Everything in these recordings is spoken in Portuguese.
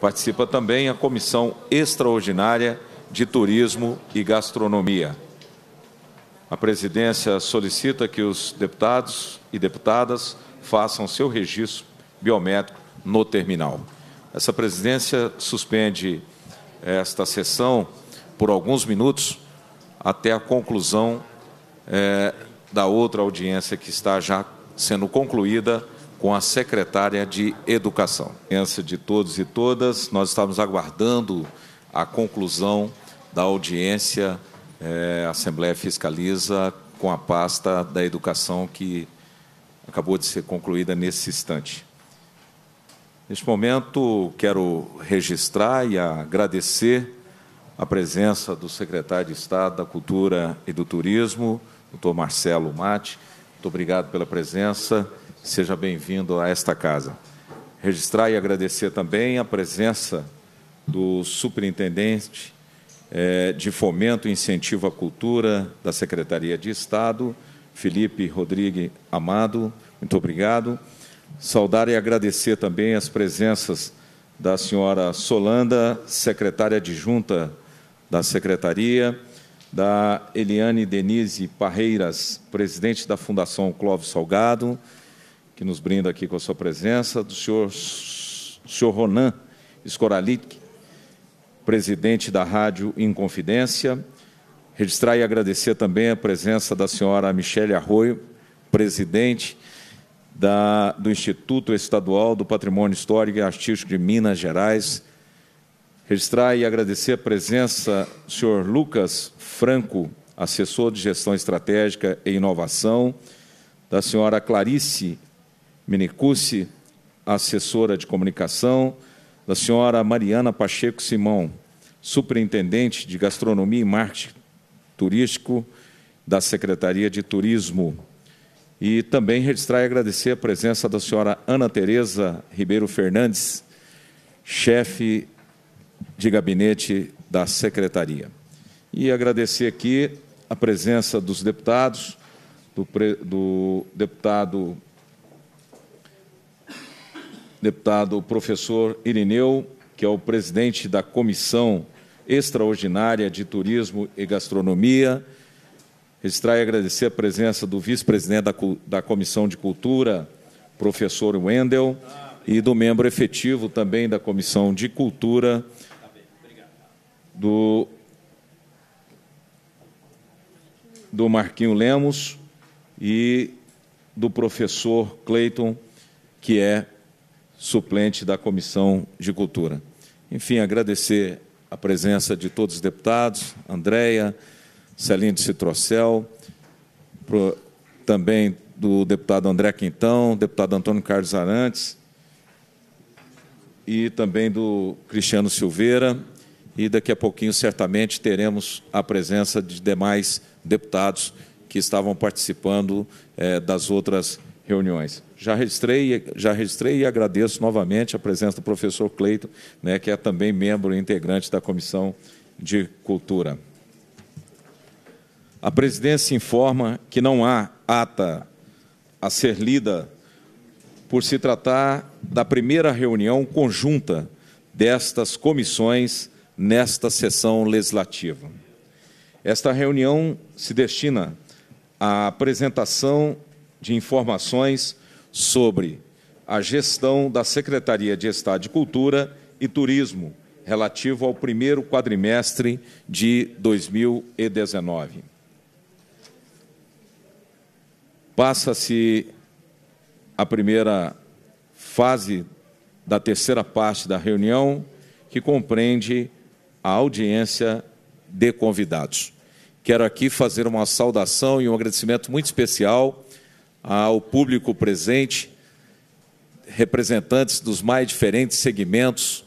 Participa também a Comissão Extraordinária de Turismo e Gastronomia. A presidência solicita que os deputados e deputadas façam seu registro biométrico no terminal. Essa presidência suspende esta sessão por alguns minutos até a conclusão é, da outra audiência que está já sendo concluída com a secretária de Educação. Criança de todos e todas, nós estamos aguardando a conclusão da audiência é, a Assembleia Fiscaliza com a pasta da Educação que acabou de ser concluída nesse instante. Neste momento, quero registrar e agradecer a presença do secretário de Estado da Cultura e do Turismo, doutor Marcelo Mate. Muito obrigado pela presença. Seja bem-vindo a esta casa. Registrar e agradecer também a presença do superintendente eh, de Fomento e Incentivo à Cultura da Secretaria de Estado, Felipe Rodrigues Amado. Muito obrigado. Saudar e agradecer também as presenças da senhora Solanda, secretária adjunta da Secretaria, da Eliane Denise Parreiras, presidente da Fundação Clóvis Salgado, que nos brinda aqui com a sua presença, do senhor, senhor Ronan Skoralik, presidente da Rádio Inconfidência. Registrar e agradecer também a presença da senhora Michele Arroio, presidente da, do Instituto Estadual do Patrimônio Histórico e Artístico de Minas Gerais. Registrar e agradecer a presença do senhor Lucas Franco, assessor de Gestão Estratégica e Inovação, da senhora Clarice Minicucci, assessora de comunicação, da senhora Mariana Pacheco Simão, superintendente de gastronomia e marketing turístico da Secretaria de Turismo. E também registrar e agradecer a presença da senhora Ana Tereza Ribeiro Fernandes, chefe de gabinete da Secretaria. E agradecer aqui a presença dos deputados, do, do deputado deputado professor Irineu, que é o presidente da Comissão Extraordinária de Turismo e Gastronomia. Registrar e agradecer a presença do vice-presidente da, da Comissão de Cultura, professor Wendel, e do membro efetivo também da Comissão de Cultura, do, do Marquinho Lemos e do professor Cleiton, que é suplente da Comissão de Cultura. Enfim, agradecer a presença de todos os deputados, Andréia, Celine de Citrocel, pro, também do deputado André Quintão, deputado Antônio Carlos Arantes, e também do Cristiano Silveira, e daqui a pouquinho certamente teremos a presença de demais deputados que estavam participando eh, das outras reuniões. Já registrei, já registrei e agradeço novamente a presença do professor Cleito, né, que é também membro integrante da Comissão de Cultura. A presidência informa que não há ata a ser lida por se tratar da primeira reunião conjunta destas comissões nesta sessão legislativa. Esta reunião se destina à apresentação de informações sobre a gestão da Secretaria de Estado de Cultura e Turismo relativo ao primeiro quadrimestre de 2019. Passa-se a primeira fase da terceira parte da reunião, que compreende a audiência de convidados. Quero aqui fazer uma saudação e um agradecimento muito especial ao público presente, representantes dos mais diferentes segmentos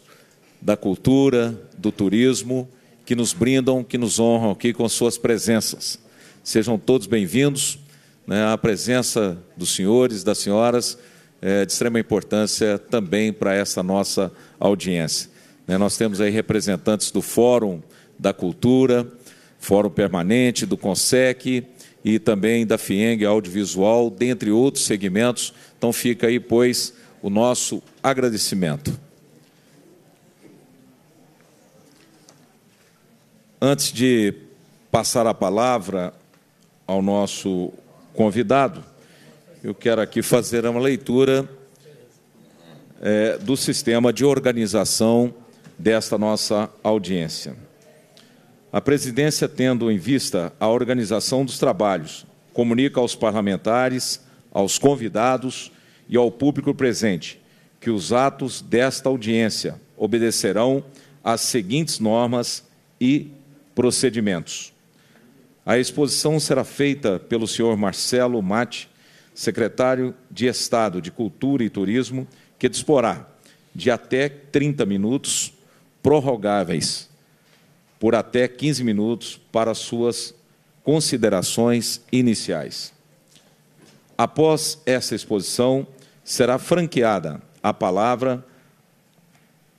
da cultura, do turismo, que nos brindam, que nos honram aqui com suas presenças. Sejam todos bem-vindos. Né? A presença dos senhores, das senhoras, é de extrema importância também para essa nossa audiência. Né? Nós temos aí representantes do Fórum da Cultura, Fórum Permanente, do CONSEC, e também da FIENG Audiovisual, dentre outros segmentos. Então fica aí, pois, o nosso agradecimento. Antes de passar a palavra ao nosso convidado, eu quero aqui fazer uma leitura é, do sistema de organização desta nossa audiência. A presidência, tendo em vista a organização dos trabalhos, comunica aos parlamentares, aos convidados e ao público presente que os atos desta audiência obedecerão às seguintes normas e procedimentos. A exposição será feita pelo senhor Marcelo Mate, secretário de Estado de Cultura e Turismo, que disporá de até 30 minutos prorrogáveis por até 15 minutos para suas considerações iniciais. Após essa exposição, será franqueada a palavra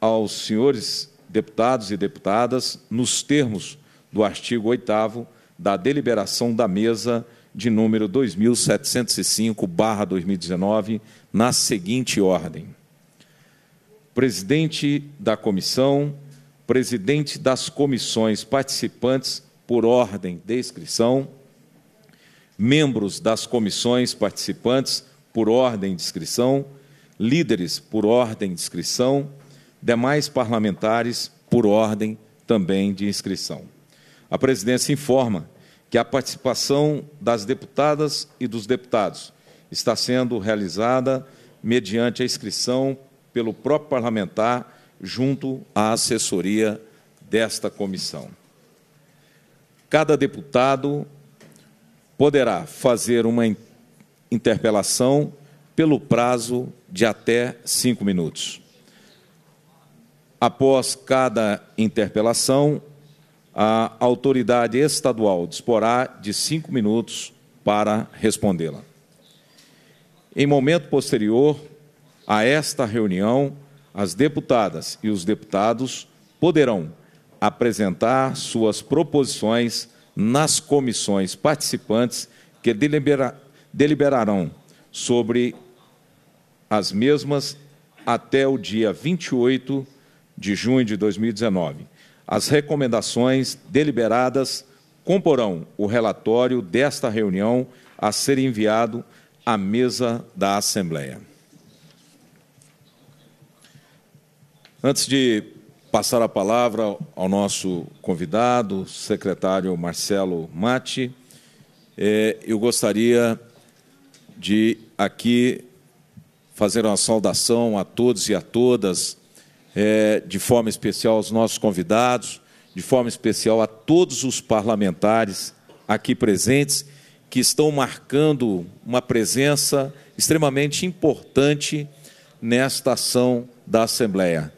aos senhores deputados e deputadas nos termos do artigo 8 da deliberação da mesa de número 2705/2019, na seguinte ordem: Presidente da comissão, presidente das comissões participantes por ordem de inscrição, membros das comissões participantes por ordem de inscrição, líderes por ordem de inscrição, demais parlamentares por ordem também de inscrição. A presidência informa que a participação das deputadas e dos deputados está sendo realizada mediante a inscrição pelo próprio parlamentar junto à assessoria desta comissão. Cada deputado poderá fazer uma interpelação pelo prazo de até cinco minutos. Após cada interpelação, a autoridade estadual disporá de cinco minutos para respondê-la. Em momento posterior a esta reunião, as deputadas e os deputados poderão apresentar suas proposições nas comissões participantes que delibera, deliberarão sobre as mesmas até o dia 28 de junho de 2019. As recomendações deliberadas comporão o relatório desta reunião a ser enviado à mesa da Assembleia. Antes de passar a palavra ao nosso convidado, secretário Marcelo Matti, é, eu gostaria de aqui fazer uma saudação a todos e a todas, é, de forma especial aos nossos convidados, de forma especial a todos os parlamentares aqui presentes que estão marcando uma presença extremamente importante nesta ação da Assembleia.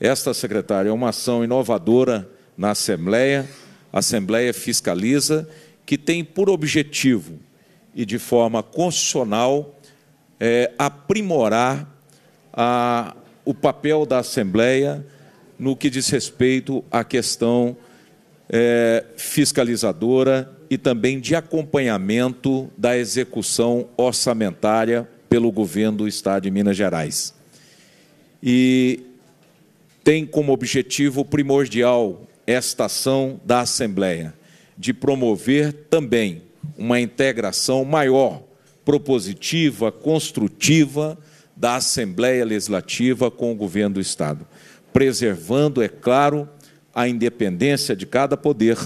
Esta, secretária, é uma ação inovadora na Assembleia, a Assembleia Fiscaliza, que tem por objetivo e de forma constitucional é, aprimorar a, o papel da Assembleia no que diz respeito à questão é, fiscalizadora e também de acompanhamento da execução orçamentária pelo governo do Estado de Minas Gerais. E tem como objetivo primordial esta ação da Assembleia, de promover também uma integração maior, propositiva, construtiva da Assembleia Legislativa com o governo do Estado, preservando, é claro, a independência de cada poder,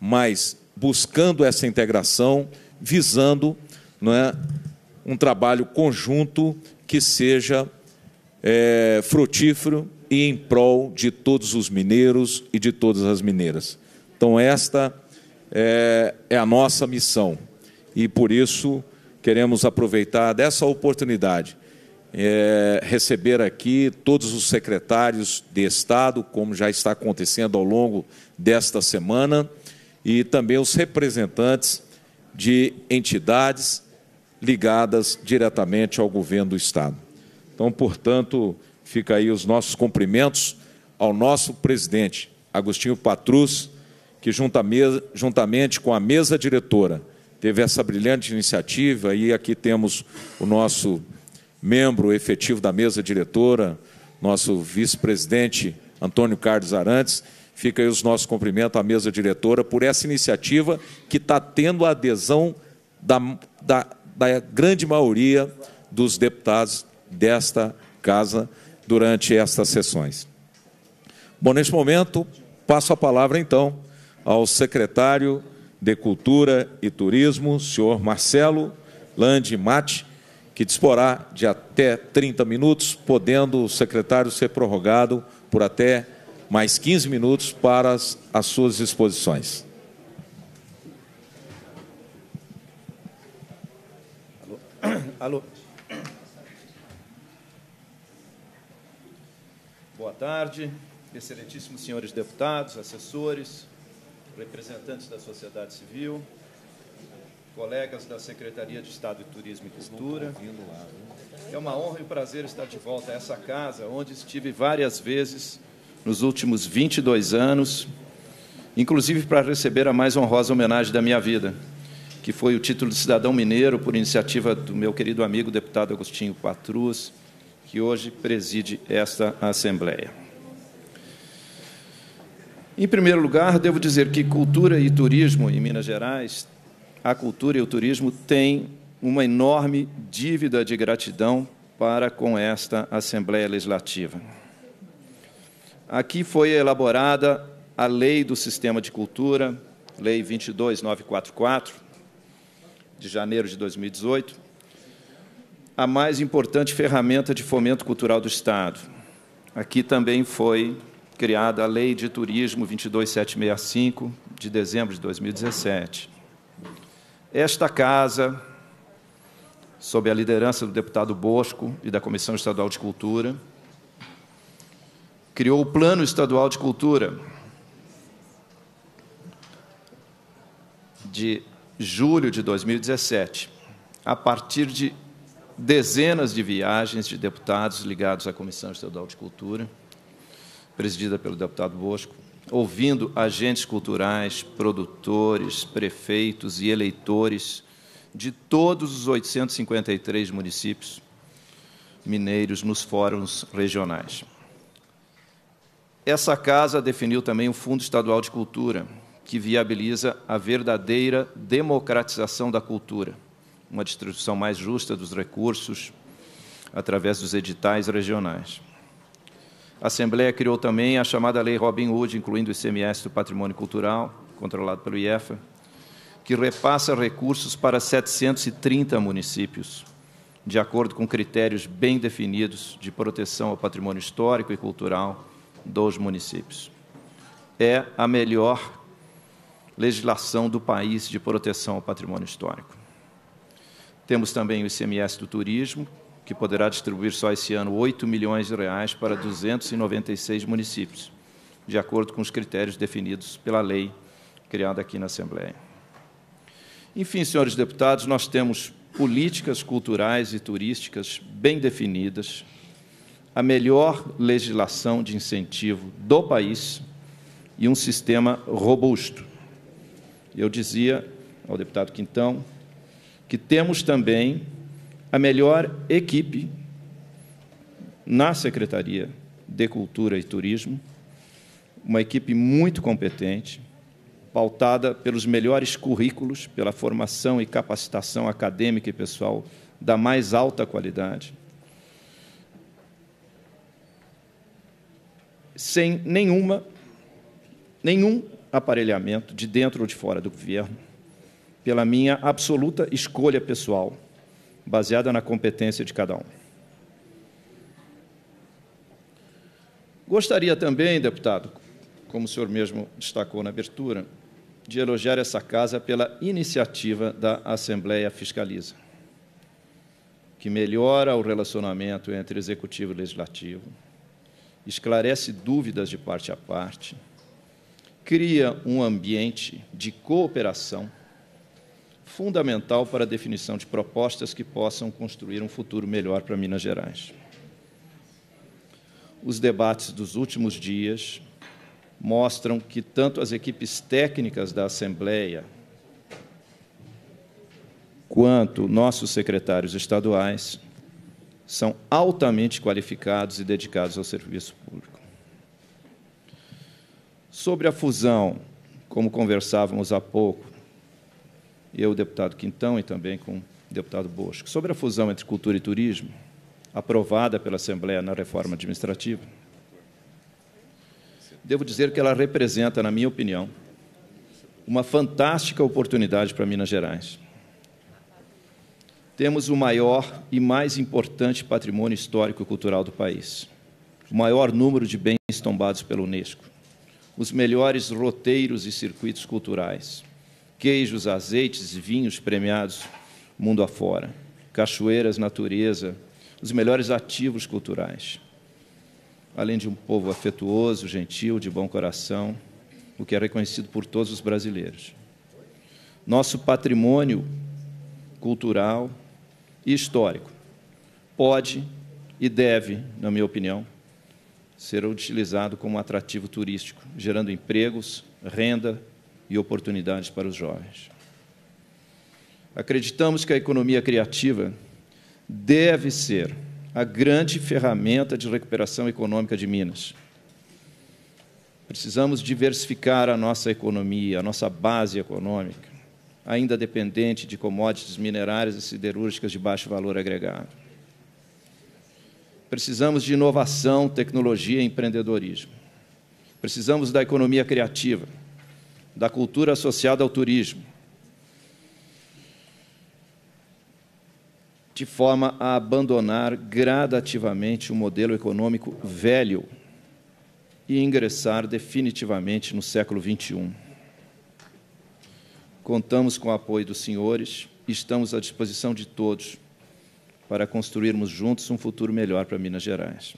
mas buscando essa integração, visando não é, um trabalho conjunto que seja é, frutífero e em prol de todos os mineiros e de todas as mineiras. Então, esta é, é a nossa missão e por isso queremos aproveitar dessa oportunidade. É, receber aqui todos os secretários de Estado, como já está acontecendo ao longo desta semana, e também os representantes de entidades ligadas diretamente ao governo do Estado. Então, portanto, Fica aí os nossos cumprimentos ao nosso presidente, Agostinho Patrus, que juntamente com a mesa diretora teve essa brilhante iniciativa e aqui temos o nosso membro efetivo da mesa diretora, nosso vice-presidente Antônio Carlos Arantes. Fica aí os nossos cumprimentos à mesa diretora por essa iniciativa que está tendo a adesão da, da, da grande maioria dos deputados desta Casa durante estas sessões. Bom, neste momento, passo a palavra então ao secretário de Cultura e Turismo, senhor Marcelo Landi Mate, que disporá de até 30 minutos, podendo o secretário ser prorrogado por até mais 15 minutos para as, as suas exposições. Alô? Alô? Boa tarde, excelentíssimos senhores deputados, assessores, representantes da sociedade civil, colegas da Secretaria de Estado de Turismo e Cultura. É uma honra e um prazer estar de volta a essa casa, onde estive várias vezes nos últimos 22 anos, inclusive para receber a mais honrosa homenagem da minha vida, que foi o título de cidadão mineiro por iniciativa do meu querido amigo deputado Agostinho Patrus, que hoje preside esta Assembleia. Em primeiro lugar, devo dizer que cultura e turismo em Minas Gerais, a cultura e o turismo têm uma enorme dívida de gratidão para com esta Assembleia Legislativa. Aqui foi elaborada a Lei do Sistema de Cultura, Lei 22944, de janeiro de 2018, a mais importante ferramenta de fomento cultural do Estado. Aqui também foi criada a Lei de Turismo 22765, de dezembro de 2017. Esta casa, sob a liderança do deputado Bosco e da Comissão Estadual de Cultura, criou o Plano Estadual de Cultura de julho de 2017. A partir de dezenas de viagens de deputados ligados à Comissão Estadual de Cultura, presidida pelo deputado Bosco, ouvindo agentes culturais, produtores, prefeitos e eleitores de todos os 853 municípios mineiros nos fóruns regionais. Essa casa definiu também o Fundo Estadual de Cultura, que viabiliza a verdadeira democratização da cultura uma distribuição mais justa dos recursos através dos editais regionais. A Assembleia criou também a chamada Lei Robin Hood, incluindo o ICMS do Patrimônio Cultural, controlado pelo IEFA, que repassa recursos para 730 municípios, de acordo com critérios bem definidos de proteção ao patrimônio histórico e cultural dos municípios. É a melhor legislação do país de proteção ao patrimônio histórico. Temos também o ICMS do turismo, que poderá distribuir só esse ano 8 milhões de reais para 296 municípios, de acordo com os critérios definidos pela lei criada aqui na Assembleia. Enfim, senhores deputados, nós temos políticas culturais e turísticas bem definidas, a melhor legislação de incentivo do país e um sistema robusto. Eu dizia ao deputado Quintão que temos também a melhor equipe na Secretaria de Cultura e Turismo, uma equipe muito competente, pautada pelos melhores currículos, pela formação e capacitação acadêmica e pessoal da mais alta qualidade, sem nenhuma nenhum aparelhamento de dentro ou de fora do governo pela minha absoluta escolha pessoal, baseada na competência de cada um. Gostaria também, deputado, como o senhor mesmo destacou na abertura, de elogiar essa casa pela iniciativa da Assembleia Fiscaliza, que melhora o relacionamento entre executivo e legislativo, esclarece dúvidas de parte a parte, cria um ambiente de cooperação fundamental para a definição de propostas que possam construir um futuro melhor para Minas Gerais. Os debates dos últimos dias mostram que tanto as equipes técnicas da Assembleia quanto nossos secretários estaduais são altamente qualificados e dedicados ao serviço público. Sobre a fusão, como conversávamos há pouco, eu, deputado Quintão, e também com o deputado Bosco. Sobre a fusão entre cultura e turismo, aprovada pela Assembleia na reforma administrativa, devo dizer que ela representa, na minha opinião, uma fantástica oportunidade para Minas Gerais. Temos o maior e mais importante patrimônio histórico e cultural do país, o maior número de bens tombados pela Unesco, os melhores roteiros e circuitos culturais, queijos, azeites, vinhos premiados mundo afora, cachoeiras, natureza, os melhores ativos culturais. Além de um povo afetuoso, gentil, de bom coração, o que é reconhecido por todos os brasileiros. Nosso patrimônio cultural e histórico pode e deve, na minha opinião, ser utilizado como atrativo turístico, gerando empregos, renda e oportunidades para os jovens. Acreditamos que a economia criativa deve ser a grande ferramenta de recuperação econômica de Minas. Precisamos diversificar a nossa economia, a nossa base econômica, ainda dependente de commodities minerárias e siderúrgicas de baixo valor agregado. Precisamos de inovação, tecnologia e empreendedorismo. Precisamos da economia criativa da cultura associada ao turismo, de forma a abandonar gradativamente o modelo econômico velho e ingressar definitivamente no século XXI. Contamos com o apoio dos senhores e estamos à disposição de todos para construirmos juntos um futuro melhor para Minas Gerais.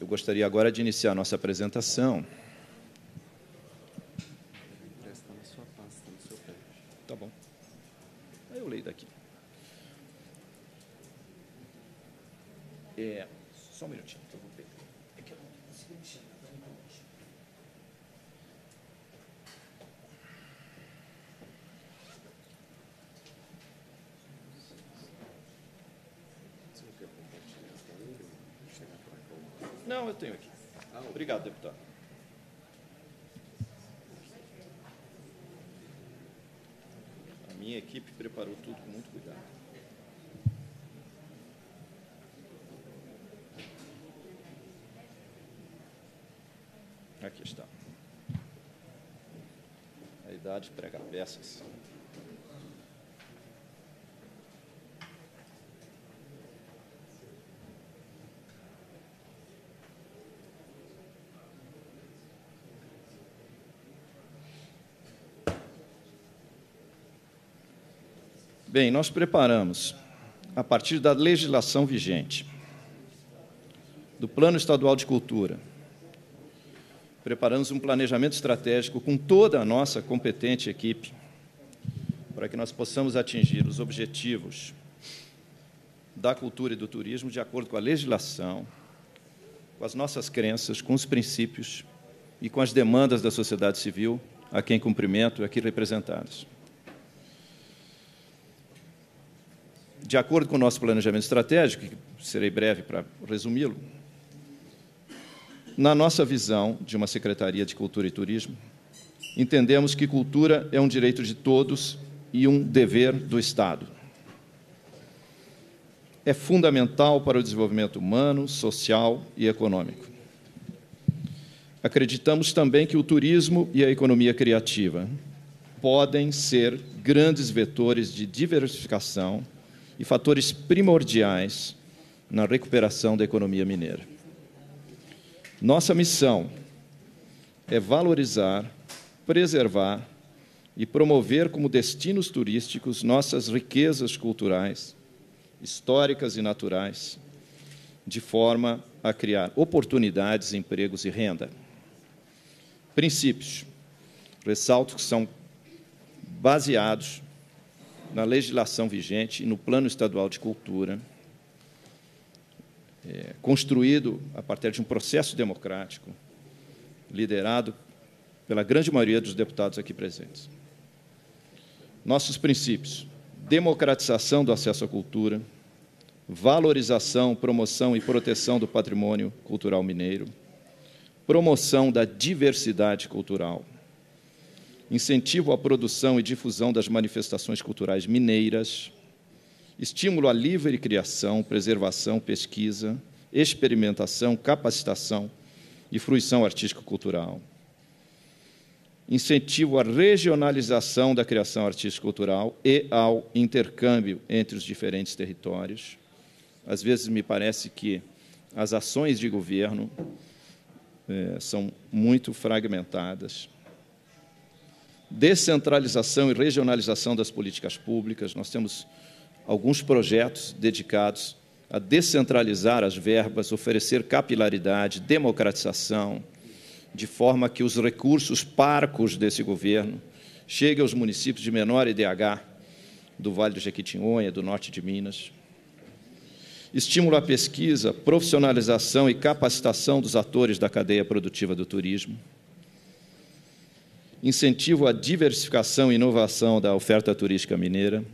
Eu gostaria agora de iniciar nossa apresentação. Tá bom. Aí eu leio daqui. É, só um minutinho. Não, eu tenho aqui. Obrigado, deputado. A minha equipe preparou tudo com muito cuidado. Aqui está. A idade prega peças. Bem, nós preparamos, a partir da legislação vigente, do Plano Estadual de Cultura, preparamos um planejamento estratégico com toda a nossa competente equipe, para que nós possamos atingir os objetivos da cultura e do turismo de acordo com a legislação, com as nossas crenças, com os princípios e com as demandas da sociedade civil, a quem cumprimento e aqui representados. de acordo com o nosso planejamento estratégico, que serei breve para resumi-lo, na nossa visão de uma Secretaria de Cultura e Turismo, entendemos que cultura é um direito de todos e um dever do Estado. É fundamental para o desenvolvimento humano, social e econômico. Acreditamos também que o turismo e a economia criativa podem ser grandes vetores de diversificação e fatores primordiais na recuperação da economia mineira. Nossa missão é valorizar, preservar e promover como destinos turísticos nossas riquezas culturais, históricas e naturais, de forma a criar oportunidades, empregos e renda. Princípios. Ressalto que são baseados na legislação vigente e no Plano Estadual de Cultura, é, construído a partir de um processo democrático, liderado pela grande maioria dos deputados aqui presentes. Nossos princípios: democratização do acesso à cultura, valorização, promoção e proteção do patrimônio cultural mineiro, promoção da diversidade cultural incentivo à produção e difusão das manifestações culturais mineiras, estímulo à livre criação, preservação, pesquisa, experimentação, capacitação e fruição artístico-cultural. Incentivo à regionalização da criação artístico-cultural e ao intercâmbio entre os diferentes territórios. Às vezes me parece que as ações de governo eh, são muito fragmentadas descentralização e regionalização das políticas públicas. Nós temos alguns projetos dedicados a descentralizar as verbas, oferecer capilaridade, democratização, de forma que os recursos parcos desse governo cheguem aos municípios de menor IDH do Vale do Jequitinhonha, do norte de Minas. Estímulo à pesquisa, profissionalização e capacitação dos atores da cadeia produtiva do turismo incentivo à diversificação e inovação da oferta turística mineira,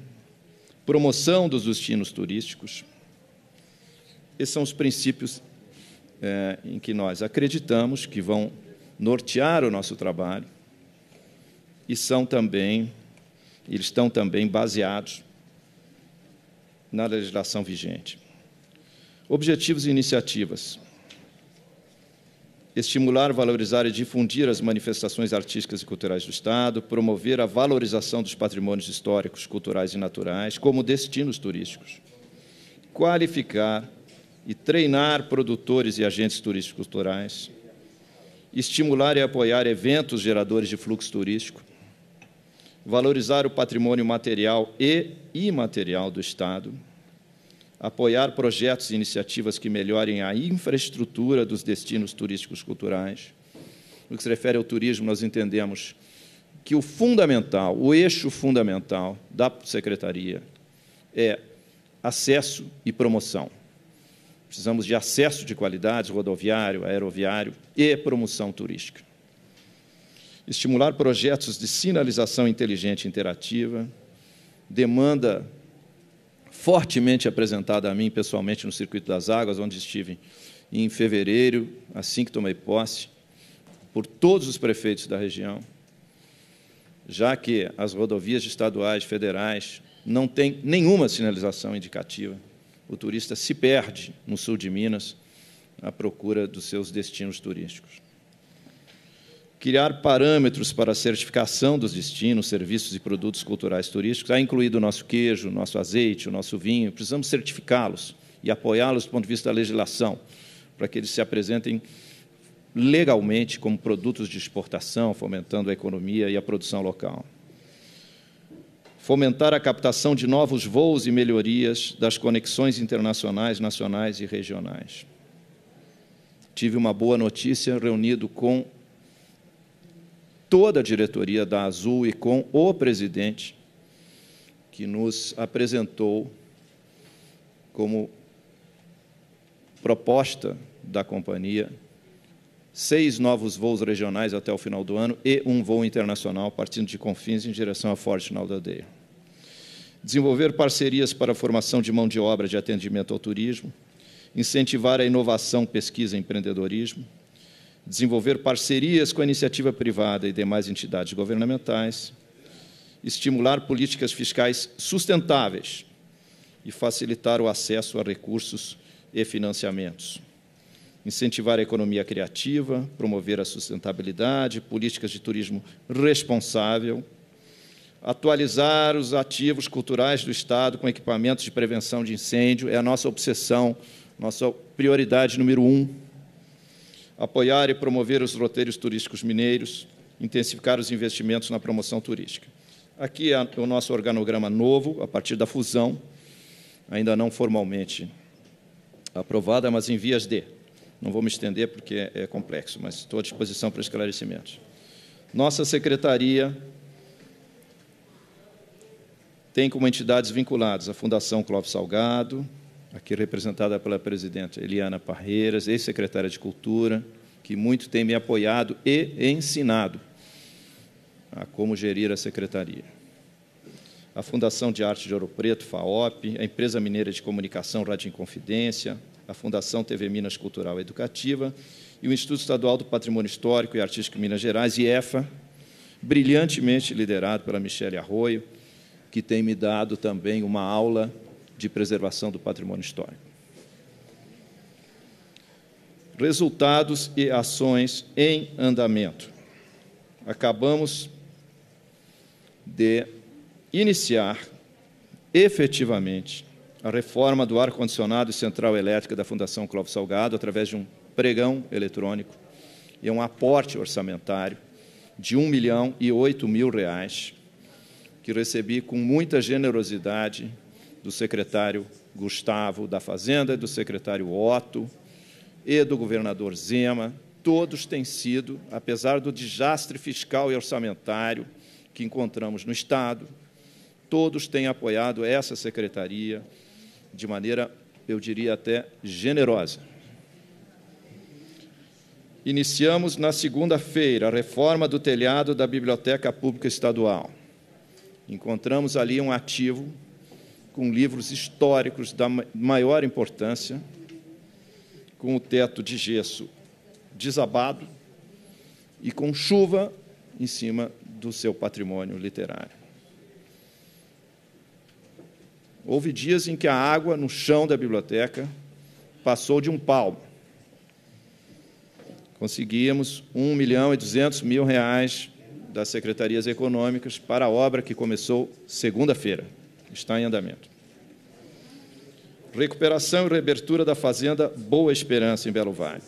promoção dos destinos turísticos. Esses são os princípios é, em que nós acreditamos que vão nortear o nosso trabalho e são também, eles estão também baseados na legislação vigente. Objetivos e iniciativas estimular, valorizar e difundir as manifestações artísticas e culturais do Estado, promover a valorização dos patrimônios históricos, culturais e naturais como destinos turísticos, qualificar e treinar produtores e agentes turísticos culturais, estimular e apoiar eventos geradores de fluxo turístico, valorizar o patrimônio material e imaterial do Estado, apoiar projetos e iniciativas que melhorem a infraestrutura dos destinos turísticos culturais. No que se refere ao turismo, nós entendemos que o fundamental, o eixo fundamental da secretaria é acesso e promoção. Precisamos de acesso de qualidade rodoviário, aeroviário e promoção turística. Estimular projetos de sinalização inteligente e interativa, demanda fortemente apresentada a mim pessoalmente no Circuito das Águas, onde estive em fevereiro, assim que tomei posse, por todos os prefeitos da região, já que as rodovias estaduais, federais, não têm nenhuma sinalização indicativa. O turista se perde no sul de Minas à procura dos seus destinos turísticos criar parâmetros para a certificação dos destinos, serviços e produtos culturais turísticos, Há incluído o nosso queijo, o nosso azeite, o nosso vinho, precisamos certificá-los e apoiá-los do ponto de vista da legislação, para que eles se apresentem legalmente como produtos de exportação, fomentando a economia e a produção local. Fomentar a captação de novos voos e melhorias das conexões internacionais, nacionais e regionais. Tive uma boa notícia reunido com toda a diretoria da Azul e com o presidente, que nos apresentou como proposta da companhia seis novos voos regionais até o final do ano e um voo internacional partindo de Confins em direção a Forte Naldadeia. Desenvolver parcerias para a formação de mão de obra de atendimento ao turismo, incentivar a inovação, pesquisa e empreendedorismo, desenvolver parcerias com a iniciativa privada e demais entidades governamentais, estimular políticas fiscais sustentáveis e facilitar o acesso a recursos e financiamentos, incentivar a economia criativa, promover a sustentabilidade, políticas de turismo responsável, atualizar os ativos culturais do Estado com equipamentos de prevenção de incêndio é a nossa obsessão, nossa prioridade número um apoiar e promover os roteiros turísticos mineiros, intensificar os investimentos na promoção turística. Aqui é o nosso organograma novo, a partir da fusão, ainda não formalmente aprovada, mas em vias de. Não vou me estender porque é complexo, mas estou à disposição para esclarecimentos. Nossa secretaria tem como entidades vinculadas a Fundação Clóvis Salgado, aqui representada pela presidenta Eliana Parreiras, ex-secretária de Cultura, que muito tem me apoiado e ensinado a como gerir a secretaria. A Fundação de Arte de Ouro Preto, FAOP, a Empresa Mineira de Comunicação Rádio Inconfidência, a Fundação TV Minas Cultural Educativa e o Instituto Estadual do Patrimônio Histórico e Artístico de Minas Gerais, IEFA, brilhantemente liderado pela Michele Arroio, que tem me dado também uma aula de preservação do patrimônio histórico. Resultados e ações em andamento. Acabamos de iniciar efetivamente a reforma do ar-condicionado e central elétrica da Fundação Clóvis Salgado através de um pregão eletrônico e um aporte orçamentário de 1 milhão e 8 mil reais, que recebi com muita generosidade do secretário Gustavo da Fazenda, do secretário Otto e do governador Zema, todos têm sido, apesar do desastre fiscal e orçamentário que encontramos no Estado, todos têm apoiado essa secretaria de maneira, eu diria até generosa. Iniciamos na segunda-feira a reforma do telhado da Biblioteca Pública Estadual. Encontramos ali um ativo com livros históricos da maior importância, com o teto de gesso desabado e com chuva em cima do seu patrimônio literário. Houve dias em que a água no chão da biblioteca passou de um palmo. Conseguimos 1 milhão e 200 mil reais das secretarias econômicas para a obra que começou segunda-feira. Está em andamento. Recuperação e reabertura da Fazenda Boa Esperança, em Belo Vale.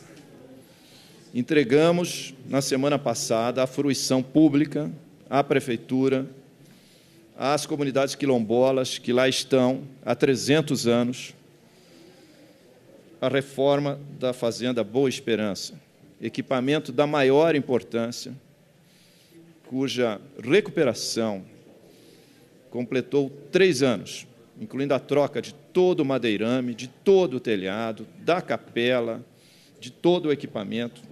Entregamos, na semana passada, a fruição pública à Prefeitura, às comunidades quilombolas que lá estão há 300 anos, a reforma da Fazenda Boa Esperança, equipamento da maior importância, cuja recuperação completou três anos, incluindo a troca de todo o madeirame, de todo o telhado, da capela, de todo o equipamento,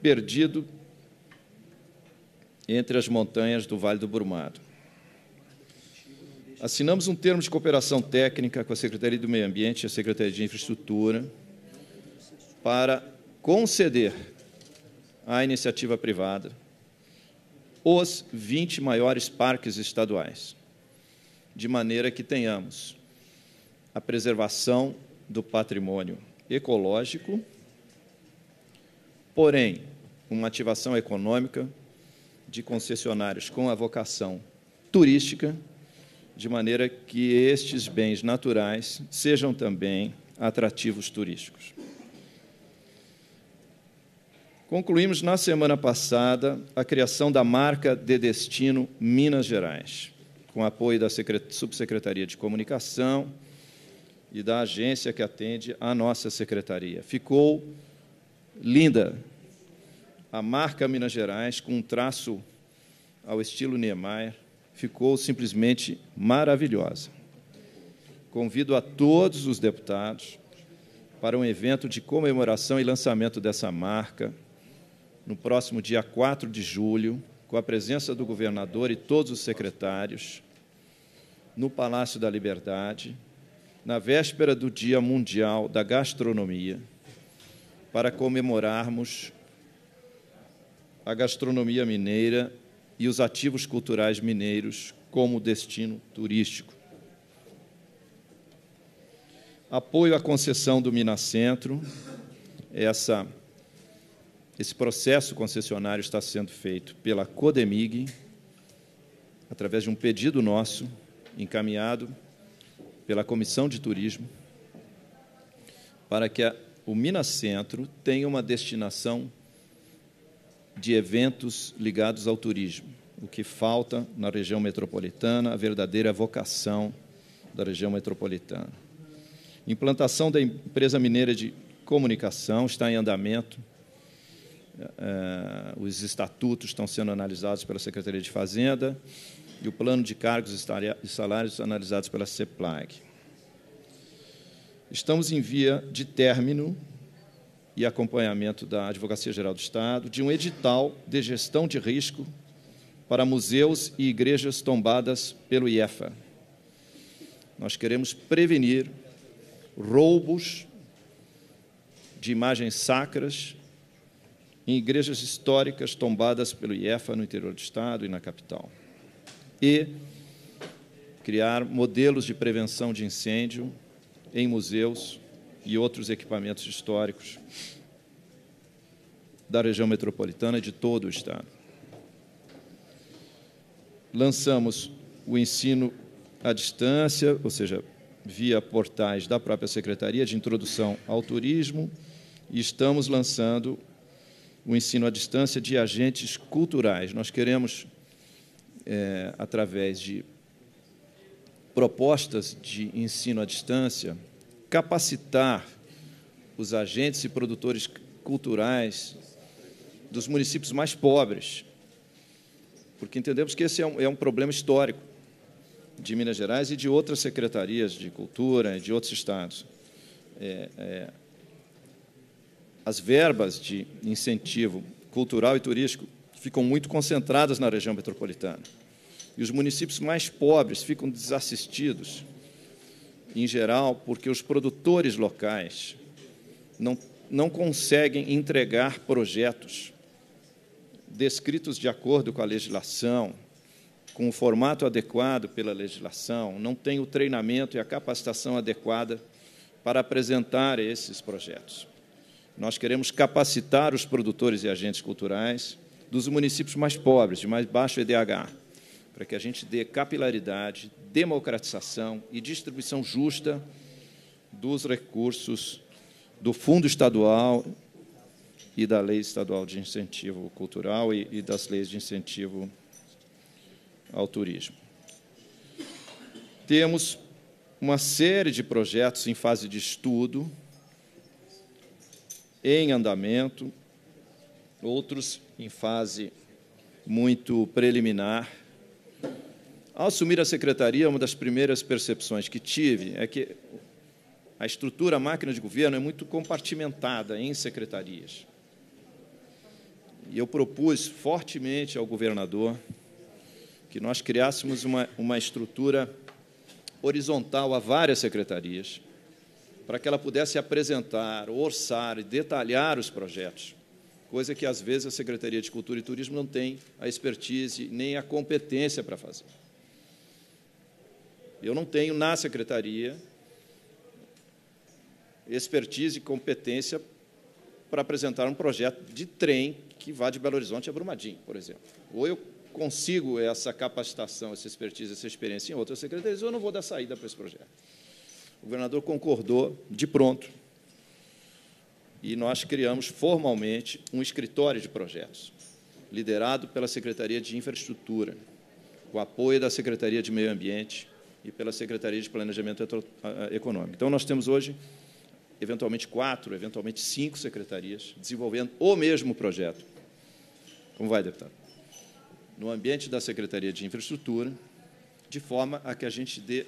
perdido entre as montanhas do Vale do Brumado. Assinamos um termo de cooperação técnica com a Secretaria do Meio Ambiente e a Secretaria de Infraestrutura para conceder à iniciativa privada os 20 maiores parques estaduais, de maneira que tenhamos a preservação do patrimônio ecológico, porém, uma ativação econômica de concessionários com a vocação turística, de maneira que estes bens naturais sejam também atrativos turísticos. Concluímos na semana passada a criação da marca de destino Minas Gerais, com apoio da Subsecretaria de Comunicação e da agência que atende a nossa secretaria. Ficou linda a marca Minas Gerais, com um traço ao estilo Niemeyer, ficou simplesmente maravilhosa. Convido a todos os deputados para um evento de comemoração e lançamento dessa marca no próximo dia 4 de julho, com a presença do governador e todos os secretários, no Palácio da Liberdade, na véspera do Dia Mundial da Gastronomia, para comemorarmos a gastronomia mineira e os ativos culturais mineiros como destino turístico. Apoio à concessão do Minacentro, essa esse processo concessionário está sendo feito pela Codemig, através de um pedido nosso, encaminhado pela Comissão de Turismo, para que a, o Minas Centro tenha uma destinação de eventos ligados ao turismo. O que falta na região metropolitana, a verdadeira vocação da região metropolitana. Implantação da empresa mineira de comunicação está em andamento Uh, os estatutos estão sendo analisados pela Secretaria de Fazenda e o plano de cargos e salários analisados pela CEPLAG. Estamos em via de término e acompanhamento da Advocacia Geral do Estado de um edital de gestão de risco para museus e igrejas tombadas pelo IEFA. Nós queremos prevenir roubos de imagens sacras em igrejas históricas tombadas pelo IEFA no interior do Estado e na capital. E criar modelos de prevenção de incêndio em museus e outros equipamentos históricos da região metropolitana de todo o Estado. Lançamos o ensino à distância, ou seja, via portais da própria Secretaria de Introdução ao Turismo, e estamos lançando o ensino à distância de agentes culturais. Nós queremos, é, através de propostas de ensino à distância, capacitar os agentes e produtores culturais dos municípios mais pobres, porque entendemos que esse é um, é um problema histórico de Minas Gerais e de outras secretarias de cultura, de outros estados. É, é, as verbas de incentivo cultural e turístico ficam muito concentradas na região metropolitana. E os municípios mais pobres ficam desassistidos, em geral, porque os produtores locais não, não conseguem entregar projetos descritos de acordo com a legislação, com o formato adequado pela legislação, não tem o treinamento e a capacitação adequada para apresentar esses projetos. Nós queremos capacitar os produtores e agentes culturais dos municípios mais pobres, de mais baixo EDH, para que a gente dê capilaridade, democratização e distribuição justa dos recursos do Fundo Estadual e da Lei Estadual de Incentivo Cultural e, e das leis de incentivo ao turismo. Temos uma série de projetos em fase de estudo em andamento, outros em fase muito preliminar. Ao assumir a secretaria, uma das primeiras percepções que tive é que a estrutura, a máquina de governo é muito compartimentada em secretarias. E eu propus fortemente ao governador que nós criássemos uma, uma estrutura horizontal a várias secretarias, para que ela pudesse apresentar, orçar e detalhar os projetos, coisa que às vezes a Secretaria de Cultura e Turismo não tem a expertise nem a competência para fazer. Eu não tenho na secretaria expertise e competência para apresentar um projeto de trem que vá de Belo Horizonte a Brumadinho, por exemplo. Ou eu consigo essa capacitação, essa expertise, essa experiência em outras secretarias, ou eu não vou dar saída para esse projeto. O governador concordou de pronto. E nós criamos formalmente um escritório de projetos, liderado pela Secretaria de Infraestrutura, com apoio da Secretaria de Meio Ambiente e pela Secretaria de Planejamento eh, Econômico. Então, nós temos hoje, eventualmente, quatro, eventualmente cinco secretarias desenvolvendo o mesmo projeto. Como vai, deputado? No ambiente da Secretaria de Infraestrutura, de forma a que a gente dê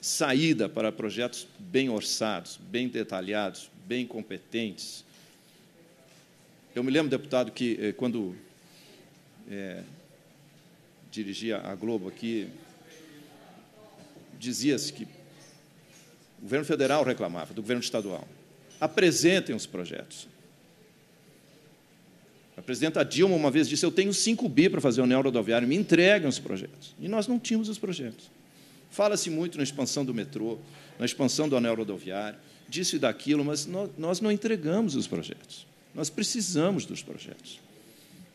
saída para projetos bem orçados, bem detalhados, bem competentes. Eu me lembro, deputado, que eh, quando é, dirigia a Globo aqui, dizia-se que o governo federal reclamava, do governo estadual. Apresentem os projetos. A presidenta Dilma uma vez disse: Eu tenho 5 bi para fazer o anel rodoviário, me entreguem os projetos. E nós não tínhamos os projetos. Fala-se muito na expansão do metrô, na expansão do anel rodoviário, disso e daquilo, mas nós não entregamos os projetos. Nós precisamos dos projetos.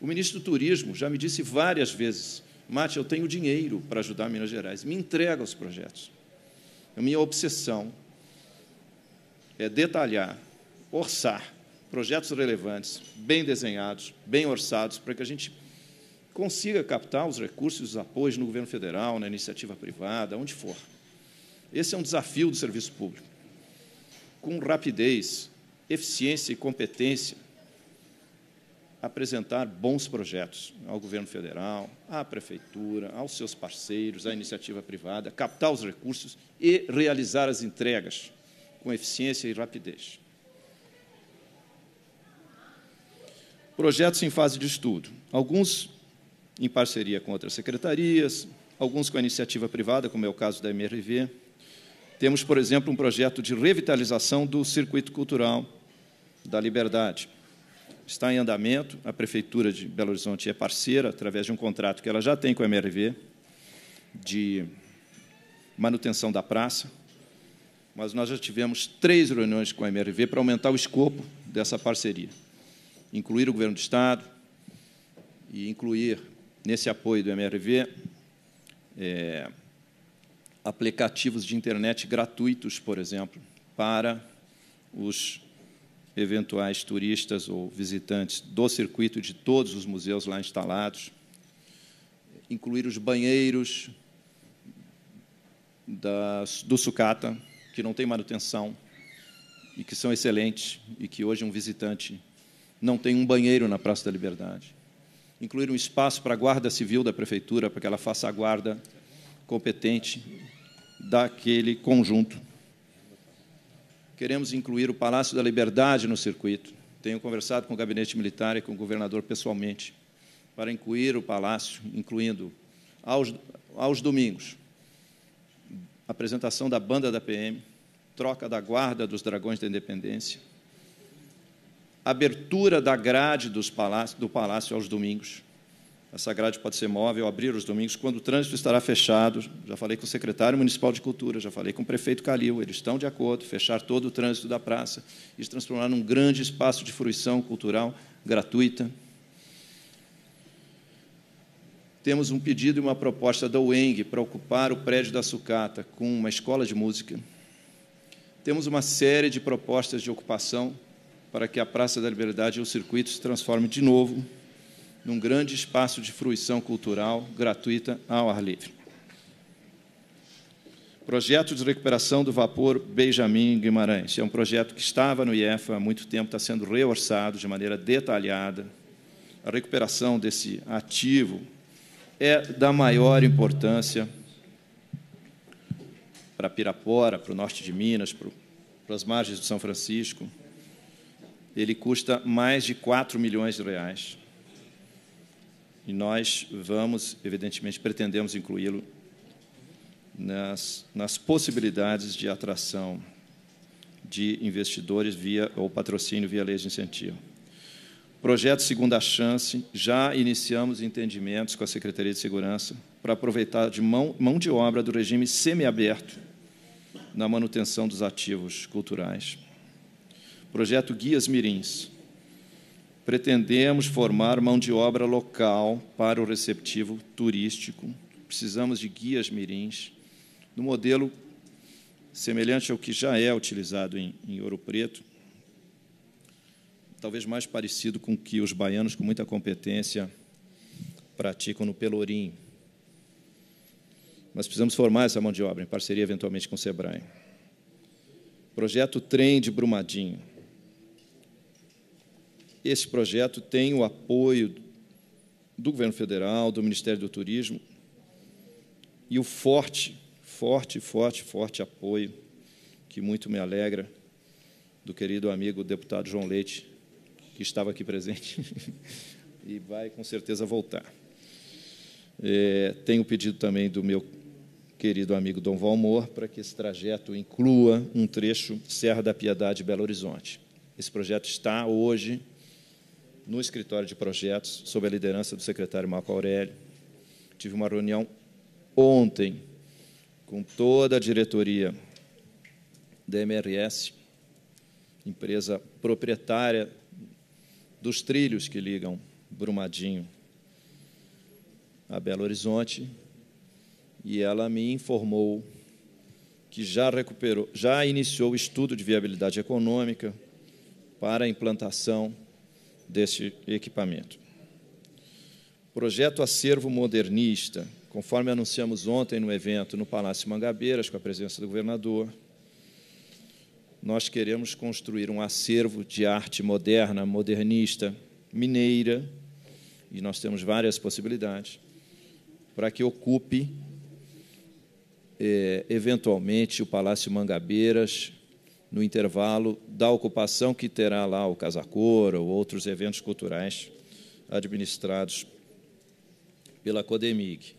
O ministro do Turismo já me disse várias vezes: Mate, eu tenho dinheiro para ajudar Minas Gerais, me entrega os projetos. A minha obsessão é detalhar, orçar projetos relevantes, bem desenhados, bem orçados, para que a gente consiga captar os recursos e os apoios no governo federal, na iniciativa privada, onde for. Esse é um desafio do serviço público. Com rapidez, eficiência e competência, apresentar bons projetos ao governo federal, à prefeitura, aos seus parceiros, à iniciativa privada, captar os recursos e realizar as entregas com eficiência e rapidez. Projetos em fase de estudo. Alguns em parceria com outras secretarias, alguns com a iniciativa privada, como é o caso da MRV. Temos, por exemplo, um projeto de revitalização do circuito cultural da Liberdade. Está em andamento, a Prefeitura de Belo Horizonte é parceira, através de um contrato que ela já tem com a MRV, de manutenção da praça, mas nós já tivemos três reuniões com a MRV para aumentar o escopo dessa parceria, incluir o Governo do Estado e incluir nesse apoio do MRV, é, aplicativos de internet gratuitos, por exemplo, para os eventuais turistas ou visitantes do circuito de todos os museus lá instalados, incluir os banheiros do sucata, que não tem manutenção e que são excelentes, e que hoje um visitante não tem um banheiro na Praça da Liberdade incluir um espaço para a Guarda Civil da Prefeitura, para que ela faça a guarda competente daquele conjunto. Queremos incluir o Palácio da Liberdade no circuito. Tenho conversado com o gabinete militar e com o governador pessoalmente para incluir o palácio, incluindo aos, aos domingos apresentação da banda da PM, troca da guarda dos Dragões da Independência, abertura da grade dos palácio, do palácio aos domingos. Essa grade pode ser móvel, abrir os domingos, quando o trânsito estará fechado. Já falei com o secretário municipal de cultura, já falei com o prefeito Calil, eles estão de acordo, fechar todo o trânsito da praça e se transformar num grande espaço de fruição cultural gratuita. Temos um pedido e uma proposta da UENG para ocupar o prédio da sucata com uma escola de música. Temos uma série de propostas de ocupação para que a Praça da Liberdade e o circuito se transforme de novo num grande espaço de fruição cultural gratuita ao ar livre. Projeto de recuperação do vapor Benjamin Guimarães. É um projeto que estava no IEFA há muito tempo, está sendo reorçado de maneira detalhada. A recuperação desse ativo é da maior importância para Pirapora, para o norte de Minas, para as margens do São Francisco ele custa mais de 4 milhões de reais. E nós vamos, evidentemente, pretendemos incluí-lo nas, nas possibilidades de atração de investidores via ou patrocínio via lei de incentivo. Projeto Segunda Chance, já iniciamos entendimentos com a Secretaria de Segurança para aproveitar de mão, mão de obra do regime semiaberto na manutenção dos ativos culturais projeto Guias Mirins. Pretendemos formar mão de obra local para o receptivo turístico. Precisamos de guias mirins, no modelo semelhante ao que já é utilizado em, em Ouro Preto, talvez mais parecido com o que os baianos com muita competência praticam no Pelourinho. Mas precisamos formar essa mão de obra, em parceria eventualmente com o SEBRAE. Projeto Trem de Brumadinho esse projeto tem o apoio do governo federal, do Ministério do Turismo e o forte, forte, forte, forte apoio que muito me alegra do querido amigo deputado João Leite, que estava aqui presente e vai com certeza voltar. É, tenho pedido também do meu querido amigo Dom Valmor para que esse trajeto inclua um trecho Serra da Piedade Belo Horizonte. Esse projeto está hoje no escritório de projetos, sob a liderança do secretário Marco Aurélio. Tive uma reunião ontem com toda a diretoria da MRS, empresa proprietária dos trilhos que ligam Brumadinho a Belo Horizonte, e ela me informou que já recuperou, já iniciou o estudo de viabilidade econômica para a implantação deste equipamento. Projeto Acervo Modernista, conforme anunciamos ontem no evento no Palácio Mangabeiras, com a presença do governador, nós queremos construir um acervo de arte moderna, modernista, mineira, e nós temos várias possibilidades, para que ocupe, é, eventualmente, o Palácio Mangabeiras, no intervalo da ocupação que terá lá o Casacor ou outros eventos culturais administrados pela Codemig.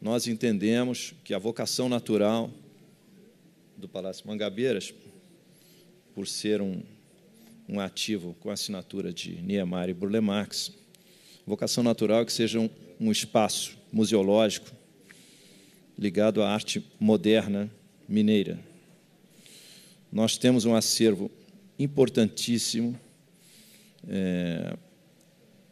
Nós entendemos que a vocação natural do Palácio Mangabeiras, por ser um, um ativo com assinatura de Niemeyer e Burle Marx, vocação natural é que seja um, um espaço museológico ligado à arte moderna mineira nós temos um acervo importantíssimo é,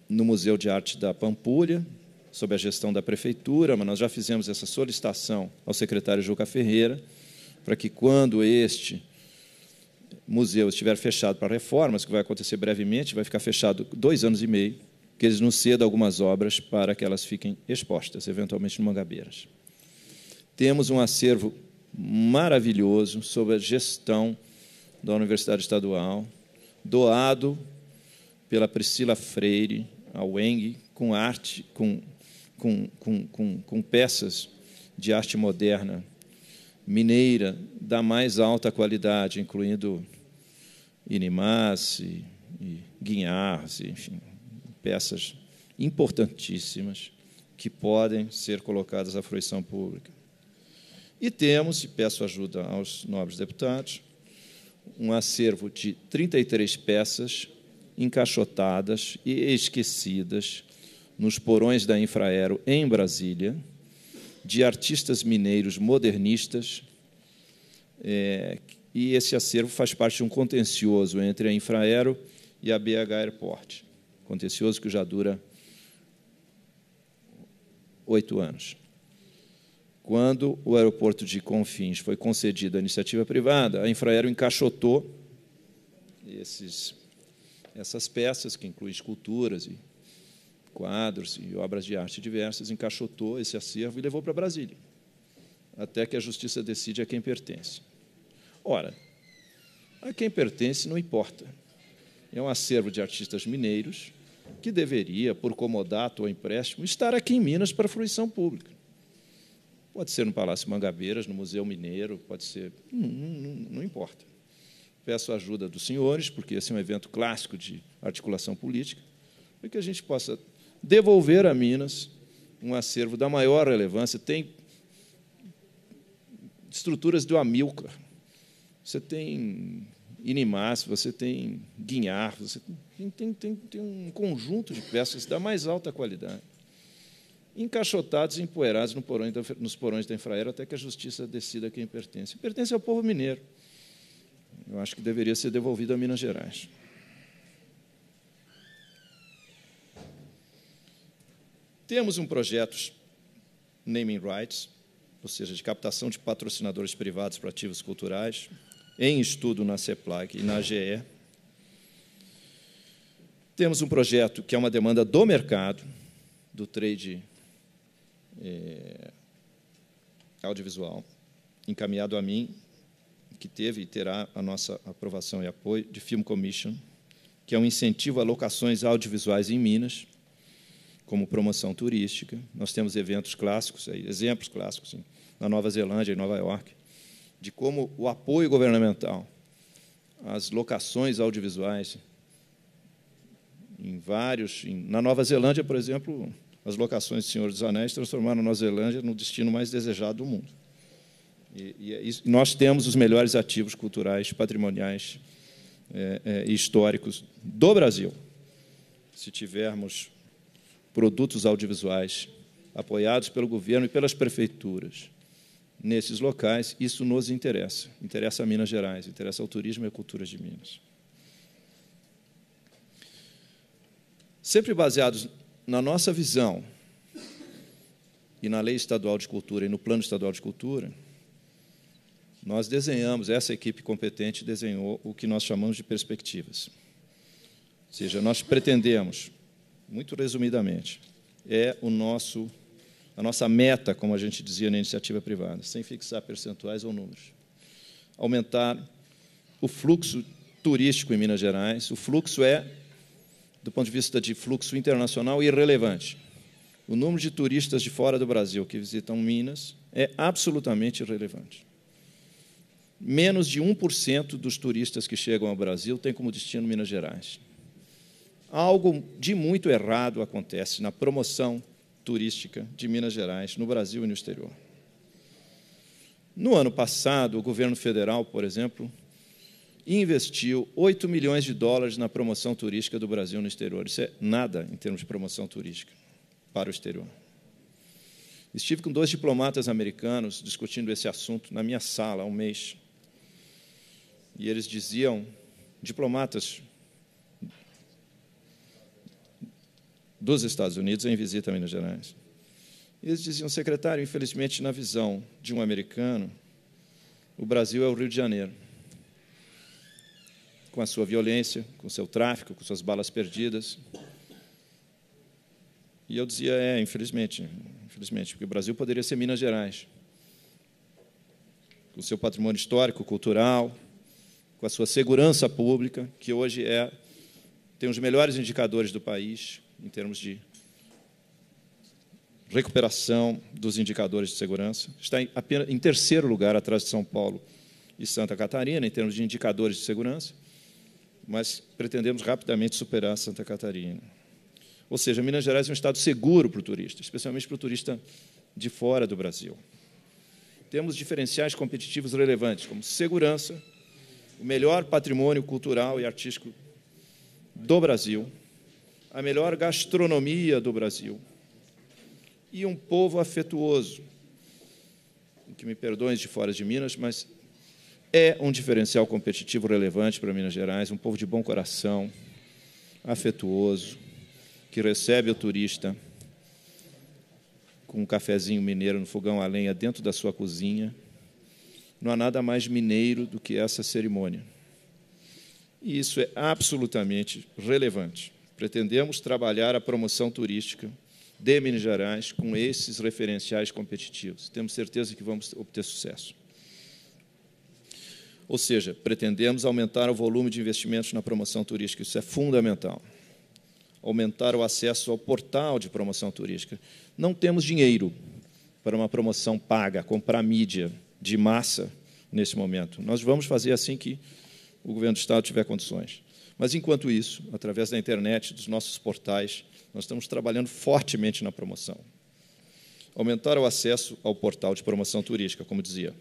no Museu de Arte da Pampulha, sob a gestão da prefeitura, mas nós já fizemos essa solicitação ao secretário Juca Ferreira, para que quando este museu estiver fechado para reformas, que vai acontecer brevemente, vai ficar fechado dois anos e meio, que eles nos cedam algumas obras para que elas fiquem expostas, eventualmente no Mangabeiras. Temos um acervo maravilhoso sobre a gestão da Universidade Estadual, doado pela Priscila Freire ao Eng, com arte, com, com, com, com, com peças de arte moderna mineira da mais alta qualidade, incluindo Inimasse, e, e Guinhars, enfim, peças importantíssimas que podem ser colocadas à fruição pública. E temos, e peço ajuda aos nobres deputados, um acervo de 33 peças encaixotadas e esquecidas nos porões da Infraero em Brasília, de artistas mineiros modernistas, é, e esse acervo faz parte de um contencioso entre a Infraero e a BH Airport, contencioso que já dura oito anos. Quando o aeroporto de Confins foi concedido à iniciativa privada, a Infraero encaixotou esses, essas peças, que incluem esculturas e quadros e obras de arte diversas, encaixotou esse acervo e levou para Brasília, até que a justiça decide a quem pertence. Ora, a quem pertence não importa. É um acervo de artistas mineiros que deveria, por comodato ou empréstimo, estar aqui em Minas para fruição pública. Pode ser no Palácio Mangabeiras, no Museu Mineiro, pode ser. Não, não, não, importa. Peço a ajuda dos senhores, porque esse é um evento clássico de articulação política, para que a gente possa devolver a Minas um acervo da maior relevância. Tem estruturas do Amilcar, você tem Inimás, você tem Guinhar, você tem, tem, tem, tem um conjunto de peças da mais alta qualidade encaixotados e empoeirados no porões da, nos porões da Infraero até que a justiça decida quem pertence. Pertence ao povo mineiro. Eu acho que deveria ser devolvido a Minas Gerais. Temos um projeto Naming Rights, ou seja, de captação de patrocinadores privados para ativos culturais, em estudo na Ceplag e na AGE. Temos um projeto que é uma demanda do mercado, do trade é, audiovisual, encaminhado a mim, que teve e terá a nossa aprovação e apoio, de Film Commission, que é um incentivo a locações audiovisuais em Minas, como promoção turística. Nós temos eventos clássicos, exemplos clássicos, na Nova Zelândia e Nova York, de como o apoio governamental às locações audiovisuais em vários. Em, na Nova Zelândia, por exemplo, as locações de Senhor dos Anéis transformaram Nova Zelândia no destino mais desejado do mundo. E, e, e é nós temos os melhores ativos culturais, patrimoniais é, é, e históricos do Brasil, se tivermos produtos audiovisuais apoiados pelo governo e pelas prefeituras nesses locais, isso nos interessa. Interessa a Minas Gerais, interessa ao turismo e à cultura de Minas. Sempre baseados na nossa visão, e na Lei Estadual de Cultura e no Plano Estadual de Cultura, nós desenhamos, essa equipe competente desenhou o que nós chamamos de perspectivas. Ou seja, nós pretendemos, muito resumidamente, é o nosso a nossa meta, como a gente dizia na iniciativa privada, sem fixar percentuais ou números. Aumentar o fluxo turístico em Minas Gerais. O fluxo é do ponto de vista de fluxo internacional, irrelevante. O número de turistas de fora do Brasil que visitam Minas é absolutamente irrelevante. Menos de 1% dos turistas que chegam ao Brasil tem como destino Minas Gerais. Algo de muito errado acontece na promoção turística de Minas Gerais no Brasil e no exterior. No ano passado, o governo federal, por exemplo, e investiu 8 milhões de dólares na promoção turística do Brasil no exterior. Isso é nada em termos de promoção turística para o exterior. Estive com dois diplomatas americanos discutindo esse assunto na minha sala há um mês. E eles diziam, diplomatas dos Estados Unidos em visita a Minas Gerais. Eles diziam, secretário, infelizmente, na visão de um americano, o Brasil é o Rio de Janeiro com a sua violência, com seu tráfico, com suas balas perdidas. E eu dizia, é, infelizmente, infelizmente, porque o Brasil poderia ser Minas Gerais, com o seu patrimônio histórico, cultural, com a sua segurança pública, que hoje é tem os melhores indicadores do país em termos de recuperação dos indicadores de segurança. Está em, apenas, em terceiro lugar, atrás de São Paulo e Santa Catarina, em termos de indicadores de segurança mas pretendemos rapidamente superar Santa Catarina. Ou seja, Minas Gerais é um estado seguro para o turista, especialmente para o turista de fora do Brasil. Temos diferenciais competitivos relevantes, como segurança, o melhor patrimônio cultural e artístico do Brasil, a melhor gastronomia do Brasil e um povo afetuoso. Que me perdoem de fora de Minas, mas é um diferencial competitivo relevante para Minas Gerais, um povo de bom coração, afetuoso, que recebe o turista com um cafezinho mineiro no fogão a lenha dentro da sua cozinha. Não há nada mais mineiro do que essa cerimônia. E isso é absolutamente relevante. Pretendemos trabalhar a promoção turística de Minas Gerais com esses referenciais competitivos. Temos certeza que vamos obter sucesso. Ou seja, pretendemos aumentar o volume de investimentos na promoção turística, isso é fundamental. Aumentar o acesso ao portal de promoção turística. Não temos dinheiro para uma promoção paga, comprar mídia de massa nesse momento. Nós vamos fazer assim que o governo do Estado tiver condições. Mas, enquanto isso, através da internet, dos nossos portais, nós estamos trabalhando fortemente na promoção. Aumentar o acesso ao portal de promoção turística, como dizia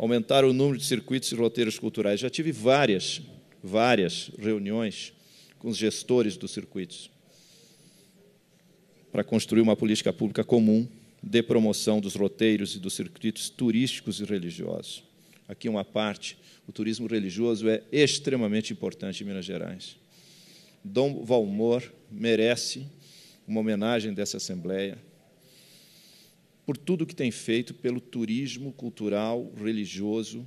aumentar o número de circuitos e roteiros culturais. Já tive várias, várias reuniões com os gestores dos circuitos para construir uma política pública comum de promoção dos roteiros e dos circuitos turísticos e religiosos. Aqui uma parte, o turismo religioso é extremamente importante em Minas Gerais. Dom Valmor merece uma homenagem dessa Assembleia por tudo que tem feito pelo turismo cultural, religioso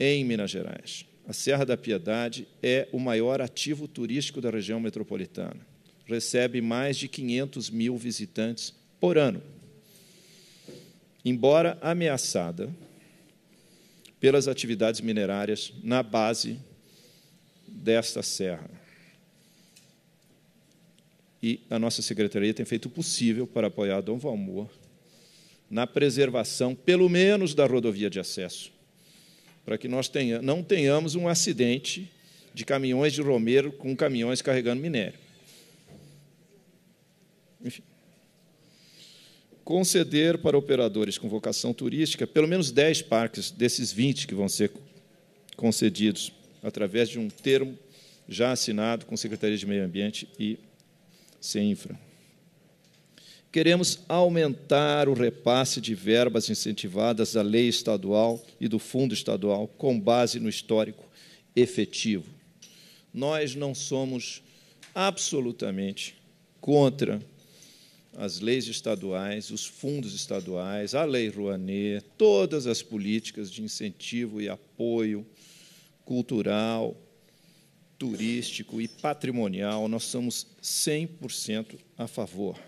em Minas Gerais. A Serra da Piedade é o maior ativo turístico da região metropolitana. Recebe mais de 500 mil visitantes por ano. Embora ameaçada pelas atividades minerárias na base desta serra. E a nossa secretaria tem feito o possível para apoiar Dom Valmor na preservação, pelo menos, da rodovia de acesso, para que nós tenha, não tenhamos um acidente de caminhões de Romeiro com caminhões carregando minério. Enfim. Conceder para operadores com vocação turística pelo menos 10 parques desses 20 que vão ser concedidos, através de um termo já assinado com Secretaria de Meio Ambiente e CEINFRA. Queremos aumentar o repasse de verbas incentivadas da lei estadual e do fundo estadual com base no histórico efetivo. Nós não somos absolutamente contra as leis estaduais, os fundos estaduais, a Lei Rouanet, todas as políticas de incentivo e apoio cultural, turístico e patrimonial, nós somos 100% a favor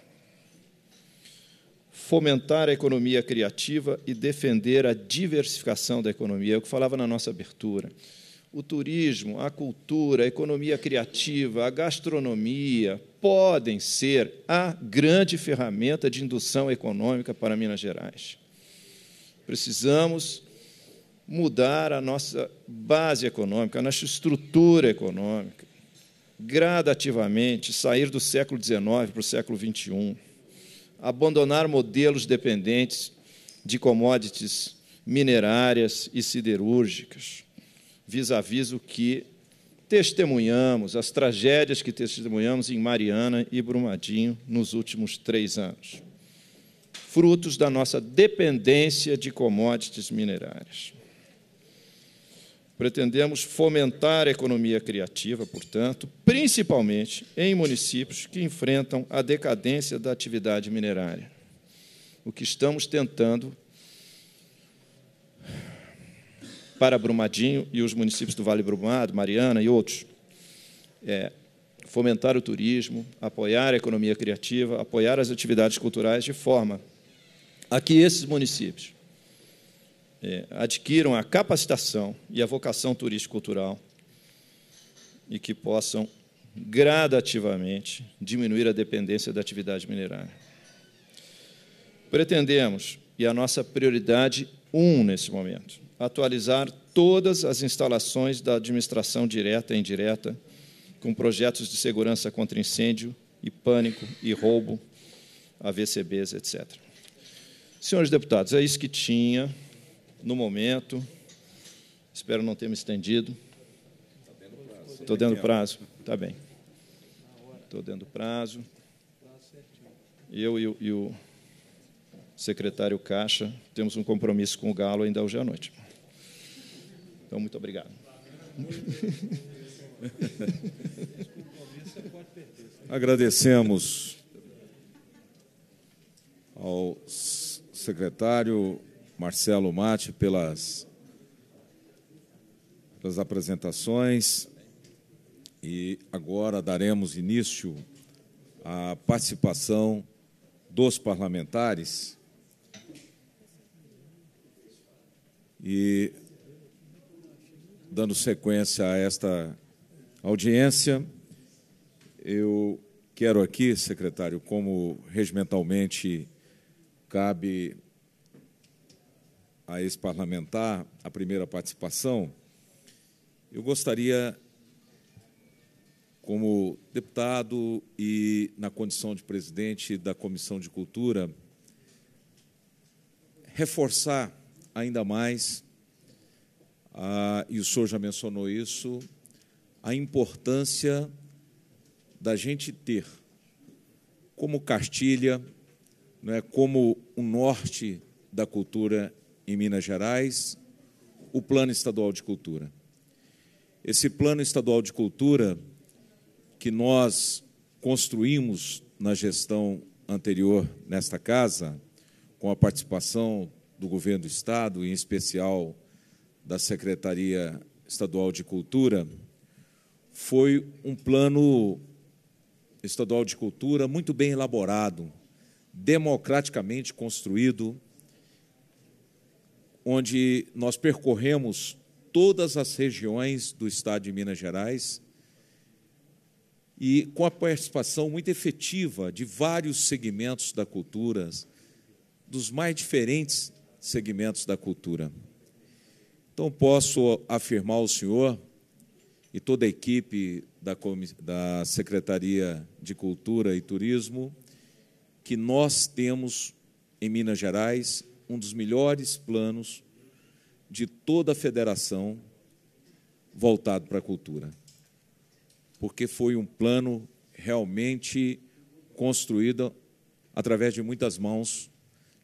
fomentar a economia criativa e defender a diversificação da economia. É o que falava na nossa abertura. O turismo, a cultura, a economia criativa, a gastronomia podem ser a grande ferramenta de indução econômica para Minas Gerais. Precisamos mudar a nossa base econômica, a nossa estrutura econômica, gradativamente sair do século XIX para o século XXI abandonar modelos dependentes de commodities minerárias e siderúrgicas, vis-à-vis o que testemunhamos, as tragédias que testemunhamos em Mariana e Brumadinho nos últimos três anos, frutos da nossa dependência de commodities minerárias. Pretendemos fomentar a economia criativa, portanto, principalmente em municípios que enfrentam a decadência da atividade minerária. O que estamos tentando para Brumadinho e os municípios do Vale Brumado, Mariana e outros é fomentar o turismo, apoiar a economia criativa, apoiar as atividades culturais de forma a que esses municípios é, adquiram a capacitação e a vocação turístico-cultural e que possam gradativamente diminuir a dependência da atividade minerária. Pretendemos, e a nossa prioridade um nesse momento, atualizar todas as instalações da administração direta e indireta com projetos de segurança contra incêndio e pânico e roubo, AVCBs, etc. Senhores deputados, é isso que tinha no momento. Espero não ter me estendido. Estou dando prazo. Está bem. Estou dando prazo. Eu e o, e o secretário Caixa temos um compromisso com o Galo ainda hoje à noite. Então, muito obrigado. Agradecemos ao secretário Marcelo Mate pelas, pelas apresentações. E agora daremos início à participação dos parlamentares. E dando sequência a esta audiência, eu quero aqui, secretário, como regimentalmente cabe a esse parlamentar a primeira participação, eu gostaria, como deputado e na condição de presidente da Comissão de Cultura, reforçar ainda mais, ah, e o senhor já mencionou isso, a importância da gente ter como Castilha, não é, como o norte da cultura em Minas Gerais o Plano Estadual de Cultura. Esse Plano Estadual de Cultura que nós construímos na gestão anterior nesta casa, com a participação do governo do estado e em especial da Secretaria Estadual de Cultura, foi um plano estadual de cultura muito bem elaborado, democraticamente construído onde nós percorremos todas as regiões do estado de Minas Gerais e com a participação muito efetiva de vários segmentos da cultura, dos mais diferentes segmentos da cultura. Então, posso afirmar ao senhor e toda a equipe da, da Secretaria de Cultura e Turismo que nós temos em Minas Gerais um dos melhores planos de toda a federação voltado para a cultura. Porque foi um plano realmente construído através de muitas mãos,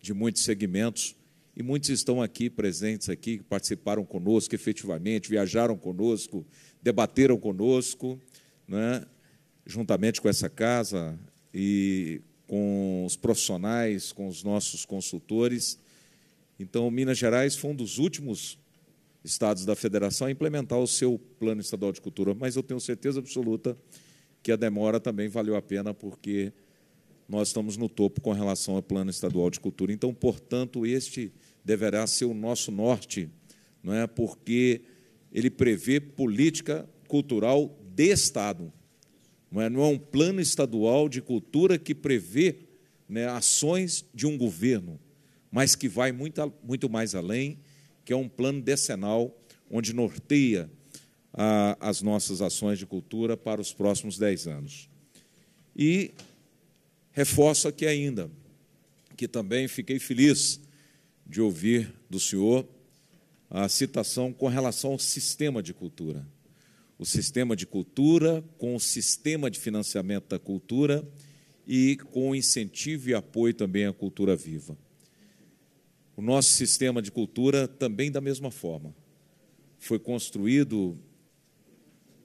de muitos segmentos, e muitos estão aqui presentes aqui, que participaram conosco efetivamente, viajaram conosco, debateram conosco, né, juntamente com essa casa e com os profissionais, com os nossos consultores, então, Minas Gerais foi um dos últimos estados da federação a implementar o seu plano estadual de cultura, mas eu tenho certeza absoluta que a demora também valeu a pena, porque nós estamos no topo com relação ao plano estadual de cultura. Então, portanto, este deverá ser o nosso norte, não é? porque ele prevê política cultural de Estado. Não é, não é um plano estadual de cultura que prevê né, ações de um governo mas que vai muito, muito mais além, que é um plano decenal onde norteia a, as nossas ações de cultura para os próximos dez anos. E reforço aqui ainda que também fiquei feliz de ouvir do senhor a citação com relação ao sistema de cultura. O sistema de cultura, com o sistema de financiamento da cultura e com incentivo e apoio também à cultura viva. O nosso sistema de cultura também da mesma forma. Foi construído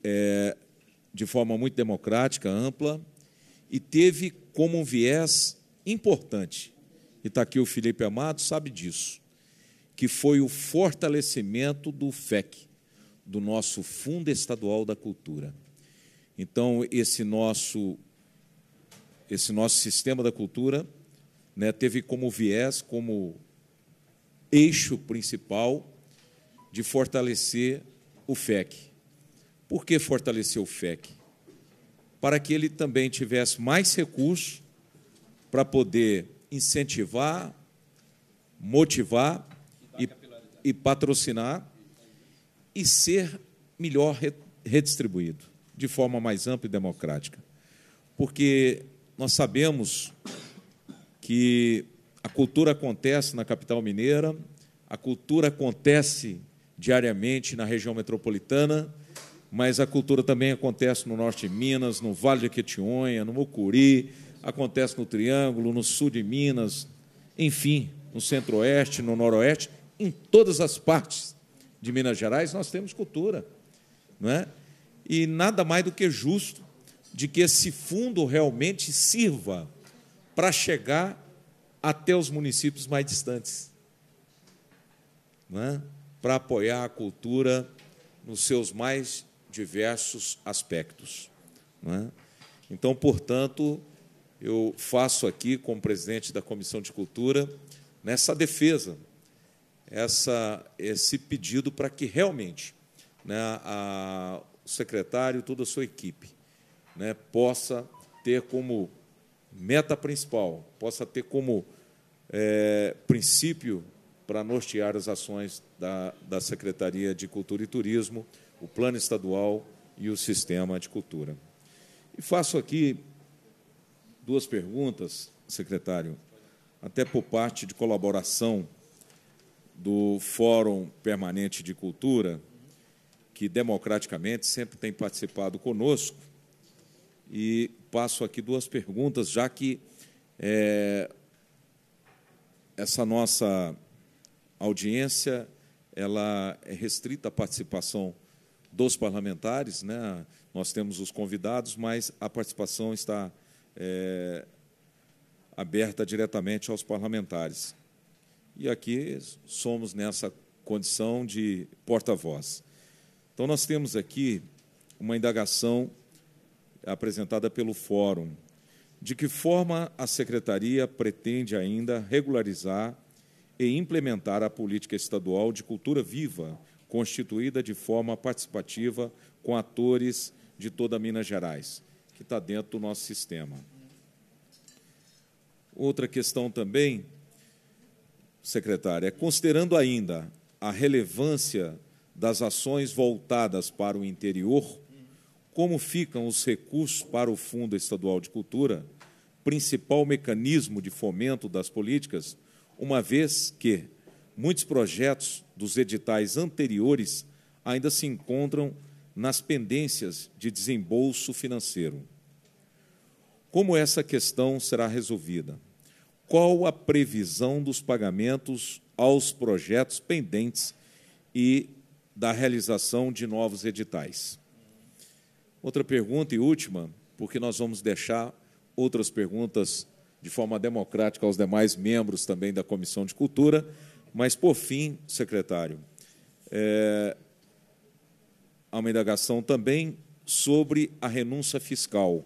é, de forma muito democrática, ampla, e teve como um viés importante, e está aqui o Felipe Amado, sabe disso, que foi o fortalecimento do FEC, do nosso Fundo Estadual da Cultura. Então, esse nosso, esse nosso sistema da cultura né, teve como viés, como eixo principal de fortalecer o FEC. Por que fortalecer o FEC? Para que ele também tivesse mais recursos para poder incentivar, motivar e, e patrocinar e ser melhor redistribuído, de forma mais ampla e democrática. Porque nós sabemos que a cultura acontece na capital mineira, a cultura acontece diariamente na região metropolitana, mas a cultura também acontece no norte de Minas, no Vale de Quetionha, no Mucuri, acontece no Triângulo, no sul de Minas, enfim, no centro-oeste, no noroeste, em todas as partes de Minas Gerais nós temos cultura. Não é? E nada mais do que justo de que esse fundo realmente sirva para chegar até os municípios mais distantes, né? para apoiar a cultura nos seus mais diversos aspectos. Né? Então, portanto, eu faço aqui, como presidente da Comissão de Cultura, nessa defesa, essa, esse pedido para que realmente né, a, o secretário e toda a sua equipe né, possa ter como meta principal possa ter como é, princípio para nortear as ações da, da Secretaria de Cultura e Turismo, o Plano Estadual e o Sistema de Cultura. E faço aqui duas perguntas, secretário, até por parte de colaboração do Fórum Permanente de Cultura, que democraticamente sempre tem participado conosco e passo aqui duas perguntas, já que é, essa nossa audiência ela é restrita à participação dos parlamentares, né? nós temos os convidados, mas a participação está é, aberta diretamente aos parlamentares. E aqui somos nessa condição de porta-voz. Então, nós temos aqui uma indagação apresentada pelo Fórum. De que forma a Secretaria pretende ainda regularizar e implementar a política estadual de cultura viva, constituída de forma participativa com atores de toda Minas Gerais, que está dentro do nosso sistema. Outra questão também, secretária, é considerando ainda a relevância das ações voltadas para o interior, como ficam os recursos para o Fundo Estadual de Cultura, principal mecanismo de fomento das políticas, uma vez que muitos projetos dos editais anteriores ainda se encontram nas pendências de desembolso financeiro. Como essa questão será resolvida? Qual a previsão dos pagamentos aos projetos pendentes e da realização de novos editais? Outra pergunta e última, porque nós vamos deixar outras perguntas de forma democrática aos demais membros também da Comissão de Cultura. Mas, por fim, secretário, é, há uma indagação também sobre a renúncia fiscal,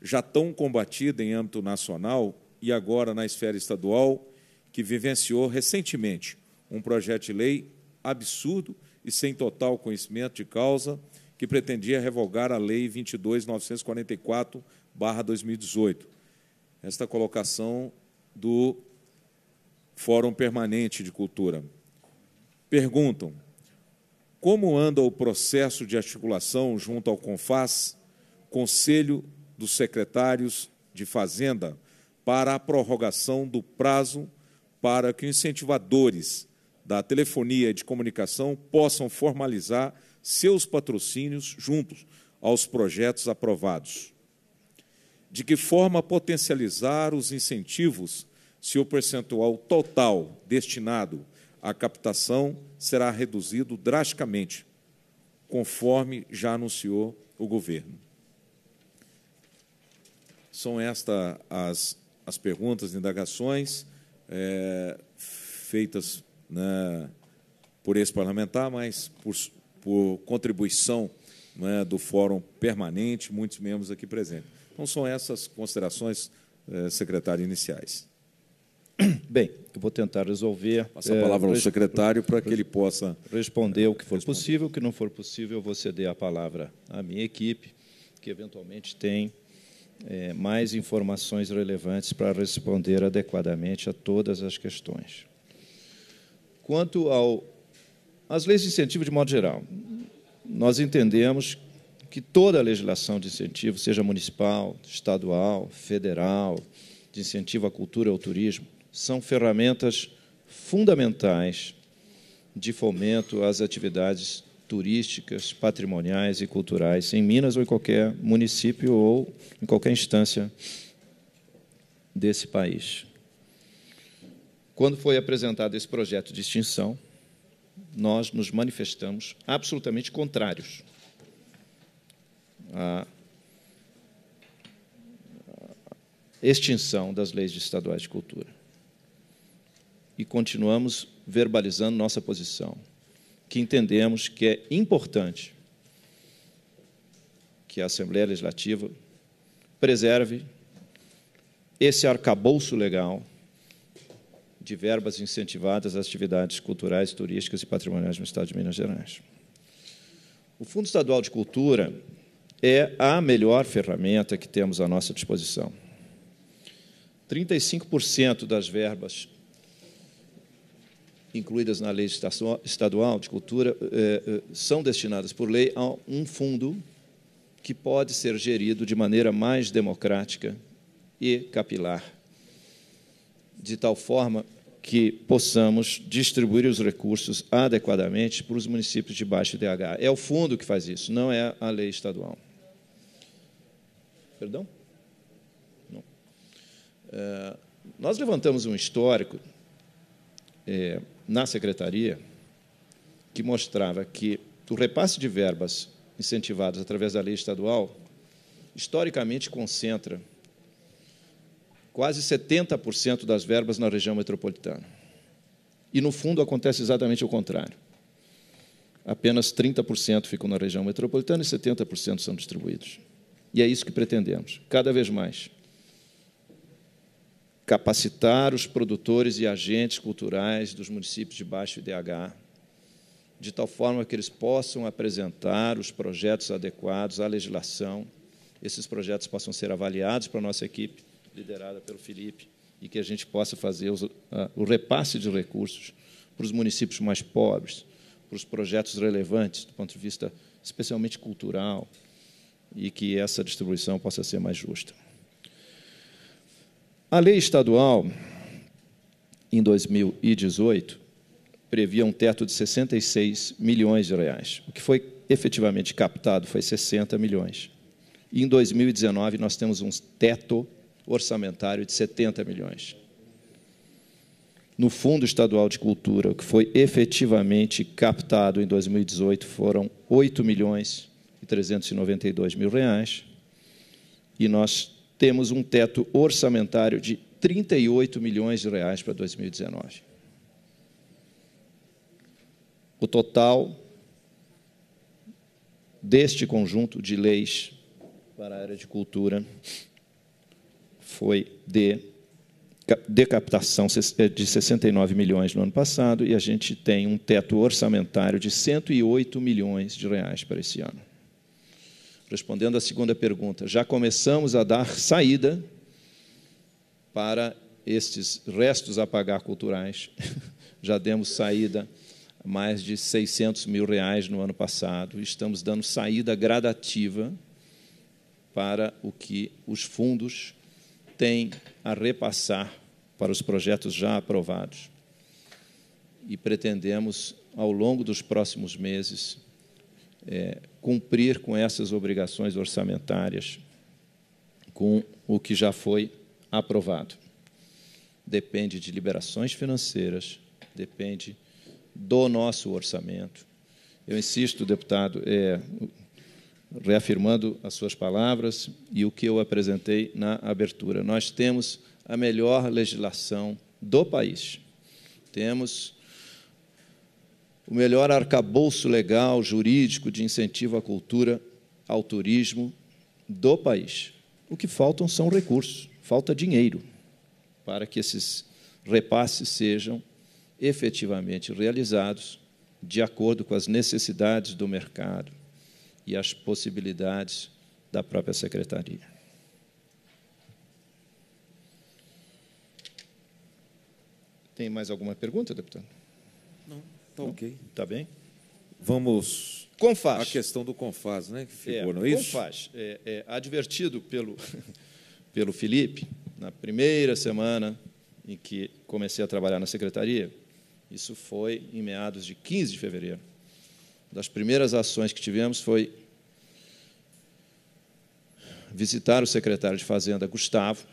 já tão combatida em âmbito nacional e agora na esfera estadual, que vivenciou recentemente um projeto de lei absurdo e sem total conhecimento de causa que pretendia revogar a Lei 22.944-2018. Esta colocação do Fórum Permanente de Cultura. Perguntam: como anda o processo de articulação junto ao CONFAS, Conselho dos Secretários de Fazenda, para a prorrogação do prazo para que incentivadores da telefonia e de comunicação possam formalizar seus patrocínios juntos aos projetos aprovados. De que forma potencializar os incentivos se o percentual total destinado à captação será reduzido drasticamente, conforme já anunciou o governo? São estas as, as perguntas e indagações é, feitas na, né, por esse parlamentar, mas por por contribuição né, do Fórum Permanente, muitos membros aqui presentes. Então, são essas considerações, eh, secretário, iniciais. Bem, eu vou tentar resolver. Passa a palavra é, ao eh, secretário para que ele possa. Responder o que for responder. possível, o que não for possível, eu vou ceder a palavra à minha equipe, que eventualmente tem é, mais informações relevantes para responder adequadamente a todas as questões. Quanto ao as leis de incentivo, de modo geral, nós entendemos que toda a legislação de incentivo, seja municipal, estadual, federal, de incentivo à cultura e ao turismo, são ferramentas fundamentais de fomento às atividades turísticas, patrimoniais e culturais em Minas ou em qualquer município ou em qualquer instância desse país. Quando foi apresentado esse projeto de extinção, nós nos manifestamos absolutamente contrários à extinção das leis estaduais de cultura. E continuamos verbalizando nossa posição, que entendemos que é importante que a Assembleia Legislativa preserve esse arcabouço legal de verbas incentivadas às atividades culturais, turísticas e patrimoniais no Estado de Minas Gerais. O Fundo Estadual de Cultura é a melhor ferramenta que temos à nossa disposição. 35% das verbas incluídas na Lei Estadual de Cultura eh, eh, são destinadas por lei a um fundo que pode ser gerido de maneira mais democrática e capilar, de tal forma que possamos distribuir os recursos adequadamente para os municípios de baixo DH É o fundo que faz isso, não é a lei estadual. Perdão? Não. É, nós levantamos um histórico é, na secretaria que mostrava que o repasse de verbas incentivadas através da lei estadual historicamente concentra quase 70% das verbas na região metropolitana. E, no fundo, acontece exatamente o contrário. Apenas 30% ficam na região metropolitana e 70% são distribuídos. E é isso que pretendemos, cada vez mais. Capacitar os produtores e agentes culturais dos municípios de baixo IDH, de tal forma que eles possam apresentar os projetos adequados à legislação. Esses projetos possam ser avaliados para a nossa equipe liderada pelo Felipe, e que a gente possa fazer os, uh, o repasse de recursos para os municípios mais pobres, para os projetos relevantes do ponto de vista especialmente cultural, e que essa distribuição possa ser mais justa. A lei estadual, em 2018, previa um teto de 66 milhões de reais. O que foi efetivamente captado foi 60 milhões. E em 2019, nós temos um teto orçamentário de 70 milhões. No Fundo Estadual de Cultura, o que foi efetivamente captado em 2018, foram 8 milhões e 392 mil reais. E nós temos um teto orçamentário de 38 milhões de reais para 2019. O total deste conjunto de leis para a área de cultura foi de decapitação eh, de 69 milhões no ano passado e a gente tem um teto orçamentário de 108 milhões de reais para esse ano. Respondendo à segunda pergunta, já começamos a dar saída para estes restos a pagar culturais. já demos saída a mais de 600 mil reais no ano passado. Estamos dando saída gradativa para o que os fundos tem a repassar para os projetos já aprovados. E pretendemos, ao longo dos próximos meses, é, cumprir com essas obrigações orçamentárias, com o que já foi aprovado. Depende de liberações financeiras, depende do nosso orçamento. Eu insisto, deputado, é, reafirmando as suas palavras e o que eu apresentei na abertura. Nós temos a melhor legislação do país. Temos o melhor arcabouço legal, jurídico de incentivo à cultura, ao turismo do país. O que faltam são recursos, falta dinheiro para que esses repasses sejam efetivamente realizados de acordo com as necessidades do mercado e as possibilidades da própria secretaria. Tem mais alguma pergunta, deputado? Não, tá ok. Tá bem? Vamos Confaz. a questão do Confaz, né? Que é, ficou, é, não é isso? Confaz. É, é, advertido pelo, pelo Felipe, na primeira semana em que comecei a trabalhar na secretaria, isso foi em meados de 15 de fevereiro das primeiras ações que tivemos foi visitar o secretário de Fazenda, Gustavo,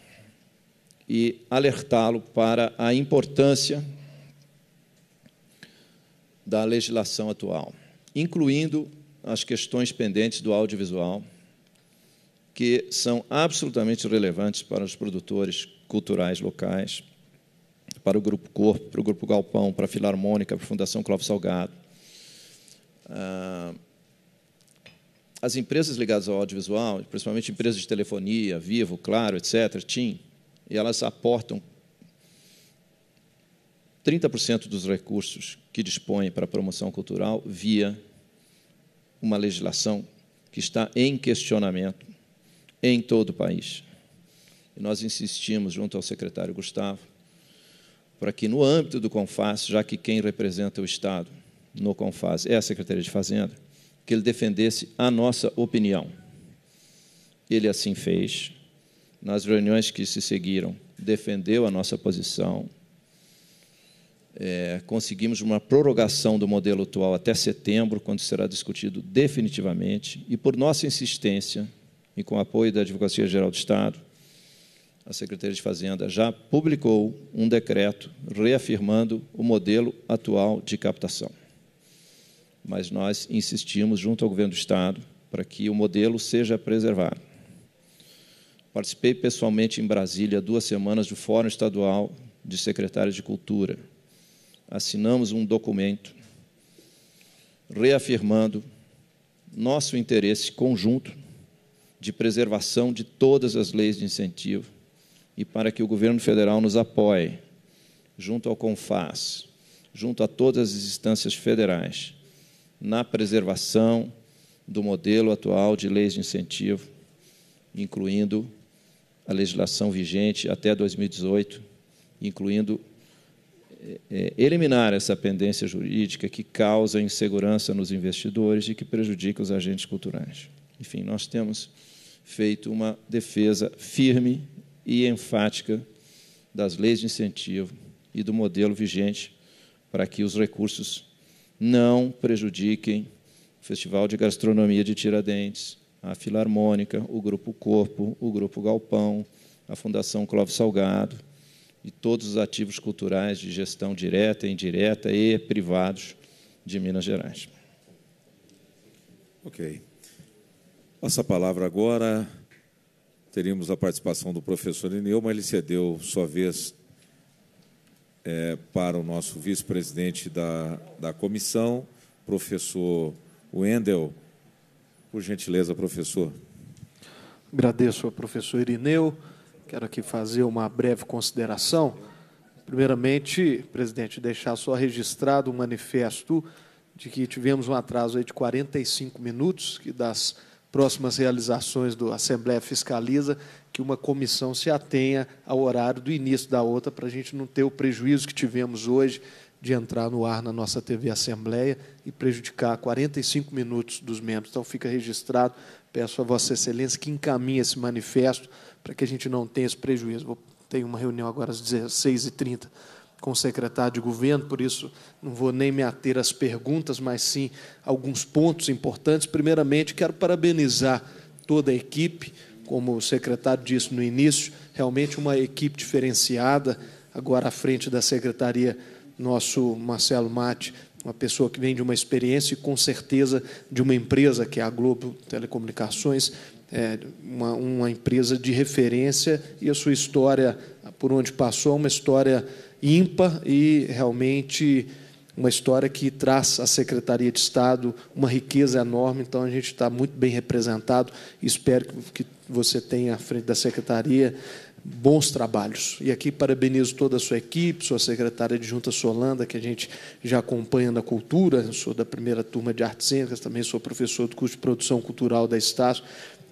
e alertá-lo para a importância da legislação atual, incluindo as questões pendentes do audiovisual, que são absolutamente relevantes para os produtores culturais locais, para o Grupo Corpo, para o Grupo Galpão, para a Filarmônica, para a Fundação Clóvis Salgado ah, as empresas ligadas ao audiovisual, principalmente empresas de telefonia, Vivo, Claro, etc., TIM, e elas aportam 30% dos recursos que dispõem para a promoção cultural via uma legislação que está em questionamento em todo o país. E nós insistimos, junto ao secretário Gustavo, para que, no âmbito do CONFAS, já que quem representa o Estado no Confaz, é a Secretaria de Fazenda, que ele defendesse a nossa opinião. Ele assim fez. Nas reuniões que se seguiram, defendeu a nossa posição. É, conseguimos uma prorrogação do modelo atual até setembro, quando será discutido definitivamente. E por nossa insistência, e com apoio da Advocacia Geral do Estado, a Secretaria de Fazenda já publicou um decreto reafirmando o modelo atual de captação mas nós insistimos junto ao governo do Estado para que o modelo seja preservado. Participei pessoalmente em Brasília duas semanas do Fórum Estadual de Secretários de Cultura. Assinamos um documento reafirmando nosso interesse conjunto de preservação de todas as leis de incentivo e para que o governo federal nos apoie, junto ao CONFAS, junto a todas as instâncias federais, na preservação do modelo atual de leis de incentivo, incluindo a legislação vigente até 2018, incluindo é, eliminar essa pendência jurídica que causa insegurança nos investidores e que prejudica os agentes culturais. Enfim, nós temos feito uma defesa firme e enfática das leis de incentivo e do modelo vigente para que os recursos não prejudiquem o Festival de Gastronomia de Tiradentes, a Filarmônica, o Grupo Corpo, o Grupo Galpão, a Fundação Clóvis Salgado e todos os ativos culturais de gestão direta, indireta e privados de Minas Gerais. Ok. Passa a palavra agora. Teríamos a participação do professor Ineu, mas ele cedeu sua vez é, para o nosso vice-presidente da, da comissão, professor Wendel. Por gentileza, professor. Agradeço ao professor Irineu. Quero aqui fazer uma breve consideração. Primeiramente, presidente, deixar só registrado o manifesto de que tivemos um atraso aí de 45 minutos, que das próximas realizações do Assembleia Fiscaliza, que uma comissão se atenha ao horário do início da outra, para a gente não ter o prejuízo que tivemos hoje de entrar no ar na nossa TV Assembleia e prejudicar 45 minutos dos membros. Então, fica registrado. Peço a Vossa Excelência que encaminhe esse manifesto para que a gente não tenha esse prejuízo. Vou ter uma reunião agora às 16h30 com o secretário de governo, por isso não vou nem me ater às perguntas, mas sim alguns pontos importantes. Primeiramente, quero parabenizar toda a equipe, como o secretário disse no início, realmente uma equipe diferenciada, agora à frente da secretaria, nosso Marcelo Mate, uma pessoa que vem de uma experiência e com certeza de uma empresa que é a Globo Telecomunicações, é uma, uma empresa de referência e a sua história por onde passou é uma história ímpar e realmente uma história que traz à Secretaria de Estado uma riqueza enorme, então a gente está muito bem representado. Espero que você tenha à frente da Secretaria bons trabalhos. E aqui parabenizo toda a sua equipe, sua secretária de Junta Solanda, que a gente já acompanha na cultura, Eu sou da primeira turma de artes cênicas, também sou professor do curso de produção cultural da Estácio,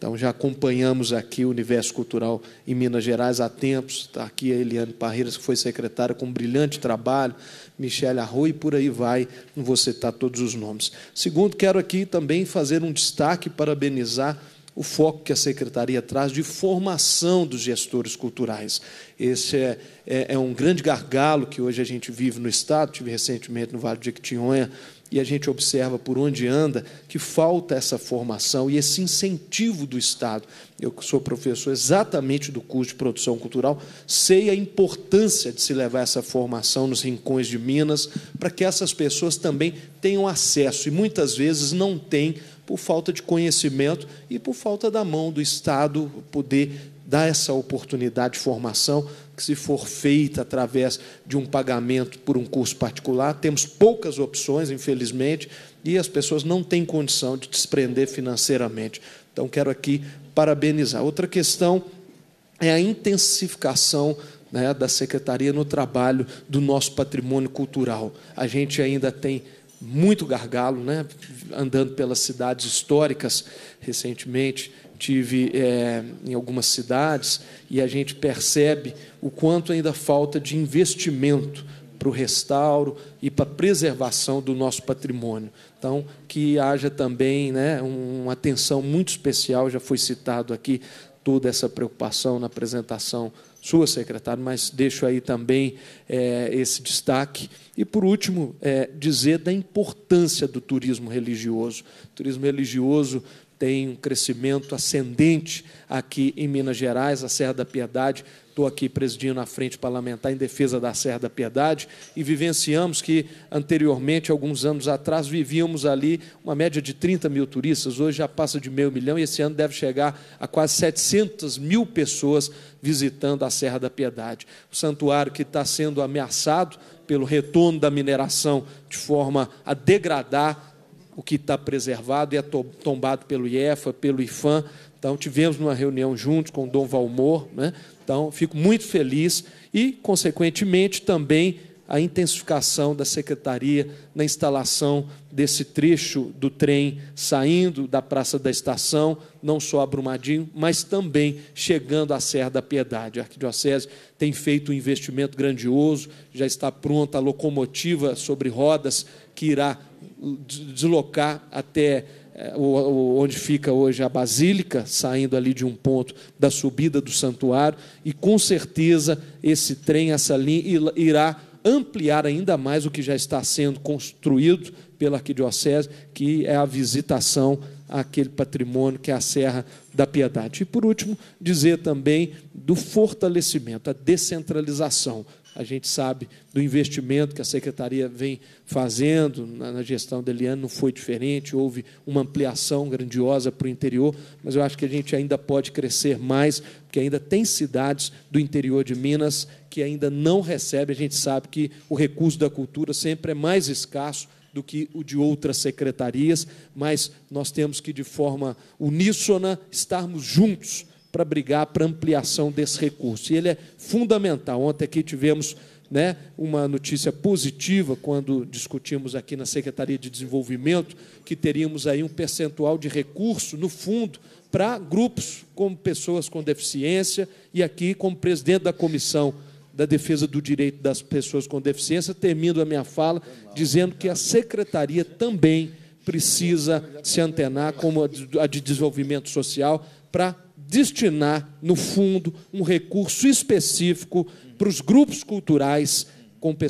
então já acompanhamos aqui o universo cultural em Minas Gerais há tempos. Está aqui a Eliane Parreiras, que foi secretária com um brilhante trabalho, Michele Arrui, e por aí vai, não vou citar todos os nomes. Segundo, quero aqui também fazer um destaque e parabenizar o foco que a secretaria traz de formação dos gestores culturais. Esse é, é, é um grande gargalo que hoje a gente vive no Estado. Tive recentemente no Vale de Jequitinhonha e a gente observa por onde anda que falta essa formação e esse incentivo do Estado. Eu, sou professor exatamente do curso de produção cultural, sei a importância de se levar essa formação nos rincões de Minas para que essas pessoas também tenham acesso e muitas vezes não têm por falta de conhecimento e por falta da mão do Estado poder dar essa oportunidade de formação que se for feita através de um pagamento por um curso particular, temos poucas opções, infelizmente, e as pessoas não têm condição de desprender financeiramente. Então, quero aqui parabenizar. Outra questão é a intensificação né, da Secretaria no trabalho do nosso patrimônio cultural. A gente ainda tem muito gargalo, né, andando pelas cidades históricas recentemente, tive é, em algumas cidades e a gente percebe o quanto ainda falta de investimento para o restauro e para a preservação do nosso patrimônio. Então, que haja também né, uma atenção muito especial, já foi citado aqui toda essa preocupação na apresentação sua, secretário, mas deixo aí também é, esse destaque. E, por último, é, dizer da importância do turismo religioso. O turismo religioso tem um crescimento ascendente aqui em Minas Gerais, a Serra da Piedade. Estou aqui presidindo a frente parlamentar em defesa da Serra da Piedade e vivenciamos que, anteriormente, alguns anos atrás, vivíamos ali uma média de 30 mil turistas, hoje já passa de meio milhão e esse ano deve chegar a quase 700 mil pessoas visitando a Serra da Piedade. O santuário que está sendo ameaçado pelo retorno da mineração de forma a degradar o que está preservado e é tombado pelo IEFA, pelo IFAM. Então, tivemos uma reunião juntos com o Dom Valmor. Né? Então, fico muito feliz e, consequentemente, também a intensificação da secretaria na instalação desse trecho do trem saindo da Praça da Estação, não só a Brumadinho, mas também chegando à Serra da Piedade. A Arquidiocese tem feito um investimento grandioso, já está pronta a locomotiva sobre rodas que irá deslocar até eh, onde fica hoje a basílica, saindo ali de um ponto da subida do santuário, e com certeza esse trem, essa linha, irá ampliar ainda mais o que já está sendo construído pela arquidiocese, que é a visitação àquele patrimônio que é a Serra da Piedade. E por último, dizer também do fortalecimento, a descentralização a gente sabe do investimento que a secretaria vem fazendo na gestão dele não foi diferente, houve uma ampliação grandiosa para o interior, mas eu acho que a gente ainda pode crescer mais, porque ainda tem cidades do interior de Minas que ainda não recebem. A gente sabe que o recurso da cultura sempre é mais escasso do que o de outras secretarias, mas nós temos que, de forma uníssona, estarmos juntos para brigar para ampliação desse recurso. E ele é fundamental. Ontem aqui tivemos né, uma notícia positiva quando discutimos aqui na Secretaria de Desenvolvimento que teríamos aí um percentual de recurso no fundo para grupos como pessoas com deficiência e aqui como presidente da comissão da defesa do direito das pessoas com deficiência, termino a minha fala dizendo que a secretaria também precisa se antenar como a de desenvolvimento social para destinar, no fundo, um recurso específico para os grupos culturais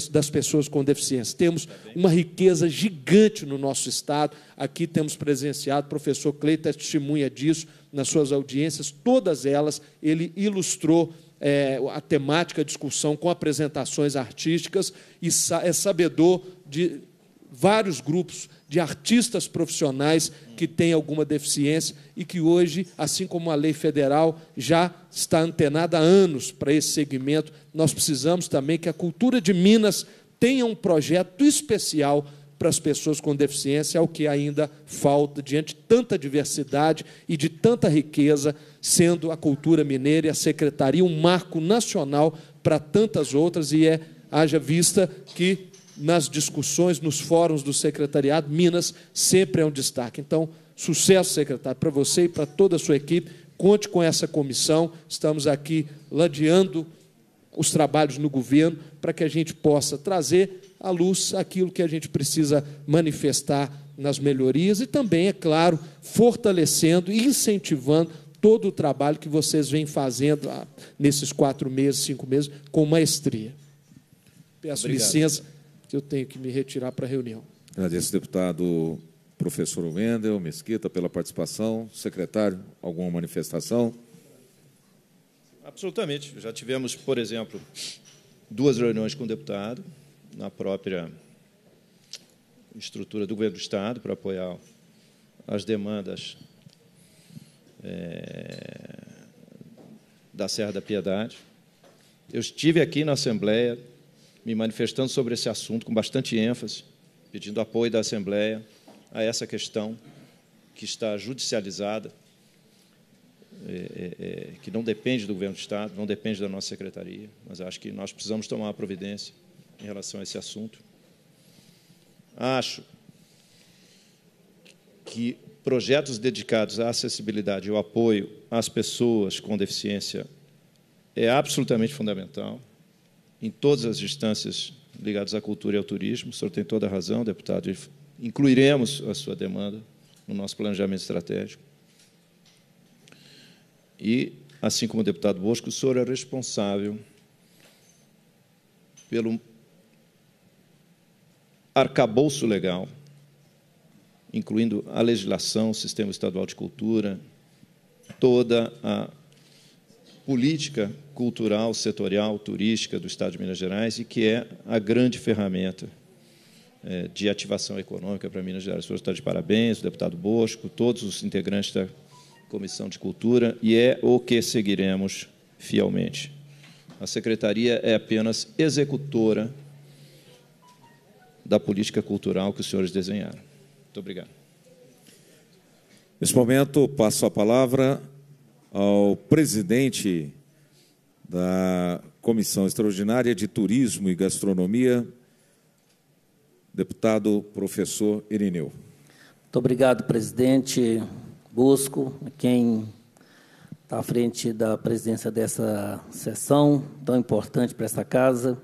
das pessoas com deficiência. Temos uma riqueza gigante no nosso Estado. Aqui temos presenciado, o professor Cleiton é testemunha disso nas suas audiências, todas elas, ele ilustrou é, a temática, a discussão com apresentações artísticas e é sabedor de vários grupos de artistas profissionais que têm alguma deficiência e que hoje, assim como a lei federal já está antenada há anos para esse segmento, nós precisamos também que a cultura de Minas tenha um projeto especial para as pessoas com deficiência, ao que ainda falta diante de tanta diversidade e de tanta riqueza, sendo a cultura mineira e a secretaria um marco nacional para tantas outras e é haja vista que nas discussões, nos fóruns do secretariado, Minas sempre é um destaque. Então, sucesso, secretário, para você e para toda a sua equipe. Conte com essa comissão. Estamos aqui ladeando os trabalhos no governo para que a gente possa trazer à luz aquilo que a gente precisa manifestar nas melhorias e também, é claro, fortalecendo e incentivando todo o trabalho que vocês vêm fazendo ah, nesses quatro meses, cinco meses, com maestria. Peço Obrigado. licença que eu tenho que me retirar para a reunião. Agradeço, deputado professor Wendel Mesquita, pela participação. Secretário, alguma manifestação? Absolutamente. Já tivemos, por exemplo, duas reuniões com o deputado, na própria estrutura do governo do Estado, para apoiar as demandas é, da Serra da Piedade. Eu estive aqui na Assembleia me manifestando sobre esse assunto com bastante ênfase, pedindo apoio da Assembleia a essa questão que está judicializada, é, é, é, que não depende do Governo do Estado, não depende da nossa Secretaria, mas acho que nós precisamos tomar uma providência em relação a esse assunto. Acho que projetos dedicados à acessibilidade e ao apoio às pessoas com deficiência é absolutamente fundamental em todas as instâncias ligadas à cultura e ao turismo. O senhor tem toda a razão, deputado. Incluiremos a sua demanda no nosso planejamento estratégico. E, assim como o deputado Bosco, o senhor é responsável pelo arcabouço legal, incluindo a legislação, o sistema estadual de cultura, toda a política cultural, setorial, turística do Estado de Minas Gerais e que é a grande ferramenta é, de ativação econômica para Minas Gerais. O senhor está de parabéns, o deputado Bosco, todos os integrantes da Comissão de Cultura, e é o que seguiremos fielmente. A Secretaria é apenas executora da política cultural que os senhores desenharam. Muito obrigado. Nesse momento, passo a palavra ao presidente da Comissão Extraordinária de Turismo e Gastronomia, deputado professor Irineu. Muito obrigado, presidente Busco, quem está à frente da presidência dessa sessão tão importante para esta casa.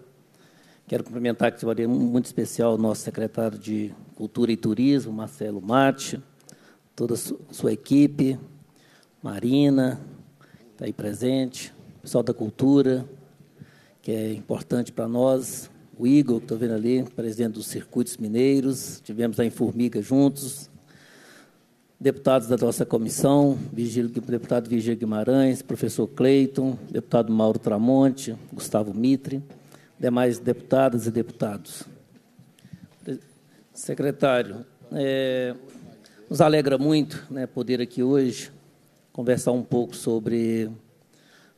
Quero cumprimentar de maneira muito especial o nosso secretário de Cultura e Turismo, Marcelo Mate, toda a sua equipe, Marina, está aí presente, pessoal da cultura, que é importante para nós, o Igor, que estou vendo ali, presidente dos Circuitos Mineiros, tivemos lá em Formiga juntos, deputados da nossa comissão, Vigílio, deputado Virgílio Guimarães, professor Cleiton, deputado Mauro Tramonte, Gustavo Mitre, demais deputadas e deputados. Secretário, é, nos alegra muito né, poder aqui hoje conversar um pouco sobre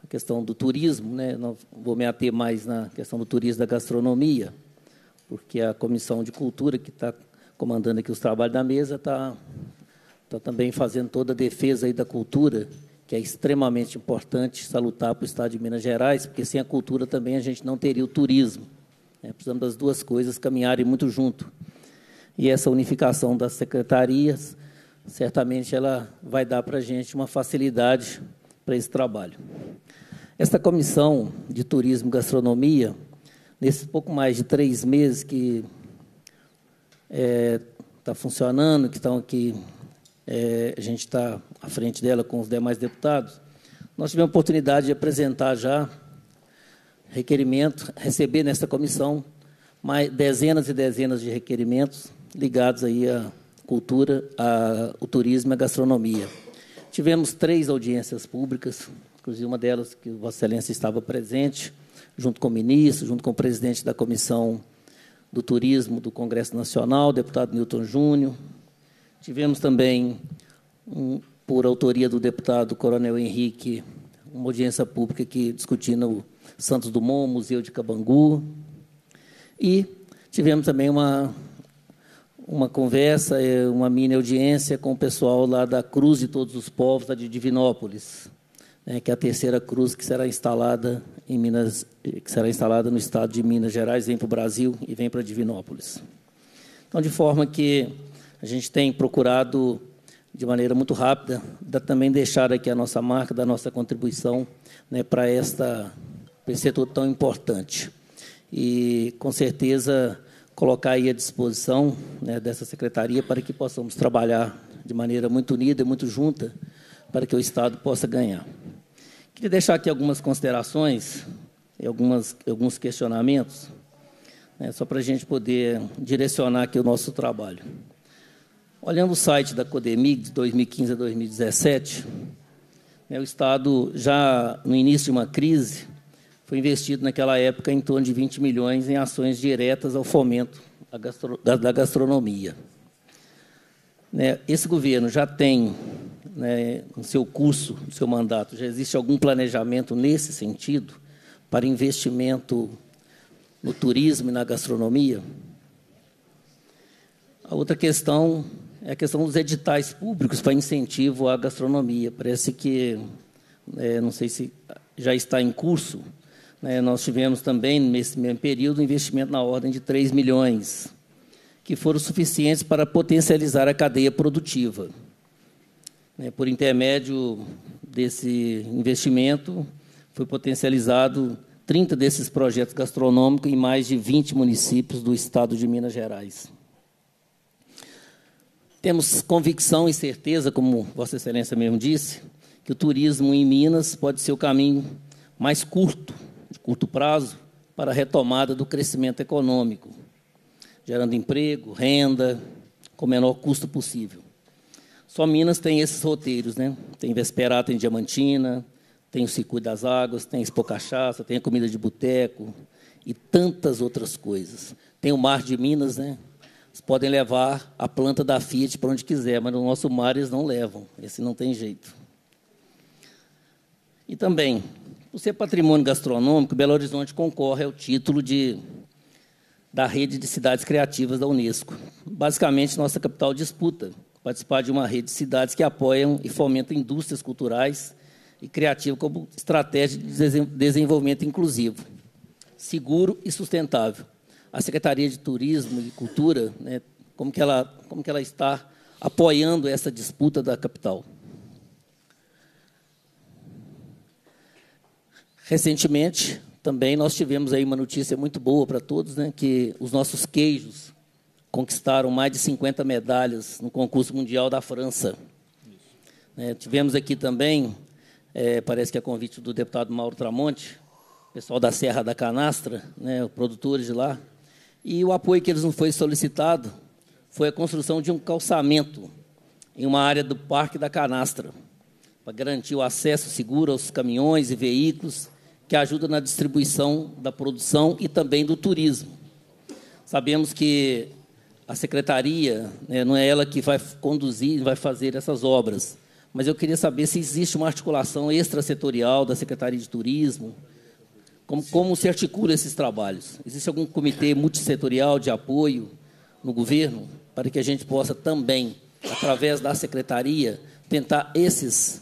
questão do turismo, né? Não vou me ater mais na questão do turismo da gastronomia, porque a comissão de cultura que está comandando aqui os trabalhos da mesa está tá também fazendo toda a defesa aí da cultura, que é extremamente importante salutar para o Estado de Minas Gerais, porque sem a cultura também a gente não teria o turismo. Né? Precisamos das duas coisas caminharem muito junto. E essa unificação das secretarias, certamente ela vai dar para a gente uma facilidade para esse trabalho. Esta comissão de turismo e gastronomia, nesses pouco mais de três meses que está é, tá funcionando, que estão aqui, é, a gente está à frente dela com os demais deputados, nós tivemos a oportunidade de apresentar já requerimento, receber nesta comissão mais, dezenas e dezenas de requerimentos ligados aí à cultura, ao turismo e à gastronomia. Tivemos três audiências públicas, inclusive uma delas que Vossa Excelência estava presente, junto com o ministro, junto com o presidente da Comissão do Turismo do Congresso Nacional, deputado Newton Júnior. Tivemos também, um, por autoria do deputado Coronel Henrique, uma audiência pública que discutindo o Santos Dumont, Museu de Cabangu. E tivemos também uma, uma conversa, eh, uma mini audiência com o pessoal lá da Cruz de Todos os Povos, da de Divinópolis né, que é a terceira cruz que será instalada em Minas, que será instalada no estado de Minas Gerais, vem para o Brasil e vem para Divinópolis. Então, de forma que a gente tem procurado de maneira muito rápida também deixar aqui a nossa marca, da nossa contribuição né, para esta esse setor tão importante. E com certeza colocar aí à disposição né, dessa secretaria para que possamos trabalhar de maneira muito unida e muito junta para que o Estado possa ganhar. Queria deixar aqui algumas considerações e algumas, alguns questionamentos, né, só para a gente poder direcionar aqui o nosso trabalho. Olhando o site da Codemig de 2015 a 2017, né, o Estado, já no início de uma crise, foi investido naquela época em torno de 20 milhões em ações diretas ao fomento da, gastro, da, da gastronomia. Né, esse governo já tem né, no seu curso, no seu mandato, já existe algum planejamento nesse sentido para investimento no turismo e na gastronomia? A outra questão é a questão dos editais públicos para incentivo à gastronomia. Parece que, é, não sei se já está em curso, né, nós tivemos também, nesse mesmo período, um investimento na ordem de 3 milhões, que foram suficientes para potencializar a cadeia produtiva. Né, por intermédio desse investimento, foi potencializado 30 desses projetos gastronômicos em mais de 20 municípios do estado de Minas Gerais. Temos convicção e certeza, como Vossa Excelência mesmo disse, que o turismo em Minas pode ser o caminho mais curto, de curto prazo, para a retomada do crescimento econômico, gerando emprego, renda, com o menor custo possível. Só Minas tem esses roteiros, né? Tem Vesperá, tem Diamantina, tem o Circuito das Águas, tem Expo Cachaça, tem a comida de boteco e tantas outras coisas. Tem o Mar de Minas, né? Eles podem levar a planta da Fiat para onde quiser, mas no nosso mar eles não levam. Esse não tem jeito. E também, por ser patrimônio gastronômico, Belo Horizonte concorre ao título de da rede de cidades criativas da Unesco. Basicamente, nossa capital disputa participar de uma rede de cidades que apoiam e fomentam indústrias culturais e criativas como estratégia de desenvolvimento inclusivo, seguro e sustentável. A Secretaria de Turismo e Cultura, né, como, que ela, como que ela está apoiando essa disputa da capital? Recentemente, também nós tivemos aí uma notícia muito boa para todos, né, que os nossos queijos conquistaram mais de 50 medalhas no concurso mundial da França. É, tivemos aqui também, é, parece que é convite do deputado Mauro Tramonte, pessoal da Serra da Canastra, né, produtores de lá, e o apoio que eles não foi solicitado foi a construção de um calçamento em uma área do Parque da Canastra, para garantir o acesso seguro aos caminhões e veículos que ajuda na distribuição da produção e também do turismo. Sabemos que a secretaria, né, não é ela que vai conduzir, vai fazer essas obras. Mas eu queria saber se existe uma articulação extrasetorial da Secretaria de Turismo, como, como se articula esses trabalhos? Existe algum comitê multissetorial de apoio no governo para que a gente possa também, através da secretaria, tentar esses,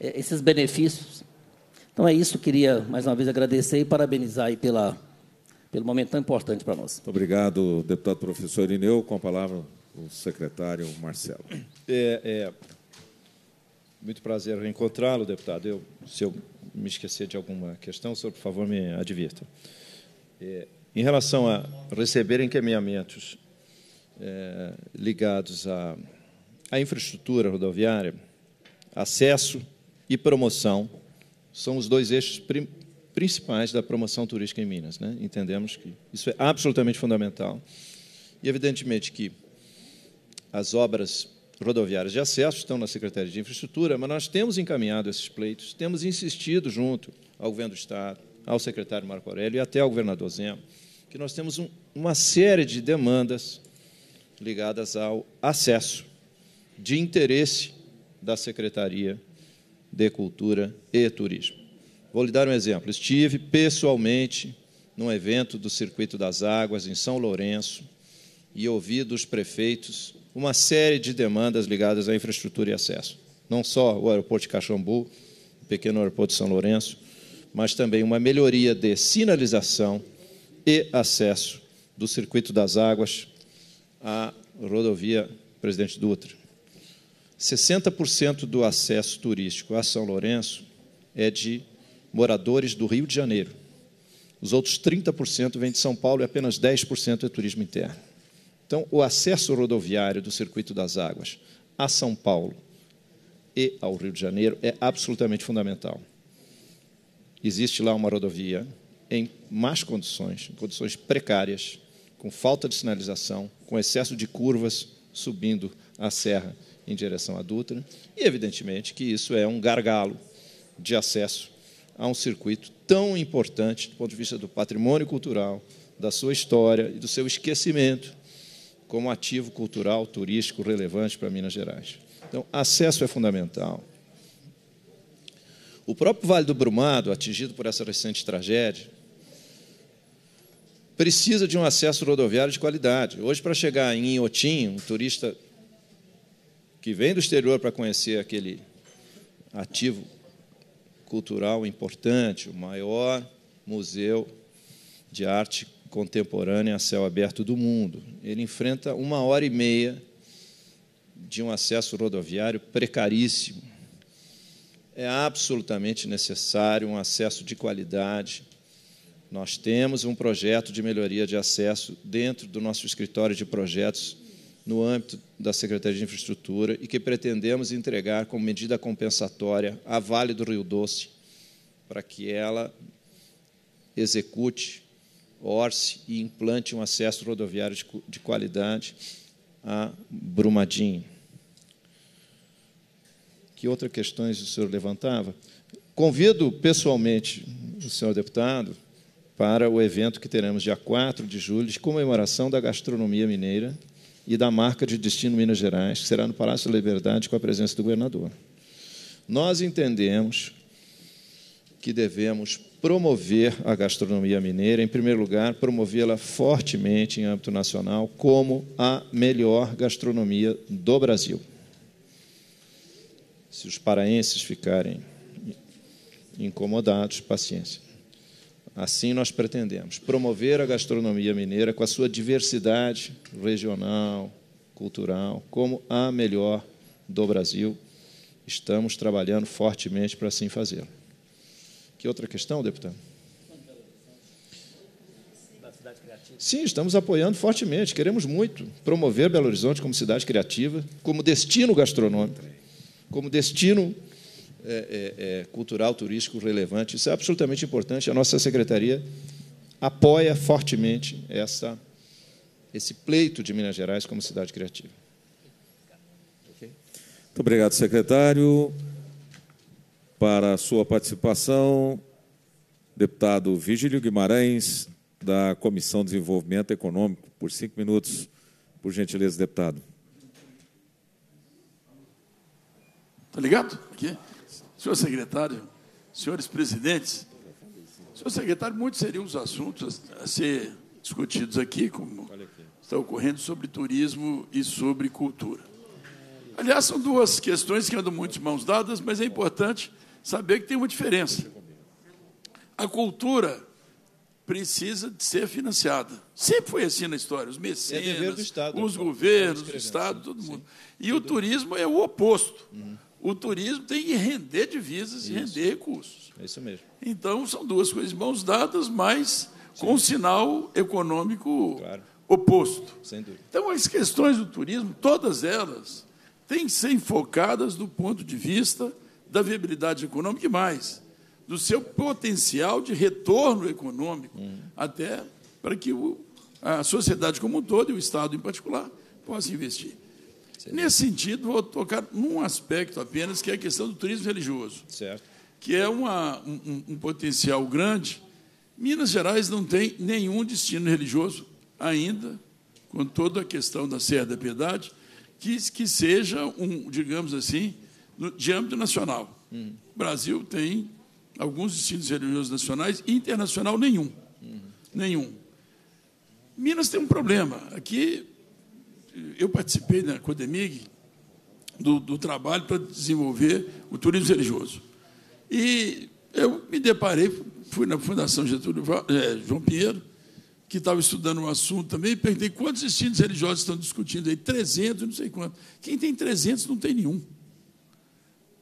eh, esses benefícios? Então é isso, queria mais uma vez agradecer e parabenizar aí pela pelo momento tão importante para nós. Muito obrigado, deputado professor Irineu. Com a palavra, o secretário Marcelo. É, é muito prazer reencontrá-lo, deputado. Eu, se eu me esquecer de alguma questão, o senhor, por favor, me advirta. É, em relação a receber encaminhamentos é, ligados à, infraestrutura rodoviária, acesso e promoção são os dois eixos primários principais da promoção turística em Minas. Né? Entendemos que isso é absolutamente fundamental. E, evidentemente, que as obras rodoviárias de acesso estão na Secretaria de Infraestrutura, mas nós temos encaminhado esses pleitos, temos insistido junto ao governo do Estado, ao secretário Marco Aurélio e até ao governador Zema, que nós temos um, uma série de demandas ligadas ao acesso de interesse da Secretaria de Cultura e Turismo. Vou lhe dar um exemplo. Estive pessoalmente num evento do Circuito das Águas, em São Lourenço, e ouvi dos prefeitos uma série de demandas ligadas à infraestrutura e acesso. Não só o aeroporto de Caxambu, o pequeno aeroporto de São Lourenço, mas também uma melhoria de sinalização e acesso do Circuito das Águas à rodovia Presidente Dutra. 60% do acesso turístico a São Lourenço é de moradores do Rio de Janeiro. Os outros 30% vêm de São Paulo e apenas 10% é turismo interno. Então, o acesso rodoviário do Circuito das Águas a São Paulo e ao Rio de Janeiro é absolutamente fundamental. Existe lá uma rodovia em más condições, em condições precárias, com falta de sinalização, com excesso de curvas subindo a serra em direção à Dutra, e evidentemente que isso é um gargalo de acesso a um circuito tão importante do ponto de vista do patrimônio cultural, da sua história e do seu esquecimento como ativo cultural, turístico relevante para Minas Gerais. Então, acesso é fundamental. O próprio Vale do Brumado, atingido por essa recente tragédia, precisa de um acesso rodoviário de qualidade. Hoje, para chegar em Inhotim, um turista que vem do exterior para conhecer aquele ativo cultural importante, o maior museu de arte contemporânea a céu aberto do mundo. Ele enfrenta uma hora e meia de um acesso rodoviário precaríssimo. É absolutamente necessário um acesso de qualidade. Nós temos um projeto de melhoria de acesso dentro do nosso escritório de projetos no âmbito da Secretaria de Infraestrutura e que pretendemos entregar como medida compensatória à Vale do Rio Doce, para que ela execute, orce e implante um acesso rodoviário de qualidade a Brumadinho. Que outras questões o senhor levantava? Convido pessoalmente o senhor deputado para o evento que teremos dia 4 de julho de comemoração da gastronomia mineira, e da marca de destino Minas Gerais, que será no Palácio da Liberdade com a presença do governador. Nós entendemos que devemos promover a gastronomia mineira, em primeiro lugar, promovê-la fortemente em âmbito nacional como a melhor gastronomia do Brasil. Se os paraenses ficarem incomodados, paciência. Assim nós pretendemos promover a gastronomia mineira com a sua diversidade regional, cultural, como a melhor do Brasil. Estamos trabalhando fortemente para assim fazê-lo. Que outra questão, deputado? Sim, estamos apoiando fortemente, queremos muito promover Belo Horizonte como cidade criativa, como destino gastronômico, como destino é, é, é, cultural, turístico relevante. Isso é absolutamente importante. A nossa secretaria apoia fortemente essa, esse pleito de Minas Gerais como cidade criativa. Muito obrigado, secretário, para a sua participação. Deputado Vigílio Guimarães, da Comissão de Desenvolvimento Econômico, por cinco minutos. Por gentileza, deputado. Está ligado? Aqui. Senhor secretário, senhores presidentes, senhor secretário, muitos seriam os assuntos a, a ser discutidos aqui, como está ocorrendo sobre turismo e sobre cultura. Aliás, são duas questões que andam muito de mãos dadas, mas é importante saber que tem uma diferença. A cultura precisa de ser financiada. Sempre foi assim na história. Os é mecenas, é Estado, os governos, o Estado, todo mundo. Sim, e o turismo é o oposto. Uhum o turismo tem que render divisas isso. e render recursos. É isso mesmo. Então, são duas coisas mãos dadas, mas Sim. com um sinal econômico claro. oposto. Sem dúvida. Então, as questões do turismo, todas elas, têm que ser enfocadas do ponto de vista da viabilidade econômica e mais, do seu potencial de retorno econômico, uhum. até para que o, a sociedade como um todo e o Estado em particular possa investir. Nesse sentido, vou tocar num aspecto apenas, que é a questão do turismo religioso, certo. que é uma, um, um potencial grande. Minas Gerais não tem nenhum destino religioso ainda, com toda a questão da Serra da Piedade, que, que seja, um, digamos assim, de âmbito nacional. Uhum. O Brasil tem alguns destinos religiosos nacionais e internacional nenhum. Uhum. Nenhum. Minas tem um problema. Aqui eu participei na Codemig do, do trabalho para desenvolver o turismo religioso. E eu me deparei, fui na Fundação Getúlio, é, João Pinheiro, que estava estudando um assunto também, e perguntei quantos estilos religiosos estão discutindo aí? 300, não sei quanto. Quem tem 300 não tem nenhum.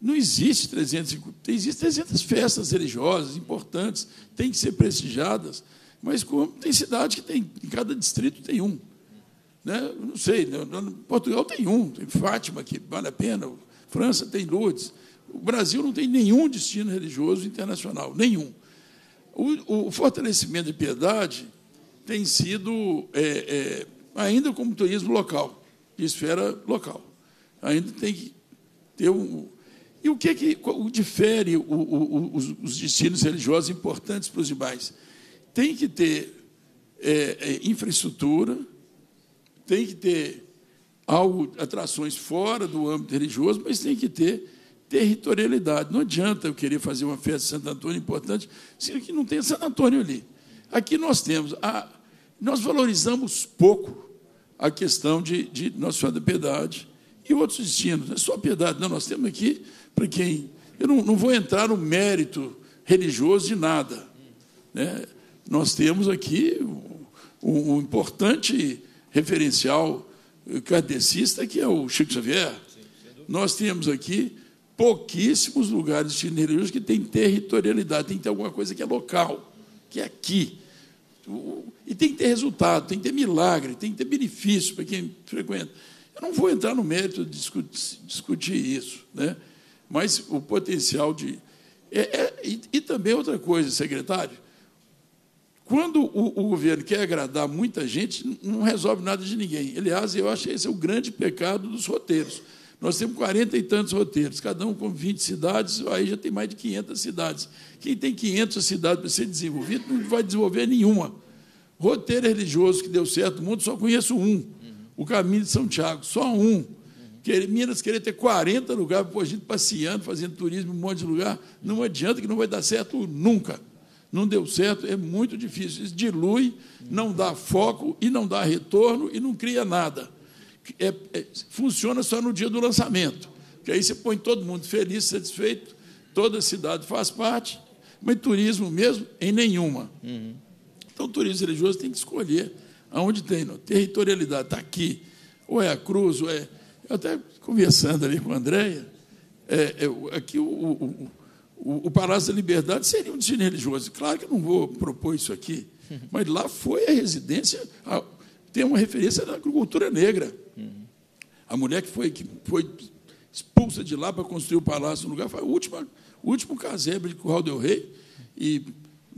Não existe 300, existem 300 festas religiosas importantes, têm que ser prestigiadas, mas como tem cidade que tem, em cada distrito tem um. Né? Não sei, né? Portugal tem um, tem Fátima, que vale a pena, França tem Lourdes. O Brasil não tem nenhum destino religioso internacional, nenhum. O, o fortalecimento de piedade tem sido é, é, ainda como turismo local, de esfera local. Ainda tem que ter um. E o que, é que difere o, o, os, os, destinos religiosos importantes para os demais? Tem que ter é, é, infraestrutura, tem que ter algo, atrações fora do âmbito religioso, mas tem que ter territorialidade. Não adianta eu querer fazer uma festa de Santo Antônio importante, se não tem Santo Antônio ali. Aqui nós temos, a, nós valorizamos pouco a questão de, de Nossa Senhora da Piedade e outros destinos. Não é só a piedade, não, nós temos aqui, para quem. Eu não, não vou entrar no mérito religioso de nada. Né? Nós temos aqui um, um importante referencial kardecista, que é o Chico Xavier. Sim, Nós temos aqui pouquíssimos lugares religiosos que têm territorialidade, tem que ter alguma coisa que é local, que é aqui. E tem que ter resultado, tem que ter milagre, tem que ter benefício para quem frequenta. Eu não vou entrar no mérito de discutir, discutir isso, né? mas o potencial de. É, é, e, e também outra coisa, secretário, quando o, o, governo quer agradar muita gente, não resolve nada de ninguém. Aliás, eu acho que esse é o grande pecado dos roteiros. Nós temos 40 e tantos roteiros, cada um com 20 cidades, aí já tem mais de 500 cidades. Quem tem 500 cidades para ser desenvolvido não vai desenvolver nenhuma. Roteiro religioso que deu certo no mundo, só conheço um. O Caminho de São Tiago, só um. Minas querer ter 40 lugares, pô, a gente passeando, fazendo turismo em um monte de lugar, não adianta que não vai dar certo nunca não deu certo, é muito difícil. Isso dilui, não dá foco e não dá retorno e não cria nada. É, é, funciona só no dia do lançamento, que aí você põe todo mundo feliz, satisfeito, toda a cidade faz parte, mas turismo mesmo em nenhuma. Uhum. Então, o turismo religioso tem que escolher aonde tem. Não. Territorialidade está aqui, ou é a cruz, ou é. Eu até conversando ali com a Andréia, é, é aqui o, o, o, o Palácio da Liberdade seria um destino religioso. Claro que eu não vou propor isso aqui, mas lá foi a residência, a, tem uma referência da agricultura negra. Uhum. A mulher que foi, que foi expulsa de lá para construir o palácio no lugar, foi o último, o último casebre de Curral del Rei, e,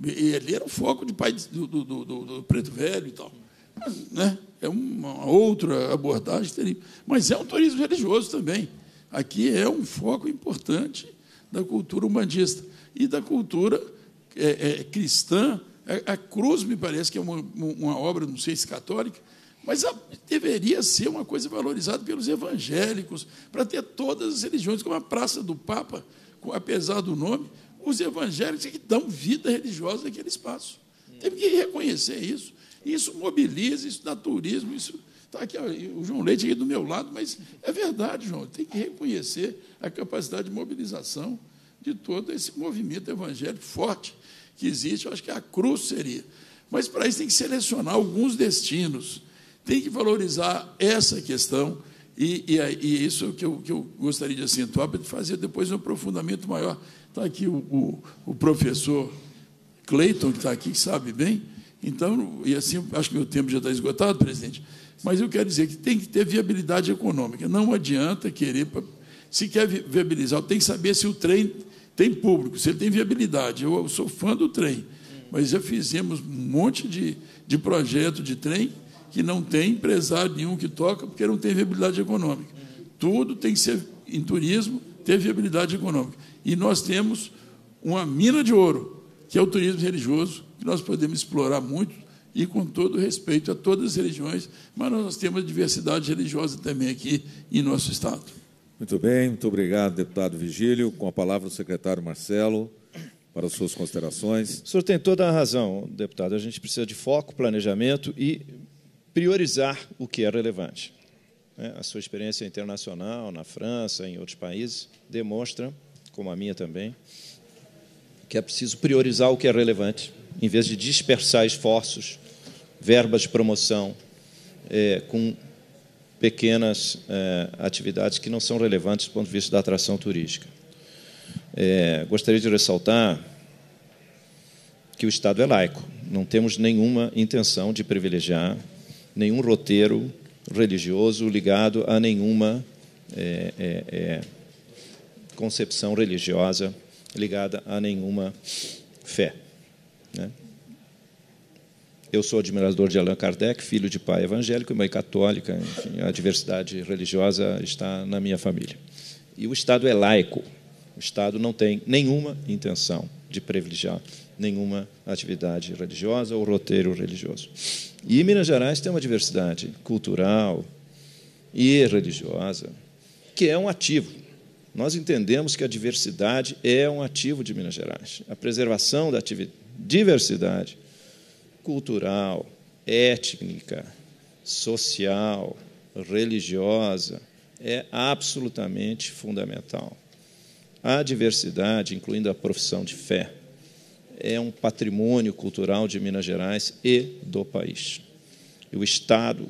e ali era o foco de pai do, do, do, do Preto Velho e tal. Mas, né? É uma outra abordagem, mas é um turismo religioso também. Aqui é um foco importante da cultura umbandista e da cultura é, é, cristã. A, a, cruz, me parece que é uma, uma obra, não sei se católica, mas a, deveria ser uma coisa valorizada pelos evangélicos, para ter todas as religiões, como a Praça do Papa, com, apesar do nome, os evangélicos é que dão vida religiosa naquele espaço. tem que reconhecer isso. Isso mobiliza, isso dá turismo, isso Está aqui, o João Leite aqui do meu lado, mas é verdade, João, tem que reconhecer a capacidade de mobilização de todo esse movimento evangélico forte que existe, eu acho que é a cruz seria. Mas para isso tem que selecionar alguns destinos, tem que valorizar essa questão, e, e, e isso que eu, que eu gostaria de acentuar, para fazer depois um aprofundamento maior. Está aqui o, o, o professor Cleiton, que está aqui, que sabe bem. Então, e assim, acho que meu tempo já está esgotado, presidente. Mas eu quero dizer que tem que ter viabilidade econômica. Não adianta querer. Se quer viabilizar, tem que saber se o trem tem público, se ele tem viabilidade. Eu sou fã do trem, mas já fizemos um monte de, de projeto de trem que não tem empresário nenhum que toca porque não tem viabilidade econômica. Tudo tem que ser em turismo, ter viabilidade econômica. E nós temos uma mina de ouro, que é o turismo religioso, que nós podemos explorar muito e com todo respeito a todas as religiões, mas nós temos diversidade religiosa também aqui em nosso Estado. Muito bem, muito obrigado, deputado Vigílio. Com a palavra o secretário Marcelo para suas considerações. O senhor tem toda a razão, deputado. A gente precisa de foco, planejamento e priorizar o que é relevante. É, a sua experiência internacional, na França, em outros países, demonstra, como a minha também, que é preciso priorizar o que é relevante em vez de dispersar esforços, verbas de promoção, é, com pequenas é, atividades que não são relevantes do ponto de vista da atração turística. É, gostaria de ressaltar que o Estado é laico. Não temos nenhuma intenção de privilegiar nenhum roteiro religioso ligado a nenhuma é, é, é, concepção religiosa ligada a nenhuma fé. Eu sou admirador de Allan Kardec, filho de pai evangélico e mãe católica. Enfim, a diversidade religiosa está na minha família. E o Estado é laico. O Estado não tem nenhuma intenção de privilegiar nenhuma atividade religiosa ou roteiro religioso. E Minas Gerais tem uma diversidade cultural e religiosa que é um ativo. Nós entendemos que a diversidade é um ativo de Minas Gerais. A preservação da diversidade cultural, étnica, social, religiosa é absolutamente fundamental. A diversidade, incluindo a profissão de fé, é um patrimônio cultural de Minas Gerais e do país. E o Estado,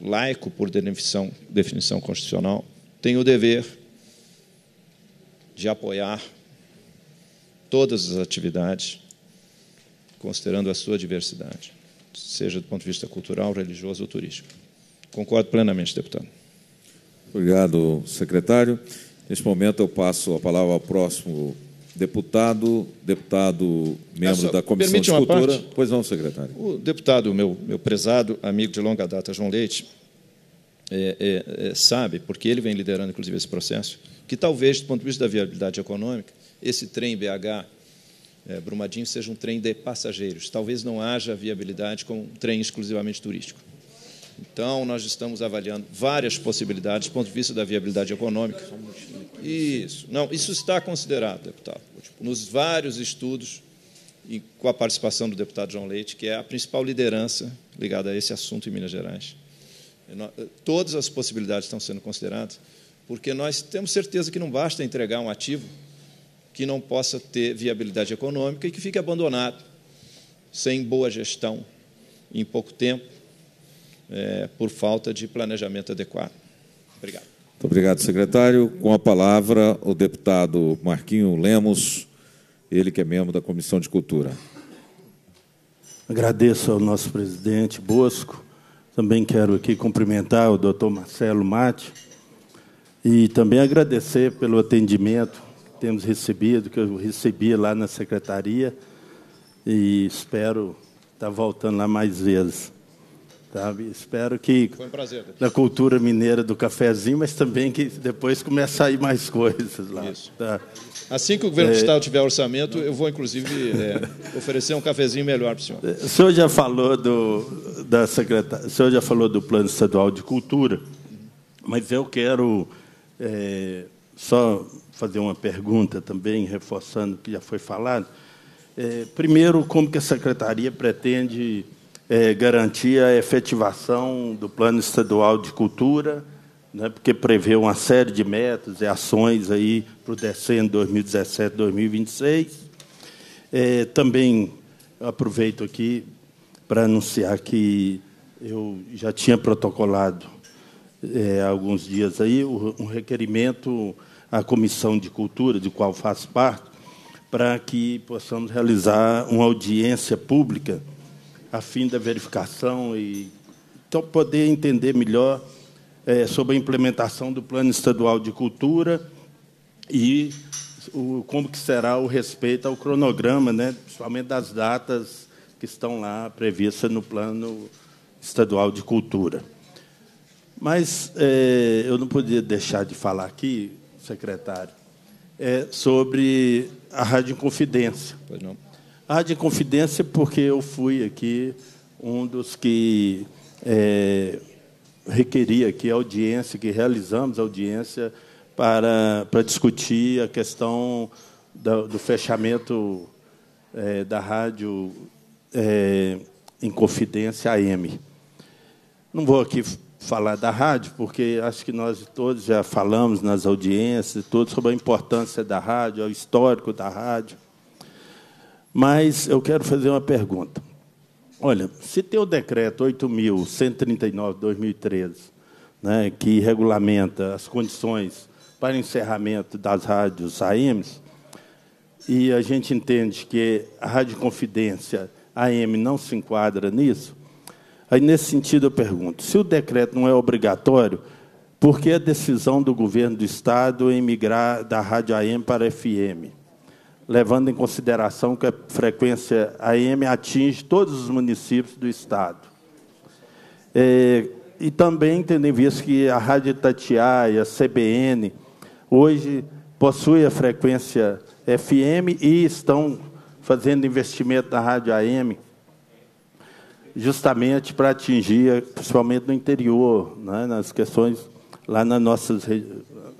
laico por definição, definição constitucional, tem o dever de apoiar todas as atividades considerando a sua diversidade, seja do ponto de vista cultural, religioso ou turístico. Concordo plenamente, deputado. Obrigado, secretário. Neste momento eu passo a palavra ao próximo deputado, deputado membro Essa, da Comissão de Cultura. Parte? Pois não, secretário. O deputado, meu, meu prezado amigo de longa data, João Leite, é, é, é, sabe, porque ele vem liderando, inclusive, esse processo, que talvez, do ponto de vista da viabilidade econômica, esse trem BH é, Brumadinho seja um trem de passageiros. Talvez não haja viabilidade com um trem exclusivamente turístico. Então, nós estamos avaliando várias possibilidades do ponto de vista da viabilidade econômica. Isso, não, isso está considerado, deputado, tipo, nos vários estudos e com a participação do deputado João Leite, que é a principal liderança ligada a esse assunto em Minas Gerais. Eh, todas as possibilidades estão sendo consideradas, porque nós temos certeza que não basta entregar um ativo que não possa ter viabilidade econômica e que fique abandonado, sem boa gestão, em pouco tempo, é, por falta de planejamento adequado. Obrigado. Muito obrigado, secretário. Com a palavra, o deputado Marquinho Lemos, ele que é membro da Comissão de Cultura. Agradeço ao nosso presidente Bosco. Também quero aqui cumprimentar o doutor Marcelo Mate e também agradecer pelo atendimento temos recebido, que eu recebi lá na secretaria, e espero estar tá voltando lá mais vezes. Tá? Espero que Foi um prazer, da cultura mineira do cafezinho, mas também que depois comece a sair mais coisas lá. Tá? Assim que o governo é... do Estado tiver orçamento, eu vou, inclusive, é, oferecer um cafezinho melhor para o senhor. O senhor já falou do, da secretar... o senhor já falou do Plano Estadual de Cultura, mas eu quero é, só fazer uma pergunta também, reforçando o que já foi falado. É, primeiro, como que a secretaria pretende é, garantir a efetivação do Plano Estadual de Cultura, né, porque prevê uma série de métodos e ações aí para o decênio 2017-2026. É, também aproveito aqui para anunciar que eu já tinha protocolado é, alguns dias aí um requerimento à Comissão de Cultura, de qual faço parte, para que possamos realizar uma audiência pública a fim da verificação e então, poder entender melhor é, sobre a implementação do Plano Estadual de Cultura e o, como que será o respeito ao cronograma, né, principalmente das datas que estão lá previstas no Plano Estadual de Cultura. Mas é, eu não podia deixar de falar aqui secretário, é sobre a Rádio Confidência. Pois não. A Rádio Confidência, porque eu fui aqui um dos que é, requeria aqui a audiência, que realizamos a audiência para, para discutir a questão da, do fechamento é, da rádio é, em Confidência AM. Não vou aqui falar da rádio, porque acho que nós todos já falamos nas audiências, todos sobre a importância da rádio, o histórico da rádio. Mas eu quero fazer uma pergunta. Olha, se tem o decreto 8.139/2013, né, que regulamenta as condições para encerramento das rádios AMs, e a gente entende que a Rádio Confidência AM não se enquadra nisso, Aí, nesse sentido, eu pergunto: se o decreto não é obrigatório, por que a decisão do governo do Estado em migrar da rádio AM para FM? Levando em consideração que a frequência AM atinge todos os municípios do Estado. É, e também, tendo em vista que a Rádio e a CBN, hoje possuem a frequência FM e estão fazendo investimento na Rádio AM, justamente para atingir, principalmente no interior, né, nas questões lá nas nossas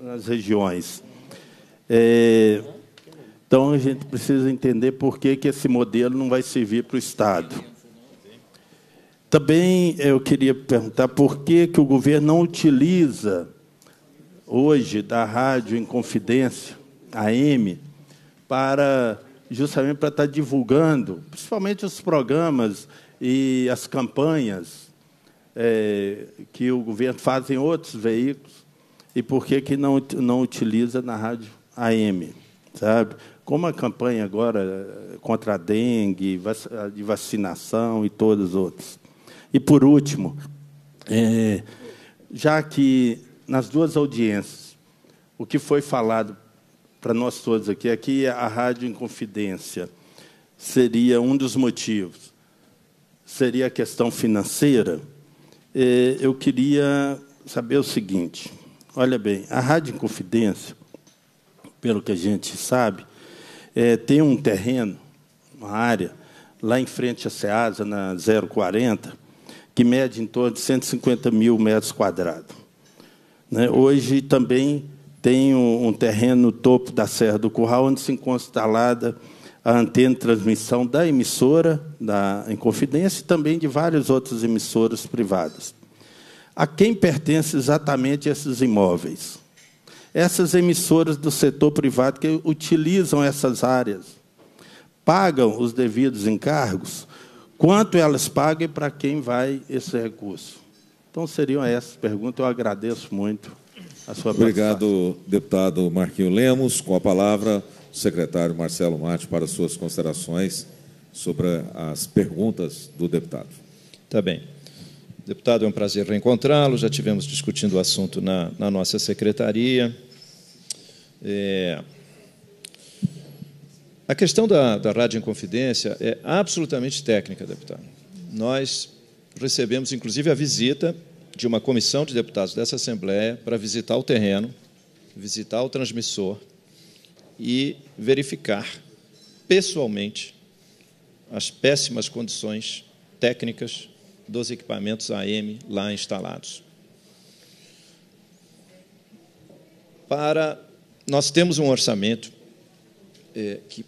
nas regiões. É, então, a gente precisa entender por que, que esse modelo não vai servir para o Estado. Também eu queria perguntar por que, que o governo não utiliza hoje da rádio em confidência, AM, para justamente para estar divulgando, principalmente os programas e as campanhas é, que o governo faz em outros veículos e por que, que não, não utiliza na rádio AM, sabe? Como a campanha agora eh, contra a dengue, de vacinação e todas as outras. E, por último, é, já que nas duas audiências, o que foi falado para nós todos aqui é que a Rádio em confidência seria um dos motivos seria a questão financeira, é, eu queria saber o seguinte. Olha bem, a Rádio Confidência, pelo que a gente sabe, é, tem um terreno, uma área, lá em frente à SEASA, na 040, que mede em torno de 150 mil metros quadrados. Né? Hoje também tem um, um terreno no topo da Serra do Curral, onde se encontra instalada a antena de transmissão da emissora, da Inconfidência, e também de várias outras emissoras privadas. A quem pertencem exatamente esses imóveis? Essas emissoras do setor privado que utilizam essas áreas pagam os devidos encargos? Quanto elas pagam e para quem vai esse recurso? Então, seriam essas perguntas. Eu agradeço muito a sua Obrigado, deputado Marquinho Lemos. Com a palavra, secretário Marcelo Marte para suas considerações sobre as perguntas do deputado. Tá bem. Deputado, é um prazer reencontrá-lo. Já tivemos discutindo o assunto na, na nossa secretaria. É... A questão da, da Rádio confidência é absolutamente técnica, deputado. Nós recebemos, inclusive, a visita de uma comissão de deputados dessa Assembleia para visitar o terreno, visitar o transmissor, e verificar pessoalmente as péssimas condições técnicas dos equipamentos AM lá instalados. Para nós temos um orçamento é, que,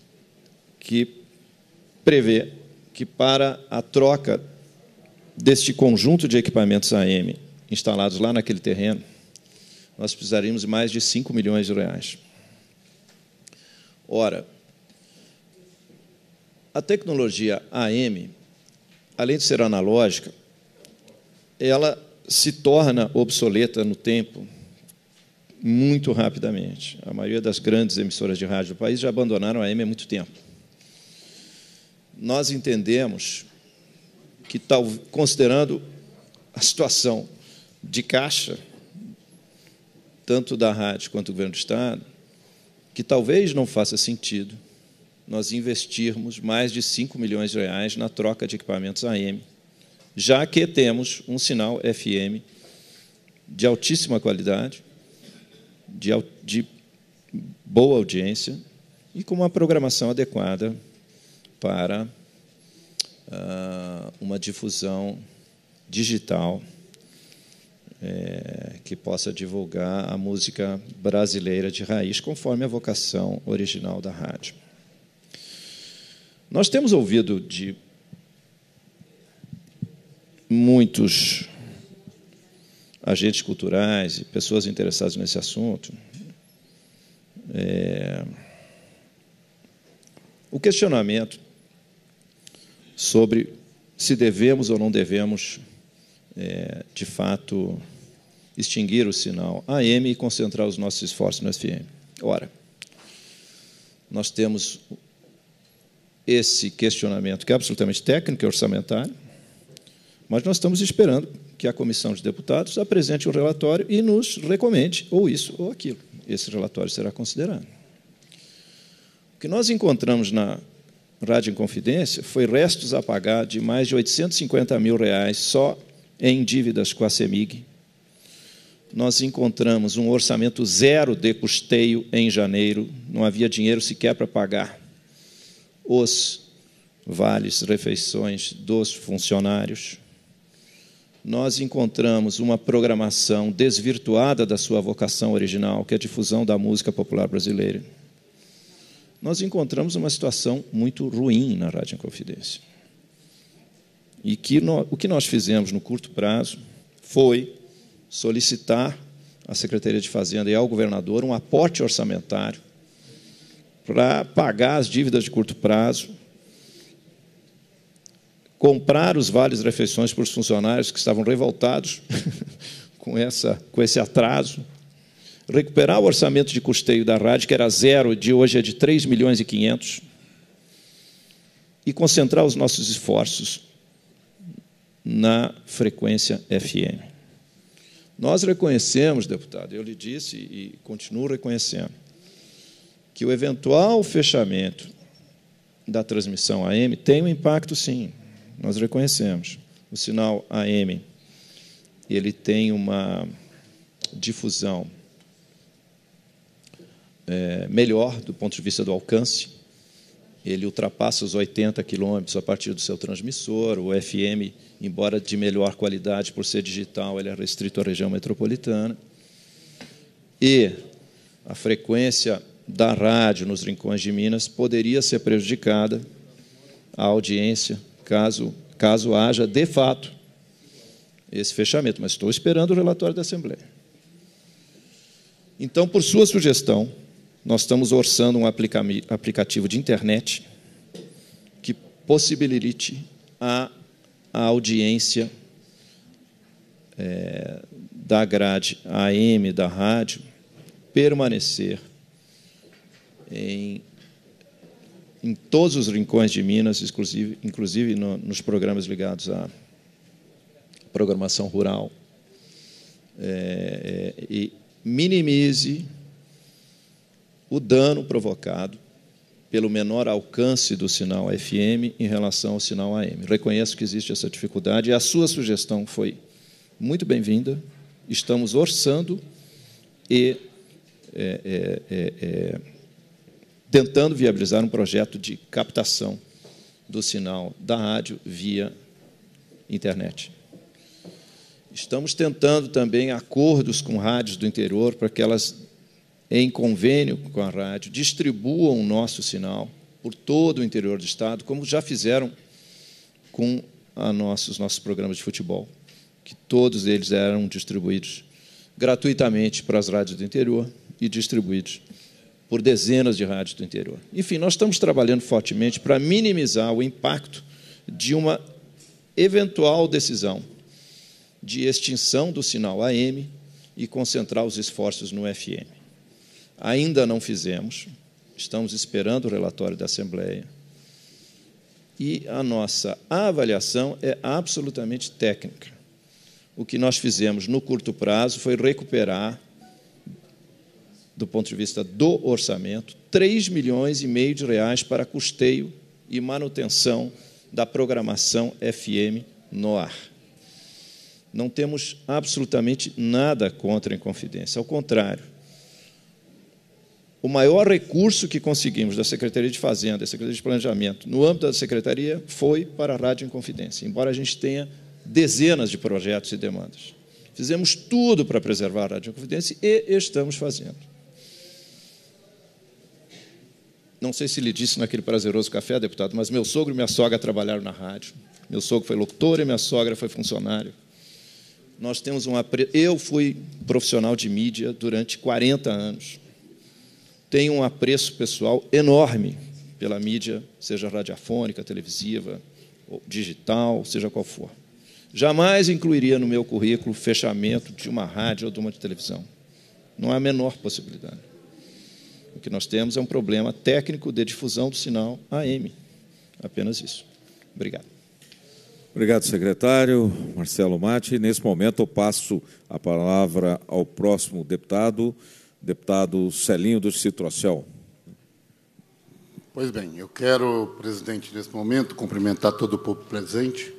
que prevê que para a troca deste conjunto de equipamentos AM instalados lá naquele terreno, nós precisaríamos de mais de 5 milhões de reais. Ora, a tecnologia AM, além de ser analógica, ela se torna obsoleta no tempo muito rapidamente. A maioria das grandes emissoras de rádio do país já abandonaram a AM há muito tempo. Nós entendemos que, considerando a situação de caixa, tanto da rádio quanto do governo do Estado, que talvez não faça sentido nós investirmos mais de 5 milhões de reais na troca de equipamentos AM, já que temos um sinal FM de altíssima qualidade, de, de boa audiência e com uma programação adequada para uh, uma difusão digital é, que possa divulgar a música brasileira de raiz, conforme a vocação original da rádio. Nós temos ouvido de muitos agentes culturais e pessoas interessadas nesse assunto é, o questionamento sobre se devemos ou não devemos é, de fato, extinguir o sinal AM e concentrar os nossos esforços no FM. Ora, nós temos esse questionamento que é absolutamente técnico e orçamentário, mas nós estamos esperando que a comissão de deputados apresente um relatório e nos recomende ou isso ou aquilo. Esse relatório será considerado. O que nós encontramos na Rádio Inconfidência foi restos a pagar de mais de 850 mil reais só em dívidas com a CEMIG. Nós encontramos um orçamento zero de custeio em janeiro, não havia dinheiro sequer para pagar os vales refeições dos funcionários. Nós encontramos uma programação desvirtuada da sua vocação original, que é a difusão da música popular brasileira. Nós encontramos uma situação muito ruim na Rádio Confidência. E que no, o que nós fizemos no curto prazo foi solicitar à Secretaria de Fazenda e ao governador um aporte orçamentário para pagar as dívidas de curto prazo, comprar os vales de refeições para os funcionários que estavam revoltados com, essa, com esse atraso, recuperar o orçamento de custeio da rádio, que era zero, de hoje é de 3 milhões e 500, e concentrar os nossos esforços na frequência FM. Nós reconhecemos, deputado, eu lhe disse e continuo reconhecendo, que o eventual fechamento da transmissão AM tem um impacto, sim, nós reconhecemos. O sinal AM ele tem uma difusão é, melhor do ponto de vista do alcance, ele ultrapassa os 80 quilômetros a partir do seu transmissor, o FM, embora de melhor qualidade por ser digital, ele é restrito à região metropolitana. E a frequência da rádio nos rincões de Minas poderia ser prejudicada à audiência, caso, caso haja, de fato, esse fechamento. Mas estou esperando o relatório da Assembleia. Então, por sua sugestão, nós estamos orçando um aplicativo de internet que possibilite a, a audiência é, da grade AM da rádio permanecer em, em todos os rincões de Minas, inclusive, inclusive no, nos programas ligados à programação rural, é, é, e minimize o dano provocado pelo menor alcance do sinal FM em relação ao sinal AM. Reconheço que existe essa dificuldade e a sua sugestão foi muito bem-vinda. Estamos orçando e é, é, é, é, tentando viabilizar um projeto de captação do sinal da rádio via internet. Estamos tentando também acordos com rádios do interior para que elas em convênio com a rádio, distribuam o nosso sinal por todo o interior do estado, como já fizeram com a nossos programas de futebol, que todos eles eram distribuídos gratuitamente para as rádios do interior e distribuídos por dezenas de rádios do interior. Enfim, nós estamos trabalhando fortemente para minimizar o impacto de uma eventual decisão de extinção do sinal AM e concentrar os esforços no FM. Ainda não fizemos, estamos esperando o relatório da Assembleia. E a nossa avaliação é absolutamente técnica. O que nós fizemos no curto prazo foi recuperar, do ponto de vista do orçamento, 3 milhões e meio de reais para custeio e manutenção da programação FM no ar. Não temos absolutamente nada contra a Inconfidência, ao contrário o maior recurso que conseguimos da Secretaria de Fazenda, da Secretaria de Planejamento, no âmbito da Secretaria, foi para a Rádio em confidência. embora a gente tenha dezenas de projetos e demandas. Fizemos tudo para preservar a Rádio em confidência e estamos fazendo. Não sei se lhe disse naquele prazeroso café, deputado, mas meu sogro e minha sogra trabalharam na rádio. Meu sogro foi locutor e minha sogra foi funcionário. Nós temos uma. Eu fui profissional de mídia durante 40 anos tenho um apreço pessoal enorme pela mídia, seja radiofônica, televisiva, digital, seja qual for. Jamais incluiria no meu currículo fechamento de uma rádio ou de uma televisão. Não há a menor possibilidade. O que nós temos é um problema técnico de difusão do sinal AM. Apenas isso. Obrigado. Obrigado, secretário Marcelo Mate. Nesse momento, eu passo a palavra ao próximo deputado deputado Celinho do Citrocel. Pois bem, eu quero, presidente, nesse momento, cumprimentar todo o povo presente,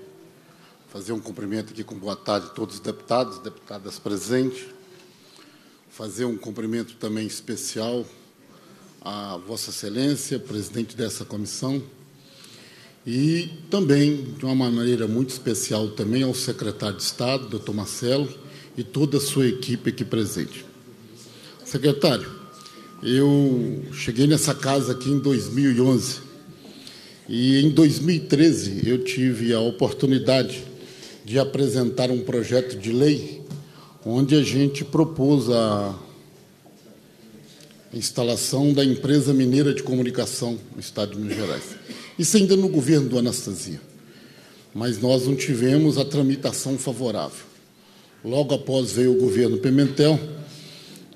fazer um cumprimento aqui com boa tarde a todos os deputados, deputadas presentes, fazer um cumprimento também especial à Vossa Excelência, presidente dessa comissão, e também, de uma maneira muito especial, também ao secretário de Estado, doutor Marcelo, e toda a sua equipe aqui presente. Secretário, eu cheguei nessa casa aqui em 2011 e em 2013 eu tive a oportunidade de apresentar um projeto de lei onde a gente propôs a instalação da empresa mineira de comunicação no estado de Minas Gerais. Isso ainda no governo do Anastasia. Mas nós não tivemos a tramitação favorável. Logo após veio o governo Pimentel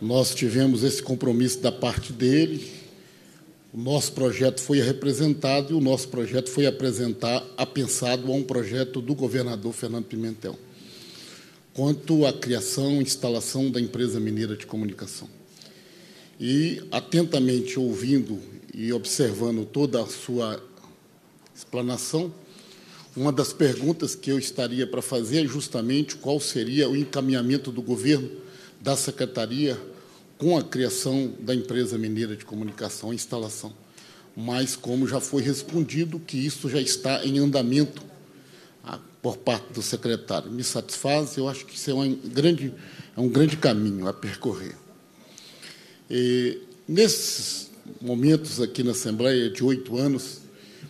nós tivemos esse compromisso da parte dele, o nosso projeto foi representado e o nosso projeto foi apresentar, apensado a um projeto do governador Fernando Pimentel, quanto à criação e instalação da empresa mineira de comunicação. E, atentamente ouvindo e observando toda a sua explanação, uma das perguntas que eu estaria para fazer é justamente qual seria o encaminhamento do governo da secretaria com a criação da empresa mineira de comunicação e instalação. Mas, como já foi respondido, que isso já está em andamento ah, por parte do secretário. Me satisfaz, eu acho que isso é, um grande, é um grande caminho a percorrer. E, nesses momentos aqui na Assembleia de oito anos,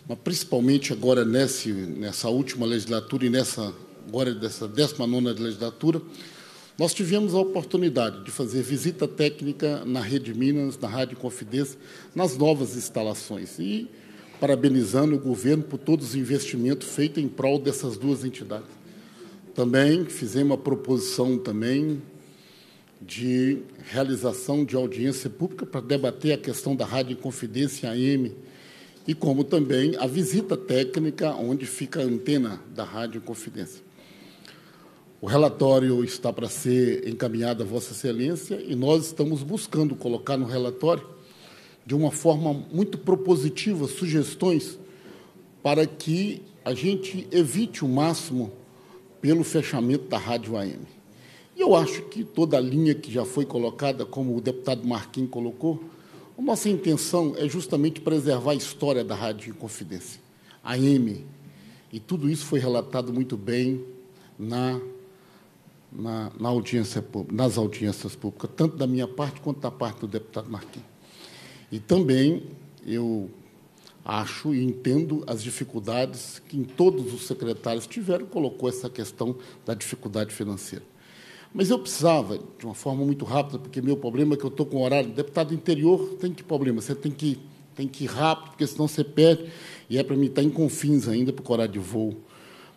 mas principalmente agora nesse, nessa última legislatura e nessa agora dessa 19 legislatura, nós tivemos a oportunidade de fazer visita técnica na Rede Minas, na Rádio Confidência, nas novas instalações. E parabenizando o governo por todos os investimentos feitos em prol dessas duas entidades. Também fizemos a proposição também de realização de audiência pública para debater a questão da Rádio Confidência AM e como também a visita técnica onde fica a antena da Rádio Confidência. O relatório está para ser encaminhado a Vossa Excelência e nós estamos buscando colocar no relatório, de uma forma muito propositiva, sugestões para que a gente evite o máximo pelo fechamento da Rádio AM. E eu acho que toda a linha que já foi colocada, como o deputado Marquinhos colocou, a nossa intenção é justamente preservar a história da Rádio Confidência, a AM. E tudo isso foi relatado muito bem na na, na audiência, nas audiências públicas, tanto da minha parte quanto da parte do deputado Marquinhos. E também eu acho e entendo as dificuldades que em todos os secretários tiveram, colocou essa questão da dificuldade financeira. Mas eu precisava, de uma forma muito rápida, porque meu problema é que eu estou com horário. Deputado interior tem que problema, você tem que, tem que ir rápido, porque senão você perde. E é para mim estar tá em confins ainda, porque o horário de voo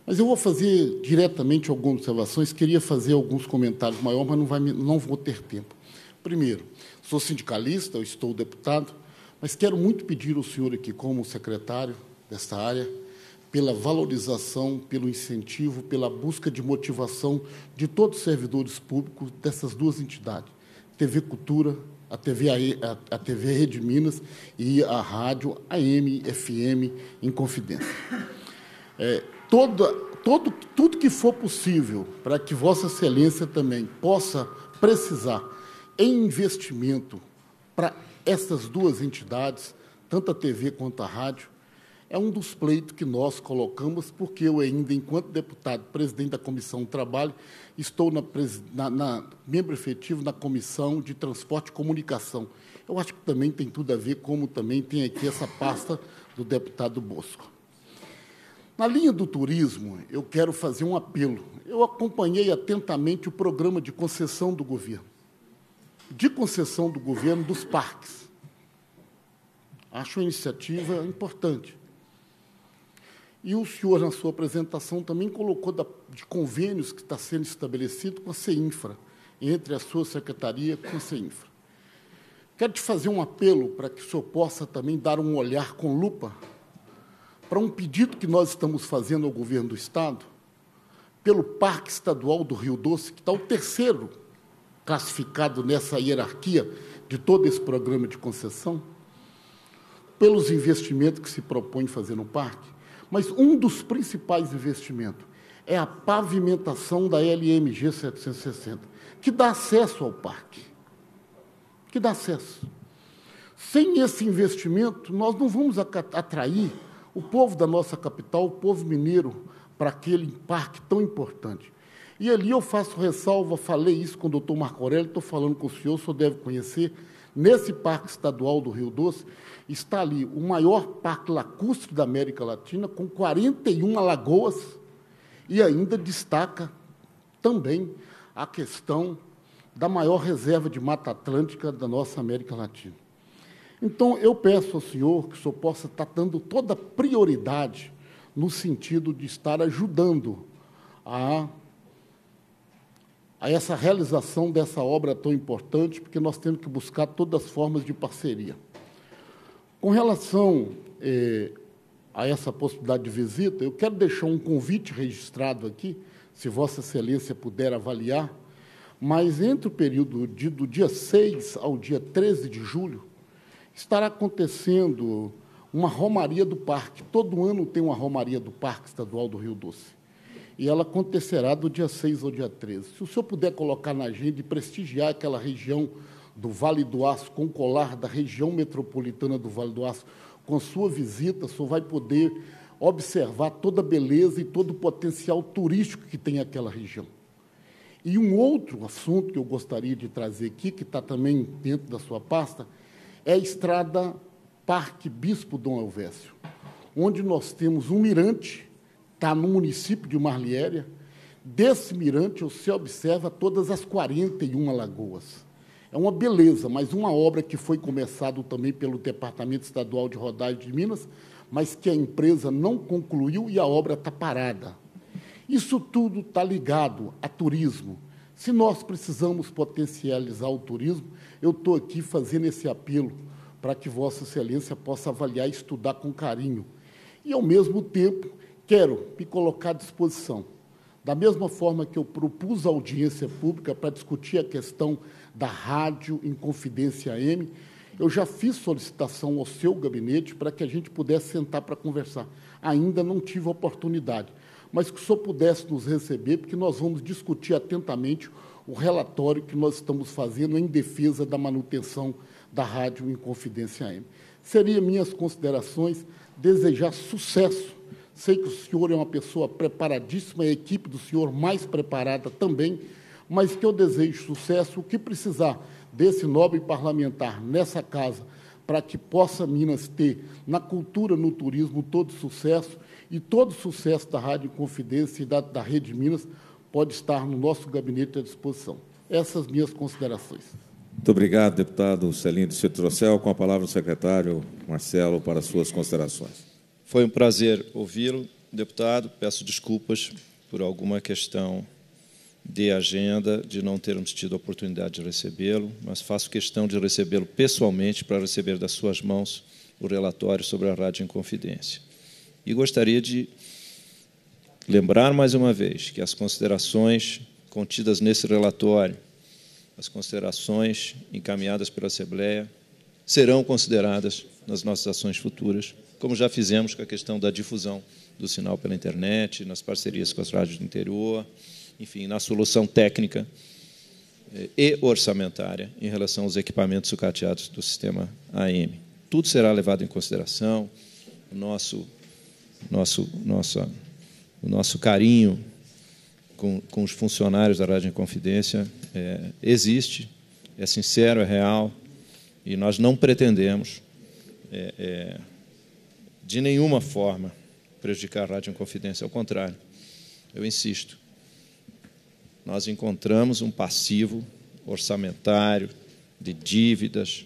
mas eu vou fazer diretamente algumas observações, queria fazer alguns comentários maiores, mas não, vai, não vou ter tempo. Primeiro, sou sindicalista, estou deputado, mas quero muito pedir ao senhor aqui, como secretário desta área, pela valorização, pelo incentivo, pela busca de motivação de todos os servidores públicos dessas duas entidades, TV Cultura, a TV, a, a TV Rede Minas e a rádio AM, FM, em Confidência. É, toda, todo, tudo que for possível para que Vossa Excelência também possa precisar em investimento para essas duas entidades, tanto a TV quanto a rádio, é um dos pleitos que nós colocamos, porque eu ainda, enquanto deputado, presidente da Comissão do Trabalho, estou na, na, na, membro efetivo na Comissão de Transporte e Comunicação. Eu acho que também tem tudo a ver, como também tem aqui essa pasta do deputado Bosco. Na linha do turismo, eu quero fazer um apelo. Eu acompanhei atentamente o programa de concessão do governo, de concessão do governo dos parques. Acho uma iniciativa importante. E o senhor, na sua apresentação, também colocou da, de convênios que está sendo estabelecido com a CEINFRA, entre a sua secretaria com a CEINFRA. Quero te fazer um apelo para que o senhor possa também dar um olhar com lupa para um pedido que nós estamos fazendo ao governo do Estado, pelo Parque Estadual do Rio Doce, que está o terceiro classificado nessa hierarquia de todo esse programa de concessão, pelos investimentos que se propõe fazer no parque, mas um dos principais investimentos é a pavimentação da LMG 760, que dá acesso ao parque. Que dá acesso. Sem esse investimento, nós não vamos atrair o povo da nossa capital, o povo mineiro, para aquele parque tão importante. E ali eu faço ressalva, falei isso com o doutor Marco Aurélio, estou falando com o senhor, o senhor deve conhecer. Nesse Parque Estadual do Rio Doce está ali o maior parque lacustre da América Latina, com 41 lagoas, e ainda destaca também a questão da maior reserva de Mata Atlântica da nossa América Latina. Então, eu peço ao Senhor que o Senhor possa estar dando toda prioridade no sentido de estar ajudando a, a essa realização dessa obra tão importante, porque nós temos que buscar todas as formas de parceria. Com relação eh, a essa possibilidade de visita, eu quero deixar um convite registrado aqui, se Vossa Excelência puder avaliar, mas entre o período de, do dia 6 ao dia 13 de julho, estará acontecendo uma romaria do parque. Todo ano tem uma romaria do Parque Estadual do Rio Doce. E ela acontecerá do dia 6 ao dia 13. Se o senhor puder colocar na agenda e prestigiar aquela região do Vale do Aço, com o colar da região metropolitana do Vale do Aço, com sua visita, o senhor vai poder observar toda a beleza e todo o potencial turístico que tem aquela região. E um outro assunto que eu gostaria de trazer aqui, que está também dentro da sua pasta, é a estrada Parque Bispo Dom Elvésio, onde nós temos um mirante, está no município de Marliéria. Desse mirante você observa todas as 41 lagoas. É uma beleza, mas uma obra que foi começada também pelo Departamento Estadual de Rodagem de Minas, mas que a empresa não concluiu e a obra está parada. Isso tudo está ligado a turismo. Se nós precisamos potencializar o turismo, eu estou aqui fazendo esse apelo para que Vossa Excelência possa avaliar e estudar com carinho. E, ao mesmo tempo, quero me colocar à disposição. Da mesma forma que eu propus a audiência pública para discutir a questão da rádio em Confidência M, eu já fiz solicitação ao seu gabinete para que a gente pudesse sentar para conversar. Ainda não tive oportunidade, mas que o senhor pudesse nos receber, porque nós vamos discutir atentamente o relatório que nós estamos fazendo em defesa da manutenção da rádio em Confidência AM. Seriam minhas considerações desejar sucesso. Sei que o senhor é uma pessoa preparadíssima, a equipe do senhor mais preparada também, mas que eu desejo sucesso. O que precisar desse nobre parlamentar nessa casa para que possa Minas ter na cultura, no turismo, todo sucesso e todo sucesso da Rádio Confidência e da, da Rede Minas pode estar no nosso gabinete à disposição. Essas minhas considerações. Muito obrigado, deputado Celinho de Citrocel. Com a palavra o secretário Marcelo para suas considerações. Foi um prazer ouvi-lo, deputado. Peço desculpas por alguma questão de agenda, de não termos tido a oportunidade de recebê-lo, mas faço questão de recebê-lo pessoalmente para receber das suas mãos o relatório sobre a Rádio Inconfidência. E gostaria de Lembrar mais uma vez que as considerações contidas nesse relatório, as considerações encaminhadas pela Assembleia, serão consideradas nas nossas ações futuras, como já fizemos com a questão da difusão do sinal pela internet, nas parcerias com as rádios do interior, enfim, na solução técnica eh, e orçamentária em relação aos equipamentos sucateados do sistema AM. Tudo será levado em consideração. Nosso, nosso, nossa o nosso carinho com, com os funcionários da Rádio Confidência é, existe, é sincero, é real, e nós não pretendemos, é, é, de nenhuma forma, prejudicar a Rádio Confidência. Ao contrário, eu insisto, nós encontramos um passivo orçamentário de dívidas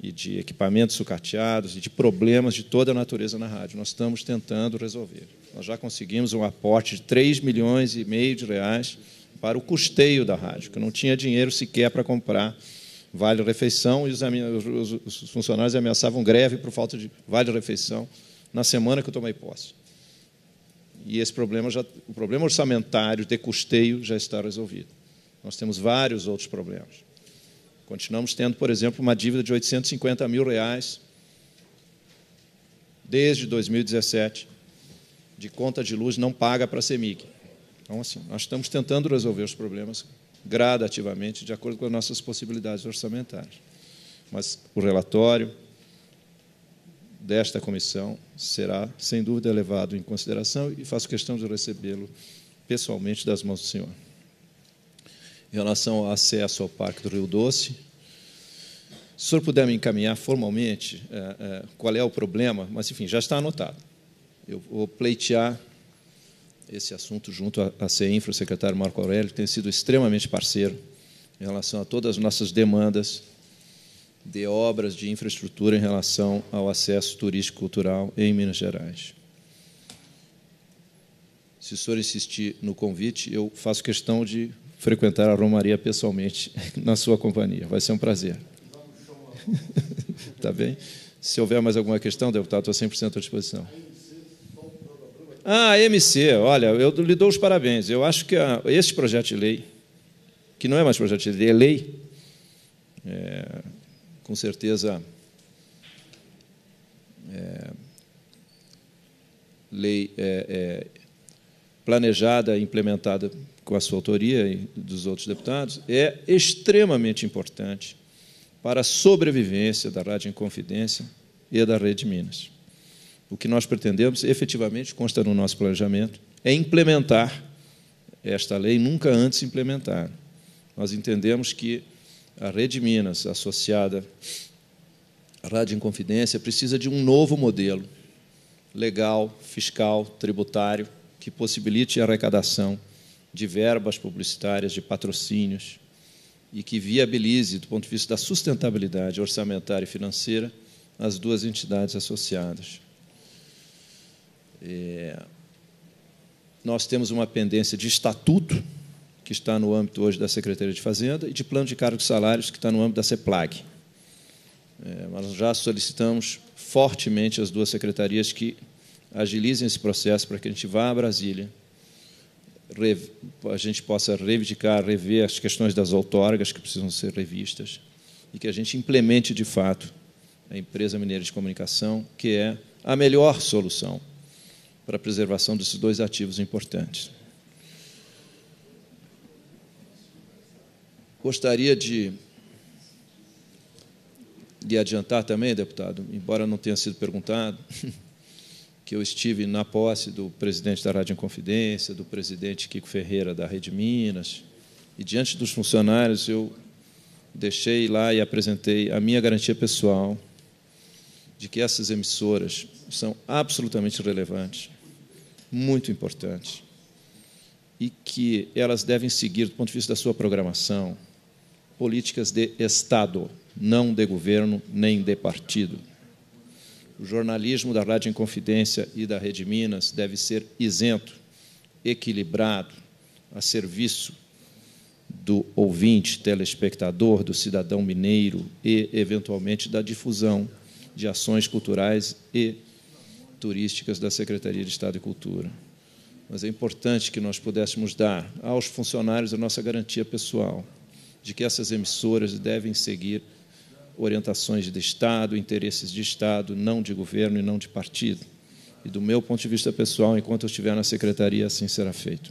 e de equipamentos sucateados e de problemas de toda a natureza na rádio. Nós estamos tentando resolver. Nós já conseguimos um aporte de 3 milhões e meio de reais para o custeio da rádio, que não tinha dinheiro sequer para comprar vale-refeição e os, os funcionários ameaçavam greve por falta de vale-refeição na semana que eu tomei posse. E esse problema, já, o problema orçamentário de custeio já está resolvido. Nós temos vários outros problemas. Continuamos tendo, por exemplo, uma dívida de 850 mil reais desde 2017 de conta de luz não paga para a CEMIG. Então, assim, nós estamos tentando resolver os problemas gradativamente, de acordo com as nossas possibilidades orçamentárias. Mas o relatório desta comissão será, sem dúvida, levado em consideração e faço questão de recebê-lo pessoalmente das mãos do senhor em relação ao acesso ao Parque do Rio Doce. Se o senhor puder me encaminhar formalmente é, é, qual é o problema, mas, enfim, já está anotado. Eu vou pleitear esse assunto junto à CEINFRA, o secretário Marco Aurélio, que tem sido extremamente parceiro em relação a todas as nossas demandas de obras de infraestrutura em relação ao acesso turístico cultural em Minas Gerais. Se o senhor insistir no convite, eu faço questão de frequentar a Romaria pessoalmente na sua companhia. Vai ser um prazer. tá bem? Se houver mais alguma questão, deputado, estou 100% à disposição. Ah, a MC, olha, eu lhe dou os parabéns. Eu acho que a, esse projeto de lei, que não é mais projeto de lei, é lei, é, com certeza, é, lei é, é planejada, implementada com a sua autoria e dos outros deputados, é extremamente importante para a sobrevivência da Rádio Inconfidência e da Rede Minas. O que nós pretendemos, efetivamente, consta no nosso planejamento, é implementar esta lei nunca antes implementada. Nós entendemos que a Rede Minas, associada à Rádio Inconfidência, precisa de um novo modelo legal, fiscal, tributário, que possibilite a arrecadação de verbas publicitárias, de patrocínios, e que viabilize, do ponto de vista da sustentabilidade orçamentária e financeira, as duas entidades associadas. É, nós temos uma pendência de estatuto, que está no âmbito hoje da Secretaria de Fazenda, e de plano de cargos e salários, que está no âmbito da CEPLAG. É, nós já solicitamos fortemente as duas secretarias que agilizem esse processo para que a gente vá a Brasília a gente possa reivindicar, rever as questões das outorgas que precisam ser revistas e que a gente implemente de fato a empresa mineira de comunicação, que é a melhor solução para a preservação desses dois ativos importantes. Gostaria de lhe adiantar também, deputado, embora não tenha sido perguntado. que eu estive na posse do presidente da Rádio Inconfidência, do presidente Kiko Ferreira da Rede Minas, e diante dos funcionários eu deixei lá e apresentei a minha garantia pessoal de que essas emissoras são absolutamente relevantes, muito importantes, e que elas devem seguir, do ponto de vista da sua programação, políticas de Estado, não de governo nem de partido o jornalismo da Rádio Inconfidência e da Rede Minas deve ser isento, equilibrado, a serviço do ouvinte, telespectador, do cidadão mineiro e, eventualmente, da difusão de ações culturais e turísticas da Secretaria de Estado e Cultura. Mas é importante que nós pudéssemos dar aos funcionários a nossa garantia pessoal de que essas emissoras devem seguir orientações de Estado, interesses de Estado, não de governo e não de partido. E do meu ponto de vista pessoal, enquanto eu estiver na secretaria, assim será feito.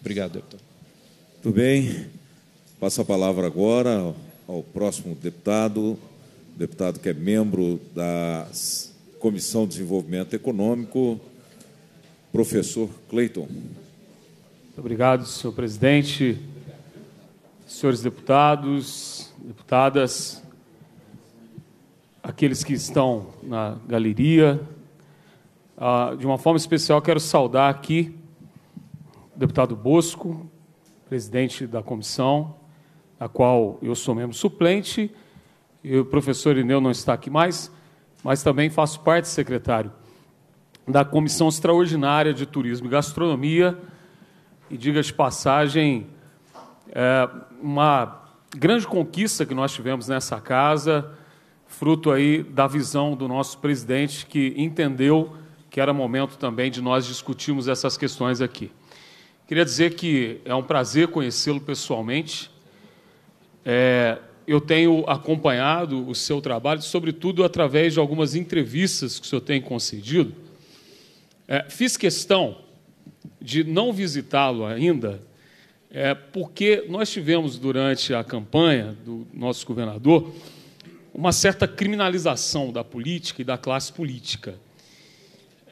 Obrigado, deputado. Muito bem. Passo a palavra agora ao próximo deputado, deputado que é membro da Comissão de Desenvolvimento Econômico, professor Cleiton. Muito obrigado, senhor presidente, senhores deputados, deputadas aqueles que estão na galeria. Ah, de uma forma especial, quero saudar aqui o deputado Bosco, presidente da comissão, a qual eu sou membro suplente, e o professor Ineu não está aqui mais, mas também faço parte, secretário, da Comissão Extraordinária de Turismo e Gastronomia, e diga de passagem, é uma grande conquista que nós tivemos nessa casa, fruto aí da visão do nosso presidente, que entendeu que era momento também de nós discutirmos essas questões aqui. Queria dizer que é um prazer conhecê-lo pessoalmente. É, eu tenho acompanhado o seu trabalho, sobretudo através de algumas entrevistas que o senhor tem concedido. É, fiz questão de não visitá-lo ainda, é, porque nós tivemos durante a campanha do nosso governador uma certa criminalização da política e da classe política.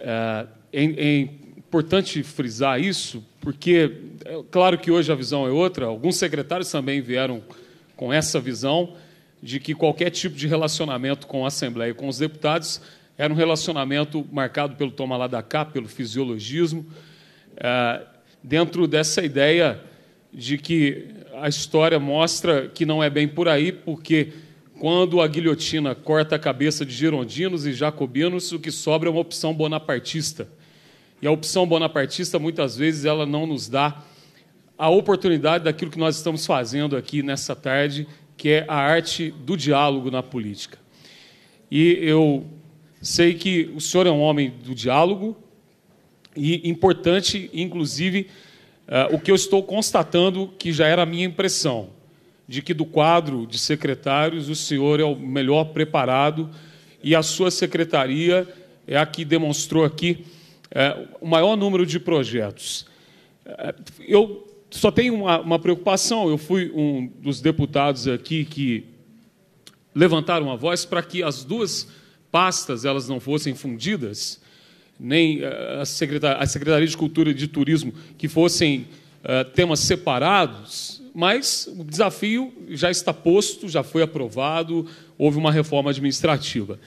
É, é, é importante frisar isso, porque, é claro que hoje a visão é outra, alguns secretários também vieram com essa visão de que qualquer tipo de relacionamento com a Assembleia e com os deputados era um relacionamento marcado pelo toma lá da cá, pelo fisiologismo, é, dentro dessa ideia de que a história mostra que não é bem por aí, porque quando a guilhotina corta a cabeça de girondinos e jacobinos, o que sobra é uma opção bonapartista. E a opção bonapartista, muitas vezes, ela não nos dá a oportunidade daquilo que nós estamos fazendo aqui nessa tarde, que é a arte do diálogo na política. E eu sei que o senhor é um homem do diálogo, e importante, inclusive, uh, o que eu estou constatando, que já era a minha impressão de que do quadro de secretários o senhor é o melhor preparado e a sua secretaria é a que demonstrou aqui é, o maior número de projetos. É, eu só tenho uma, uma, preocupação, eu fui um dos deputados aqui que levantaram a voz para que as duas pastas elas não fossem fundidas, nem é, a Secretaria, a Secretaria de Cultura e de Turismo, que fossem uh, temas separados, mas o desafio já está posto, já foi aprovado, houve uma reforma administrativa.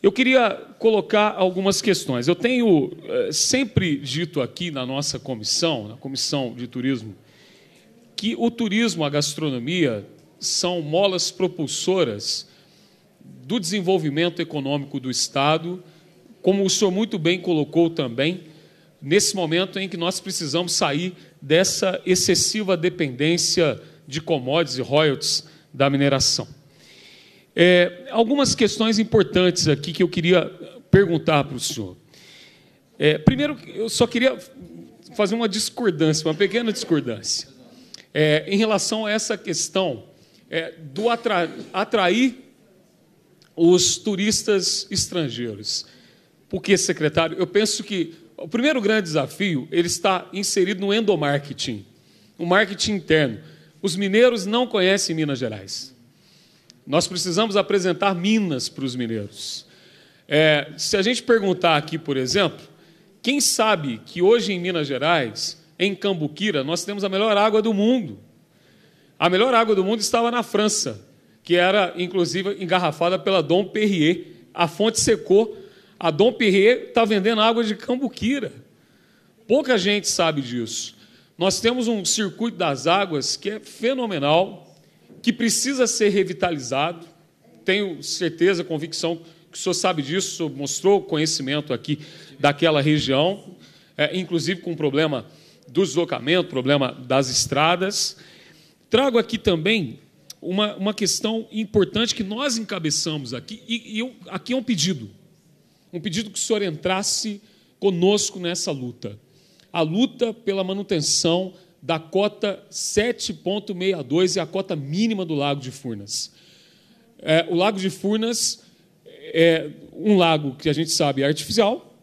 Eu queria colocar algumas questões. Eu tenho é, sempre dito aqui na nossa comissão, na comissão de turismo, que o turismo, a gastronomia, são molas propulsoras do desenvolvimento econômico do Estado, como o senhor muito bem colocou também, nesse momento em que nós precisamos sair dessa excessiva dependência de commodities e royalties da mineração. É, algumas questões importantes aqui que eu queria perguntar para o senhor. É, primeiro, eu só queria fazer uma discordância, uma pequena discordância, é, em relação a essa questão é, do atra atrair os turistas estrangeiros. Porque, secretário, eu penso que o primeiro grande desafio, ele está inserido no endomarketing, no marketing interno. Os mineiros não conhecem Minas Gerais. Nós precisamos apresentar Minas para os mineiros. É, se a gente perguntar aqui, por exemplo, quem sabe que hoje em Minas Gerais, em Cambuquira, nós temos a melhor água do mundo. A melhor água do mundo estava na França, que era inclusive engarrafada pela Dom Perrier. A fonte secou a Dom Perrier está vendendo água de cambuquira. Pouca gente sabe disso. Nós temos um circuito das águas que é fenomenal, que precisa ser revitalizado. Tenho certeza, convicção que o senhor sabe disso, o senhor mostrou conhecimento aqui daquela região, é, inclusive com o problema do deslocamento, problema das estradas. Trago aqui também uma, uma questão importante que nós encabeçamos aqui, e, e eu, aqui é um pedido um pedido que o Senhor entrasse conosco nessa luta. A luta pela manutenção da cota 7,62 e a cota mínima do Lago de Furnas. É, o Lago de Furnas é um lago que a gente sabe é artificial.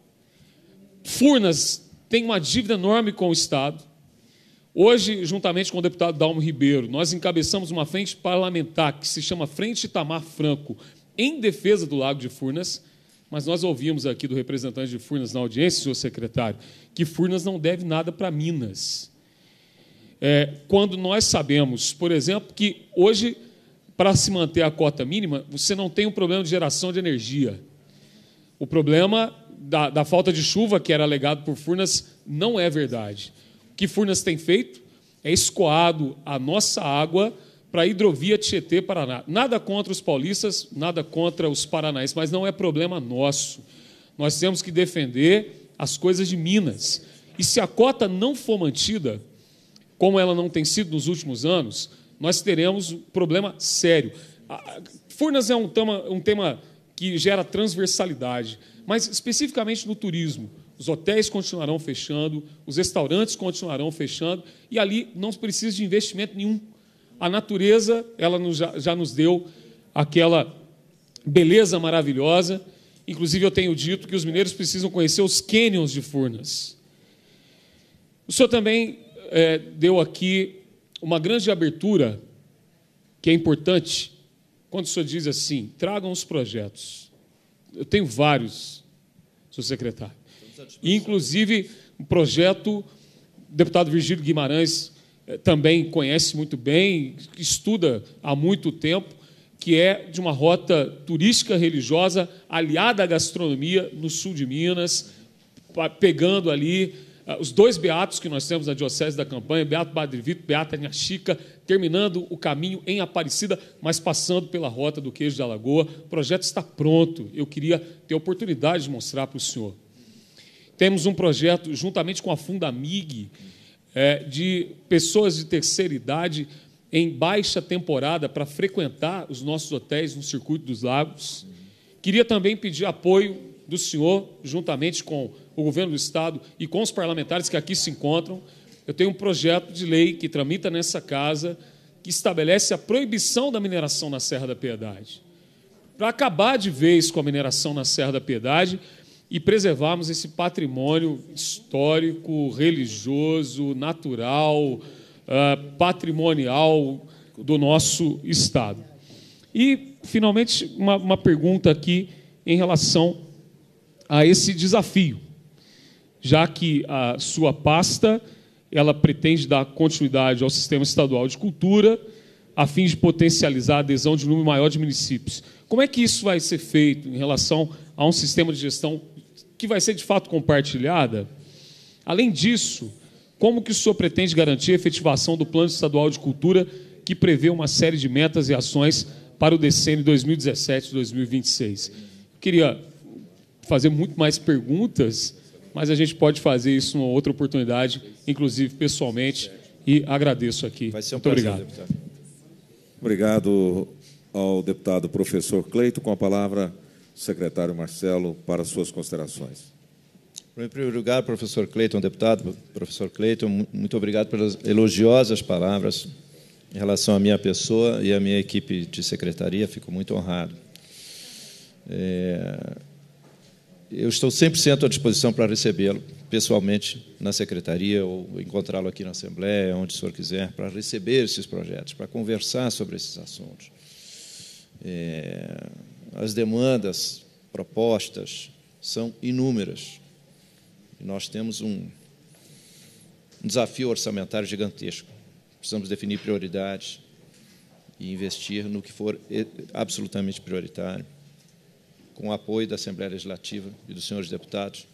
Furnas tem uma dívida enorme com o Estado. Hoje, juntamente com o deputado Dalmo Ribeiro, nós encabeçamos uma frente parlamentar que se chama Frente Itamar Franco, em defesa do Lago de Furnas. Mas nós ouvimos aqui do representante de Furnas na audiência, senhor secretário, que Furnas não deve nada para Minas. É, quando nós sabemos, por exemplo, que hoje, para se manter a cota mínima, você não tem um problema de geração de energia. O problema da, da falta de chuva, que era alegado por Furnas, não é verdade. O que Furnas tem feito é escoado a nossa água para a hidrovia Tietê-Paraná. Nada contra os paulistas, nada contra os paranaenses, mas não é problema nosso. Nós temos que defender as coisas de Minas. E se a cota não for mantida, como ela não tem sido nos últimos anos, nós teremos um problema sério. Furnas é um tema, um tema que gera transversalidade, mas especificamente no turismo. Os hotéis continuarão fechando, os restaurantes continuarão fechando, e ali não precisa de investimento nenhum a natureza, ela nos, já, já nos deu aquela beleza maravilhosa. Inclusive, eu tenho dito que os mineiros precisam conhecer os cânions de Furnas. O senhor também é, deu aqui uma grande abertura, que é importante, quando o senhor diz assim: tragam os projetos. Eu tenho vários, senhor secretário. Inclusive, um projeto, deputado Virgílio Guimarães eh, também conhece muito bem, estuda há muito tempo, que é de uma rota turística religiosa aliada à gastronomia no sul de Minas, pegando ali eh, os dois beatos que nós temos na Diocese da Campanha, Beato Padre Vito, Beata Minha Chica, terminando o caminho em Aparecida, mas passando pela rota do Queijo da Lagoa. O projeto está pronto. Eu queria ter a oportunidade de mostrar para o senhor. Temos um projeto juntamente com a Fundamig é, de pessoas de terceira idade em baixa temporada para frequentar os nossos hotéis no Circuito dos Lagos. Queria também pedir apoio do senhor, juntamente com o governo do Estado e com os parlamentares que aqui se encontram. Eu tenho um projeto de lei que tramita nessa casa que estabelece a proibição da mineração na Serra da Piedade. Para acabar de vez com a mineração na Serra da Piedade e preservarmos esse patrimônio histórico, religioso, natural, uh, patrimonial do nosso Estado. E, finalmente, uma, uma pergunta aqui em relação a esse desafio, já que a sua pasta ela pretende dar continuidade ao sistema estadual de cultura, a fim de potencializar a adesão de um número maior de municípios. Como é que isso vai ser feito em relação a um sistema de gestão que vai ser de fato compartilhada? Além disso, como que o senhor pretende garantir a efetivação do Plano Estadual de Cultura, que prevê uma série de metas e ações para o decênio 2017-2026? Queria fazer muito mais perguntas, mas a gente pode fazer isso em outra oportunidade, inclusive pessoalmente, e agradeço aqui. Vai ser um muito prazer, obrigado. Deputado. Obrigado ao deputado professor Cleito. Com a palavra, secretário Marcelo para suas considerações. Em primeiro lugar, professor Cleiton, deputado, professor Cleiton, muito obrigado pelas elogiosas palavras em relação à minha pessoa e à minha equipe de secretaria, fico muito honrado. É... Eu estou 100% à disposição para recebê-lo pessoalmente na secretaria ou encontrá-lo aqui na Assembleia, onde o senhor quiser, para receber esses projetos, para conversar sobre esses assuntos. É... As demandas, propostas são inúmeras. nós temos um, um desafio orçamentário gigantesco. Precisamos definir prioridades e investir no que for eh, absolutamente prioritário, com o apoio da Assembleia Legislativa e dos senhores deputados,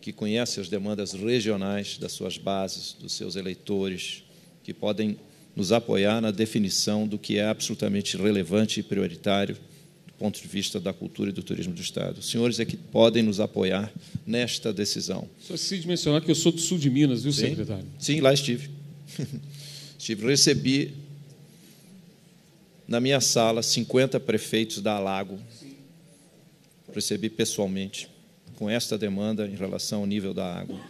que conhecem as demandas regionais das suas bases, dos seus eleitores, que podem nos apoiar na definição do que é absolutamente relevante e prioritário ponto de vista da cultura e do turismo do Estado. Os senhores é que podem nos apoiar nesta decisão. Só se de mencionar que eu sou do sul de Minas, viu, Sim? secretário? Sim, lá estive. estive. Recebi na minha sala 50 prefeitos da Alago. Recebi pessoalmente com esta demanda em relação ao nível da água.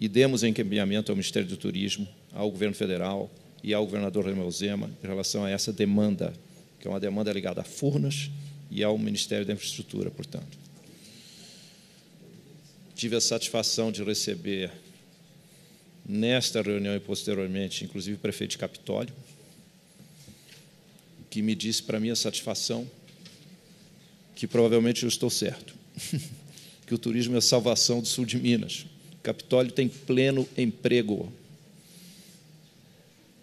E demos encaminhamento ao Ministério do Turismo, ao Governo Federal e ao governador Romeu Zema em relação a essa demanda que é uma demanda ligada a Furnas e ao Ministério da Infraestrutura, portanto. Tive a satisfação de receber nesta reunião e posteriormente, inclusive o prefeito de Capitólio, que me disse para minha satisfação que provavelmente eu estou certo, que o turismo é a salvação do sul de Minas. Capitólio tem pleno emprego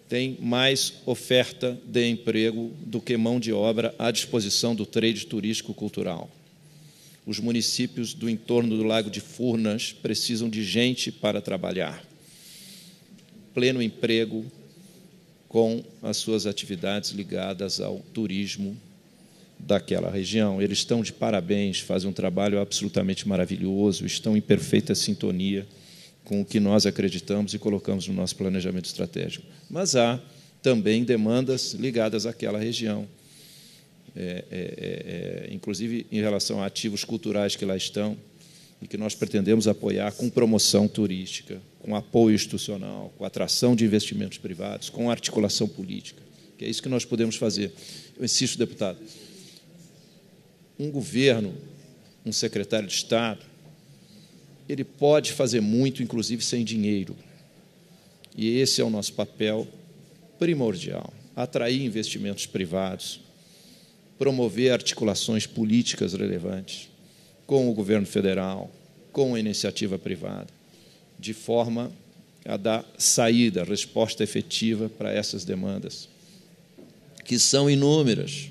tem mais oferta de emprego do que mão de obra à disposição do trade turístico-cultural. Os municípios do entorno do Lago de Furnas precisam de gente para trabalhar. Pleno emprego com as suas atividades ligadas ao turismo daquela região. Eles estão de parabéns, fazem um trabalho absolutamente maravilhoso, estão em perfeita sintonia com o que nós acreditamos e colocamos no nosso planejamento estratégico. Mas há também demandas ligadas àquela região, é, é, é, é, inclusive em relação a ativos culturais que lá estão e que nós pretendemos apoiar com promoção turística, com apoio institucional, com atração de investimentos privados, com articulação política, que é isso que nós podemos fazer. Eu insisto, deputado, um governo, um secretário de Estado, ele pode fazer muito, inclusive sem dinheiro. E esse é o nosso papel primordial: atrair investimentos privados, promover articulações políticas relevantes com o governo federal, com a iniciativa privada, de forma a dar saída, resposta efetiva para essas demandas, que são inúmeras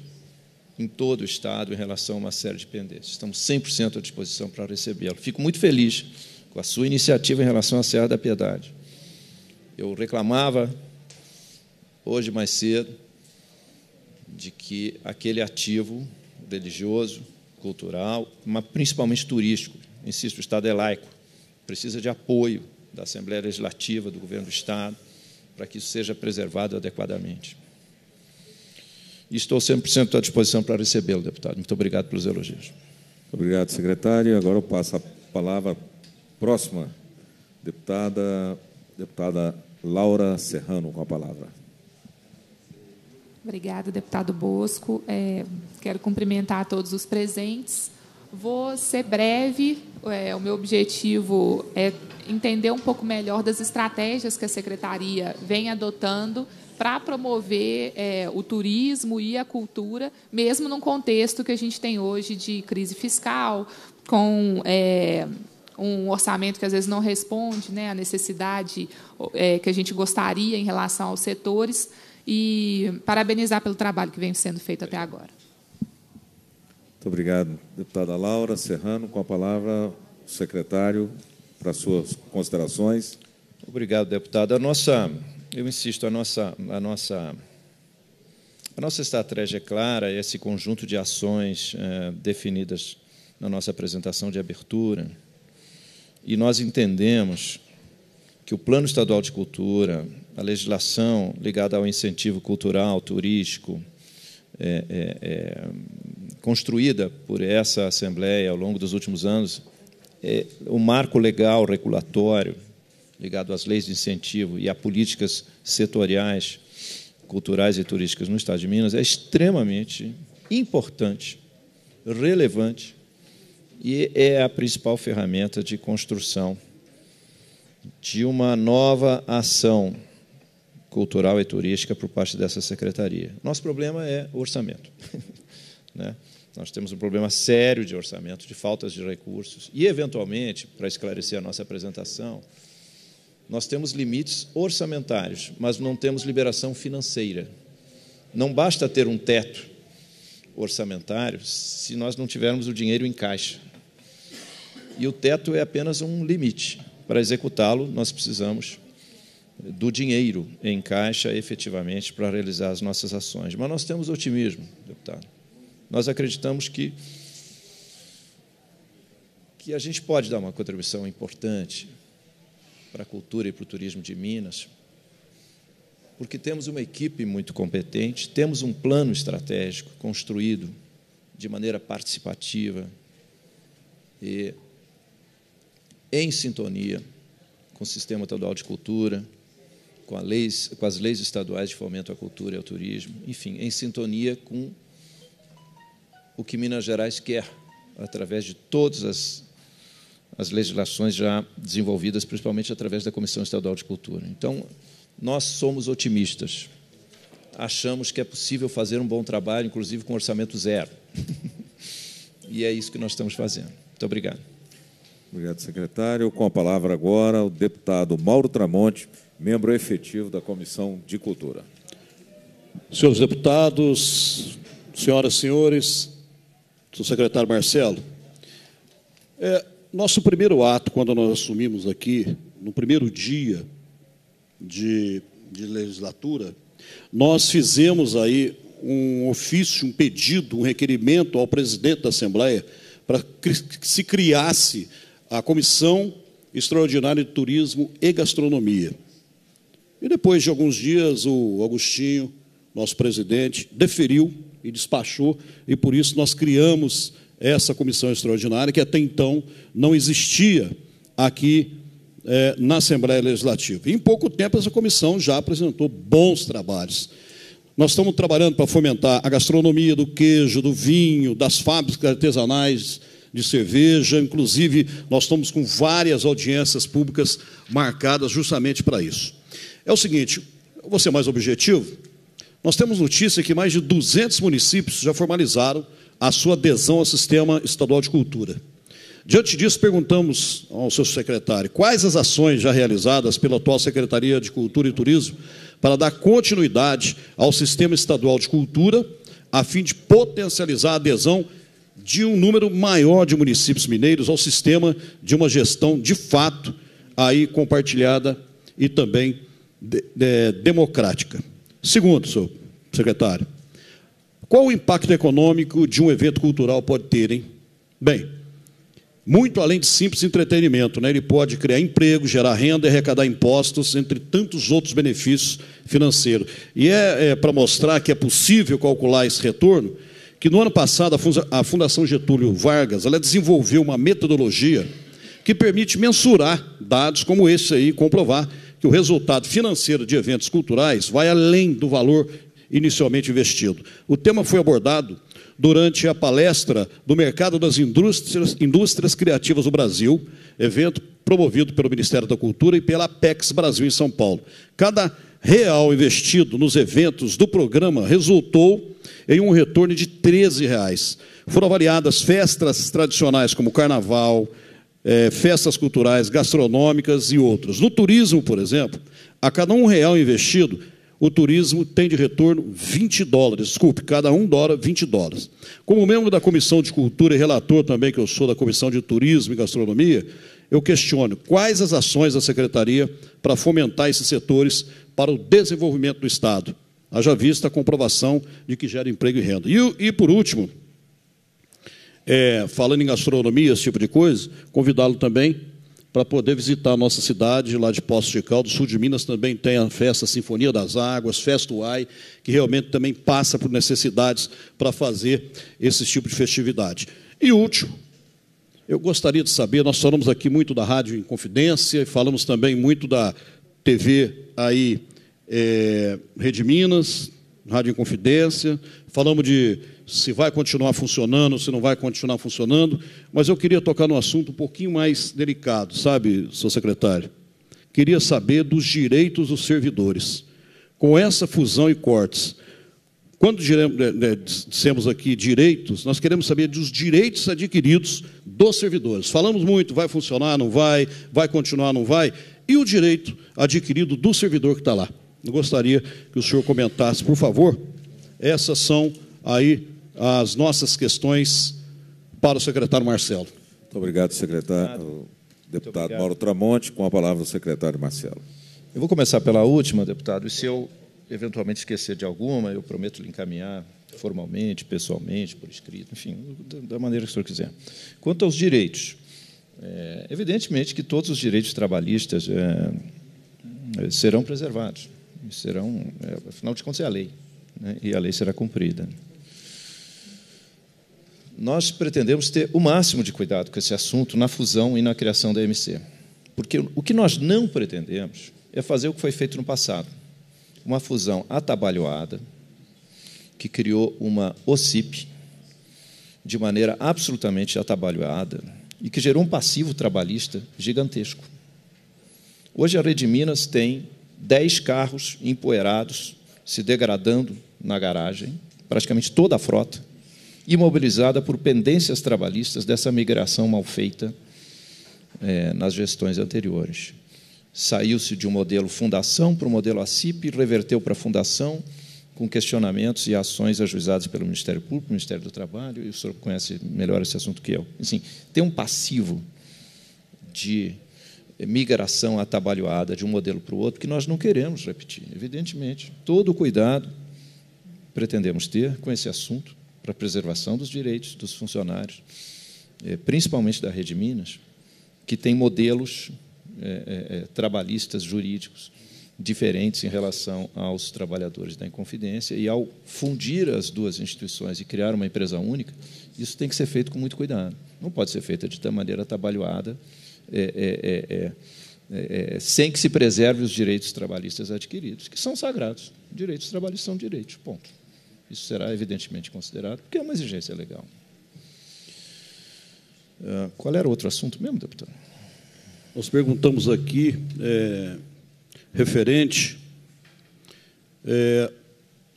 em todo o Estado em relação a uma série de pendências. Estamos 100% à disposição para recebê-lo. Fico muito feliz com a sua iniciativa em relação à Serra da Piedade. Eu reclamava hoje mais cedo de que aquele ativo religioso, cultural, mas principalmente turístico, insisto, o Estado é laico, precisa de apoio da Assembleia Legislativa, do Governo do Estado, para que isso seja preservado adequadamente e estou 100% à disposição para recebê-lo, deputado. Muito obrigado pelos elogios. Obrigado, secretário. Agora eu passo a palavra próxima, deputada, deputada Laura Serrano, com a palavra. Obrigada, deputado Bosco. É, quero cumprimentar todos os presentes. Vou ser breve. É, o meu objetivo é entender um pouco melhor das estratégias que a secretaria vem adotando para promover é, o turismo e a cultura, mesmo num contexto que a gente tem hoje de crise fiscal, com é, um orçamento que às vezes não responde né, à necessidade é, que a gente gostaria em relação aos setores. E parabenizar pelo trabalho que vem sendo feito até agora. Muito obrigado, deputada Laura Serrano. Com a palavra, o secretário, para suas considerações. Obrigado, deputada A nossa eu insisto, a nossa, a nossa, a nossa estratégia é clara, é esse conjunto de ações é, definidas na nossa apresentação de abertura, e nós entendemos que o Plano Estadual de Cultura, a legislação ligada ao incentivo cultural, turístico, é, é, construída por essa Assembleia ao longo dos últimos anos, é o marco legal, regulatório, ligado às leis de incentivo e a políticas setoriais, culturais e turísticas no Estado de Minas é extremamente importante, relevante e é a principal ferramenta de construção de uma nova ação cultural e turística por parte dessa secretaria. Nosso problema é o orçamento. né? Nós temos um problema sério de orçamento, de faltas de recursos. E, eventualmente, para esclarecer a nossa apresentação, nós temos limites orçamentários, mas não temos liberação financeira. Não basta ter um teto orçamentário se nós não tivermos o dinheiro em caixa. E o teto é apenas um limite. Para executá-lo, nós precisamos do dinheiro em caixa efetivamente para realizar as nossas ações. Mas nós temos otimismo, deputado. Nós acreditamos que, que a gente pode dar uma contribuição importante para a cultura e para o turismo de Minas, porque temos uma equipe muito competente, temos um plano estratégico construído de maneira participativa e em sintonia com o Sistema Estadual de Cultura, com, leis, com as leis estaduais de fomento à cultura e ao turismo, enfim, em sintonia com o que Minas Gerais quer, através de todas as as legislações já desenvolvidas, principalmente através da Comissão Estadual de Cultura. Então, nós somos otimistas. Achamos que é possível fazer um bom trabalho, inclusive com orçamento zero. e é isso que nós estamos fazendo. Muito obrigado. Obrigado, secretário. Com a palavra agora o deputado Mauro Tramonte, membro efetivo da Comissão de Cultura. Senhores deputados, senhoras e senhores, do secretário Marcelo. É, nosso primeiro ato, quando nós assumimos aqui, no primeiro dia de, de legislatura, nós fizemos aí um ofício, um pedido, um requerimento ao presidente da Assembleia para que se criasse a Comissão Extraordinária de Turismo e Gastronomia. E depois de alguns dias, o Agostinho, nosso presidente, deferiu e despachou, e por isso nós criamos essa comissão extraordinária, que até então não existia aqui é, na Assembleia Legislativa. em pouco tempo, essa comissão já apresentou bons trabalhos. Nós estamos trabalhando para fomentar a gastronomia do queijo, do vinho, das fábricas artesanais de cerveja. Inclusive, nós estamos com várias audiências públicas marcadas justamente para isso. É o seguinte, vou ser mais objetivo. Nós temos notícia que mais de 200 municípios já formalizaram a sua adesão ao Sistema Estadual de Cultura. Diante disso, perguntamos ao seu secretário quais as ações já realizadas pela atual Secretaria de Cultura e Turismo para dar continuidade ao Sistema Estadual de Cultura, a fim de potencializar a adesão de um número maior de municípios mineiros ao sistema de uma gestão de fato aí compartilhada e também de, de, democrática. Segundo, senhor secretário, qual o impacto econômico de um evento cultural pode ter, hein? Bem, muito além de simples entretenimento, né? ele pode criar emprego, gerar renda, arrecadar impostos, entre tantos outros benefícios financeiros. E é, é para mostrar que é possível calcular esse retorno, que no ano passado a Fundação Getúlio Vargas ela desenvolveu uma metodologia que permite mensurar dados como esse aí, comprovar que o resultado financeiro de eventos culturais vai além do valor inicialmente investido. O tema foi abordado durante a palestra do Mercado das Indústrias, Indústrias Criativas do Brasil, evento promovido pelo Ministério da Cultura e pela Apex Brasil em São Paulo. Cada real investido nos eventos do programa resultou em um retorno de 13 reais. Foram avaliadas festas tradicionais como carnaval, é, festas culturais, gastronômicas e outros. No turismo, por exemplo, a cada um real investido o turismo tem de retorno 20 dólares, desculpe, cada um dólar, 20 dólares. Como membro da Comissão de Cultura e relator também, que eu sou da Comissão de Turismo e Gastronomia, eu questiono quais as ações da Secretaria para fomentar esses setores para o desenvolvimento do Estado. Haja vista a comprovação de que gera emprego e renda. E, e por último, é, falando em gastronomia, esse tipo de coisa, convidá-lo também para poder visitar a nossa cidade, lá de Poços de Caldas. Sul de Minas também tem a festa Sinfonia das Águas, Festa UAI, que realmente também passa por necessidades para fazer esse tipo de festividade. E último, eu gostaria de saber, nós falamos aqui muito da Rádio em Confidência, falamos também muito da TV aí, é, Rede Minas, Rádio em Confidência, falamos de se vai continuar funcionando, se não vai continuar funcionando, mas eu queria tocar num assunto um pouquinho mais delicado, sabe, seu secretário? Queria saber dos direitos dos servidores. Com essa fusão e cortes, quando né, né, dissemos aqui direitos, nós queremos saber dos direitos adquiridos dos servidores. Falamos muito, vai funcionar, não vai, vai continuar, não vai, e o direito adquirido do servidor que está lá. Eu gostaria que o senhor comentasse, por favor. Essas são aí as nossas questões para o secretário Marcelo. Muito obrigado, secretário. Deputado obrigado. Mauro Tramonte, com a palavra o secretário Marcelo. Eu vou começar pela última, deputado, e se eu eventualmente esquecer de alguma, eu prometo lhe encaminhar formalmente, pessoalmente, por escrito, enfim, da maneira que o senhor quiser. Quanto aos direitos, é, evidentemente que todos os direitos trabalhistas é, é, serão preservados, serão, é, afinal de contas é a lei, né, e a lei será cumprida nós pretendemos ter o máximo de cuidado com esse assunto na fusão e na criação da MC. Porque o que nós não pretendemos é fazer o que foi feito no passado. Uma fusão atabalhoada, que criou uma OCIP de maneira absolutamente atabalhoada e que gerou um passivo trabalhista gigantesco. Hoje a Rede Minas tem 10 carros empoeirados, se degradando na garagem, praticamente toda a frota, imobilizada por pendências trabalhistas dessa migração mal feita é, nas gestões anteriores. Saiu-se de um modelo fundação para o modelo ACIP e reverteu para fundação com questionamentos e ações ajuizadas pelo Ministério Público, Ministério do Trabalho, e o senhor conhece melhor esse assunto que eu. Assim, tem um passivo de migração atabalhoada de um modelo para o outro que nós não queremos repetir, evidentemente. Todo o cuidado pretendemos ter com esse assunto, para a preservação dos direitos dos funcionários, eh, principalmente da Rede Minas, que tem modelos eh, eh, trabalhistas jurídicos diferentes em relação aos trabalhadores da Inconfidência. E, ao fundir as duas instituições e criar uma empresa única, isso tem que ser feito com muito cuidado. Não pode ser feito de maneira trabalhada, é, sem que se preserve os direitos trabalhistas adquiridos, que são sagrados. Direitos trabalhistas são direitos, ponto. Isso será evidentemente considerado, porque é uma exigência legal. É, qual era o outro assunto mesmo, deputado? Nós perguntamos aqui, é, referente, é,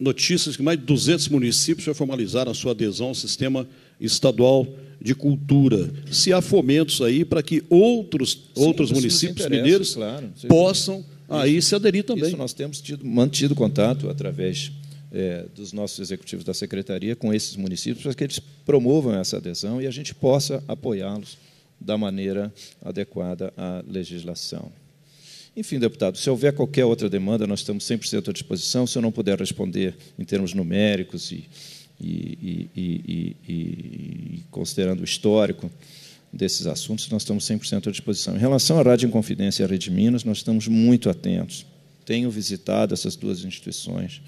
notícias que mais de 200 municípios já formalizaram a sua adesão ao sistema estadual de cultura. Se há fomentos aí para que outros, Sim, outros municípios mineiros claro, possam isso, aí se aderir também. Isso nós temos tido, mantido contato através é, dos nossos executivos da secretaria com esses municípios, para que eles promovam essa adesão e a gente possa apoiá-los da maneira adequada à legislação. Enfim, deputado, se houver qualquer outra demanda, nós estamos 100% à disposição. Se eu não puder responder em termos numéricos e, e, e, e considerando o histórico desses assuntos, nós estamos 100% à disposição. Em relação à Rádio Inconfidência e à Rede Minas, nós estamos muito atentos. Tenho visitado essas duas instituições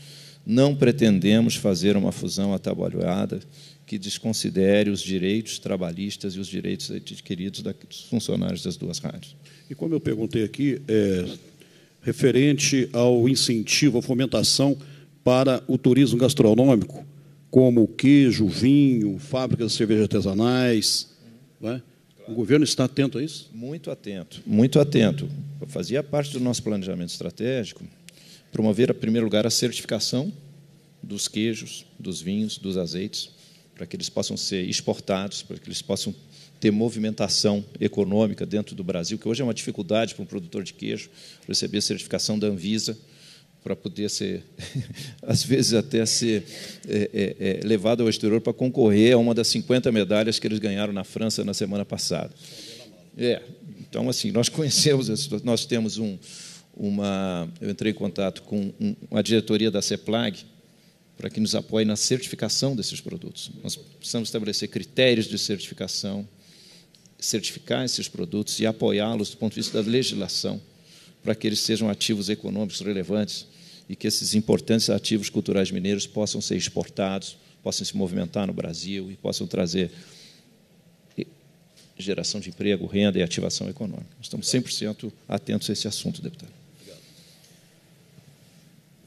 não pretendemos fazer uma fusão atabalhoada que desconsidere os direitos trabalhistas e os direitos adquiridos dos funcionários das duas rádios. E como eu perguntei aqui, é, referente ao incentivo, à fomentação para o turismo gastronômico, como queijo, vinho, fábricas de cerveja artesanais. Né? O governo está atento a isso? Muito atento, muito atento. Eu fazia parte do nosso planejamento estratégico promover, em primeiro lugar, a certificação dos queijos, dos vinhos, dos azeites, para que eles possam ser exportados, para que eles possam ter movimentação econômica dentro do Brasil, que hoje é uma dificuldade para um produtor de queijo receber a certificação da Anvisa para poder ser, às vezes até ser é, é, é, levado ao exterior para concorrer a uma das 50 medalhas que eles ganharam na França na semana passada. É, então assim nós conhecemos, nós temos um, uma, eu entrei em contato com a diretoria da CEPLAG para que nos apoie na certificação desses produtos. Nós precisamos estabelecer critérios de certificação, certificar esses produtos e apoiá-los do ponto de vista da legislação, para que eles sejam ativos econômicos relevantes e que esses importantes ativos culturais mineiros possam ser exportados, possam se movimentar no Brasil e possam trazer geração de emprego, renda e ativação econômica. Estamos 100% atentos a esse assunto, deputado.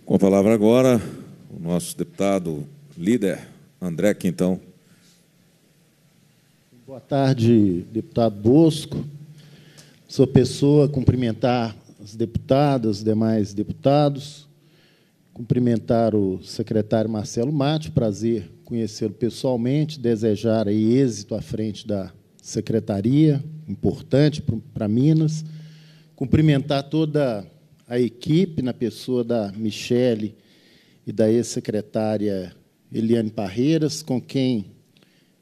Com a palavra agora, o nosso deputado líder, André Quintão. Boa tarde, deputado Bosco. Sou pessoa, cumprimentar as deputadas, os demais deputados, cumprimentar o secretário Marcelo Mate, prazer conhecê-lo pessoalmente, desejar êxito à frente da secretaria, importante para Minas, cumprimentar toda a a equipe, na pessoa da Michele e da ex-secretária Eliane Parreiras, com quem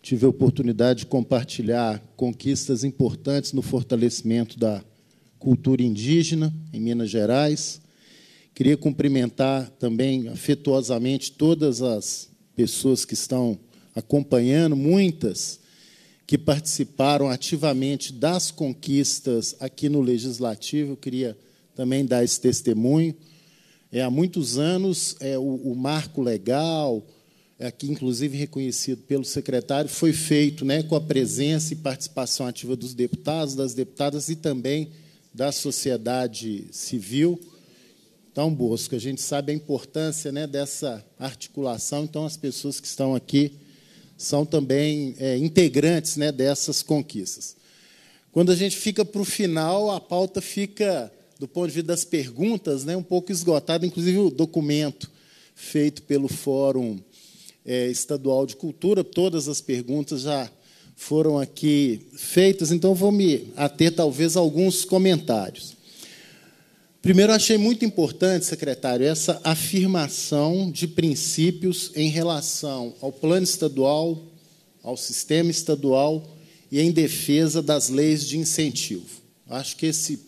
tive a oportunidade de compartilhar conquistas importantes no fortalecimento da cultura indígena em Minas Gerais. Queria cumprimentar também afetuosamente todas as pessoas que estão acompanhando, muitas que participaram ativamente das conquistas aqui no Legislativo. Eu queria também dá esse testemunho. É, há muitos anos, é, o, o, marco legal, aqui é, inclusive reconhecido pelo secretário, foi feito né, com a presença e participação ativa dos deputados, das deputadas e também da sociedade civil. Então, Bosco, a gente sabe a importância né, dessa articulação, então as pessoas que estão aqui são também é, integrantes né, dessas conquistas. Quando a gente fica para o final, a pauta fica do ponto de vista das perguntas, né, um pouco esgotado, inclusive o documento feito pelo Fórum é, Estadual de Cultura, todas as perguntas já foram aqui feitas, então vou me ater talvez a alguns comentários. Primeiro, achei muito importante, secretário, essa afirmação de princípios em relação ao plano estadual, ao sistema estadual e em defesa das leis de incentivo. Acho que esse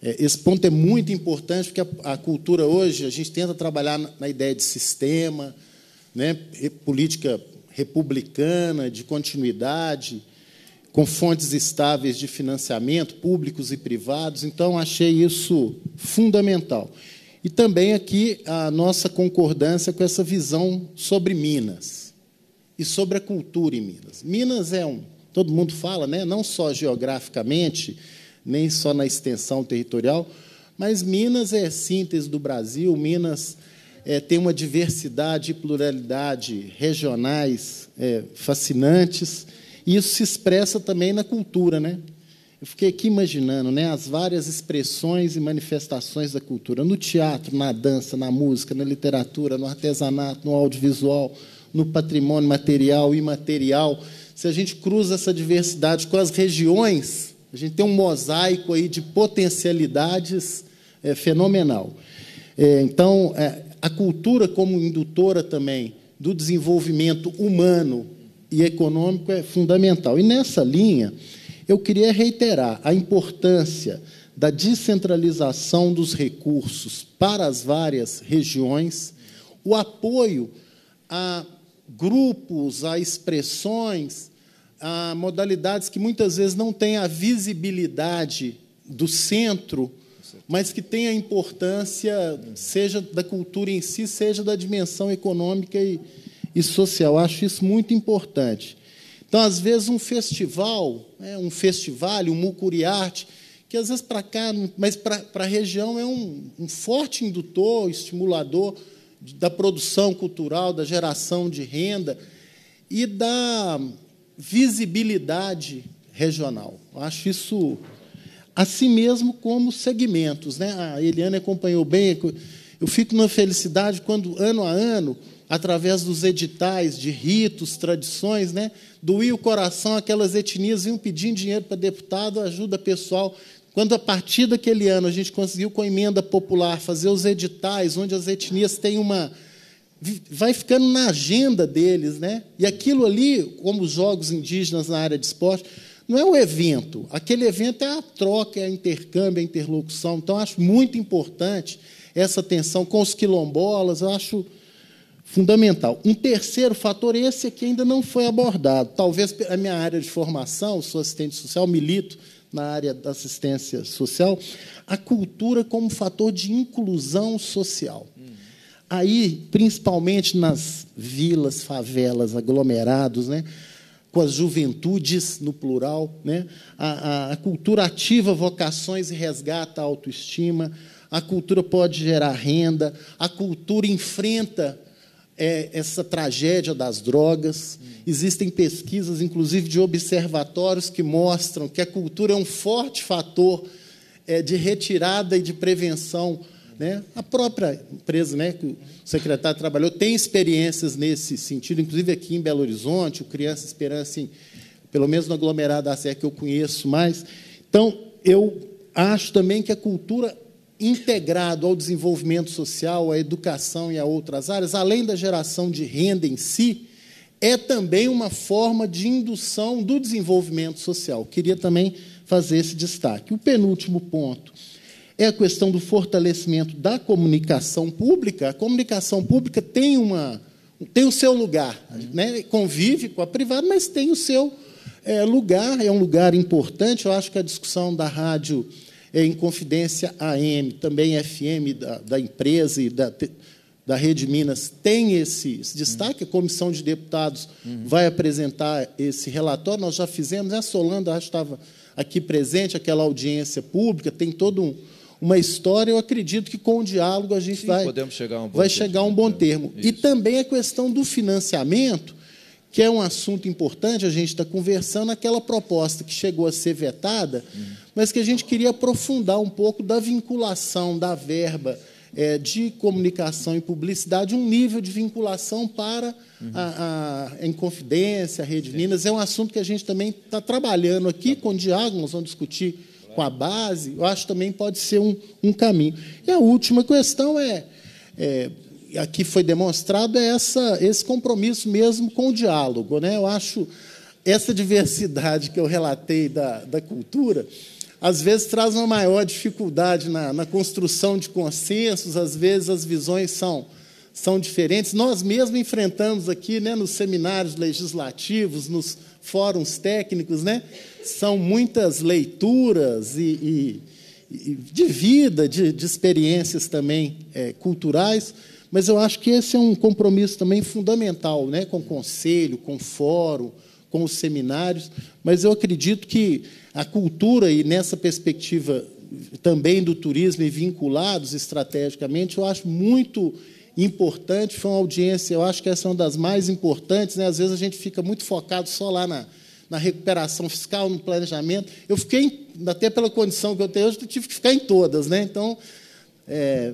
é, esse ponto é muito importante, porque a, cultura hoje, a gente tenta trabalhar na ideia de sistema, né, política republicana, de continuidade, com fontes estáveis de financiamento, públicos e privados. Então, achei isso fundamental. E também aqui a nossa concordância com essa visão sobre Minas e sobre a cultura em Minas. Minas é um, todo mundo fala, né, não só geograficamente, nem só na extensão territorial, mas Minas é síntese do Brasil, Minas é, tem uma diversidade e pluralidade regionais é, fascinantes, e isso se expressa também na cultura. Né? Eu fiquei aqui imaginando né, as várias expressões e manifestações da cultura, no teatro, na dança, na música, na literatura, no artesanato, no audiovisual, no patrimônio material e imaterial. Se a gente cruza essa diversidade com as regiões a gente tem um mosaico aí de potencialidades é, fenomenal. É, então, é, a cultura como indutora também do desenvolvimento humano e econômico é fundamental. E nessa linha, eu queria reiterar a importância da descentralização dos recursos para as várias regiões, o apoio a grupos, a expressões a modalidades que muitas vezes não têm a visibilidade do centro, mas que têm a importância, seja da cultura em si, seja da dimensão econômica e, e social. Acho isso muito importante. Então, às vezes, um festival, né, um festival, um mucuriarte, que às vezes para cá, mas para a região é um, um, forte indutor, estimulador da produção cultural, da geração de renda e da visibilidade regional. Eu acho isso assim mesmo como segmentos, né? A Eliane acompanhou bem. Eu fico numa felicidade quando ano a ano, através dos editais de ritos, tradições, né, doía o coração aquelas etnias iam pedindo dinheiro para deputado, ajuda pessoal. Quando a partir daquele ano a gente conseguiu com a emenda popular fazer os editais onde as etnias têm uma vai ficando na agenda deles, né? E aquilo ali, como os jogos indígenas na área de esporte, não é o evento. Aquele evento é a troca, é a intercâmbio, é a interlocução. Então, acho muito importante essa atenção com os quilombolas, eu acho fundamental. Um terceiro fator, esse aqui ainda não foi abordado. Talvez a minha área de formação, sou assistente social, milito na área da assistência social, a cultura como fator de inclusão social. Aí, principalmente nas vilas, favelas, aglomerados, né? com as juventudes, no plural, né? a, a, a cultura ativa vocações e resgata a autoestima, a cultura pode gerar renda, a cultura enfrenta é, essa tragédia das drogas. Existem pesquisas, inclusive, de observatórios que mostram que a cultura é um forte fator é, de retirada e de prevenção né? A própria empresa né, que o secretário trabalhou tem experiências nesse sentido, inclusive aqui em Belo Horizonte, o Criança Esperança, assim, pelo menos no aglomerado da Sé que eu conheço mais. Então, eu acho também que a cultura integrado ao desenvolvimento social, à educação e a outras áreas, além da geração de renda em si, é também uma forma de indução do desenvolvimento social. Queria também fazer esse destaque. O penúltimo ponto é a questão do fortalecimento da comunicação pública. A comunicação pública tem, uma, tem o seu lugar, né? convive com a privada, mas tem o seu é, lugar, é um lugar importante. Eu acho que a discussão da rádio é, em Confidência AM, também FM da, da empresa e da, da Rede Minas tem esse, esse destaque. Uhum. A comissão de deputados uhum. vai apresentar esse relatório. Nós já fizemos, a Solanda estava aqui presente, aquela audiência pública, tem todo um, uma história, eu acredito que com o diálogo a gente Sim, vai, chegar um vai chegar a um bom termo. E também a questão do financiamento, que é um assunto importante, a gente está conversando, aquela proposta que chegou a ser vetada, uhum. mas que a gente queria aprofundar um pouco da vinculação da verba é, de comunicação e publicidade, um nível de vinculação para uhum. a, a, Inconfidência, a Rede Sim. Minas. É um assunto que a gente também está trabalhando aqui tá com o Diágono, nós vamos discutir com a base, eu acho também pode ser um, um caminho. E a última questão é, é aqui foi demonstrado, é essa, esse compromisso mesmo com o diálogo. Né? Eu acho essa diversidade que eu relatei da, da cultura, às vezes traz uma maior dificuldade na, na construção de consensos, às vezes as visões são, são diferentes. Nós mesmos enfrentamos aqui, né, nos seminários legislativos, nos, fóruns técnicos, né? São muitas leituras e, e, e de vida, de, de experiências também é, culturais, mas eu acho que esse é um compromisso também fundamental, né? Com o conselho, com o fórum, com os seminários, mas eu acredito que a cultura e nessa perspectiva também do turismo e vinculados estrategicamente, eu acho muito importante, foi uma audiência, eu acho que essa é uma das mais importantes, né? às vezes a gente fica muito focado só lá na, na recuperação fiscal, no planejamento. Eu fiquei, até pela condição que eu tenho hoje, eu tive que ficar em todas, né? então, é,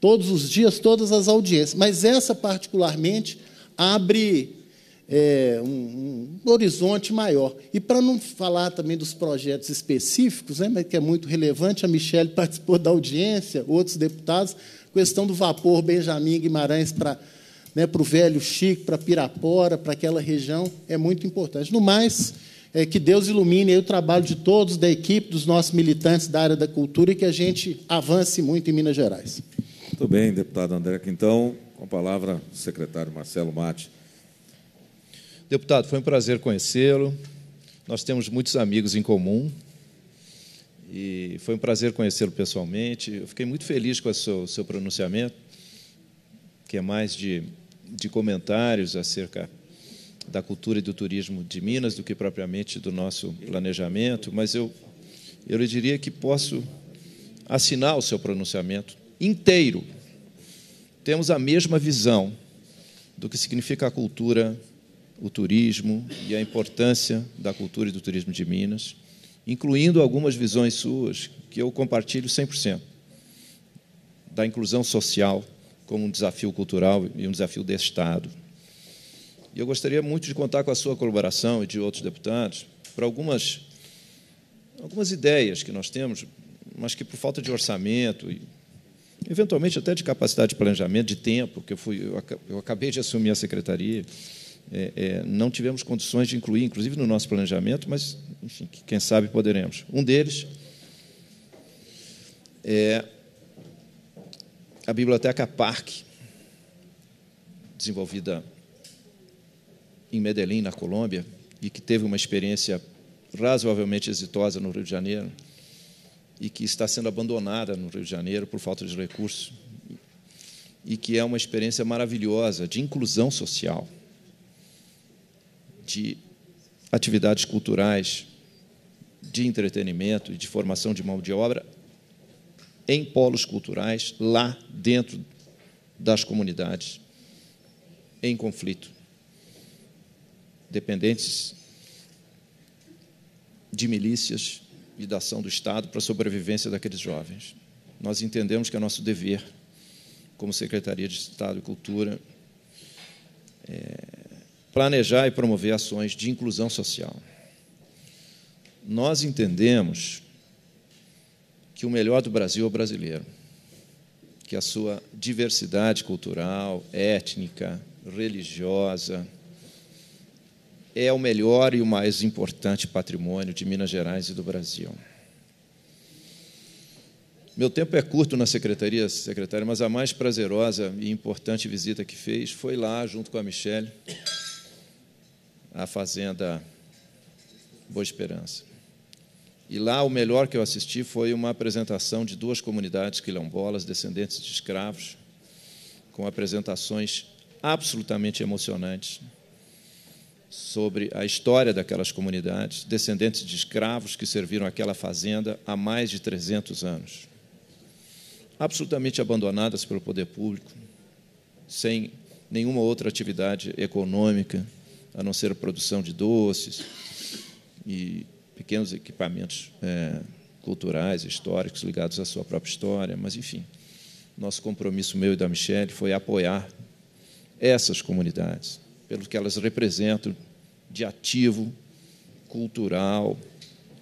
todos os dias, todas as audiências, mas essa particularmente abre é, um, um, horizonte maior. E para não falar também dos projetos específicos, né, que é muito relevante, a Michelle participou da audiência, outros deputados, questão do vapor Benjamin Guimarães para né, o velho Chico, para Pirapora, para aquela região, é muito importante. No mais, é, que Deus ilumine o trabalho de todos, da equipe, dos nossos militantes da área da cultura e que a gente avance muito em Minas Gerais. Muito bem, deputado André. Então, com a palavra, o secretário Marcelo Mate. Deputado, foi um prazer conhecê-lo. Nós temos muitos amigos em comum, e foi um prazer conhecê-lo pessoalmente. Eu fiquei muito feliz com o seu, seu pronunciamento, que é mais de, de comentários acerca da cultura e do turismo de Minas do que propriamente do nosso planejamento, mas eu, eu lhe diria que posso assinar o seu pronunciamento inteiro. Temos a mesma visão do que significa a cultura, o turismo e a importância da cultura e do turismo de Minas incluindo algumas visões suas, que eu compartilho 100%, da inclusão social como um desafio cultural e um desafio deste Estado. E eu gostaria muito de contar com a sua colaboração e de outros deputados para algumas, algumas ideias que nós temos, mas que por falta de orçamento e eventualmente até de capacidade de planejamento, de tempo, que eu, fui, eu acabei de assumir a secretaria, é, é, não tivemos condições de incluir, inclusive no nosso planejamento, mas, enfim, quem sabe poderemos. Um deles é a Biblioteca Parque, desenvolvida em Medellín, na Colômbia, e que teve uma experiência razoavelmente exitosa no Rio de Janeiro e que está sendo abandonada no Rio de Janeiro por falta de recursos e que é uma experiência maravilhosa de inclusão social de atividades culturais, de entretenimento e de formação de mão de obra em polos culturais lá dentro das comunidades em conflito, dependentes de milícias e da ação do Estado para a sobrevivência daqueles jovens. Nós entendemos que é nosso dever, como Secretaria de Estado e Cultura, é, planejar e promover ações de inclusão social. Nós entendemos que o melhor do Brasil é o brasileiro, que a sua diversidade cultural, étnica, religiosa, é o melhor e o mais importante patrimônio de Minas Gerais e do Brasil. Meu tempo é curto na secretaria, secretária, mas a mais prazerosa e importante visita que fez foi lá, junto com a Michelle, a Fazenda Boa Esperança. E lá o melhor que eu assisti foi uma apresentação de duas comunidades quilombolas, descendentes de escravos, com apresentações absolutamente emocionantes sobre a história daquelas comunidades, descendentes de escravos que serviram aquela fazenda há mais de 300 anos. Absolutamente abandonadas pelo poder público, sem nenhuma outra atividade econômica a não ser a produção de doces e pequenos equipamentos é, culturais, históricos, ligados à sua própria história, mas, enfim, nosso compromisso, meu e da Michelle, foi apoiar essas comunidades, pelo que elas representam de ativo, cultural,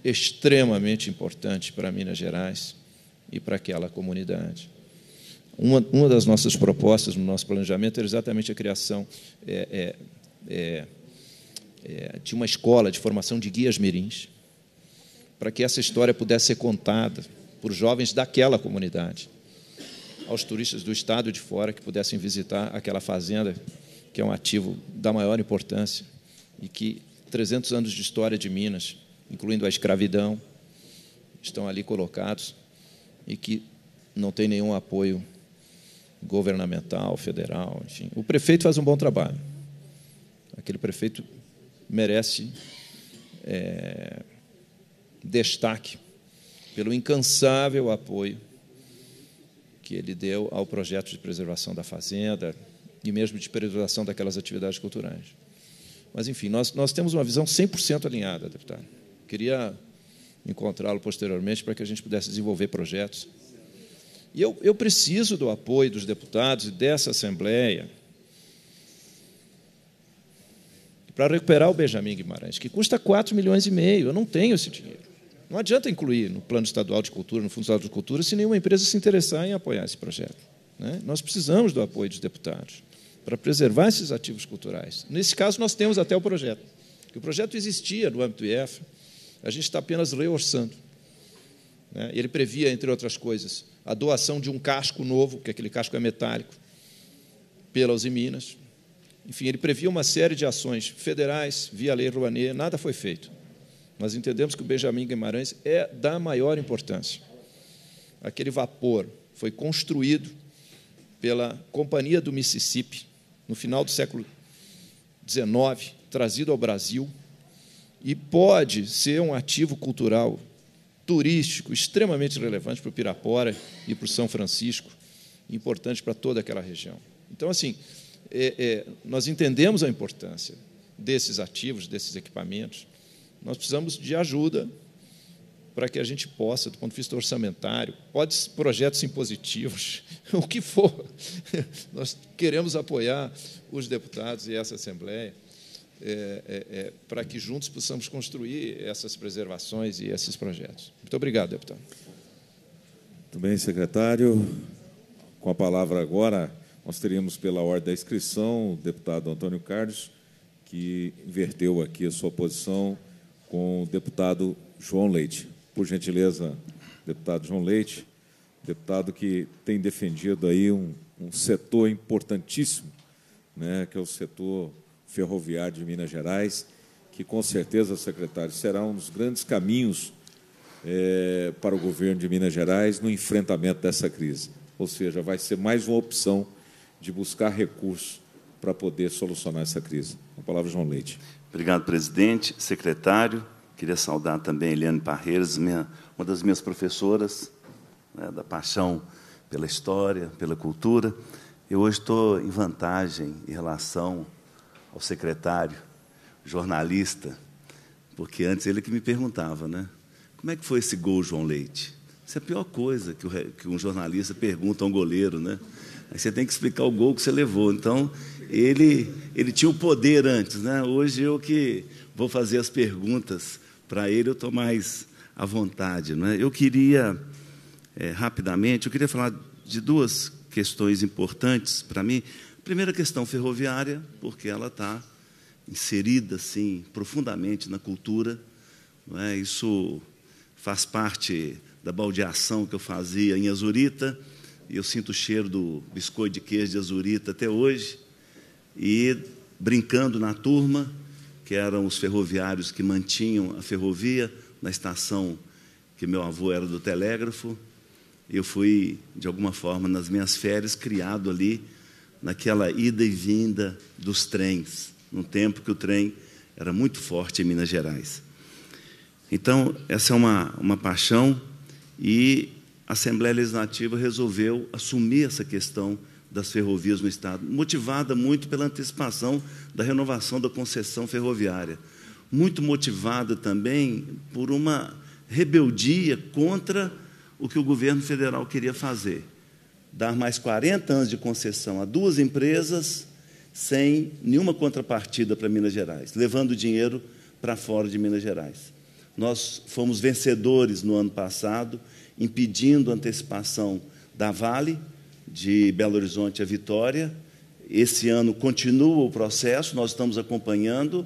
extremamente importante para Minas Gerais e para aquela comunidade. Uma, uma das nossas propostas no nosso planejamento era exatamente a criação é, é, é, é, tinha uma escola de formação de guias mirins, para que essa história pudesse ser contada por jovens daquela comunidade, aos turistas do estado de fora que pudessem visitar aquela fazenda, que é um ativo da maior importância e que 300 anos de história de Minas, incluindo a escravidão, estão ali colocados e que não tem nenhum apoio governamental, federal, enfim. O prefeito faz um bom trabalho. Aquele prefeito merece é, destaque pelo incansável apoio que ele deu ao projeto de preservação da fazenda e mesmo de preservação daquelas atividades culturais. Mas, enfim, nós, nós temos uma visão 100% alinhada, deputado. Queria encontrá-lo posteriormente para que a gente pudesse desenvolver projetos. E eu, eu preciso do apoio dos deputados e dessa Assembleia para recuperar o Benjamin Guimarães, que custa 4 milhões e meio. Eu não tenho esse dinheiro. Não adianta incluir no Plano Estadual de Cultura, no Fundo Estadual de Cultura, se nenhuma empresa se interessar em apoiar esse projeto. Né? Nós precisamos do apoio dos deputados para preservar esses ativos culturais. Nesse caso, nós temos até o projeto. Que o projeto existia no âmbito do IEF, a gente está apenas reorçando. Né? Ele previa, entre outras coisas, a doação de um casco novo, porque aquele casco é metálico, pela Uzi Minas, enfim, ele previa uma série de ações federais, via Lei Rouanet, nada foi feito. Nós entendemos que o Benjamin Guimarães é da maior importância. Aquele vapor foi construído pela Companhia do Mississippi no final do século XIX, trazido ao Brasil, e pode ser um ativo cultural, turístico, extremamente relevante para o Pirapora e para o São Francisco, importante para toda aquela região. Então, assim, é, é, nós entendemos a importância desses ativos, desses equipamentos. Nós precisamos de ajuda para que a gente possa, do ponto de vista orçamentário, pode projetos impositivos, o que for. Nós queremos apoiar os deputados e essa Assembleia é, é, é, para que juntos possamos construir essas preservações e esses projetos. Muito obrigado, deputado. Muito bem, secretário. Com a palavra agora, nós teríamos, pela ordem da inscrição, o deputado Antônio Carlos, que inverteu aqui a sua posição com o deputado João Leite. Por gentileza, deputado João Leite, deputado que tem defendido aí um, um setor importantíssimo, né, que é o setor ferroviário de Minas Gerais, que com certeza, secretário, será um dos grandes caminhos é, para o governo de Minas Gerais no enfrentamento dessa crise. Ou seja, vai ser mais uma opção de buscar recursos para poder solucionar essa crise. A palavra João Leite. Obrigado, presidente, secretário. Queria saudar também a Eliane Parreiras, minha, uma das minhas professoras, né, da paixão pela história, pela cultura. Eu hoje estou em vantagem em relação ao secretário, jornalista, porque antes ele que me perguntava, né? Como é que foi esse gol, João Leite? Isso é a pior coisa que, o, que um jornalista pergunta a um goleiro, né? Aí você tem que explicar o gol que você levou. Então, ele, ele tinha o poder antes, né? Hoje eu que vou fazer as perguntas para ele, eu estou mais à vontade, né? Eu queria, é, rapidamente, eu queria falar de duas questões importantes para mim. Primeira questão ferroviária, porque ela está inserida, assim, profundamente na cultura. É? Isso faz parte da baldeação que eu fazia em Azurita, e eu sinto o cheiro do biscoito de queijo de azurita até hoje. E brincando na turma, que eram os ferroviários que mantinham a ferrovia, na estação que meu avô era do telégrafo, eu fui, de alguma forma, nas minhas férias, criado ali, naquela ida e vinda dos trens, num tempo que o trem era muito forte em Minas Gerais. Então, essa é uma, uma paixão, e a Assembleia Legislativa resolveu assumir essa questão das ferrovias no Estado, motivada muito pela antecipação da renovação da concessão ferroviária, muito motivada também por uma rebeldia contra o que o governo federal queria fazer dar mais 40 anos de concessão a duas empresas sem nenhuma contrapartida para Minas Gerais, levando dinheiro para fora de Minas Gerais. Nós fomos vencedores no ano passado impedindo a antecipação da Vale, de Belo Horizonte a Vitória. Esse ano continua o processo, nós estamos acompanhando.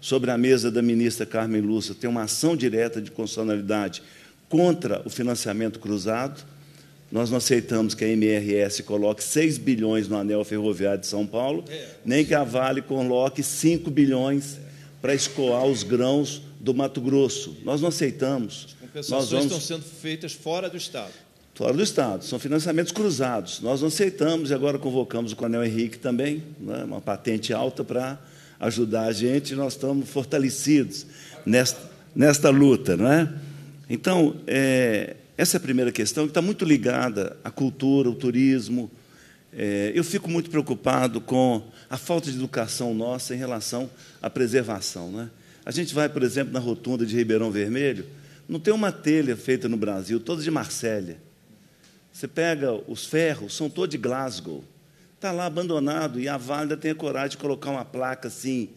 Sobre a mesa da ministra Carmen Lúcia, tem uma ação direta de constitucionalidade contra o financiamento cruzado. Nós não aceitamos que a MRS coloque 6 bilhões no anel ferroviário de São Paulo, é. nem que a Vale coloque 5 bilhões para escoar os grãos do Mato Grosso. Nós não aceitamos. As ações vamos... estão sendo feitas fora do Estado. Fora do Estado, são financiamentos cruzados. Nós não aceitamos e agora convocamos o Coronel Henrique também, né, uma patente alta para ajudar a gente, nós estamos fortalecidos nesta, nesta luta. É? Então, é, essa é a primeira questão, que está muito ligada à cultura, ao turismo. É, eu fico muito preocupado com a falta de educação nossa em relação à preservação. Né? A gente vai, por exemplo, na rotunda de Ribeirão Vermelho, não tem uma telha feita no Brasil, toda de Marsella. Você pega os ferros, são todos de Glasgow. Está lá abandonado e a Válida tem a coragem de colocar uma placa assim,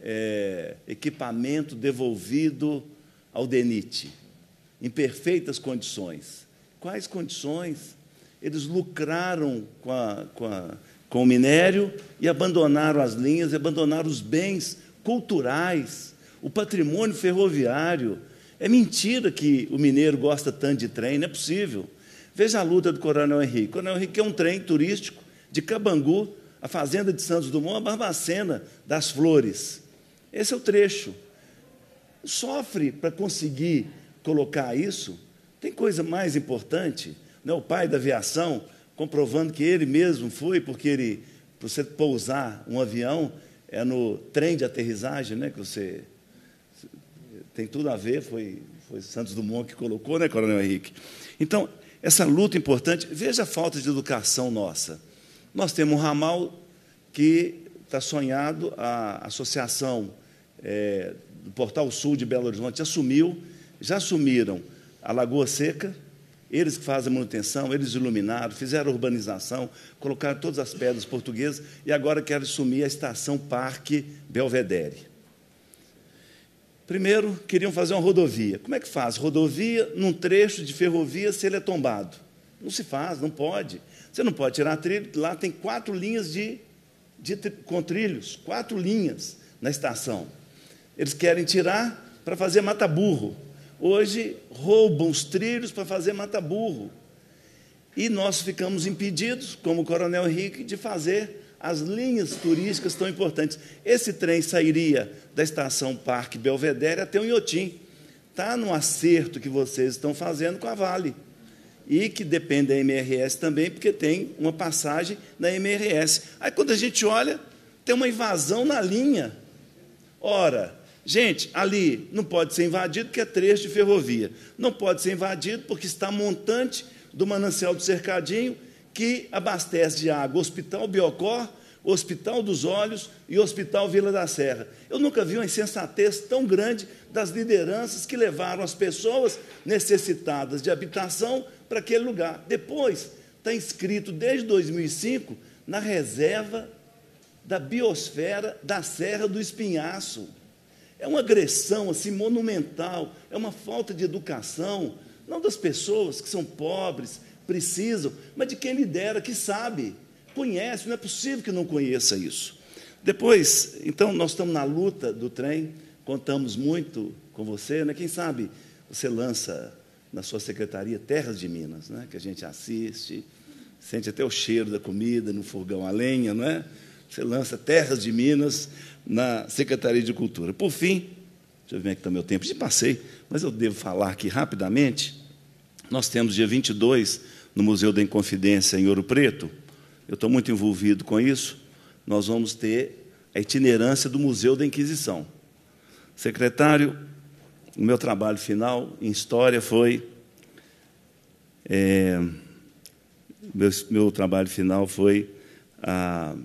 é, equipamento devolvido ao DENIT, em perfeitas condições. Quais condições? Eles lucraram com, a, com, a, com o minério e abandonaram as linhas, abandonaram os bens culturais, o patrimônio ferroviário, é mentira que o mineiro gosta tanto de trem, não é possível. Veja a luta do Coronel Henrique. Coronel Henrique é um trem turístico de Cabangu, a fazenda de Santos Dumont, a Barbacena das Flores. Esse é o trecho. Sofre para conseguir colocar isso. Tem coisa mais importante? é O pai da aviação comprovando que ele mesmo foi, porque ele, para você pousar um avião, é no trem de aterrissagem né, que você tem tudo a ver, foi, foi Santos Dumont que colocou, né, Coronel Henrique? Então, essa luta importante, veja a falta de educação nossa. Nós temos um ramal que está sonhado, a associação é, do Portal Sul de Belo Horizonte assumiu, já assumiram a Lagoa Seca, eles que fazem a manutenção, eles iluminaram, fizeram a urbanização, colocaram todas as pedras portuguesas e agora querem assumir a Estação Parque Belvedere. Primeiro, queriam fazer uma rodovia. Como é que faz? Rodovia num trecho de ferrovia se ele é tombado. Não se faz, não pode. Você não pode tirar trilho, lá tem quatro linhas de, de com trilhos, quatro linhas na estação. Eles querem tirar para fazer mata-burro. Hoje roubam os trilhos para fazer mata-burro. E nós ficamos impedidos, como o Coronel Henrique, de fazer as linhas turísticas tão importantes. Esse trem sairia da estação Parque Belvedere até o Inhotim. Está no acerto que vocês estão fazendo com a Vale. E que depende da MRS também, porque tem uma passagem na MRS. Aí, quando a gente olha, tem uma invasão na linha. Ora, gente, ali não pode ser invadido porque é trecho de ferrovia. Não pode ser invadido porque está montante do manancial do cercadinho que abastece de água o Hospital Biocor Hospital dos Olhos e Hospital Vila da Serra. Eu nunca vi uma insensatez tão grande das lideranças que levaram as pessoas necessitadas de habitação para aquele lugar. Depois, está inscrito desde 2005 na reserva da biosfera da Serra do Espinhaço. É uma agressão assim monumental, é uma falta de educação, não das pessoas que são pobres, precisam, mas de quem lidera, que sabe conhece, não é possível que não conheça isso. Depois, então, nós estamos na luta do trem, contamos muito com você, né? quem sabe você lança na sua secretaria Terras de Minas, né? que a gente assiste, sente até o cheiro da comida no fogão a lenha, não é? Você lança Terras de Minas na Secretaria de Cultura. Por fim, deixa eu ver aqui é que está meu tempo, já passei, mas eu devo falar aqui rapidamente. Nós temos dia 22 no Museu da Inconfidência, em Ouro Preto, eu estou muito envolvido com isso, nós vamos ter a itinerância do Museu da Inquisição. Secretário, o meu trabalho final em História foi... É, meu, meu trabalho final foi a,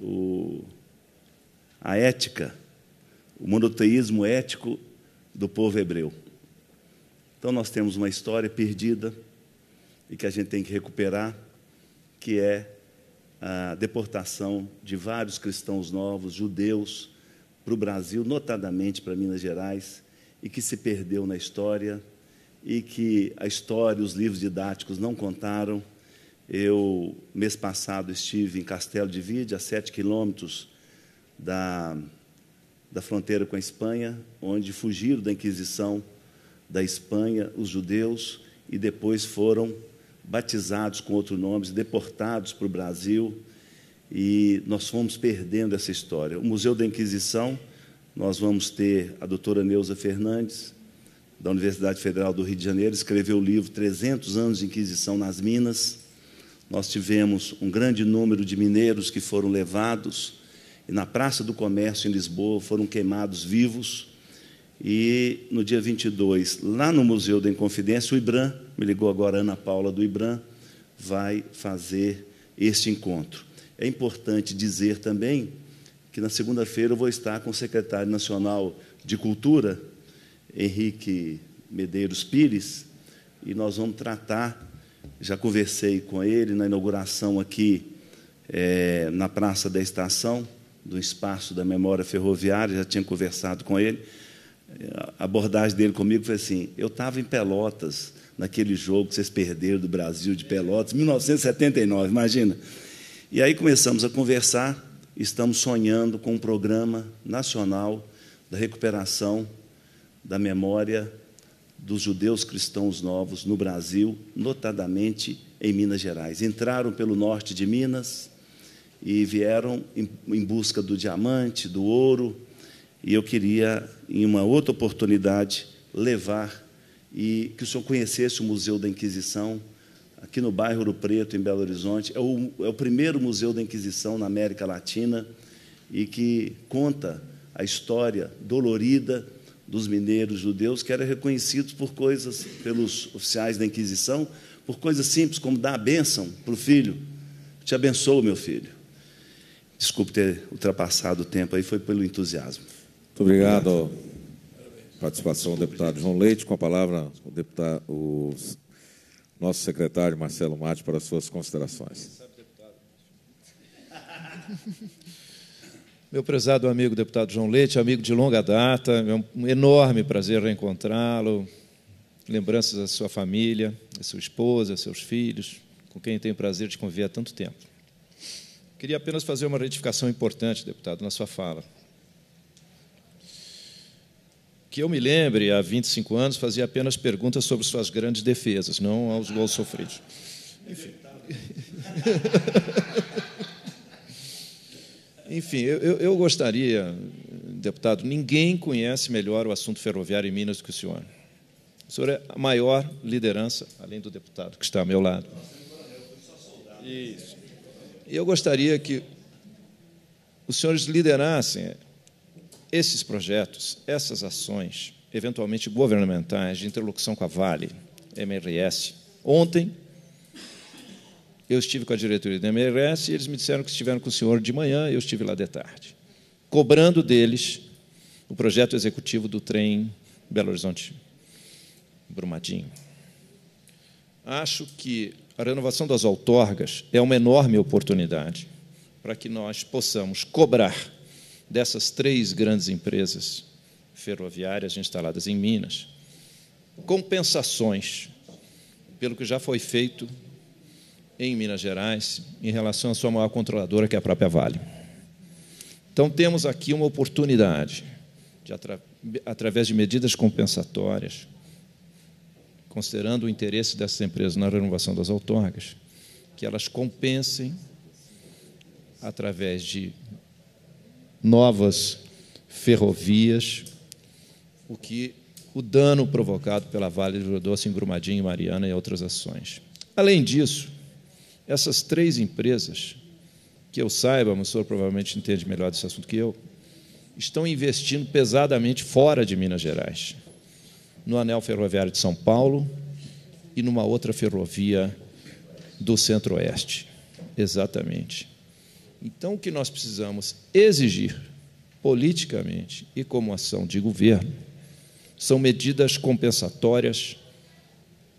o, a ética, o monoteísmo ético do povo hebreu. Então, nós temos uma história perdida e que a gente tem que recuperar, que é a deportação de vários cristãos novos, judeus, para o Brasil, notadamente para Minas Gerais, e que se perdeu na história, e que a história, os livros didáticos não contaram. Eu, mês passado, estive em Castelo de Vide, a sete quilômetros da, da fronteira com a Espanha, onde fugiram da Inquisição da Espanha os judeus e depois foram batizados com outros nomes, deportados para o Brasil, e nós fomos perdendo essa história. O Museu da Inquisição, nós vamos ter a doutora Neuza Fernandes, da Universidade Federal do Rio de Janeiro, escreveu o livro 300 anos de Inquisição nas Minas. Nós tivemos um grande número de mineiros que foram levados e na Praça do Comércio em Lisboa foram queimados vivos. E no dia 22, lá no Museu da Inconfidência, o IBRAM me ligou agora Ana Paula do IBRAM, vai fazer este encontro. É importante dizer também que na segunda-feira eu vou estar com o secretário nacional de Cultura, Henrique Medeiros Pires, e nós vamos tratar. Já conversei com ele na inauguração aqui é, na Praça da Estação, do Espaço da Memória Ferroviária, já tinha conversado com ele. A abordagem dele comigo foi assim: eu estava em Pelotas naquele jogo que vocês perderam do Brasil de Pelotas, 1979, imagina. E aí começamos a conversar, estamos sonhando com um programa nacional da recuperação da memória dos judeus cristãos novos no Brasil, notadamente em Minas Gerais. Entraram pelo norte de Minas e vieram em busca do diamante, do ouro, e eu queria, em uma outra oportunidade, levar e que o senhor conhecesse o Museu da Inquisição, aqui no bairro do Preto, em Belo Horizonte. É o, é o primeiro museu da Inquisição na América Latina e que conta a história dolorida dos mineiros judeus que eram reconhecidos por coisas pelos oficiais da Inquisição por coisas simples como dar a bênção para o filho. Te abençoo, meu filho. Desculpe ter ultrapassado o tempo aí, foi pelo entusiasmo. Muito obrigado. obrigado participação do deputado João Leite. Com a palavra, o, deputado, o nosso secretário Marcelo Mate para suas considerações. Meu prezado amigo deputado João Leite, amigo de longa data, é um enorme prazer reencontrá-lo. Lembranças da sua família, da sua esposa, seus filhos, com quem tenho o prazer de conviver há tanto tempo. Queria apenas fazer uma retificação importante, deputado, na sua fala que eu me lembre, há 25 anos, fazia apenas perguntas sobre suas grandes defesas, não aos gols sofridos. Enfim. Enfim, eu, eu gostaria, deputado, ninguém conhece melhor o assunto ferroviário em Minas do que o senhor. O senhor é a maior liderança, além do deputado que está ao meu lado. E eu gostaria que os senhores liderassem esses projetos, essas ações, eventualmente governamentais, de interlocução com a Vale, MRS. Ontem, eu estive com a diretoria da MRS e eles me disseram que estiveram com o senhor de manhã, eu estive lá de tarde, cobrando deles o projeto executivo do trem Belo Horizonte Brumadinho. Acho que a renovação das outorgas é uma enorme oportunidade para que nós possamos cobrar dessas três grandes empresas ferroviárias instaladas em Minas, compensações pelo que já foi feito em Minas Gerais em relação à sua maior controladora, que é a própria Vale. Então, temos aqui uma oportunidade, de, atra através de medidas compensatórias, considerando o interesse dessas empresas na renovação das outorgas, que elas compensem através de novas ferrovias, o que o dano provocado pela Vale do Rio Doce em Brumadinho, Mariana e outras ações. Além disso, essas três empresas, que eu saiba, o senhor provavelmente entende melhor desse assunto que eu, estão investindo pesadamente fora de Minas Gerais, no anel ferroviário de São Paulo e numa outra ferrovia do Centro-Oeste. Exatamente. Então, o que nós precisamos exigir politicamente e como ação de governo são medidas compensatórias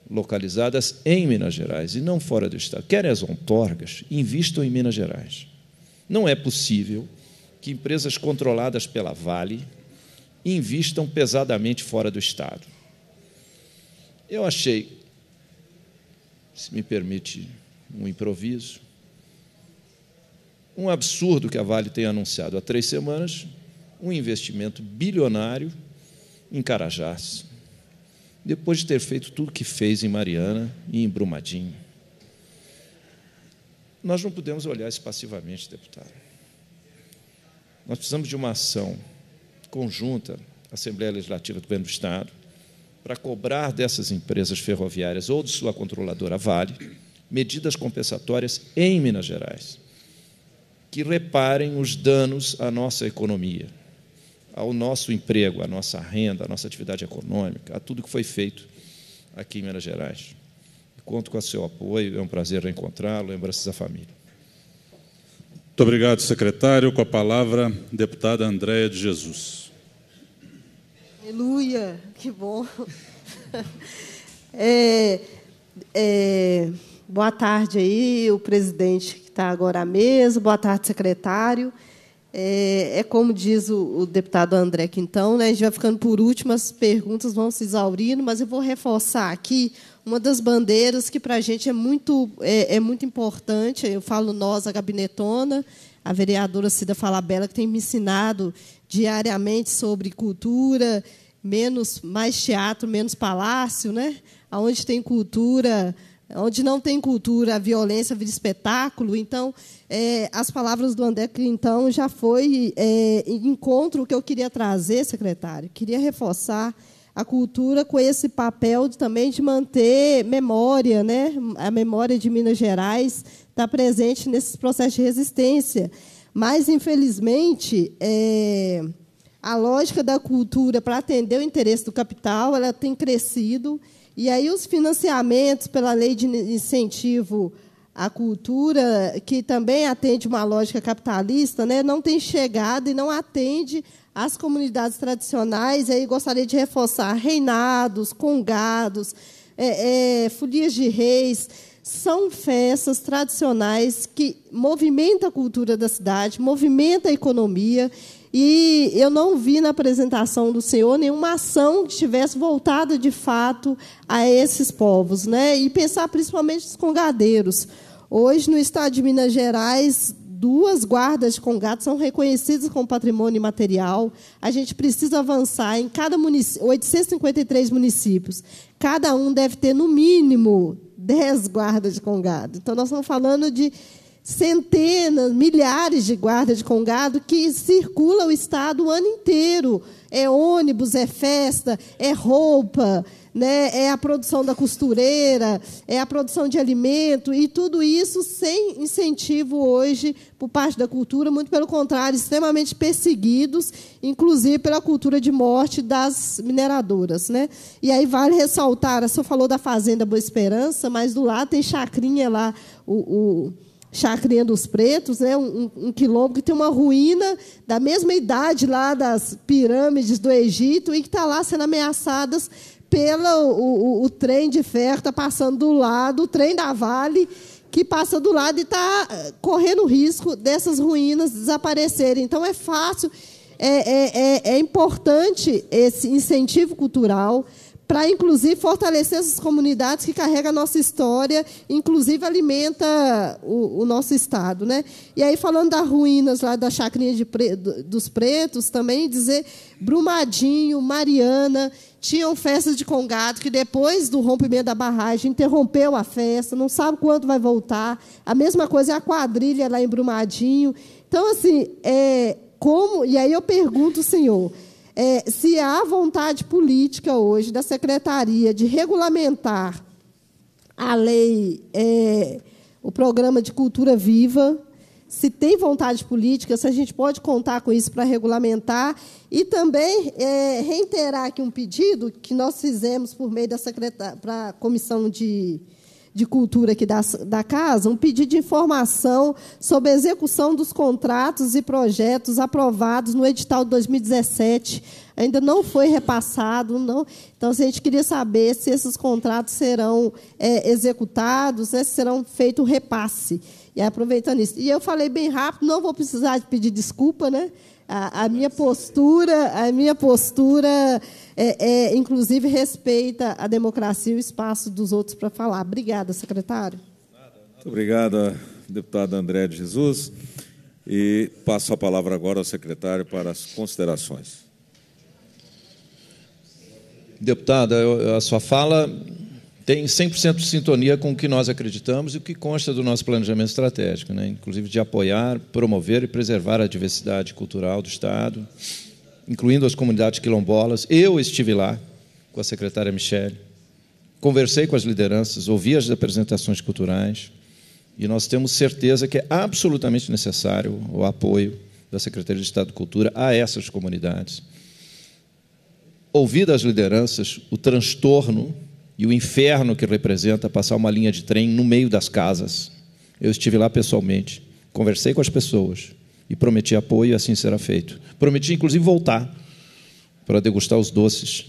localizadas em Minas Gerais e não fora do Estado. Querem as ontorgas, invistam em Minas Gerais. Não é possível que empresas controladas pela Vale invistam pesadamente fora do Estado. Eu achei, se me permite um improviso, um absurdo que a Vale tem anunciado há três semanas, um investimento bilionário em Carajás, depois de ter feito tudo o que fez em Mariana e em Brumadinho. Nós não podemos olhar isso passivamente, deputado. Nós precisamos de uma ação conjunta, Assembleia Legislativa do Governo do Estado, para cobrar dessas empresas ferroviárias ou de sua controladora Vale medidas compensatórias em Minas Gerais que reparem os danos à nossa economia, ao nosso emprego, à nossa renda, à nossa atividade econômica, a tudo que foi feito aqui em Minas Gerais. Conto com o seu apoio, é um prazer reencontrá-lo, lembranças à família. Muito obrigado, secretário. Com a palavra, deputada Andréia de Jesus. Aleluia, que bom. É, é, boa tarde aí, o presidente está agora à mesa. Boa tarde, secretário. É, é como diz o, o, deputado André Quintão, né, a gente vai ficando por último, as perguntas vão se exaurindo, mas eu vou reforçar aqui uma das bandeiras que, para a gente, é muito, é, é muito importante. Eu falo nós, a gabinetona, a vereadora Cida Falabella, que tem me ensinado diariamente sobre cultura, menos mais teatro, menos palácio, né? Aonde tem cultura, onde não tem cultura, a violência vira espetáculo. Então, é, as palavras do André então já foi é, encontro que eu queria trazer, secretário. Queria reforçar a cultura com esse papel de, também de manter memória, né? a memória de Minas Gerais está presente nesses processos de resistência. Mas, infelizmente, é, a lógica da cultura para atender o interesse do capital ela tem crescido e aí os financiamentos pela lei de incentivo à cultura, que também atende uma lógica capitalista, né, não tem chegado e não atende às comunidades tradicionais. E aí gostaria de reforçar reinados, congados, é, é, folias de reis, são festas tradicionais que movimentam a cultura da cidade, movimentam a economia e eu não vi na apresentação do Senhor nenhuma ação que estivesse voltada de fato a esses povos, né? E pensar principalmente nos congadeiros. Hoje, no estado de Minas Gerais, duas guardas de congado são reconhecidas como patrimônio imaterial. A gente precisa avançar em cada município, 853 municípios. Cada um deve ter, no mínimo, 10 guardas de congado. Então, nós estamos falando de centenas, milhares de guardas de congado que circulam o estado o ano inteiro. É ônibus, é festa, é roupa, né? é a produção da costureira, é a produção de alimento, e tudo isso sem incentivo hoje por parte da cultura, muito pelo contrário, extremamente perseguidos, inclusive pela cultura de morte das mineradoras. Né? E aí vale ressaltar, a senhora falou da Fazenda Boa Esperança, mas do lado tem Chacrinha lá, o, o Chacrinha dos Pretos, né, um, um quilombo que tem uma ruína da mesma idade lá das pirâmides do Egito e que está lá sendo ameaçadas pelo o, o, o trem de ferro está passando do lado, o trem da Vale que passa do lado e está eh, correndo risco dessas ruínas desaparecerem. Então é fácil, é, é, é, é importante esse incentivo cultural para inclusive fortalecer essas comunidades que carregam a nossa história, inclusive alimenta o, o, nosso estado, né? E aí falando das ruínas lá da chacrinha de, dos pretos, também dizer Brumadinho, Mariana, tinham festas de congado que depois do rompimento da barragem interrompeu a festa, não sabe quando vai voltar. A mesma coisa é a quadrilha lá em Brumadinho. Então assim, é como e aí eu pergunto, senhor, é, se há vontade política hoje da secretaria de regulamentar a lei, é, o programa de cultura viva, se tem vontade política, se a gente pode contar com isso para regulamentar. E também é, reiterar aqui um pedido que nós fizemos por meio da para a Comissão de de Cultura aqui da, da casa, um pedido de informação sobre a execução dos contratos e projetos aprovados no edital de 2017. Ainda não foi repassado, não. Então, assim, a gente queria saber se esses contratos serão é, executados, né, se serão feito o repasse. E aproveitando isso. E eu falei bem rápido, não vou precisar de pedir desculpa, né? A, a minha postura, a minha postura, é, é, inclusive, respeita a democracia e o espaço dos outros para falar. Obrigada, secretário. Muito obrigada, deputada André de Jesus. E passo a palavra agora ao secretário para as considerações. Deputada, a sua fala tem 100% de sintonia com o que nós acreditamos e o que consta do nosso planejamento estratégico, né? inclusive de apoiar, promover e preservar a diversidade cultural do Estado, incluindo as comunidades quilombolas. Eu estive lá com a secretária Michele, conversei com as lideranças, ouvi as apresentações culturais e nós temos certeza que é absolutamente necessário o apoio da Secretaria de Estado de Cultura a essas comunidades. Ouvi das lideranças o transtorno e o inferno que representa passar uma linha de trem no meio das casas. Eu estive lá pessoalmente, conversei com as pessoas e prometi apoio e assim será feito. Prometi, inclusive, voltar para degustar os doces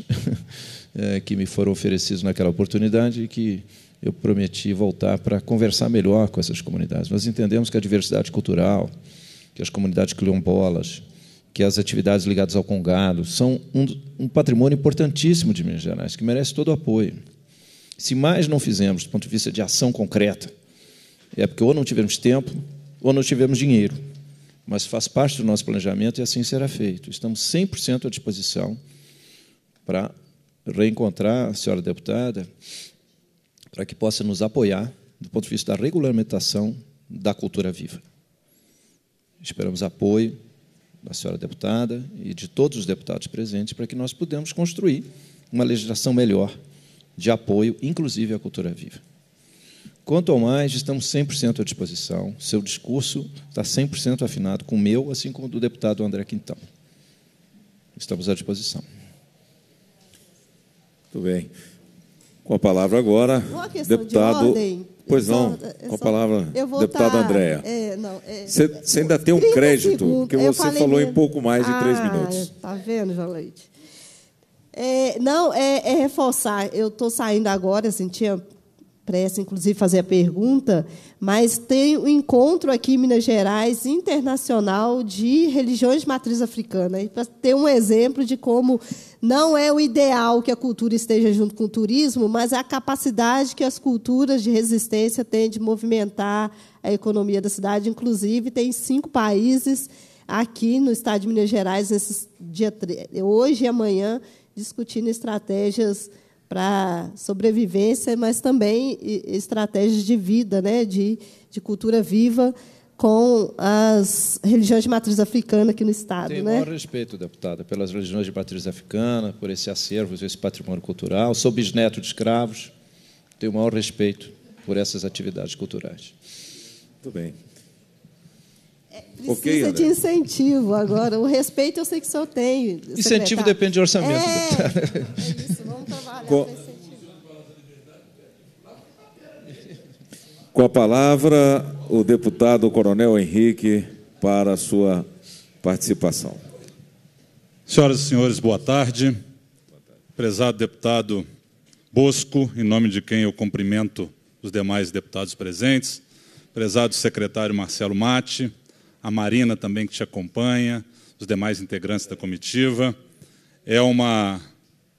eh, que me foram oferecidos naquela oportunidade e que eu prometi voltar para conversar melhor com essas comunidades. Nós entendemos que a diversidade cultural, que as comunidades quilombolas, que as atividades ligadas ao Congado são um, um patrimônio importantíssimo de Minas Gerais, que merece todo o apoio. Se mais não fizemos do ponto de vista de ação concreta, é porque ou não tivemos tempo ou não tivemos dinheiro. Mas faz parte do nosso planejamento e assim será feito. Estamos 100% à disposição para reencontrar a senhora deputada, para que possa nos apoiar do ponto de vista da regulamentação da cultura viva. Esperamos apoio da senhora deputada e de todos os deputados presentes para que nós possamos construir uma legislação melhor de apoio, inclusive à cultura viva. Quanto ao mais, estamos 100% à disposição. Seu discurso está 100% afinado com o meu, assim como o do deputado André Quintão. Estamos à disposição. Muito bem. Com a palavra agora, é deputado. De pois não, com a palavra, deputado tá- Andréa. É, é- você é, é, ainda tem um crédito, segundos, porque você falou em pouco mais de ah, três minutos. Está vendo, João Leite? É, não, é, é, reforçar. Eu estou saindo agora, assim, tinha pressa, inclusive, fazer a pergunta, mas tem um encontro aqui em Minas Gerais internacional de religiões de matriz africana. Para ter um exemplo de como não é o ideal que a cultura esteja junto com o turismo, mas a capacidade que as culturas de resistência têm de movimentar a economia da cidade. Inclusive, tem cinco países aqui no estado de Minas Gerais, nesses dia, hoje e amanhã, discutindo estratégias para sobrevivência, mas também estratégias de vida, né, de, de cultura viva com as religiões de matriz africana aqui no Estado. Tenho né? maior respeito, deputada, pelas religiões de matriz africana, por esse acervo, esse patrimônio cultural. Sou bisneto de escravos, tenho o maior respeito por essas atividades culturais. Muito bem. É, precisa okay, de incentivo agora. O respeito eu sei que só tenho. Secretário. Incentivo depende de orçamento. É, é isso, vamos trabalhar com... incentivo. Com a palavra, o deputado Coronel Henrique para a sua participação. Senhoras e senhores, Boa tarde. Prezado deputado Bosco, em nome de quem eu cumprimento os demais deputados presentes. Prezado secretário Marcelo Mate, a Marina também que te acompanha, os demais integrantes da comitiva. É uma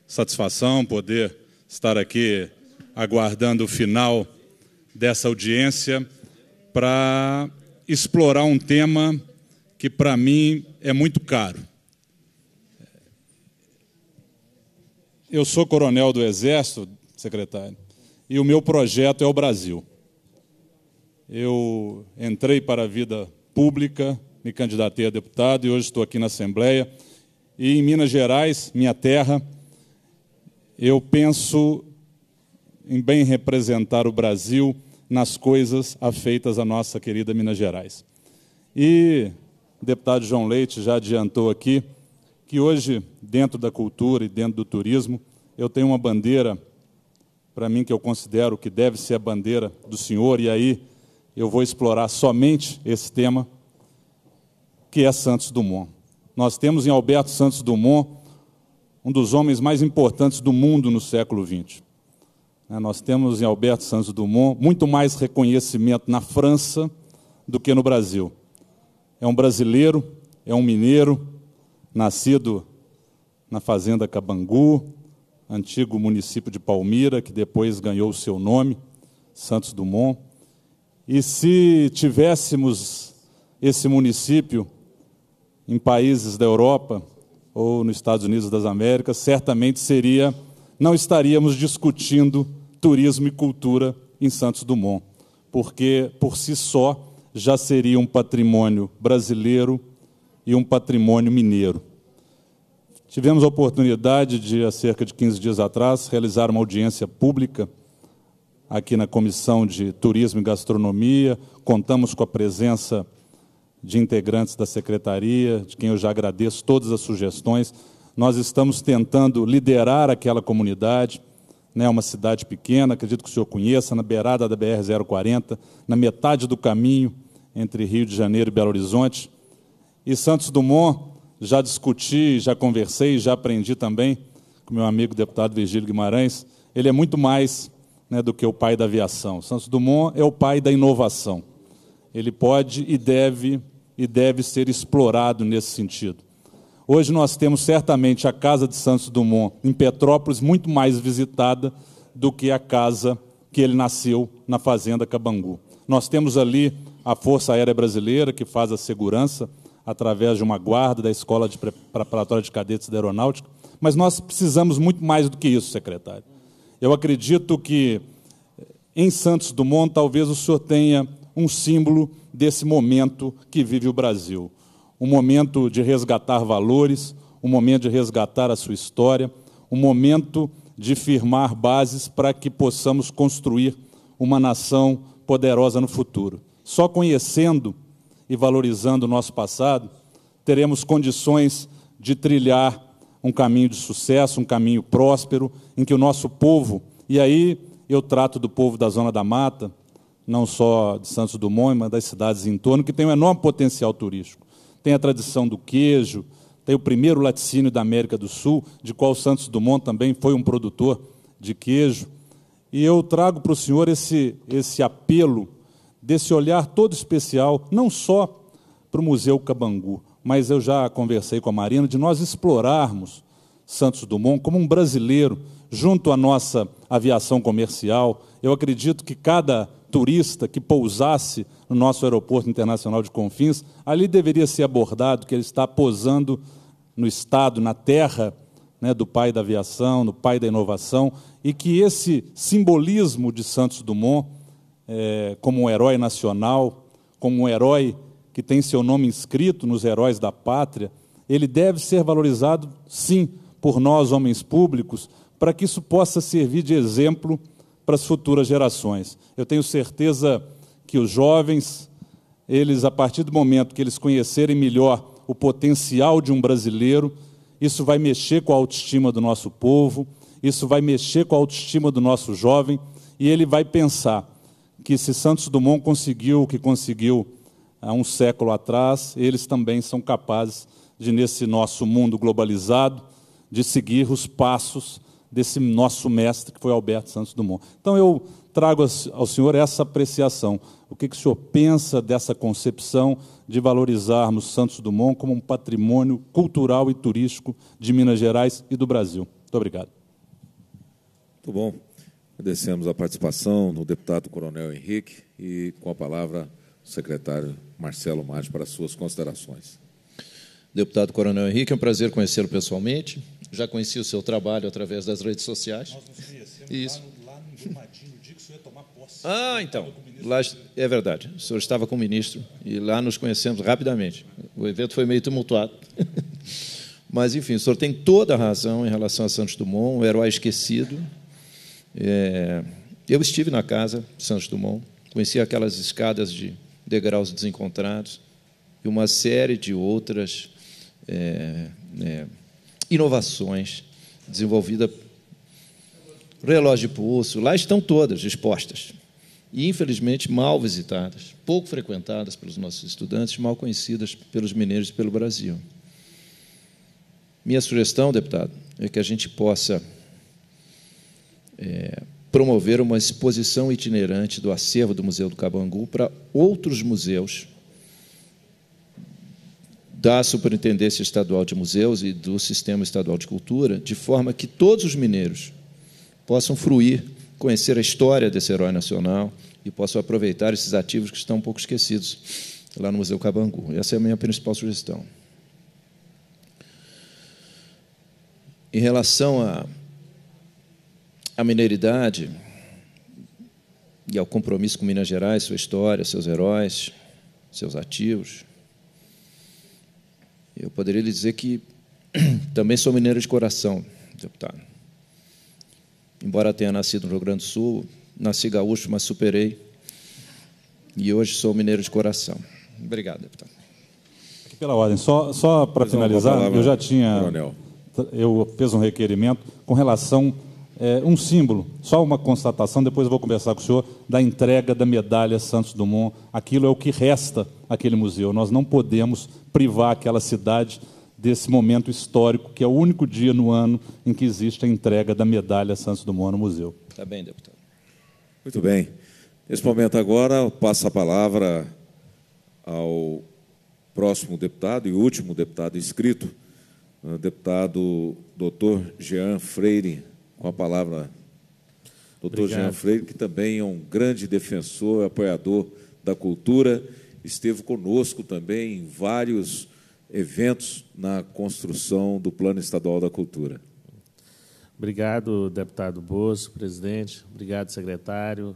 satisfação poder estar aqui aguardando o final dessa audiência para explorar um tema que para mim é muito caro. Eu sou coronel do Exército, secretário, e o meu projeto é o Brasil. Eu entrei para a vida pública, me candidatei a deputado e hoje estou aqui na Assembleia. E em Minas Gerais, minha terra, eu penso em bem representar o Brasil nas coisas afeitas à nossa querida Minas Gerais. E o deputado João Leite já adiantou aqui que hoje, dentro da cultura e dentro do turismo, eu tenho uma bandeira, para mim, que eu considero que deve ser a bandeira do senhor, e aí eu vou explorar somente esse tema, que é Santos Dumont. Nós temos em Alberto Santos Dumont um dos homens mais importantes do mundo no século XX. Né, nós temos em Alberto Santos Dumont muito mais reconhecimento na França do que no Brasil. É um brasileiro, é um mineiro, nascido na Fazenda Cabangu, antigo município de Palmira, que depois ganhou o seu nome, Santos Dumont. E se tivéssemos esse município em países da Europa ou nos Estados Unidos das Américas, certamente seria não estaríamos discutindo turismo e cultura em Santos Dumont, porque por si só já seria um patrimônio brasileiro e um patrimônio mineiro. Tivemos a oportunidade de, há cerca de 15 dias atrás, realizar uma audiência pública aqui na Comissão de Turismo e Gastronomia, contamos com a presença de integrantes da secretaria, de quem eu já agradeço todas as sugestões. Nós estamos tentando liderar aquela comunidade, né, é uma cidade pequena, acredito que o senhor conheça, na beirada da BR-040, na metade do caminho entre Rio de Janeiro e Belo Horizonte. E Santos Dumont, já discuti, já conversei, já aprendi também com meu amigo deputado Virgílio Guimarães, ele é muito mais né, do que o pai da aviação. Santos Dumont é o pai da inovação. Ele pode e deve e deve ser explorado nesse sentido. Hoje nós temos certamente a casa de Santos Dumont em Petrópolis muito mais visitada do que a casa que ele nasceu na fazenda Cabangu. Nós temos ali a Força Aérea Brasileira que faz a segurança através de uma guarda da Escola de Preparatória de Cadetes da Aeronáutica, mas nós precisamos muito mais do que isso, secretário. Eu acredito que eh, em Santos Dumont talvez o senhor tenha um símbolo desse momento que vive o Brasil. Um momento de resgatar valores, um momento de resgatar a sua história, um momento de firmar bases para que possamos construir uma nação poderosa no futuro. Só conhecendo e valorizando o nosso passado, teremos condições de trilhar um caminho de sucesso, um caminho próspero, em que o nosso povo, e aí eu trato do povo da Zona da Mata, não só de Santos Dumont, mas das cidades em torno, que tem um enorme potencial turístico. Tem a tradição do queijo, tem o primeiro laticínio da América do Sul, de qual Santos Dumont também foi um produtor de queijo. E eu trago para o senhor esse, esse apelo, desse olhar todo especial, não só para o Museu Cabangu, mas eu já conversei com a Marina de nós explorarmos Santos Dumont como um brasileiro junto à nossa aviação comercial. Eu acredito que cada turista que pousasse no nosso aeroporto internacional de Confins, ali deveria ser abordado que ele está pousando no estado, na terra né, do pai da aviação, do pai da inovação, e que esse simbolismo de Santos Dumont é, como um herói nacional, como um herói que tem seu nome inscrito nos heróis da pátria, ele deve ser valorizado, sim, por nós, homens públicos, para que isso possa servir de exemplo para as futuras gerações. Eu tenho certeza que os jovens, eles, a partir do momento que eles conhecerem melhor o potencial de um brasileiro, isso vai mexer com a autoestima do nosso povo, isso vai mexer com a autoestima do nosso jovem, e ele vai pensar que se Santos Dumont conseguiu o que conseguiu há um século atrás, eles também são capazes de, nesse nosso mundo globalizado, de seguir os passos desse nosso mestre, que foi Alberto Santos Dumont. Então eu trago ao senhor essa apreciação. O que, que o senhor pensa dessa concepção de valorizarmos Santos Dumont como um patrimônio cultural e turístico de Minas Gerais e do Brasil? Muito obrigado. Muito bom. Agradecemos a participação do deputado Coronel Henrique e, com a palavra, o secretário Marcelo Maggi para suas considerações. Deputado Coronel Henrique, é um prazer conhecê-lo pessoalmente. Já conheci o seu trabalho através das redes sociais. Nós nos conhecemos Isso. lá, no dia que o senhor ia tomar posse. Ah, então. Lá, é verdade. O senhor estava com o ministro e lá nos conhecemos rapidamente. O evento foi meio tumultuado. Mas, enfim, o senhor tem toda a razão em relação a Santos Dumont, o herói esquecido. É, eu estive na casa de Santos Dumont, conheci aquelas escadas de Degraus Desencontrados, e uma série de outras é, é, inovações desenvolvidas. Relógio de pulso, lá estão todas expostas. E, infelizmente, mal visitadas, pouco frequentadas pelos nossos estudantes, mal conhecidas pelos mineiros e pelo Brasil. Minha sugestão, deputado, é que a gente possa é, promover uma exposição itinerante do acervo do Museu do Cabangu para outros museus da Superintendência Estadual de Museus e do Sistema Estadual de Cultura, de forma que todos os mineiros possam fruir, conhecer a história desse herói nacional e possam aproveitar esses ativos que estão um pouco esquecidos lá no Museu Cabangu. Essa é a minha principal sugestão. Em relação a à mineridade e ao compromisso com Minas Gerais, sua história, seus heróis, seus ativos, eu poderia lhe dizer que também sou mineiro de coração, deputado. Embora tenha nascido no Rio Grande do Sul, nasci gaúcho, mas superei. E hoje sou mineiro de coração. Obrigado, deputado. Pela ordem, só, só para finalizar, eu já tinha. Coronel. Eu fiz um requerimento com relação é, um símbolo, só uma constatação, depois eu vou conversar com o senhor, da entrega da medalha Santos Dumont. Aquilo é o que resta aquele museu. Nós não podemos privar aquela cidade desse momento histórico, que é o único dia no ano em que existe a entrega da medalha Santos Dumont no museu. Está bem, deputado. Muito bem. Nesse momento agora, passa a palavra ao próximo deputado e último deputado inscrito, deputado doutor Jean Freire com a palavra doutor Jean Freire, que também é um grande defensor, apoiador da cultura, esteve conosco também em vários eventos na construção do Plano Estadual da Cultura. Obrigado, deputado Bozo, presidente. Obrigado, secretário,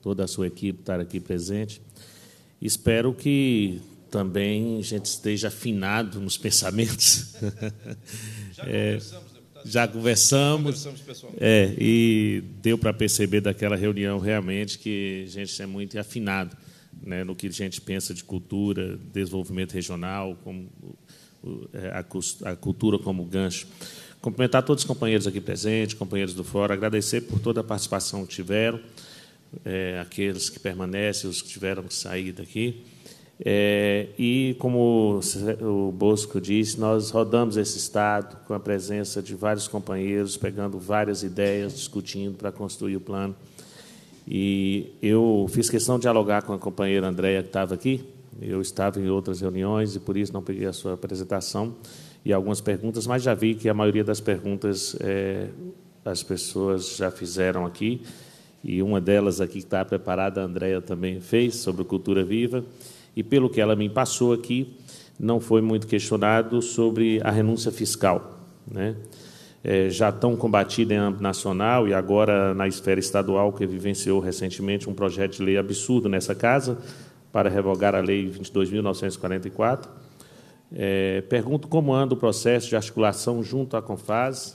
toda a sua equipe estar aqui presente. Espero que também a gente esteja afinado nos pensamentos. Já é, conversamos já conversamos. Conversamos É, e deu para perceber daquela reunião realmente que a gente é muito afinado né, no que a gente pensa de cultura, desenvolvimento regional, como é, a, a cultura como gancho. Cumprimentar todos os companheiros aqui presentes, companheiros do fora, agradecer por toda a participação que tiveram, é, aqueles que permanecem, os que tiveram que sair daqui. É, e, como o Bosco disse, nós rodamos esse Estado com a presença de vários companheiros, pegando várias ideias, discutindo para construir o plano. E eu fiz questão de dialogar com a companheira Andréia, que estava aqui. Eu estava em outras reuniões e, por isso, não peguei a sua apresentação e algumas perguntas, mas já vi que a maioria das perguntas é, as pessoas já fizeram aqui. E uma delas aqui que está preparada, a Andréia também fez, sobre cultura viva e pelo que ela me passou aqui, não foi muito questionado sobre a renúncia fiscal, né? É, já tão combatida em âmbito nacional e agora na esfera estadual, que vivenciou recentemente um projeto de lei absurdo nessa casa para revogar a Lei 22.944. É, pergunto como anda o processo de articulação junto à Confaz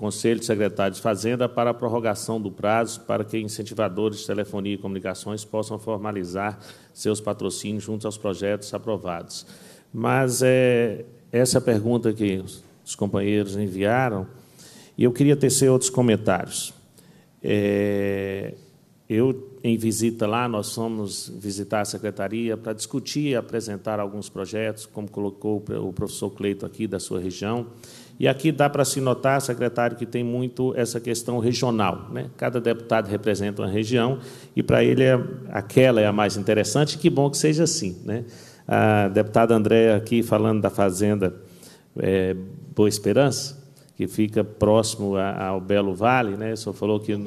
Conselho de Secretários de Fazenda para a prorrogação do prazo para que incentivadores de telefonia e comunicações possam formalizar seus patrocínios junto aos projetos aprovados. Mas é, essa é pergunta que os companheiros enviaram, e eu queria tecer outros comentários. É, eu, em visita lá, nós fomos visitar a secretaria para discutir e apresentar alguns projetos, como colocou o professor Cleito aqui da sua região. E aqui dá para se notar, secretário, que tem muito essa questão regional. Né? Cada deputado representa uma região e para ele é, aquela é a mais interessante. Que bom que seja assim. Né? A deputada Andréa aqui falando da fazenda é, Boa Esperança, que fica próximo a, ao Belo Vale, né? O senhor falou que,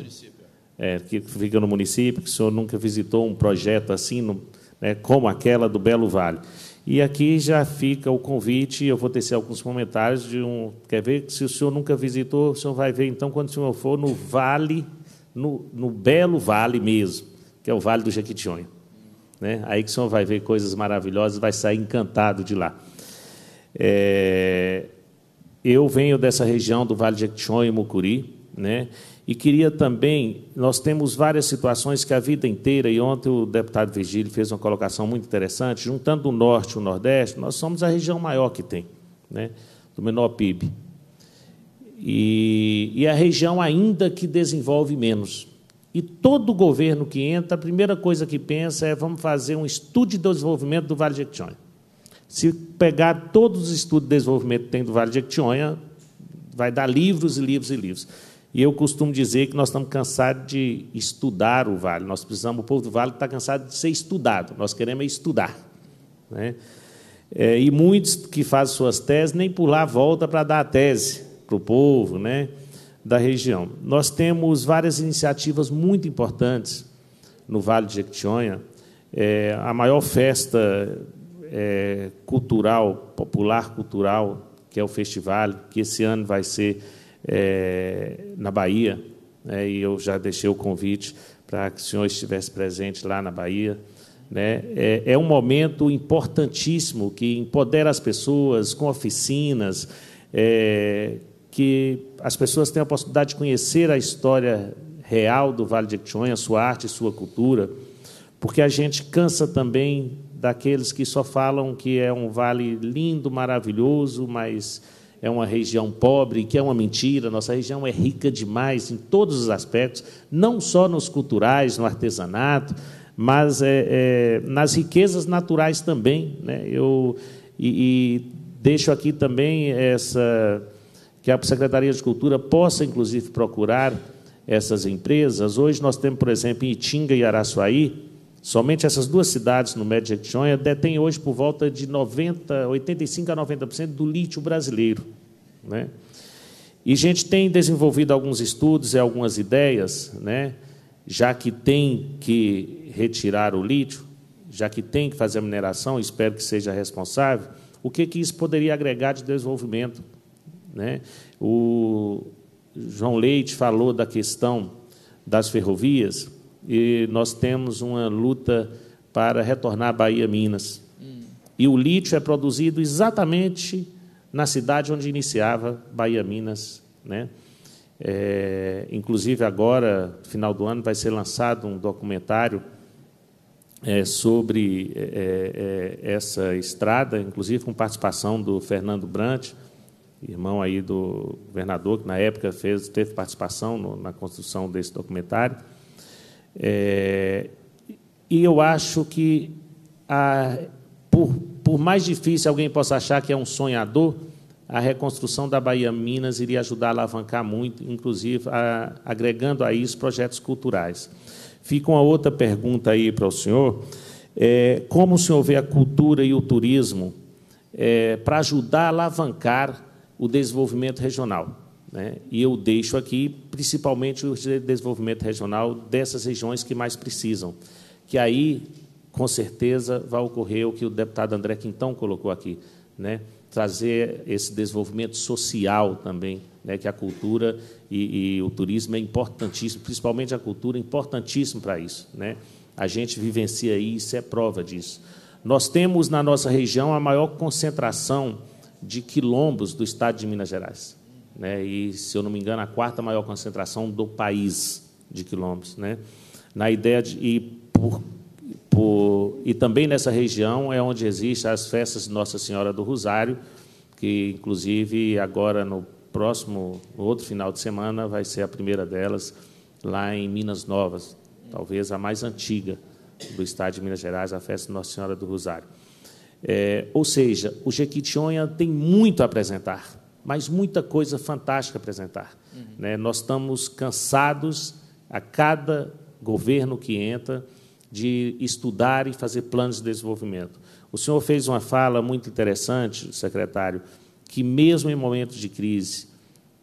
é, que fica no município, que o senhor nunca visitou um projeto assim, no, né, como aquela do Belo Vale. E aqui já fica o convite, eu vou tecer alguns comentários de um. Quer ver? Se o senhor nunca visitou, o senhor vai ver então quando o senhor for no Vale, no, no Belo Vale mesmo, que é o Vale do Jequitinhonha. Né? Aí que o senhor vai ver coisas maravilhosas, vai sair encantado de lá. É, eu venho dessa região do Vale de Jequitinhonha e Mucuri, né? E queria também, nós temos várias situações que a vida inteira, e ontem o deputado Virgílio fez uma colocação muito interessante, juntando o Norte e o Nordeste, nós somos a região maior que tem, né, do menor PIB. E, e a região ainda que desenvolve menos. E todo governo que entra, a primeira coisa que pensa é vamos fazer um estudo de desenvolvimento do Vale de Jequitinhonha. Se pegar todos os estudos de desenvolvimento que tem do Vale de Jequitinhonha, vai dar livros e livros e livros. E eu costumo dizer que nós estamos cansados de estudar o Vale. Nós precisamos, o povo do Vale está cansado de ser estudado. Nós queremos é estudar. Né? É, e muitos que fazem suas teses nem por lá volta para dar a tese para o povo né, da região. Nós temos várias iniciativas muito importantes no Vale de Jequitinhonha. É, a maior festa é, cultural, popular cultural, que é o festival, que esse ano vai ser é, na Bahia, né, e eu já deixei o convite para que o senhor estivesse presente lá na Bahia. Né? É, é um momento importantíssimo que empodera as pessoas com oficinas, é, que as pessoas têm a possibilidade de conhecer a história real do Vale de Jequitinhonha, sua arte, sua cultura, porque a gente cansa também daqueles que só falam que é um vale lindo, maravilhoso, mas é uma região pobre, que é uma mentira. Nossa região é rica demais em todos os aspectos, não só nos culturais, no artesanato, mas é, é, nas riquezas naturais também. Né? Eu, e, e deixo aqui também essa que a Secretaria de Cultura possa, inclusive, procurar essas empresas. Hoje nós temos, por exemplo, em Itinga e Araçuaí, Somente essas duas cidades no Médio Jequitinhonha detêm hoje por volta de 90, 85 a 90% do lítio brasileiro. Né? E a gente tem desenvolvido alguns estudos e algumas ideias, né? já que tem que retirar o lítio, já que tem que fazer a mineração, espero que seja responsável, o que, que isso poderia agregar de desenvolvimento? Né? O João Leite falou da questão das ferrovias, e nós temos uma luta para retornar à Bahia Minas. Hum. E o lítio é produzido exatamente na cidade onde iniciava Bahia Minas, né? É, inclusive agora, final do ano, vai ser lançado um documentário é, sobre é, é, é essa estrada, inclusive com participação do Fernando Brant, irmão aí do governador que na época fez teve participação no, na construção desse documentário. É, e eu acho que, a, por, por mais difícil alguém possa achar que é um sonhador, a reconstrução da Bahia Minas iria ajudar a alavancar muito, inclusive a, agregando a isso projetos culturais. Fica uma outra pergunta aí para o senhor. É, como o senhor vê a cultura e o turismo é, para ajudar a alavancar o desenvolvimento regional? Né? E eu deixo aqui, principalmente, o desenvolvimento regional dessas regiões que mais precisam. Que aí, com certeza, vai ocorrer o que o deputado André Quintão colocou aqui, né? trazer esse desenvolvimento social também, né? que a cultura e, e o turismo é importantíssimo, principalmente a cultura, é importantíssimo para isso. Né? A gente vivencia isso, é prova disso. Nós temos na nossa região a maior concentração de quilombos do estado de Minas Gerais né? e, se eu não me engano, a quarta maior concentração do país de quilômetros, Né? Na ideia de, e, por, por, e também nessa região é onde existem as festas de Nossa Senhora do Rosário, que, inclusive, agora no próximo, no outro final de semana, vai ser a primeira delas, lá em Minas Novas, talvez a mais antiga do estado de Minas Gerais, a festa de Nossa Senhora do Rosário. É, ou seja, o Jequitinhonha tem muito a apresentar mas muita coisa fantástica a apresentar. Uhum. Né? Nós estamos cansados a cada governo que entra de estudar e fazer planos de desenvolvimento. O senhor fez uma fala muito interessante, secretário, que mesmo em momentos de crise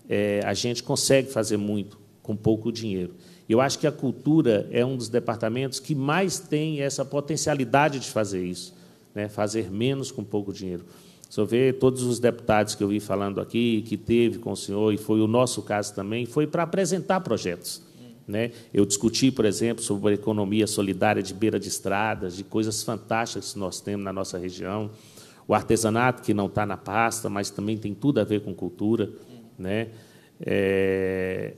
é, a gente consegue fazer muito com pouco dinheiro. Eu acho que a cultura é um dos departamentos que mais tem essa potencialidade de fazer isso, né? fazer menos com pouco dinheiro. O senhor vê todos os deputados que eu vi falando aqui, que teve com o senhor, e foi o nosso caso também, foi para apresentar projetos. Né? Eu discuti, por exemplo, sobre a economia solidária de beira de estradas, de coisas fantásticas que nós temos na nossa região. O artesanato, que não está na pasta, mas também tem tudo a ver com cultura. Né? É...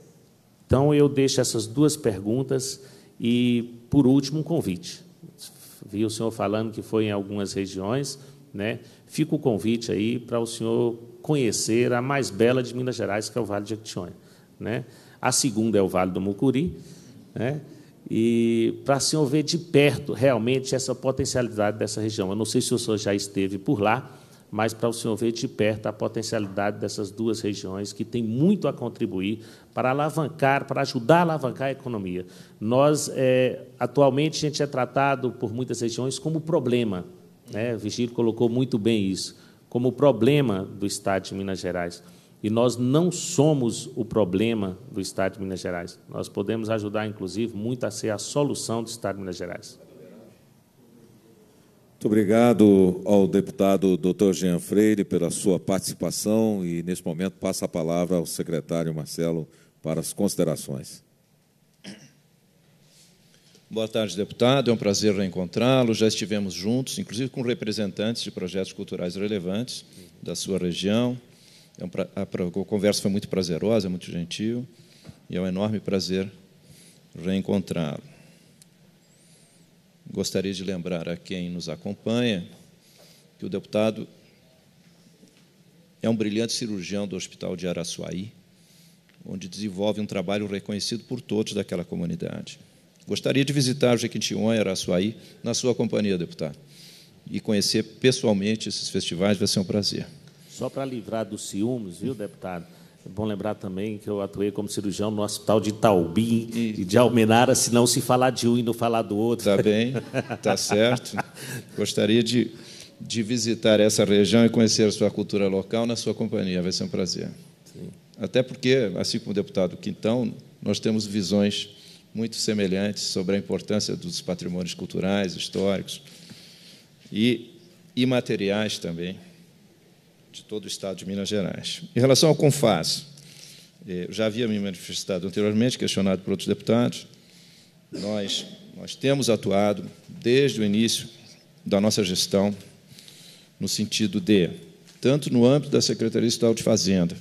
Então, eu deixo essas duas perguntas e, por último, um convite. Vi o senhor falando que foi em algumas regiões. Né? fica o convite aí para o senhor conhecer a mais bela de Minas Gerais, que é o Vale de Jequitinhonha. Né? A segunda é o Vale do Mucuri, né? e para o senhor ver de perto realmente essa potencialidade dessa região. Eu não sei se o senhor já esteve por lá, mas para o senhor ver de perto a potencialidade dessas duas regiões que tem muito a contribuir para alavancar, para ajudar a alavancar a economia. Nós, é, atualmente, a gente é tratado por muitas regiões como problema, né? Vigílio colocou muito bem isso, como o problema do Estado de Minas Gerais. E nós não somos o problema do Estado de Minas Gerais. Nós podemos ajudar, inclusive, muito a ser a solução do Estado de Minas Gerais. Muito obrigado ao deputado Dr. Jean Freire pela sua participação e, neste momento, passa a palavra ao secretário Marcelo para as considerações. Boa tarde, deputado. É um prazer reencontrá-lo. Já estivemos juntos, inclusive com representantes de projetos culturais relevantes da sua região. É a conversa foi muito prazerosa, muito gentil, e é um enorme prazer reencontrá-lo. Gostaria de lembrar a quem nos acompanha que o deputado é um brilhante cirurgião do Hospital de Araçuaí, onde desenvolve um trabalho reconhecido por todos daquela comunidade. Gostaria de visitar o Jequitinhonha, Araçuaí, na sua companhia, deputado. E conhecer pessoalmente esses festivais vai ser um prazer. Só para livrar dos ciúmes, viu, deputado? É bom lembrar também que eu atuei como cirurgião no hospital de Itaubi e, e de Almenara, se não se falar de um e não falar do outro. Está bem, está certo. Gostaria de, de visitar essa região e conhecer a sua cultura local na sua companhia, vai ser um prazer. Sim. Até porque, assim como o deputado Quintão, nós temos visões muito semelhantes sobre a importância dos patrimônios culturais, históricos e imateriais também de todo o estado de Minas Gerais. Em relação ao CONFAS, eh, já havia me manifestado anteriormente, questionado por outros deputados, nós, nós temos atuado desde o início da nossa gestão no sentido de, tanto no âmbito da Secretaria Estadual de Fazenda,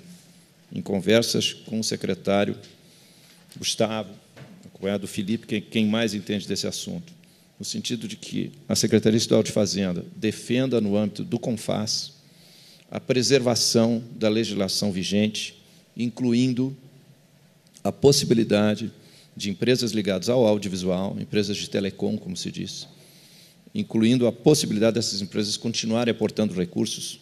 em conversas com o secretário Gustavo, é do Felipe, quem, quem mais entende desse assunto, no sentido de que a Secretaria Estadual de Fazenda defenda, no âmbito do CONFAS, a preservação da legislação vigente, incluindo a possibilidade de empresas ligadas ao audiovisual, empresas de telecom, como se diz, incluindo a possibilidade dessas empresas continuarem aportando recursos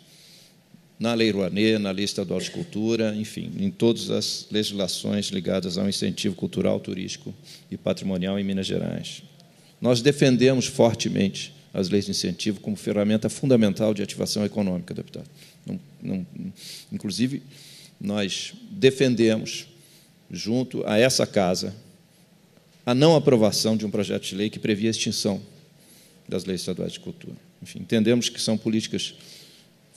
na Lei Rouanet, na lista do Cultura, enfim, em todas as legislações ligadas ao incentivo cultural, turístico e patrimonial em Minas Gerais. Nós defendemos fortemente as leis de incentivo como ferramenta fundamental de ativação econômica, deputado. Não, não, inclusive, nós defendemos, junto a essa casa, a não aprovação de um projeto de lei que previa a extinção das leis estaduais de cultura. Enfim, entendemos que são políticas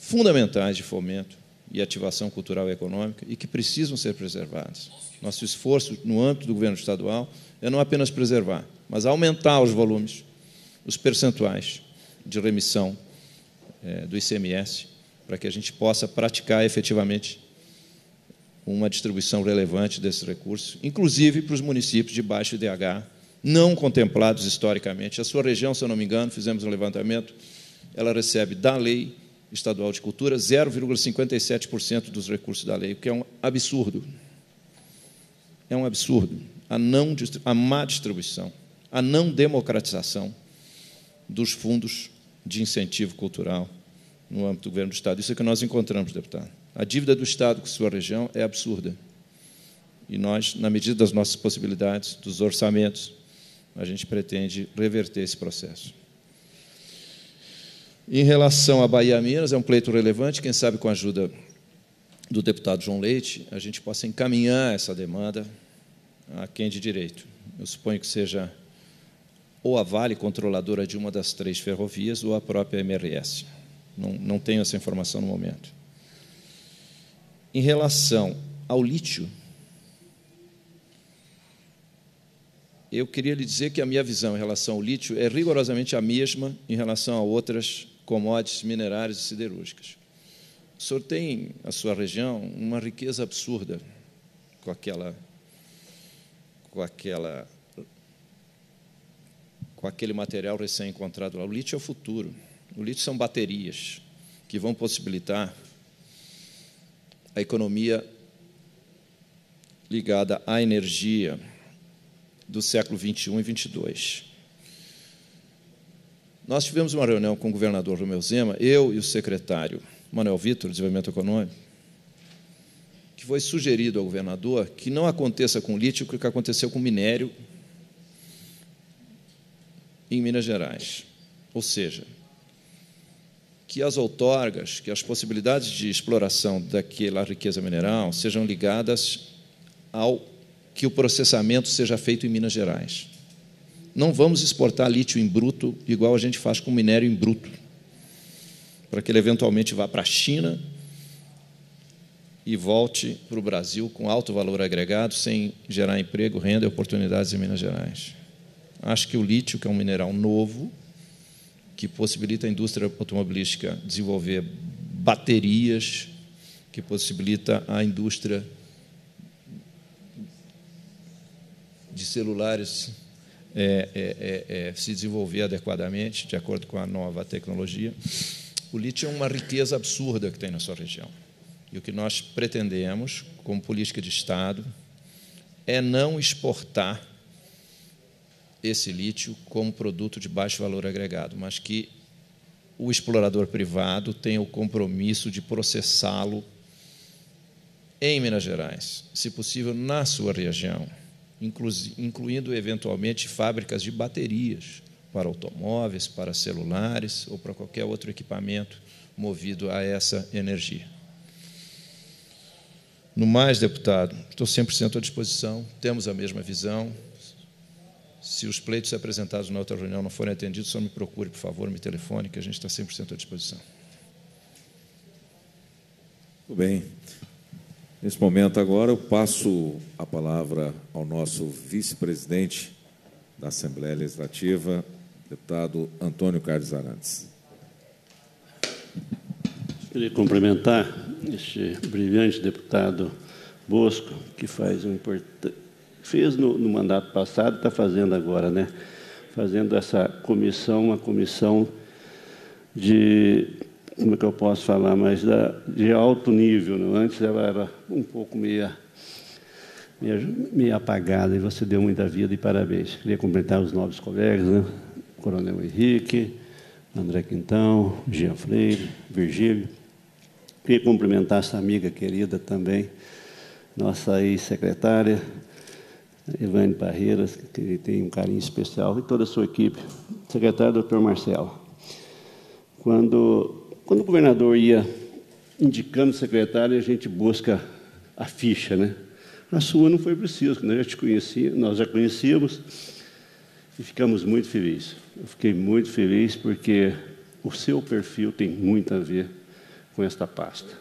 fundamentais de fomento e ativação cultural e econômica e que precisam ser preservadas. Nosso esforço no âmbito do governo estadual é não apenas preservar, mas aumentar os volumes, os percentuais de remissão é, do ICMS, para que a gente possa praticar efetivamente uma distribuição relevante desses recursos, inclusive para os municípios de baixo IDH, não contemplados historicamente. A sua região, se eu não me engano, fizemos um levantamento, ela recebe da lei Estadual de Cultura, 0,57% dos recursos da lei, o que é um absurdo. É um absurdo. A, não, a má distribuição, a não democratização dos fundos de incentivo cultural no âmbito do governo do Estado. Isso é que nós encontramos, deputado. A dívida do Estado com sua região é absurda. E nós, na medida das nossas possibilidades, dos orçamentos, a gente pretende reverter esse processo. Em relação à Bahia Minas, é um pleito relevante, quem sabe com a ajuda do deputado João Leite, a gente possa encaminhar essa demanda a quem de direito. Eu suponho que seja ou a Vale, controladora de uma das três ferrovias, ou a própria MRS. Não, não tenho essa informação no momento. Em relação ao lítio, eu queria lhe dizer que a minha visão em relação ao lítio é rigorosamente a mesma em relação a outras commodities minerárias e siderúrgicas. O senhor tem, a sua região, uma riqueza absurda com aquela, com aquela, com aquele material recém-encontrado lá. O lítio é o futuro. O lítio são baterias que vão possibilitar a economia ligada à energia do século 21 e 22. Nós tivemos uma reunião com o governador Romeu Zema, eu e o secretário Manuel Vitor, Desenvolvimento Econômico, que foi sugerido ao governador que não aconteça com lítio o que aconteceu com minério em Minas Gerais. Ou seja, que as outorgas, que as possibilidades de exploração daquela riqueza mineral sejam ligadas ao que o processamento seja feito em Minas Gerais não vamos exportar lítio em bruto igual a gente faz com minério em bruto, para que ele eventualmente vá para a China e volte para o Brasil com alto valor agregado, sem gerar emprego, renda e oportunidades em Minas Gerais. Acho que o lítio, que é um mineral novo, que possibilita a indústria automobilística desenvolver baterias, que possibilita a indústria de celulares é é, é, é, se desenvolver adequadamente, de acordo com a nova tecnologia. O lítio é uma riqueza absurda que tem na sua região. E o que nós pretendemos, como política de Estado, é não exportar esse lítio como produto de baixo valor agregado, mas que o explorador privado tenha o compromisso de processá-lo em Minas Gerais, se possível na sua região incluindo eventualmente fábricas de baterias para automóveis, para celulares ou para qualquer outro equipamento movido a essa energia. No mais, deputado, estou 100% à disposição, temos a mesma visão. Se os pleitos apresentados na outra reunião não forem atendidos, só me procure, por favor, me telefone, que a gente está 100% à disposição. Tudo bem. Nesse momento agora eu passo a palavra ao nosso vice-presidente da Assembleia Legislativa, deputado Antônio Carlos Arantes. Queria cumprimentar este brilhante deputado Bosco, que faz um importante fez no, no, mandato passado, está fazendo agora, né? Fazendo essa comissão, uma comissão de como é que eu posso falar, mas da, de alto nível. Né? Antes ela era um pouco meia, meia, meia, apagada e você deu muita vida e parabéns. Queria cumprimentar os novos colegas, né? Coronel Henrique, André Quintão, Jean Freire, Virgílio. Queria cumprimentar essa amiga querida também, nossa ex-secretária, Ivane Barreiras, que tem um carinho especial, e toda a sua equipe, secretário doutor Marcelo. Quando quando o governador ia indicando secretário, a gente busca a ficha, né? A sua não foi preciso, nós já te conhecia, nós já conhecíamos e ficamos muito felizes. Eu fiquei muito feliz porque o seu perfil tem muito a ver com esta pasta.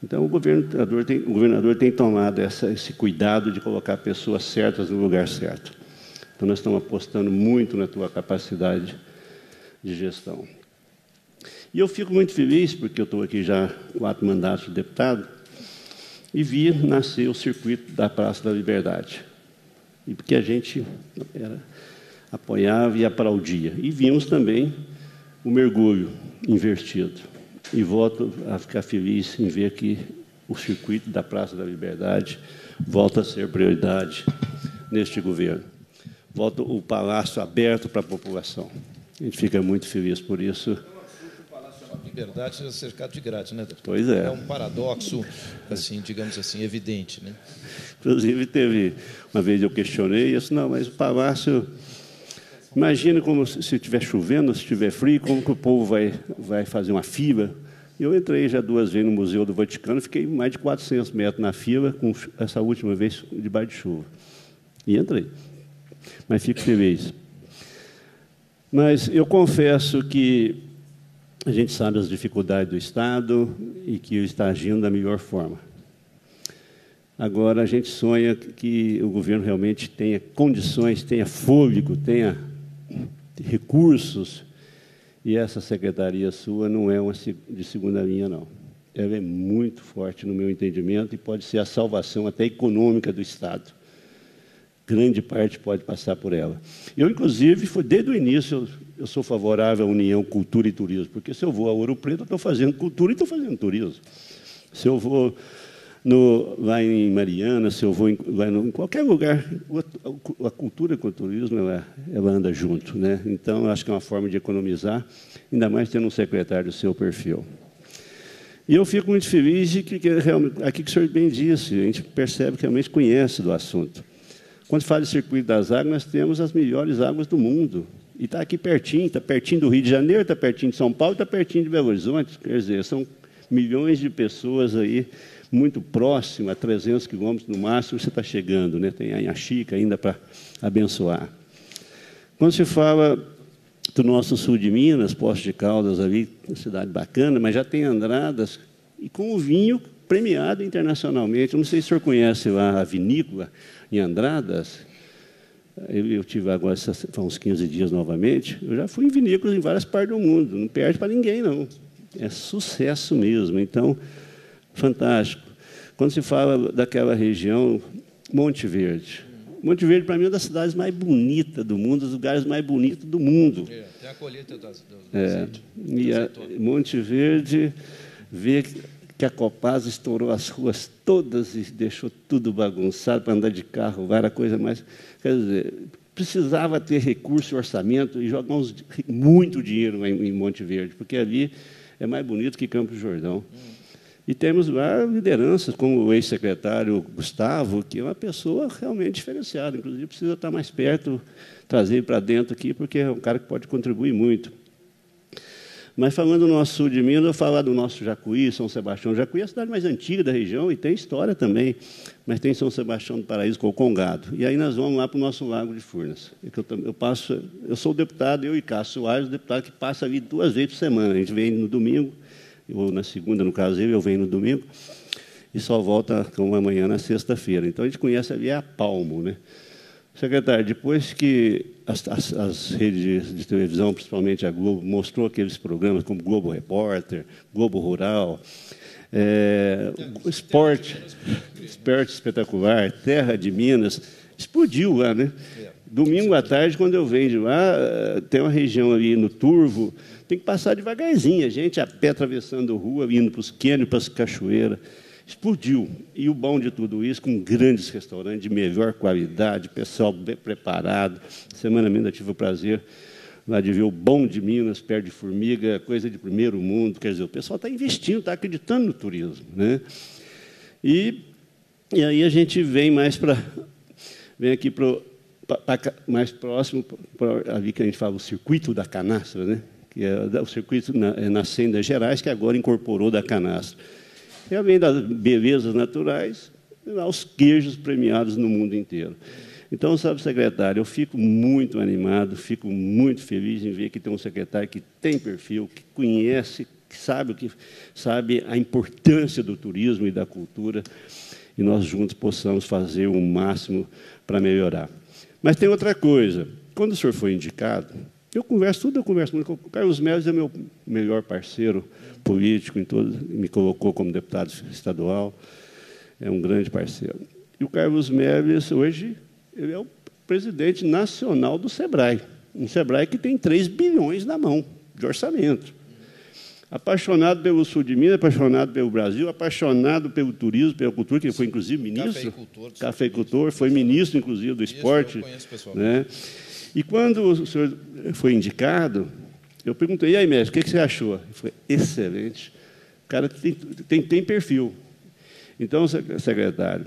Então o governador tem, o governador tem tomado essa, esse cuidado de colocar pessoas certas no lugar certo. Então nós estamos apostando muito na tua capacidade de gestão. E eu fico muito feliz, porque eu estou aqui já quatro mandatos de deputado, e vi nascer o circuito da Praça da Liberdade. E porque a gente era, apoiava e aplaudia. E vimos também o mergulho invertido. E volto a ficar feliz em ver que o circuito da Praça da Liberdade volta a ser prioridade neste governo. Volta o palácio aberto para a população. A gente fica muito feliz por isso liberdade seja cercado de grade, né, Pois é. É um paradoxo, assim, digamos assim, evidente, né? Inclusive, teve uma vez eu questionei, isso, não, mas o Palácio, imagina como se estiver chovendo, se estiver frio, como que o povo vai, vai fazer uma fila? Eu entrei já duas vezes no Museu do Vaticano, fiquei mais de 400 metros na fila, com essa última vez debaixo de chuva. E entrei. Mas fico feliz. Mas eu confesso que a gente sabe as dificuldades do Estado e que está agindo da melhor forma. Agora, a gente sonha que o governo realmente tenha condições, tenha fôlego, tenha recursos, e essa secretaria sua não é uma de segunda linha, não. Ela é muito forte, no meu entendimento, e pode ser a salvação até econômica do Estado grande parte pode passar por ela. Eu, inclusive, foi, desde o início, eu, eu sou favorável à união cultura e turismo, porque se eu vou a Ouro Preto, estou fazendo cultura e estou fazendo turismo. Se eu vou no, lá em Mariana, se eu vou em, lá no, em qualquer lugar, a, a, cultura com o turismo ela, ela anda junto, né? Então acho que é uma forma de economizar, ainda mais tendo um secretário do seu perfil. E eu fico muito feliz de que, que realmente, aqui que o senhor bem disse, a gente percebe que realmente conhece do assunto. Quando se fala de circuito das águas, nós temos as melhores águas do mundo. E está aqui pertinho, está pertinho do Rio de Janeiro, está pertinho de São Paulo, está pertinho de Belo Horizonte. Quer dizer, são milhões de pessoas aí, muito próximo, a 300 quilômetros no máximo, você está chegando. Né? Tem a Chica ainda para abençoar. Quando se fala do nosso sul de Minas, Poço de Caldas ali, cidade bacana, mas já tem Andradas, e com o vinho premiado internacionalmente. não sei se o senhor conhece lá a vinícola em Andradas, eu, eu tive agora essas, foi uns 15 dias novamente, eu já fui em vinícolas em várias partes do mundo, não perde para ninguém, não. É sucesso mesmo, então, fantástico. Quando se fala daquela região, Monte Verde. Monte Verde, para mim, é uma das cidades mais bonitas do mundo, um dos lugares mais bonitos do mundo. É, a colheita das, do, do é, azeite, E Monte Verde, ver que a Copasa estourou as ruas todas e deixou tudo bagunçado para andar de carro, várias coisas mais. Quer dizer, precisava ter recurso e orçamento e jogar uns, muito dinheiro em, em, Monte Verde, porque ali é mais bonito que Campos do Jordão. E temos lá lideranças, como o ex-secretário Gustavo, que é uma pessoa realmente diferenciada, inclusive precisa estar mais perto, trazer para dentro aqui, porque é um cara que pode contribuir muito. Mas falando do nosso sul de Minas, eu falar do nosso Jacuí, São Sebastião. Jacuí é a cidade mais antiga da região e tem história também, mas tem São Sebastião do Paraíso com o Congado. E aí nós vamos lá para o nosso Lago de Furnas. É eu, eu, passo, eu sou deputado, eu e Cássio Soares, deputado que passa ali duas vezes por semana. A gente vem no domingo, ou na segunda, no caso eu, eu venho no domingo, e só volta amanhã na sexta-feira. Então a gente conhece ali a Palmo, né? Secretário, depois que as, as, as, redes de televisão, principalmente a Globo, mostrou aqueles programas como Globo Repórter, Globo Rural, é, Esporte, Esporte Espetacular, Terra de Minas, explodiu lá, né? Domingo à tarde, quando eu venho de lá, tem uma região ali no Turvo, tem que passar devagarzinho, a gente a pé atravessando a rua, indo para os cânions, para as cachoeiras. Explodiu. E o bom de tudo isso, com grandes restaurantes de melhor qualidade, pessoal bem preparado. semana eu tive o prazer lá de ver o bom de Minas, perto de formiga, coisa de primeiro mundo. Quer dizer, o pessoal está investindo, está acreditando no turismo. Né? E, e aí a gente vem mais para. Vem aqui para mais próximo, pra, ali que a gente fala o circuito da canastra, né? que é o circuito na, é nas Sendas Gerais, que agora incorporou da canastra e além das belezas naturais, aos queijos premiados no mundo inteiro. Então, sabe, secretário, eu fico muito animado, fico muito feliz em ver que tem um secretário que tem perfil, que conhece, que sabe o que sabe a importância do turismo e da cultura, e nós juntos possamos fazer o máximo para melhorar. Mas tem outra coisa. Quando o senhor foi indicado, eu converso tudo, eu converso muito. O Carlos Melo é meu melhor parceiro político, em todo, me colocou como deputado estadual, é um grande parceiro. E o Carlos Melles, hoje, ele é o presidente nacional do SEBRAE. Um SEBRAE que tem 3 bilhões na mão de orçamento. Apaixonado pelo sul de Minas, apaixonado pelo Brasil, apaixonado pelo turismo, pela cultura, que foi inclusive ministro. Cafeicultor. Cafeicultor, foi ministro, inclusive, do esporte. Isso eu conheço pessoalmente. Né? E quando o senhor foi indicado, eu perguntei, e aí, mestre, o que, que você achou? Ele falou, excelente. O cara tem, tem, tem perfil. Então, secretário,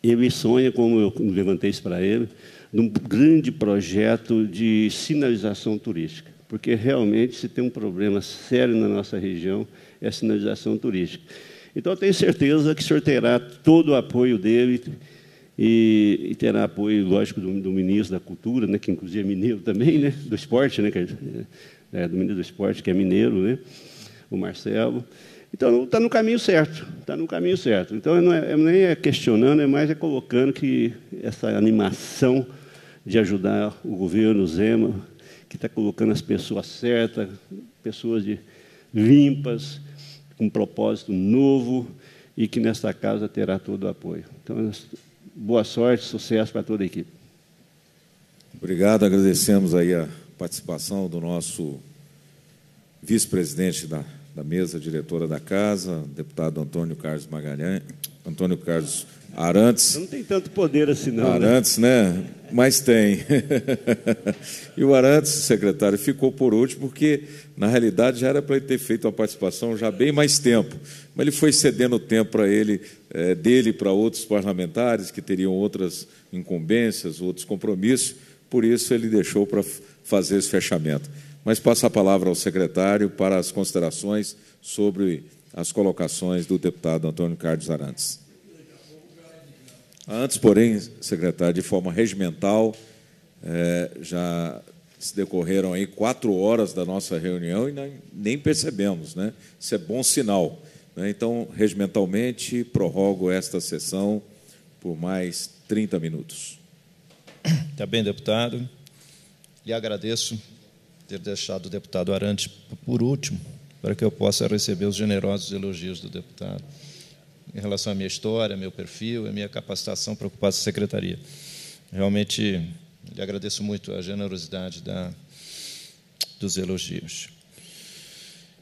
ele sonha, como eu levantei isso para ele, num grande projeto de sinalização turística. Porque realmente, se tem um problema sério na nossa região, é a sinalização turística. Então, eu tenho certeza que o senhor terá todo o apoio dele e, e terá apoio, lógico, do, do, ministro da Cultura, né, que inclusive é mineiro também, né, do esporte, né, que é, é, é do ministro do esporte, que é mineiro, né, o Marcelo. Então, está no caminho certo, está no caminho certo. Então, não é, é, nem é questionando, é mais é colocando que essa animação de ajudar o governo Zema, que está colocando as pessoas certas, pessoas de, limpas, com um propósito novo, e que nesta casa terá todo o apoio. Então, boa sorte, sucesso para toda a equipe. Obrigado, agradecemos aí a participação do nosso vice-presidente da, da mesa diretora da casa, deputado Antônio Carlos Magalhães, Antônio Carlos Arantes. Não tem tanto poder assim, não. Né? Arantes, né? né? Mas tem. e o Arantes, secretário, ficou por último, porque na realidade já era para ele ter feito a participação já bem mais tempo. Mas ele foi cedendo tempo para ele, é, dele para outros parlamentares que teriam outras incumbências, outros compromissos. Por isso ele deixou para fazer esse fechamento. Mas passo a palavra ao secretário para as considerações sobre as colocações do deputado Antônio Carlos Arantes. Antes, porém, secretário, de forma regimental, é, já se decorreram aí quatro horas da nossa reunião e nem, percebemos, né? Isso é bom sinal. Né? Então, regimentalmente, prorrogo esta sessão por mais 30 minutos. Tá bem, deputado. Lhe agradeço ter deixado o deputado Arantes por último, para que eu possa receber os generosos elogios do deputado em relação à minha história, meu perfil, a minha capacitação para ocupar essa secretaria. Realmente, lhe agradeço muito a generosidade da, dos elogios.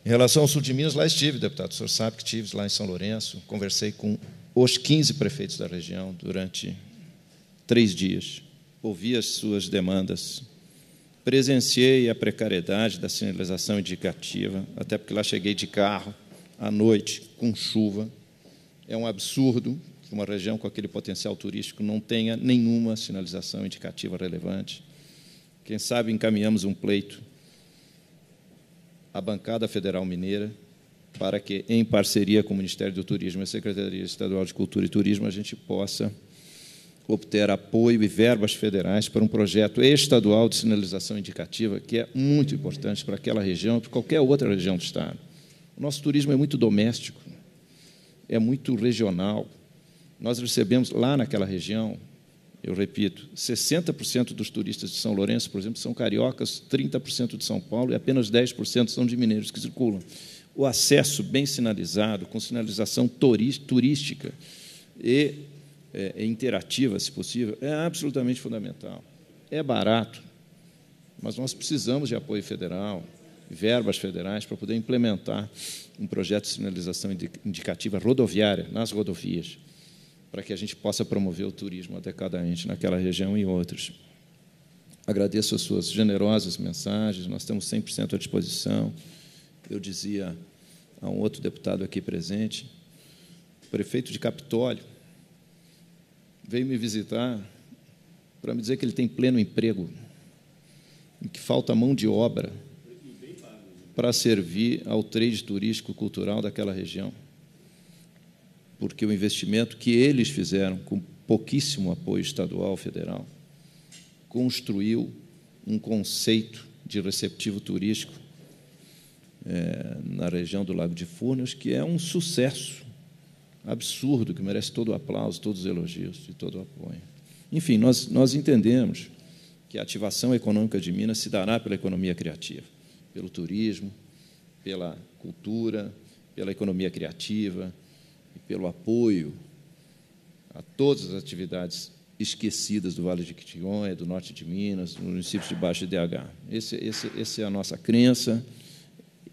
Em relação ao sul de Minas, lá estive, deputado. O senhor sabe que estive lá em São Lourenço, conversei com os 15 prefeitos da região durante três dias, ouvi as suas demandas, presenciei a precariedade da sinalização indicativa, até porque lá cheguei de carro, à noite, com chuva, é um absurdo que uma região com aquele potencial turístico não tenha nenhuma sinalização indicativa relevante. Quem sabe encaminhamos um pleito à bancada federal mineira para que, em parceria com o Ministério do Turismo e a Secretaria Estadual de Cultura e Turismo, a gente possa obter apoio e verbas federais para um projeto estadual de sinalização indicativa, que é muito importante para aquela região e para qualquer outra região do Estado. O nosso turismo é muito doméstico, é muito regional. Nós recebemos lá naquela região, eu repito, 60% dos turistas de São Lourenço, por exemplo, são cariocas, 30% de São Paulo e apenas 10% são de mineiros que circulam. O acesso bem sinalizado, com sinalização turística e é, é, interativa, se possível, é absolutamente fundamental. É barato, mas nós precisamos de apoio federal, verbas federais para poder implementar um projeto de sinalização indicativa rodoviária nas rodovias, para que a gente possa promover o turismo adequadamente naquela região e outros. Agradeço as suas generosas mensagens, nós estamos 100% à disposição. Eu dizia a um outro deputado aqui presente, o prefeito de Capitólio veio me visitar para me dizer que ele tem pleno emprego, que falta mão de obra para servir ao trade turístico cultural daquela região. Porque o investimento que eles fizeram, com pouquíssimo apoio estadual, federal, construiu um conceito de receptivo turístico é, na região do Lago de Furnas, que é um sucesso absurdo, que merece todo o aplauso, todos os elogios e todo o apoio. Enfim, nós, nós entendemos que a ativação econômica de Minas se dará pela economia criativa pelo turismo, pela cultura, pela economia criativa e pelo apoio a todas as atividades esquecidas do Vale de Quitionha, do norte de Minas, do município de Baixo de DH. Esse, esse, essa é a nossa crença,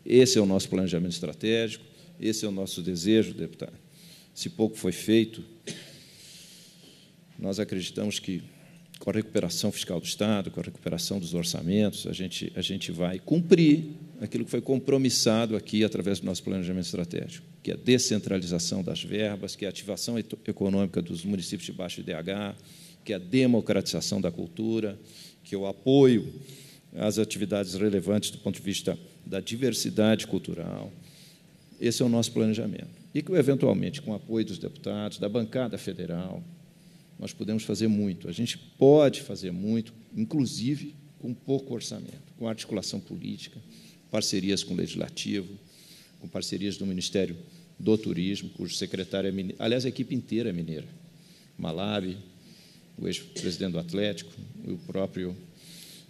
esse é o nosso planejamento estratégico, esse é o nosso desejo, deputado. Se pouco foi feito, nós acreditamos que com a recuperação fiscal do Estado, com a recuperação dos orçamentos, a gente, a gente vai cumprir aquilo que foi compromissado aqui através do nosso planejamento estratégico, que é a descentralização das verbas, que é a ativação econômica dos municípios de baixo IDH, que é a democratização da cultura, que é o apoio às atividades relevantes do ponto de vista da diversidade cultural. Esse é o nosso planejamento. E que, eventualmente, com o apoio dos deputados, da bancada federal, nós podemos fazer muito. A gente pode fazer muito, inclusive com pouco orçamento, com articulação política, parcerias com o legislativo, com parcerias do Ministério do Turismo, cujo secretário é mineiro. Aliás, a equipe inteira é mineira. Malab, o ex-presidente do Atlético e o próprio,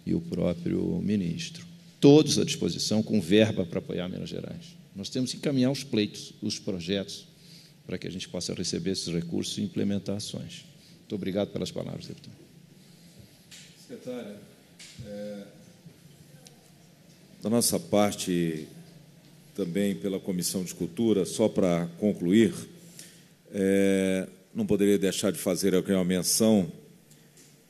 e o próprio ministro. Todos à disposição, com verba para apoiar Minas Gerais. Nós temos que encaminhar os pleitos, os projetos, para que a gente possa receber esses recursos e implementar ações. Muito obrigado pelas palavras, deputado. Secretária, é... da nossa parte, também pela Comissão de Cultura, só para concluir, é... não poderia deixar de fazer aqui uma menção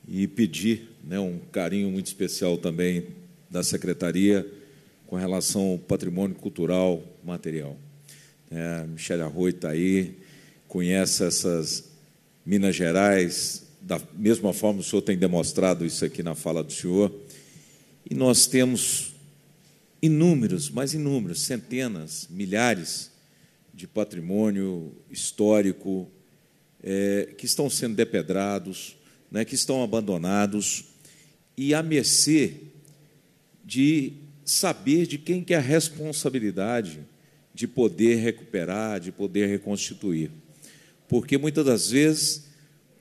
e pedir né, um carinho muito especial também da Secretaria com relação ao patrimônio cultural material. É, Michele Arroi está aí, conhece essas, Minas Gerais, da mesma forma o senhor tem demonstrado isso aqui na fala do senhor, e nós temos inúmeros, mas inúmeros, centenas, milhares de patrimônio histórico é, que estão sendo depedrados, né, que estão abandonados e à mercê de saber de quem que é a responsabilidade de poder recuperar, de poder reconstituir porque muitas das vezes,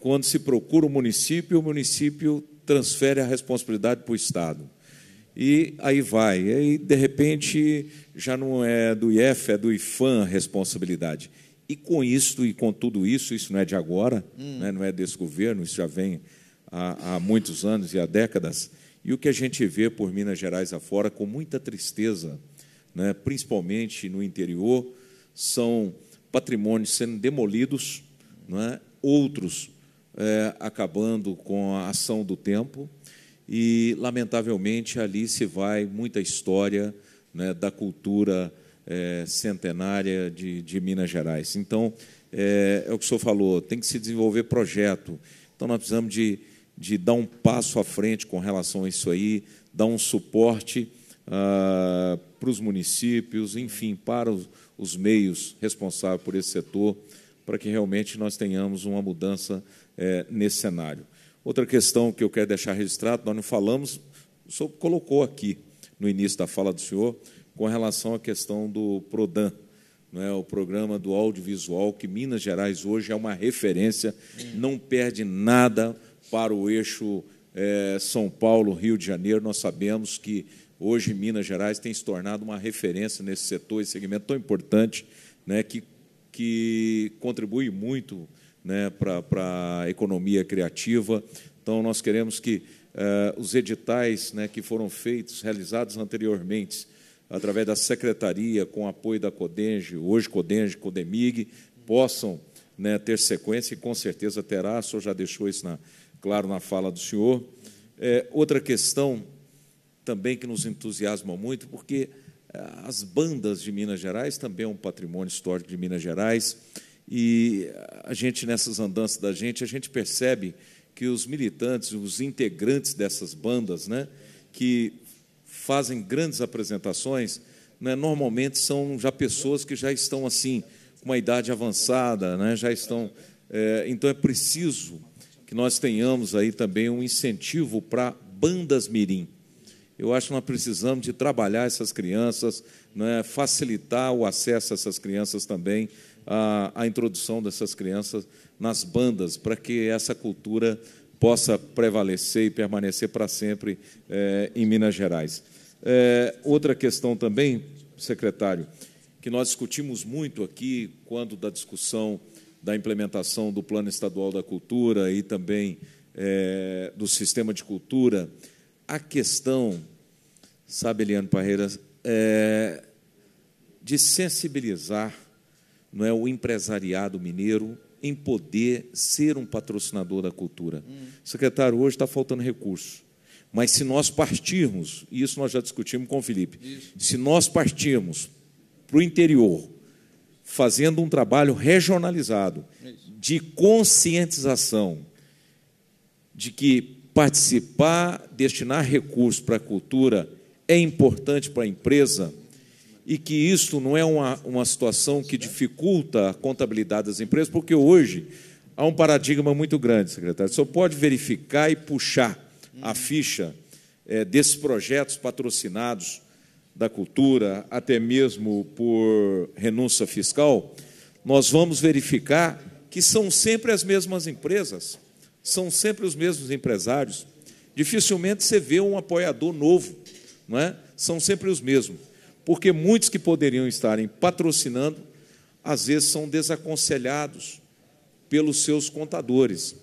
quando se procura o um município, o município transfere a responsabilidade para o Estado. E aí vai. E aí, de repente, já não é do IEF, é do IFAM a responsabilidade. E com isso e com tudo isso, isso não é de agora, hum. né, não é desse governo, isso já vem há, há muitos anos e há décadas. E o que a gente vê por Minas Gerais afora, com muita tristeza, né, principalmente no interior, são patrimônios sendo demolidos, é? outros é, acabando com a ação do tempo. E, lamentavelmente, ali se vai muita história né, da cultura é, centenária de, de, Minas Gerais. Então, é, é, o que o senhor falou, tem que se desenvolver projeto. Então, nós precisamos de, de dar um passo à frente com relação a isso aí, dar um suporte ah, para os municípios, enfim, para os, os meios responsáveis por esse setor, para que realmente nós tenhamos uma mudança é, nesse cenário. Outra questão que eu quero deixar registrado, nós não falamos, o senhor colocou aqui no início da fala do senhor, com relação à questão do PRODAN, não é? o programa do audiovisual, que Minas Gerais hoje é uma referência, não perde nada para o eixo é, São Paulo, Rio de Janeiro. Nós sabemos que Hoje, Minas Gerais tem se tornado uma referência nesse setor, esse segmento tão importante, né, que, que contribui muito né, para a economia criativa. Então, nós queremos que eh, os editais né, que foram feitos, realizados anteriormente, através da secretaria, com apoio da CODENGE, hoje CODENGE, CODEMIG, possam né, ter sequência e com certeza terá. O senhor já deixou isso, na, claro, na fala do senhor. É, outra questão também que nos entusiasma muito, porque eh, as bandas de Minas Gerais também é um patrimônio histórico de Minas Gerais. E eh, a gente, nessas andanças da gente, a gente percebe que os militantes, os integrantes dessas bandas, né, que fazem grandes apresentações, né, normalmente são já pessoas que já estão assim, com uma idade avançada, né, já estão. É, então é preciso que nós tenhamos aí também um incentivo para bandas mirim. Eu acho que nós precisamos de trabalhar essas crianças, né, facilitar o acesso a essas crianças também, a, a introdução dessas crianças nas bandas, para que essa cultura possa prevalecer e permanecer para sempre é, em Minas Gerais. É, outra questão também, secretário, que nós discutimos muito aqui quando da discussão da implementação do Plano Estadual da Cultura e também é, do Sistema de Cultura, a questão, sabe, Eliane Parreira, é, de sensibilizar não é, o empresariado mineiro em poder ser um patrocinador da cultura. Hum. Secretário, hoje está faltando recurso. Mas se nós partirmos, e isso nós já discutimos com o Felipe, isso. se nós partirmos para o interior, fazendo um trabalho regionalizado isso. de conscientização de que participar, destinar recursos para a cultura é importante para a empresa e que isso não é uma, uma situação que dificulta a contabilidade das empresas, porque hoje há um paradigma muito grande, secretário. Só pode verificar e puxar a ficha é, desses projetos patrocinados da cultura, até mesmo por renúncia fiscal, nós vamos verificar que são sempre as mesmas empresas são sempre os mesmos empresários. Dificilmente você vê um apoiador novo, não é? São sempre os mesmos, porque muitos que poderiam estarem patrocinando, às vezes são desaconselhados pelos seus contadores,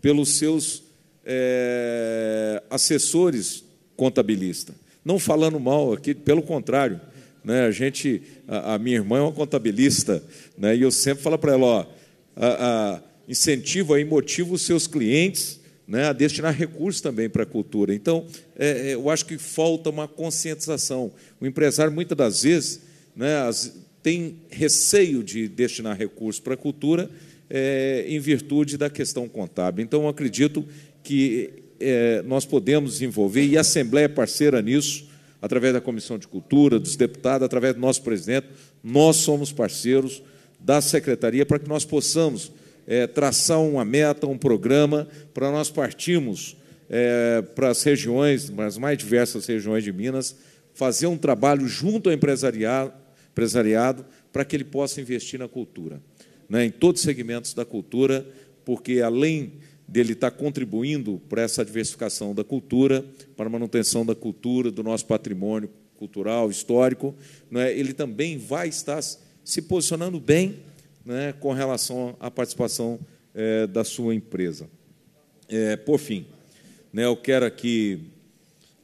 pelos seus é, assessores contabilistas. Não falando mal aqui, pelo contrário, né? A gente, a, a minha irmã é uma contabilista, né? E eu sempre falo para ela, ó, a, a incentiva e motiva os seus clientes né, a destinar recursos também para a cultura. Então, é, é, eu acho que falta uma conscientização. O empresário, muitas das vezes, né, as, tem receio de destinar recursos para a cultura é, em virtude da questão contábil. Então, eu acredito que é, nós podemos envolver e a Assembleia é parceira nisso, através da Comissão de Cultura, dos deputados, através do nosso presidente, nós somos parceiros da Secretaria para que nós possamos é, traçar uma meta, um programa, para nós partirmos é, para as regiões, para as mais diversas regiões de Minas, fazer um trabalho junto ao empresariado, empresariado para que ele possa investir na cultura, né, em todos os segmentos da cultura, porque além dele estar tá contribuindo para essa diversificação da cultura, para a manutenção da cultura, do nosso patrimônio cultural, histórico, é, ele também vai estar se posicionando bem né, com relação à participação é, da sua empresa. É, por fim, né, eu quero aqui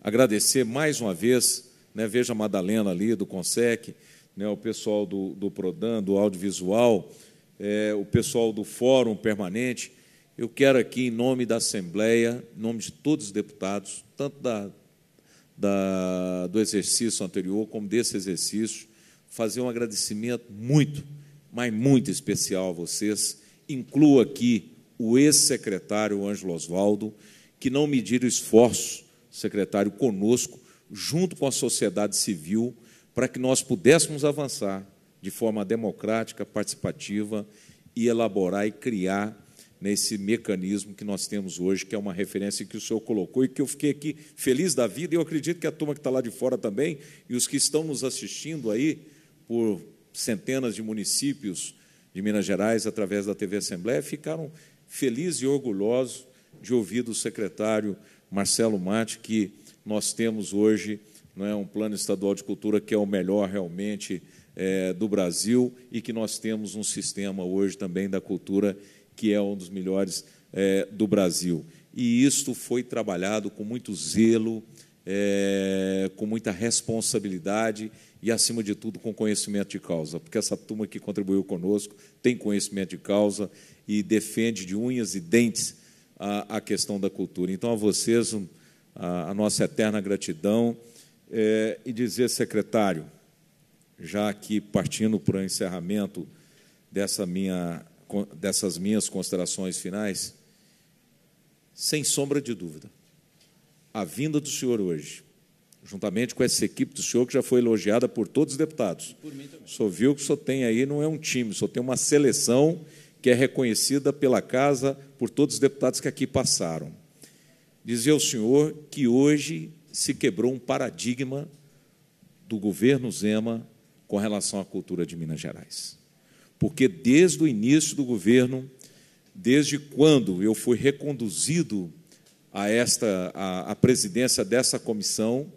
agradecer mais uma vez, né, veja a Madalena ali do Consec, né, o pessoal do, do Prodan, do audiovisual, é, o pessoal do Fórum Permanente. Eu quero aqui, em nome da Assembleia, em nome de todos os deputados, tanto da, da, do exercício anterior como desse exercício, fazer um agradecimento muito mas muito especial a vocês. Incluo aqui o ex-secretário Ângelo Oswaldo, que não o esforço, secretário, conosco, junto com a sociedade civil, para que nós pudéssemos avançar de forma democrática, participativa e elaborar e criar nesse mecanismo que nós temos hoje, que é uma referência que o senhor colocou e que eu fiquei aqui feliz da vida, e eu acredito que a turma que está lá de fora também, e os que estão nos assistindo aí por centenas de municípios de Minas Gerais, através da TV Assembleia, ficaram felizes e orgulhosos de ouvir do secretário Marcelo Mate que nós temos hoje não é, um plano estadual de cultura que é o melhor realmente é, do Brasil e que nós temos um sistema hoje também da cultura que é um dos melhores é, do Brasil. E isto foi trabalhado com muito zelo, é, com muita responsabilidade e, acima de tudo, com conhecimento de causa, porque essa turma que contribuiu conosco tem conhecimento de causa e defende de unhas e dentes a, a questão da cultura. Então, a vocês, a, a nossa eterna gratidão é, e dizer, secretário, já aqui partindo para o encerramento dessa minha, dessas minhas considerações finais, sem sombra de dúvida, a vinda do senhor hoje juntamente com essa equipe do senhor, que já foi elogiada por todos os deputados. E por mim também. viu que o senhor tem aí, não é um time, só tem uma seleção que é reconhecida pela Casa, por todos os deputados que aqui passaram. Dizia o senhor que hoje se quebrou um paradigma do governo Zema com relação à cultura de Minas Gerais. Porque desde o início do governo, desde quando eu fui reconduzido a esta a, a presidência dessa comissão,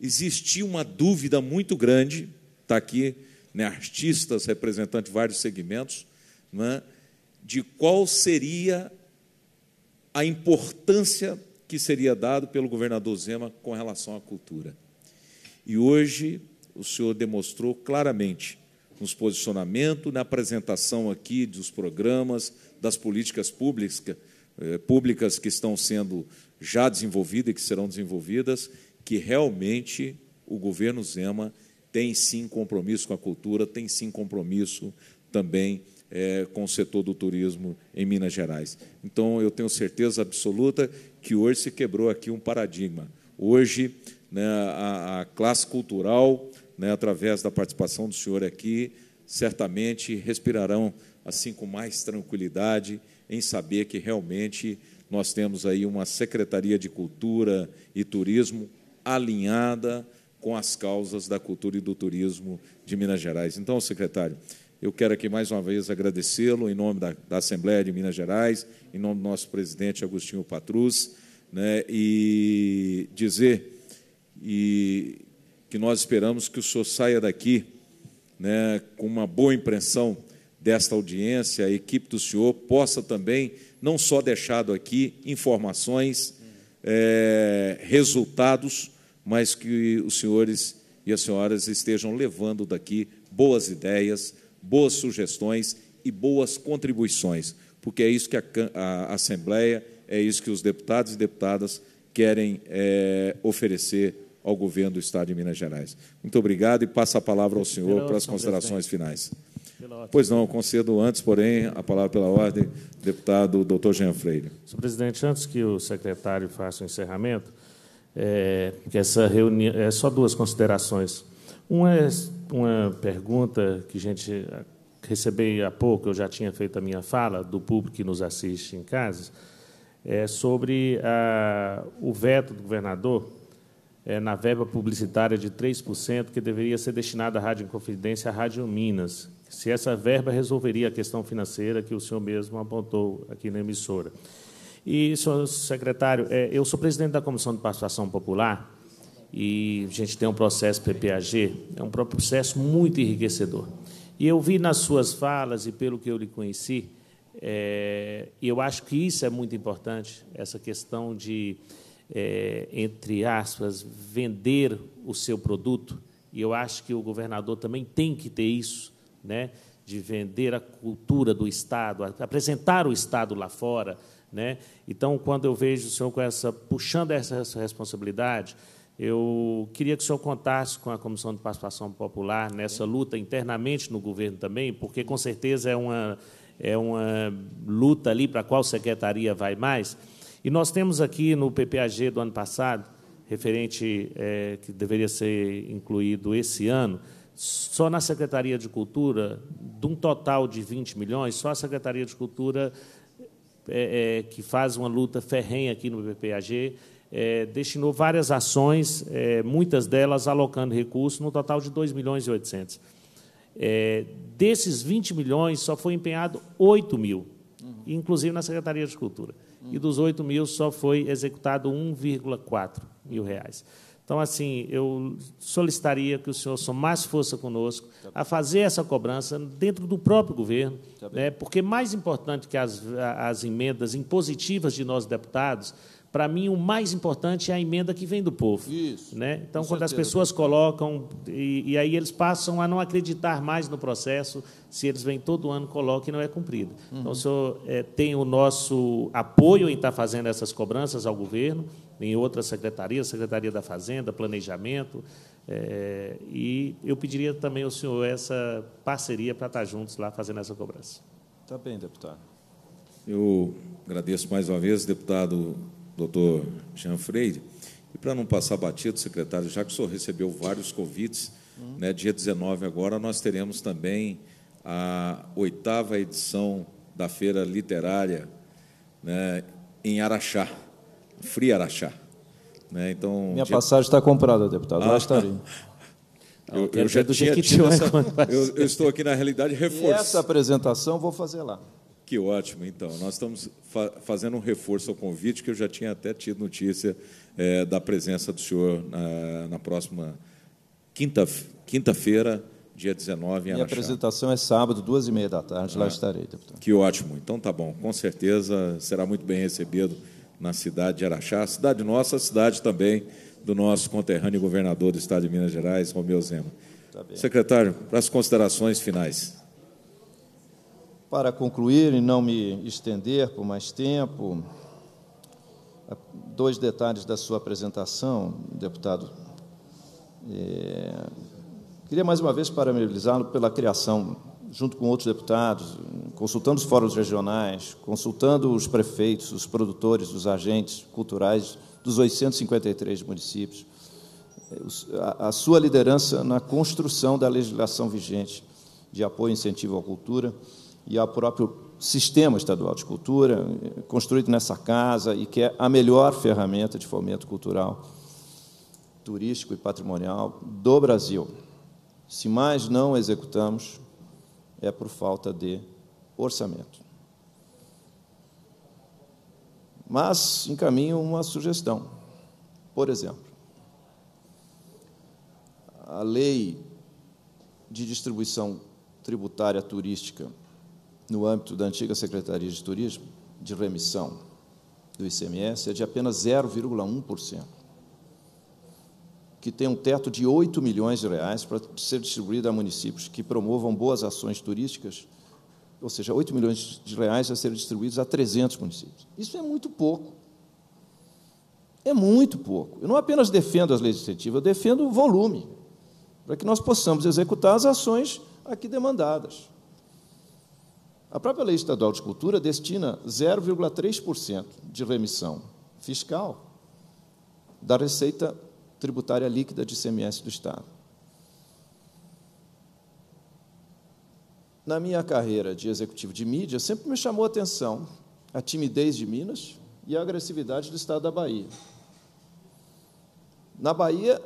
existia uma dúvida muito grande, está aqui, né, artistas representantes de vários segmentos, né, de qual seria a importância que seria dado pelo governador Zema com relação à cultura. E hoje o senhor demonstrou claramente nos posicionamentos, na apresentação aqui dos programas, das políticas públicas, eh, públicas que estão sendo já desenvolvidas e que serão desenvolvidas, que realmente o governo Zema tem sim compromisso com a cultura, tem sim compromisso também é, com o setor do turismo em Minas Gerais. Então, eu tenho certeza absoluta que hoje se quebrou aqui um paradigma. Hoje, né, a, a, classe cultural, né, através da participação do senhor aqui, certamente respirarão assim com mais tranquilidade em saber que realmente nós temos aí uma Secretaria de Cultura e Turismo alinhada com as causas da cultura e do turismo de Minas Gerais. Então, secretário, eu quero aqui mais uma vez agradecê-lo em nome da, da, Assembleia de Minas Gerais, em nome do nosso presidente Agostinho Patrus, né, e dizer e, que nós esperamos que o senhor saia daqui né, com uma boa impressão desta audiência, a equipe do senhor possa também, não só deixado aqui informações, é, resultados, mas que os senhores e as senhoras estejam levando daqui boas ideias, boas sugestões e boas contribuições, porque é isso que a, a Assembleia, é isso que os deputados e deputadas querem é, oferecer ao governo do Estado de Minas Gerais. Muito obrigado e passo a palavra ao senhor para as considerações finais. Pois não, concedo antes, porém, a palavra pela ordem, deputado doutor Jean Freire. Senhor presidente, antes que o secretário faça o encerramento, é, essa reunião. É só duas considerações. Uma é uma pergunta que a gente ah, recebeu há pouco, eu já tinha feito a minha fala, do público que nos assiste em casa, é sobre a, ah, o veto do governador é, na verba publicitária de 3% que deveria ser destinada à Rádio Inconfidência à Rádio Minas. Se essa verba resolveria a questão financeira que o senhor mesmo apontou aqui na emissora. E, senhor secretário, é, eu sou presidente da Comissão de Participação Popular e a gente tem um processo PPAG, é um processo muito enriquecedor. E eu vi nas suas falas e pelo que eu lhe conheci, é, eu acho que isso é muito importante, essa questão de, é, entre aspas, vender o seu produto. E eu acho que o governador também tem que ter isso, né, de vender a cultura do Estado, apresentar o Estado lá fora, né? Então, quando eu vejo o senhor com essa, puxando essa responsabilidade, eu queria que o senhor contasse com a Comissão de Participação Popular nessa luta internamente no governo também, porque com certeza é uma, é uma luta ali para qual secretaria vai mais. E nós temos aqui no PPAG do ano passado, referente é, que deveria ser incluído esse ano, só na Secretaria de Cultura, de um total de 20 milhões, só a Secretaria de Cultura é, é, que faz uma luta ferrenha aqui no BPPAG, é, destinou várias ações, é, muitas delas alocando recursos, no total de 2 milhões e 800. É, desses 20 milhões, só foi empenhado 8 mil, uhum. inclusive na Secretaria de Cultura. Uhum. E dos 8 mil, só foi executado 1,4 mil reais. Então, assim, eu solicitaria que o senhor somasse força conosco tá a fazer essa cobrança dentro do próprio governo, tá né, porque mais importante que as, as emendas impositivas de nós deputados para mim o mais importante é a emenda que vem do povo. Isso. Né? Então, quando certeza. as pessoas colocam, e, e, aí eles passam a não acreditar mais no processo, se eles vêm todo ano, colocam e não é cumprido. Então, uhum. Então, o senhor é, tem o nosso apoio em estar tá fazendo essas cobranças ao governo, em outras secretarias, Secretaria da Fazenda, Planejamento, é, e eu pediria também ao senhor essa parceria para estar tá juntos lá fazendo essa cobrança. Está bem, deputado. Eu agradeço mais uma vez, deputado doutor Jean Freire. E para não passar batido, secretário, já que o senhor recebeu vários convites, uhum. né, dia 19 agora nós teremos também a oitava edição da Feira Literária né, em Araxá, Fria Araxá. Né, então, Minha dia... passagem está comprada, deputado, ah. lá estarei. É eu, eu, eu já tinha essa, eu, eu, estou aqui, na realidade, reforçando. Essa apresentação vou fazer lá. Que ótimo, então. Nós estamos fa fazendo um reforço ao convite, que eu já tinha até tido notícia é, da presença do senhor na, na próxima quinta-feira, quinta dia 19, em Minha a apresentação é sábado, duas e meia da tarde, ah, lá estarei, deputado. Que ótimo. Então tá bom, com certeza será muito bem recebido na cidade de Araxá, cidade nossa, cidade também do nosso conterrâneo governador do estado de Minas Gerais, Romeu Zema. Tá Secretário, para as considerações finais. Para concluir e não me estender por mais tempo, dois detalhes da sua apresentação, deputado. É, queria mais uma vez parabenizá-lo pela criação, junto com outros deputados, consultando os fóruns regionais, consultando os prefeitos, os produtores, os agentes culturais dos 853 municípios, é, a, a sua liderança na construção da legislação vigente de apoio e incentivo à cultura e ao próprio sistema estadual de cultura, construído nessa casa e que é a melhor ferramenta de fomento cultural, turístico e patrimonial do Brasil. Se mais não executamos, é por falta de orçamento. Mas encaminho uma sugestão. Por exemplo, a lei de distribuição tributária turística no âmbito da antiga Secretaria de Turismo de remissão do ICMS é de apenas 0,1%, que tem um teto de 8 milhões de reais para ser distribuído a municípios que promovam boas ações turísticas, ou seja, 8 milhões de reais a serem distribuídos a 300 municípios. Isso é muito pouco. É muito pouco. Eu não apenas defendo as leis legislativas, eu defendo o volume, para que nós possamos executar as ações aqui demandadas. A própria Lei Estadual de Cultura destina 0,3% de remissão fiscal da receita tributária líquida de ICMS do Estado. Na minha carreira de executivo de mídia, sempre me chamou a atenção a timidez de Minas e a agressividade do Estado da Bahia. Na Bahia,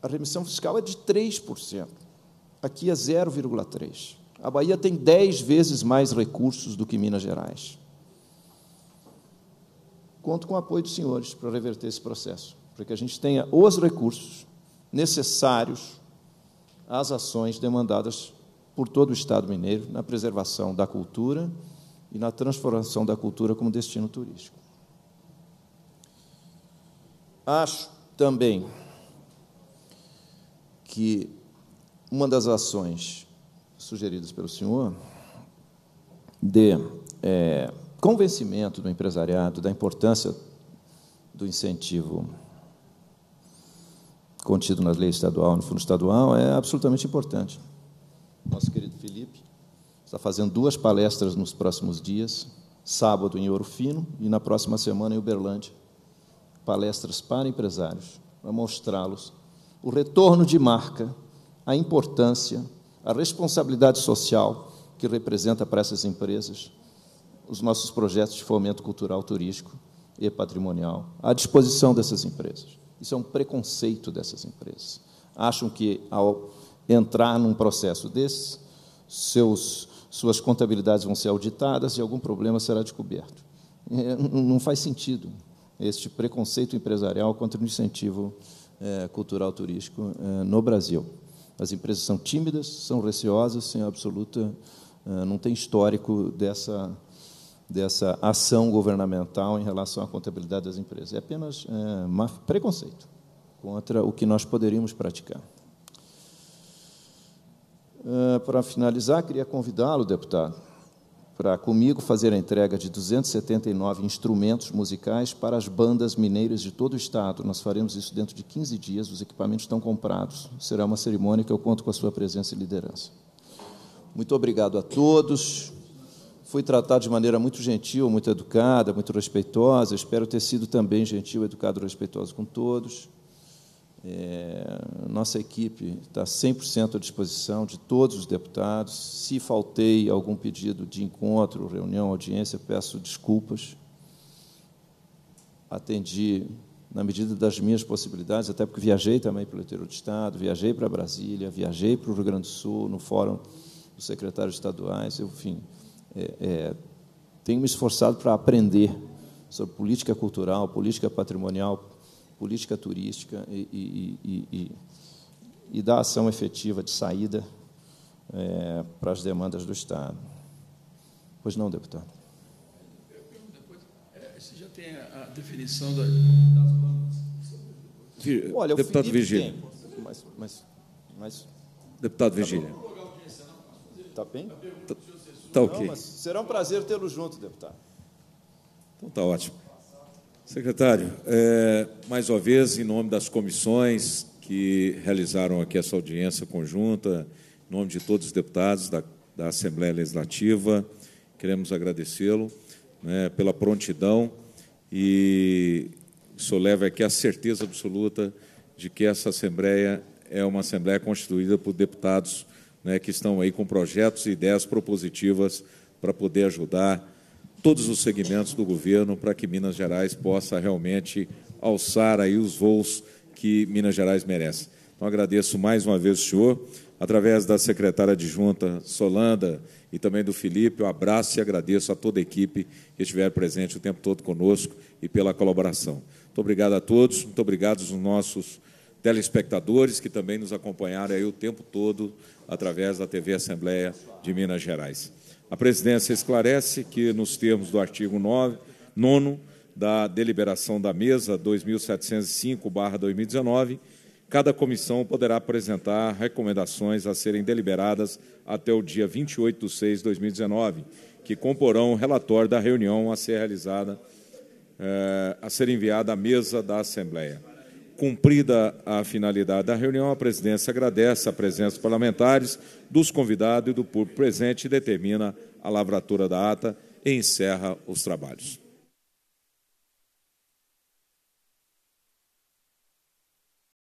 a remissão fiscal é de 3%. Aqui é 0,3%. A Bahia tem dez vezes mais recursos do que Minas Gerais. Conto com o apoio dos senhores para reverter esse processo, para que a gente tenha os recursos necessários às ações demandadas por todo o Estado mineiro na preservação da cultura e na transformação da cultura como destino turístico. Acho também que uma das ações sugeridas pelo senhor de é, convencimento do empresariado da importância do incentivo contido na lei estadual, no fundo estadual, é absolutamente importante. Nosso querido Felipe está fazendo duas palestras nos próximos dias, sábado em Ouro Fino e na próxima semana em Uberlândia. Palestras para empresários, para mostrá-los o retorno de marca, a importância a responsabilidade social que representa para essas empresas os nossos projetos de fomento cultural, turístico e patrimonial à disposição dessas empresas. Isso é um preconceito dessas empresas. Acham que ao entrar num processo desses, seus, suas contabilidades vão ser auditadas e algum problema será descoberto. É, não faz sentido este preconceito empresarial contra o incentivo é, cultural turístico é, no Brasil. As empresas são tímidas, são receosas, sem absoluta, eh, não tem histórico dessa dessa ação governamental em relação à contabilidade das empresas. É apenas é, preconceito contra o que nós poderíamos praticar. Eh, para finalizar, queria convidá-lo, deputado, para comigo fazer a entrega de 279 instrumentos musicais para as bandas mineiras de todo o estado. Nós faremos isso dentro de 15 dias, os equipamentos estão comprados. Será uma cerimônia que eu conto com a sua presença e liderança. Muito obrigado a todos. Fui tratado de maneira muito gentil, muito educada, muito respeitosa. Espero ter sido também gentil, educado e respeitoso com todos. É, nossa equipe está 100% à disposição de todos os deputados. Se faltei algum pedido de encontro, reunião, audiência, peço desculpas. Atendi na medida das minhas possibilidades, até porque viajei também para o interior do Estado, viajei para Brasília, viajei para o Rio Grande do Sul, no Fórum dos Secretários Estaduais, enfim. É, é, tenho me esforçado para aprender sobre política cultural, política patrimonial, política turística e, e, e, e da ação efetiva de saída é, para as demandas do Estado. Pois não, deputado? Você já tem a definição das bandas? Olha, deputado vigília Tem, mas, mas, mas, deputado tá Virgílio. Está bem? Está tá ok. Não, será um prazer tê-lo junto, deputado. Então está ótimo. Secretário, é, mais uma vez, em nome das comissões que realizaram aqui essa audiência conjunta, em nome de todos os deputados da, da Assembleia Legislativa, queremos agradecê-lo né, pela prontidão e o senhor leva aqui a certeza absoluta de que essa Assembleia é uma Assembleia constituída por deputados né, que estão aí com projetos e ideias propositivas para poder ajudar todos os segmentos do governo para que Minas Gerais possa realmente alçar aí os voos que Minas Gerais merece. Então agradeço mais uma vez o senhor, através da secretária adjunta Solanda e também do Felipe, um abraço e agradeço a toda a equipe que estiver presente o tempo todo conosco e pela colaboração. Muito obrigado a todos, muito obrigado aos nossos telespectadores que também nos acompanharam aí o tempo todo através da TV Assembleia de Minas Gerais. A presidência esclarece que, nos termos do artigo 9, 9 da deliberação da mesa 2705-2019, cada comissão poderá apresentar recomendações a serem deliberadas até o dia 28 de 6 de 2019, que comporão o relatório da reunião a ser realizada, eh, a ser enviada à mesa da Assembleia. Cumprida a finalidade da reunião, a presidência agradece a presença dos parlamentares, dos convidados e do público presente e determina a lavratura da ata e encerra os trabalhos.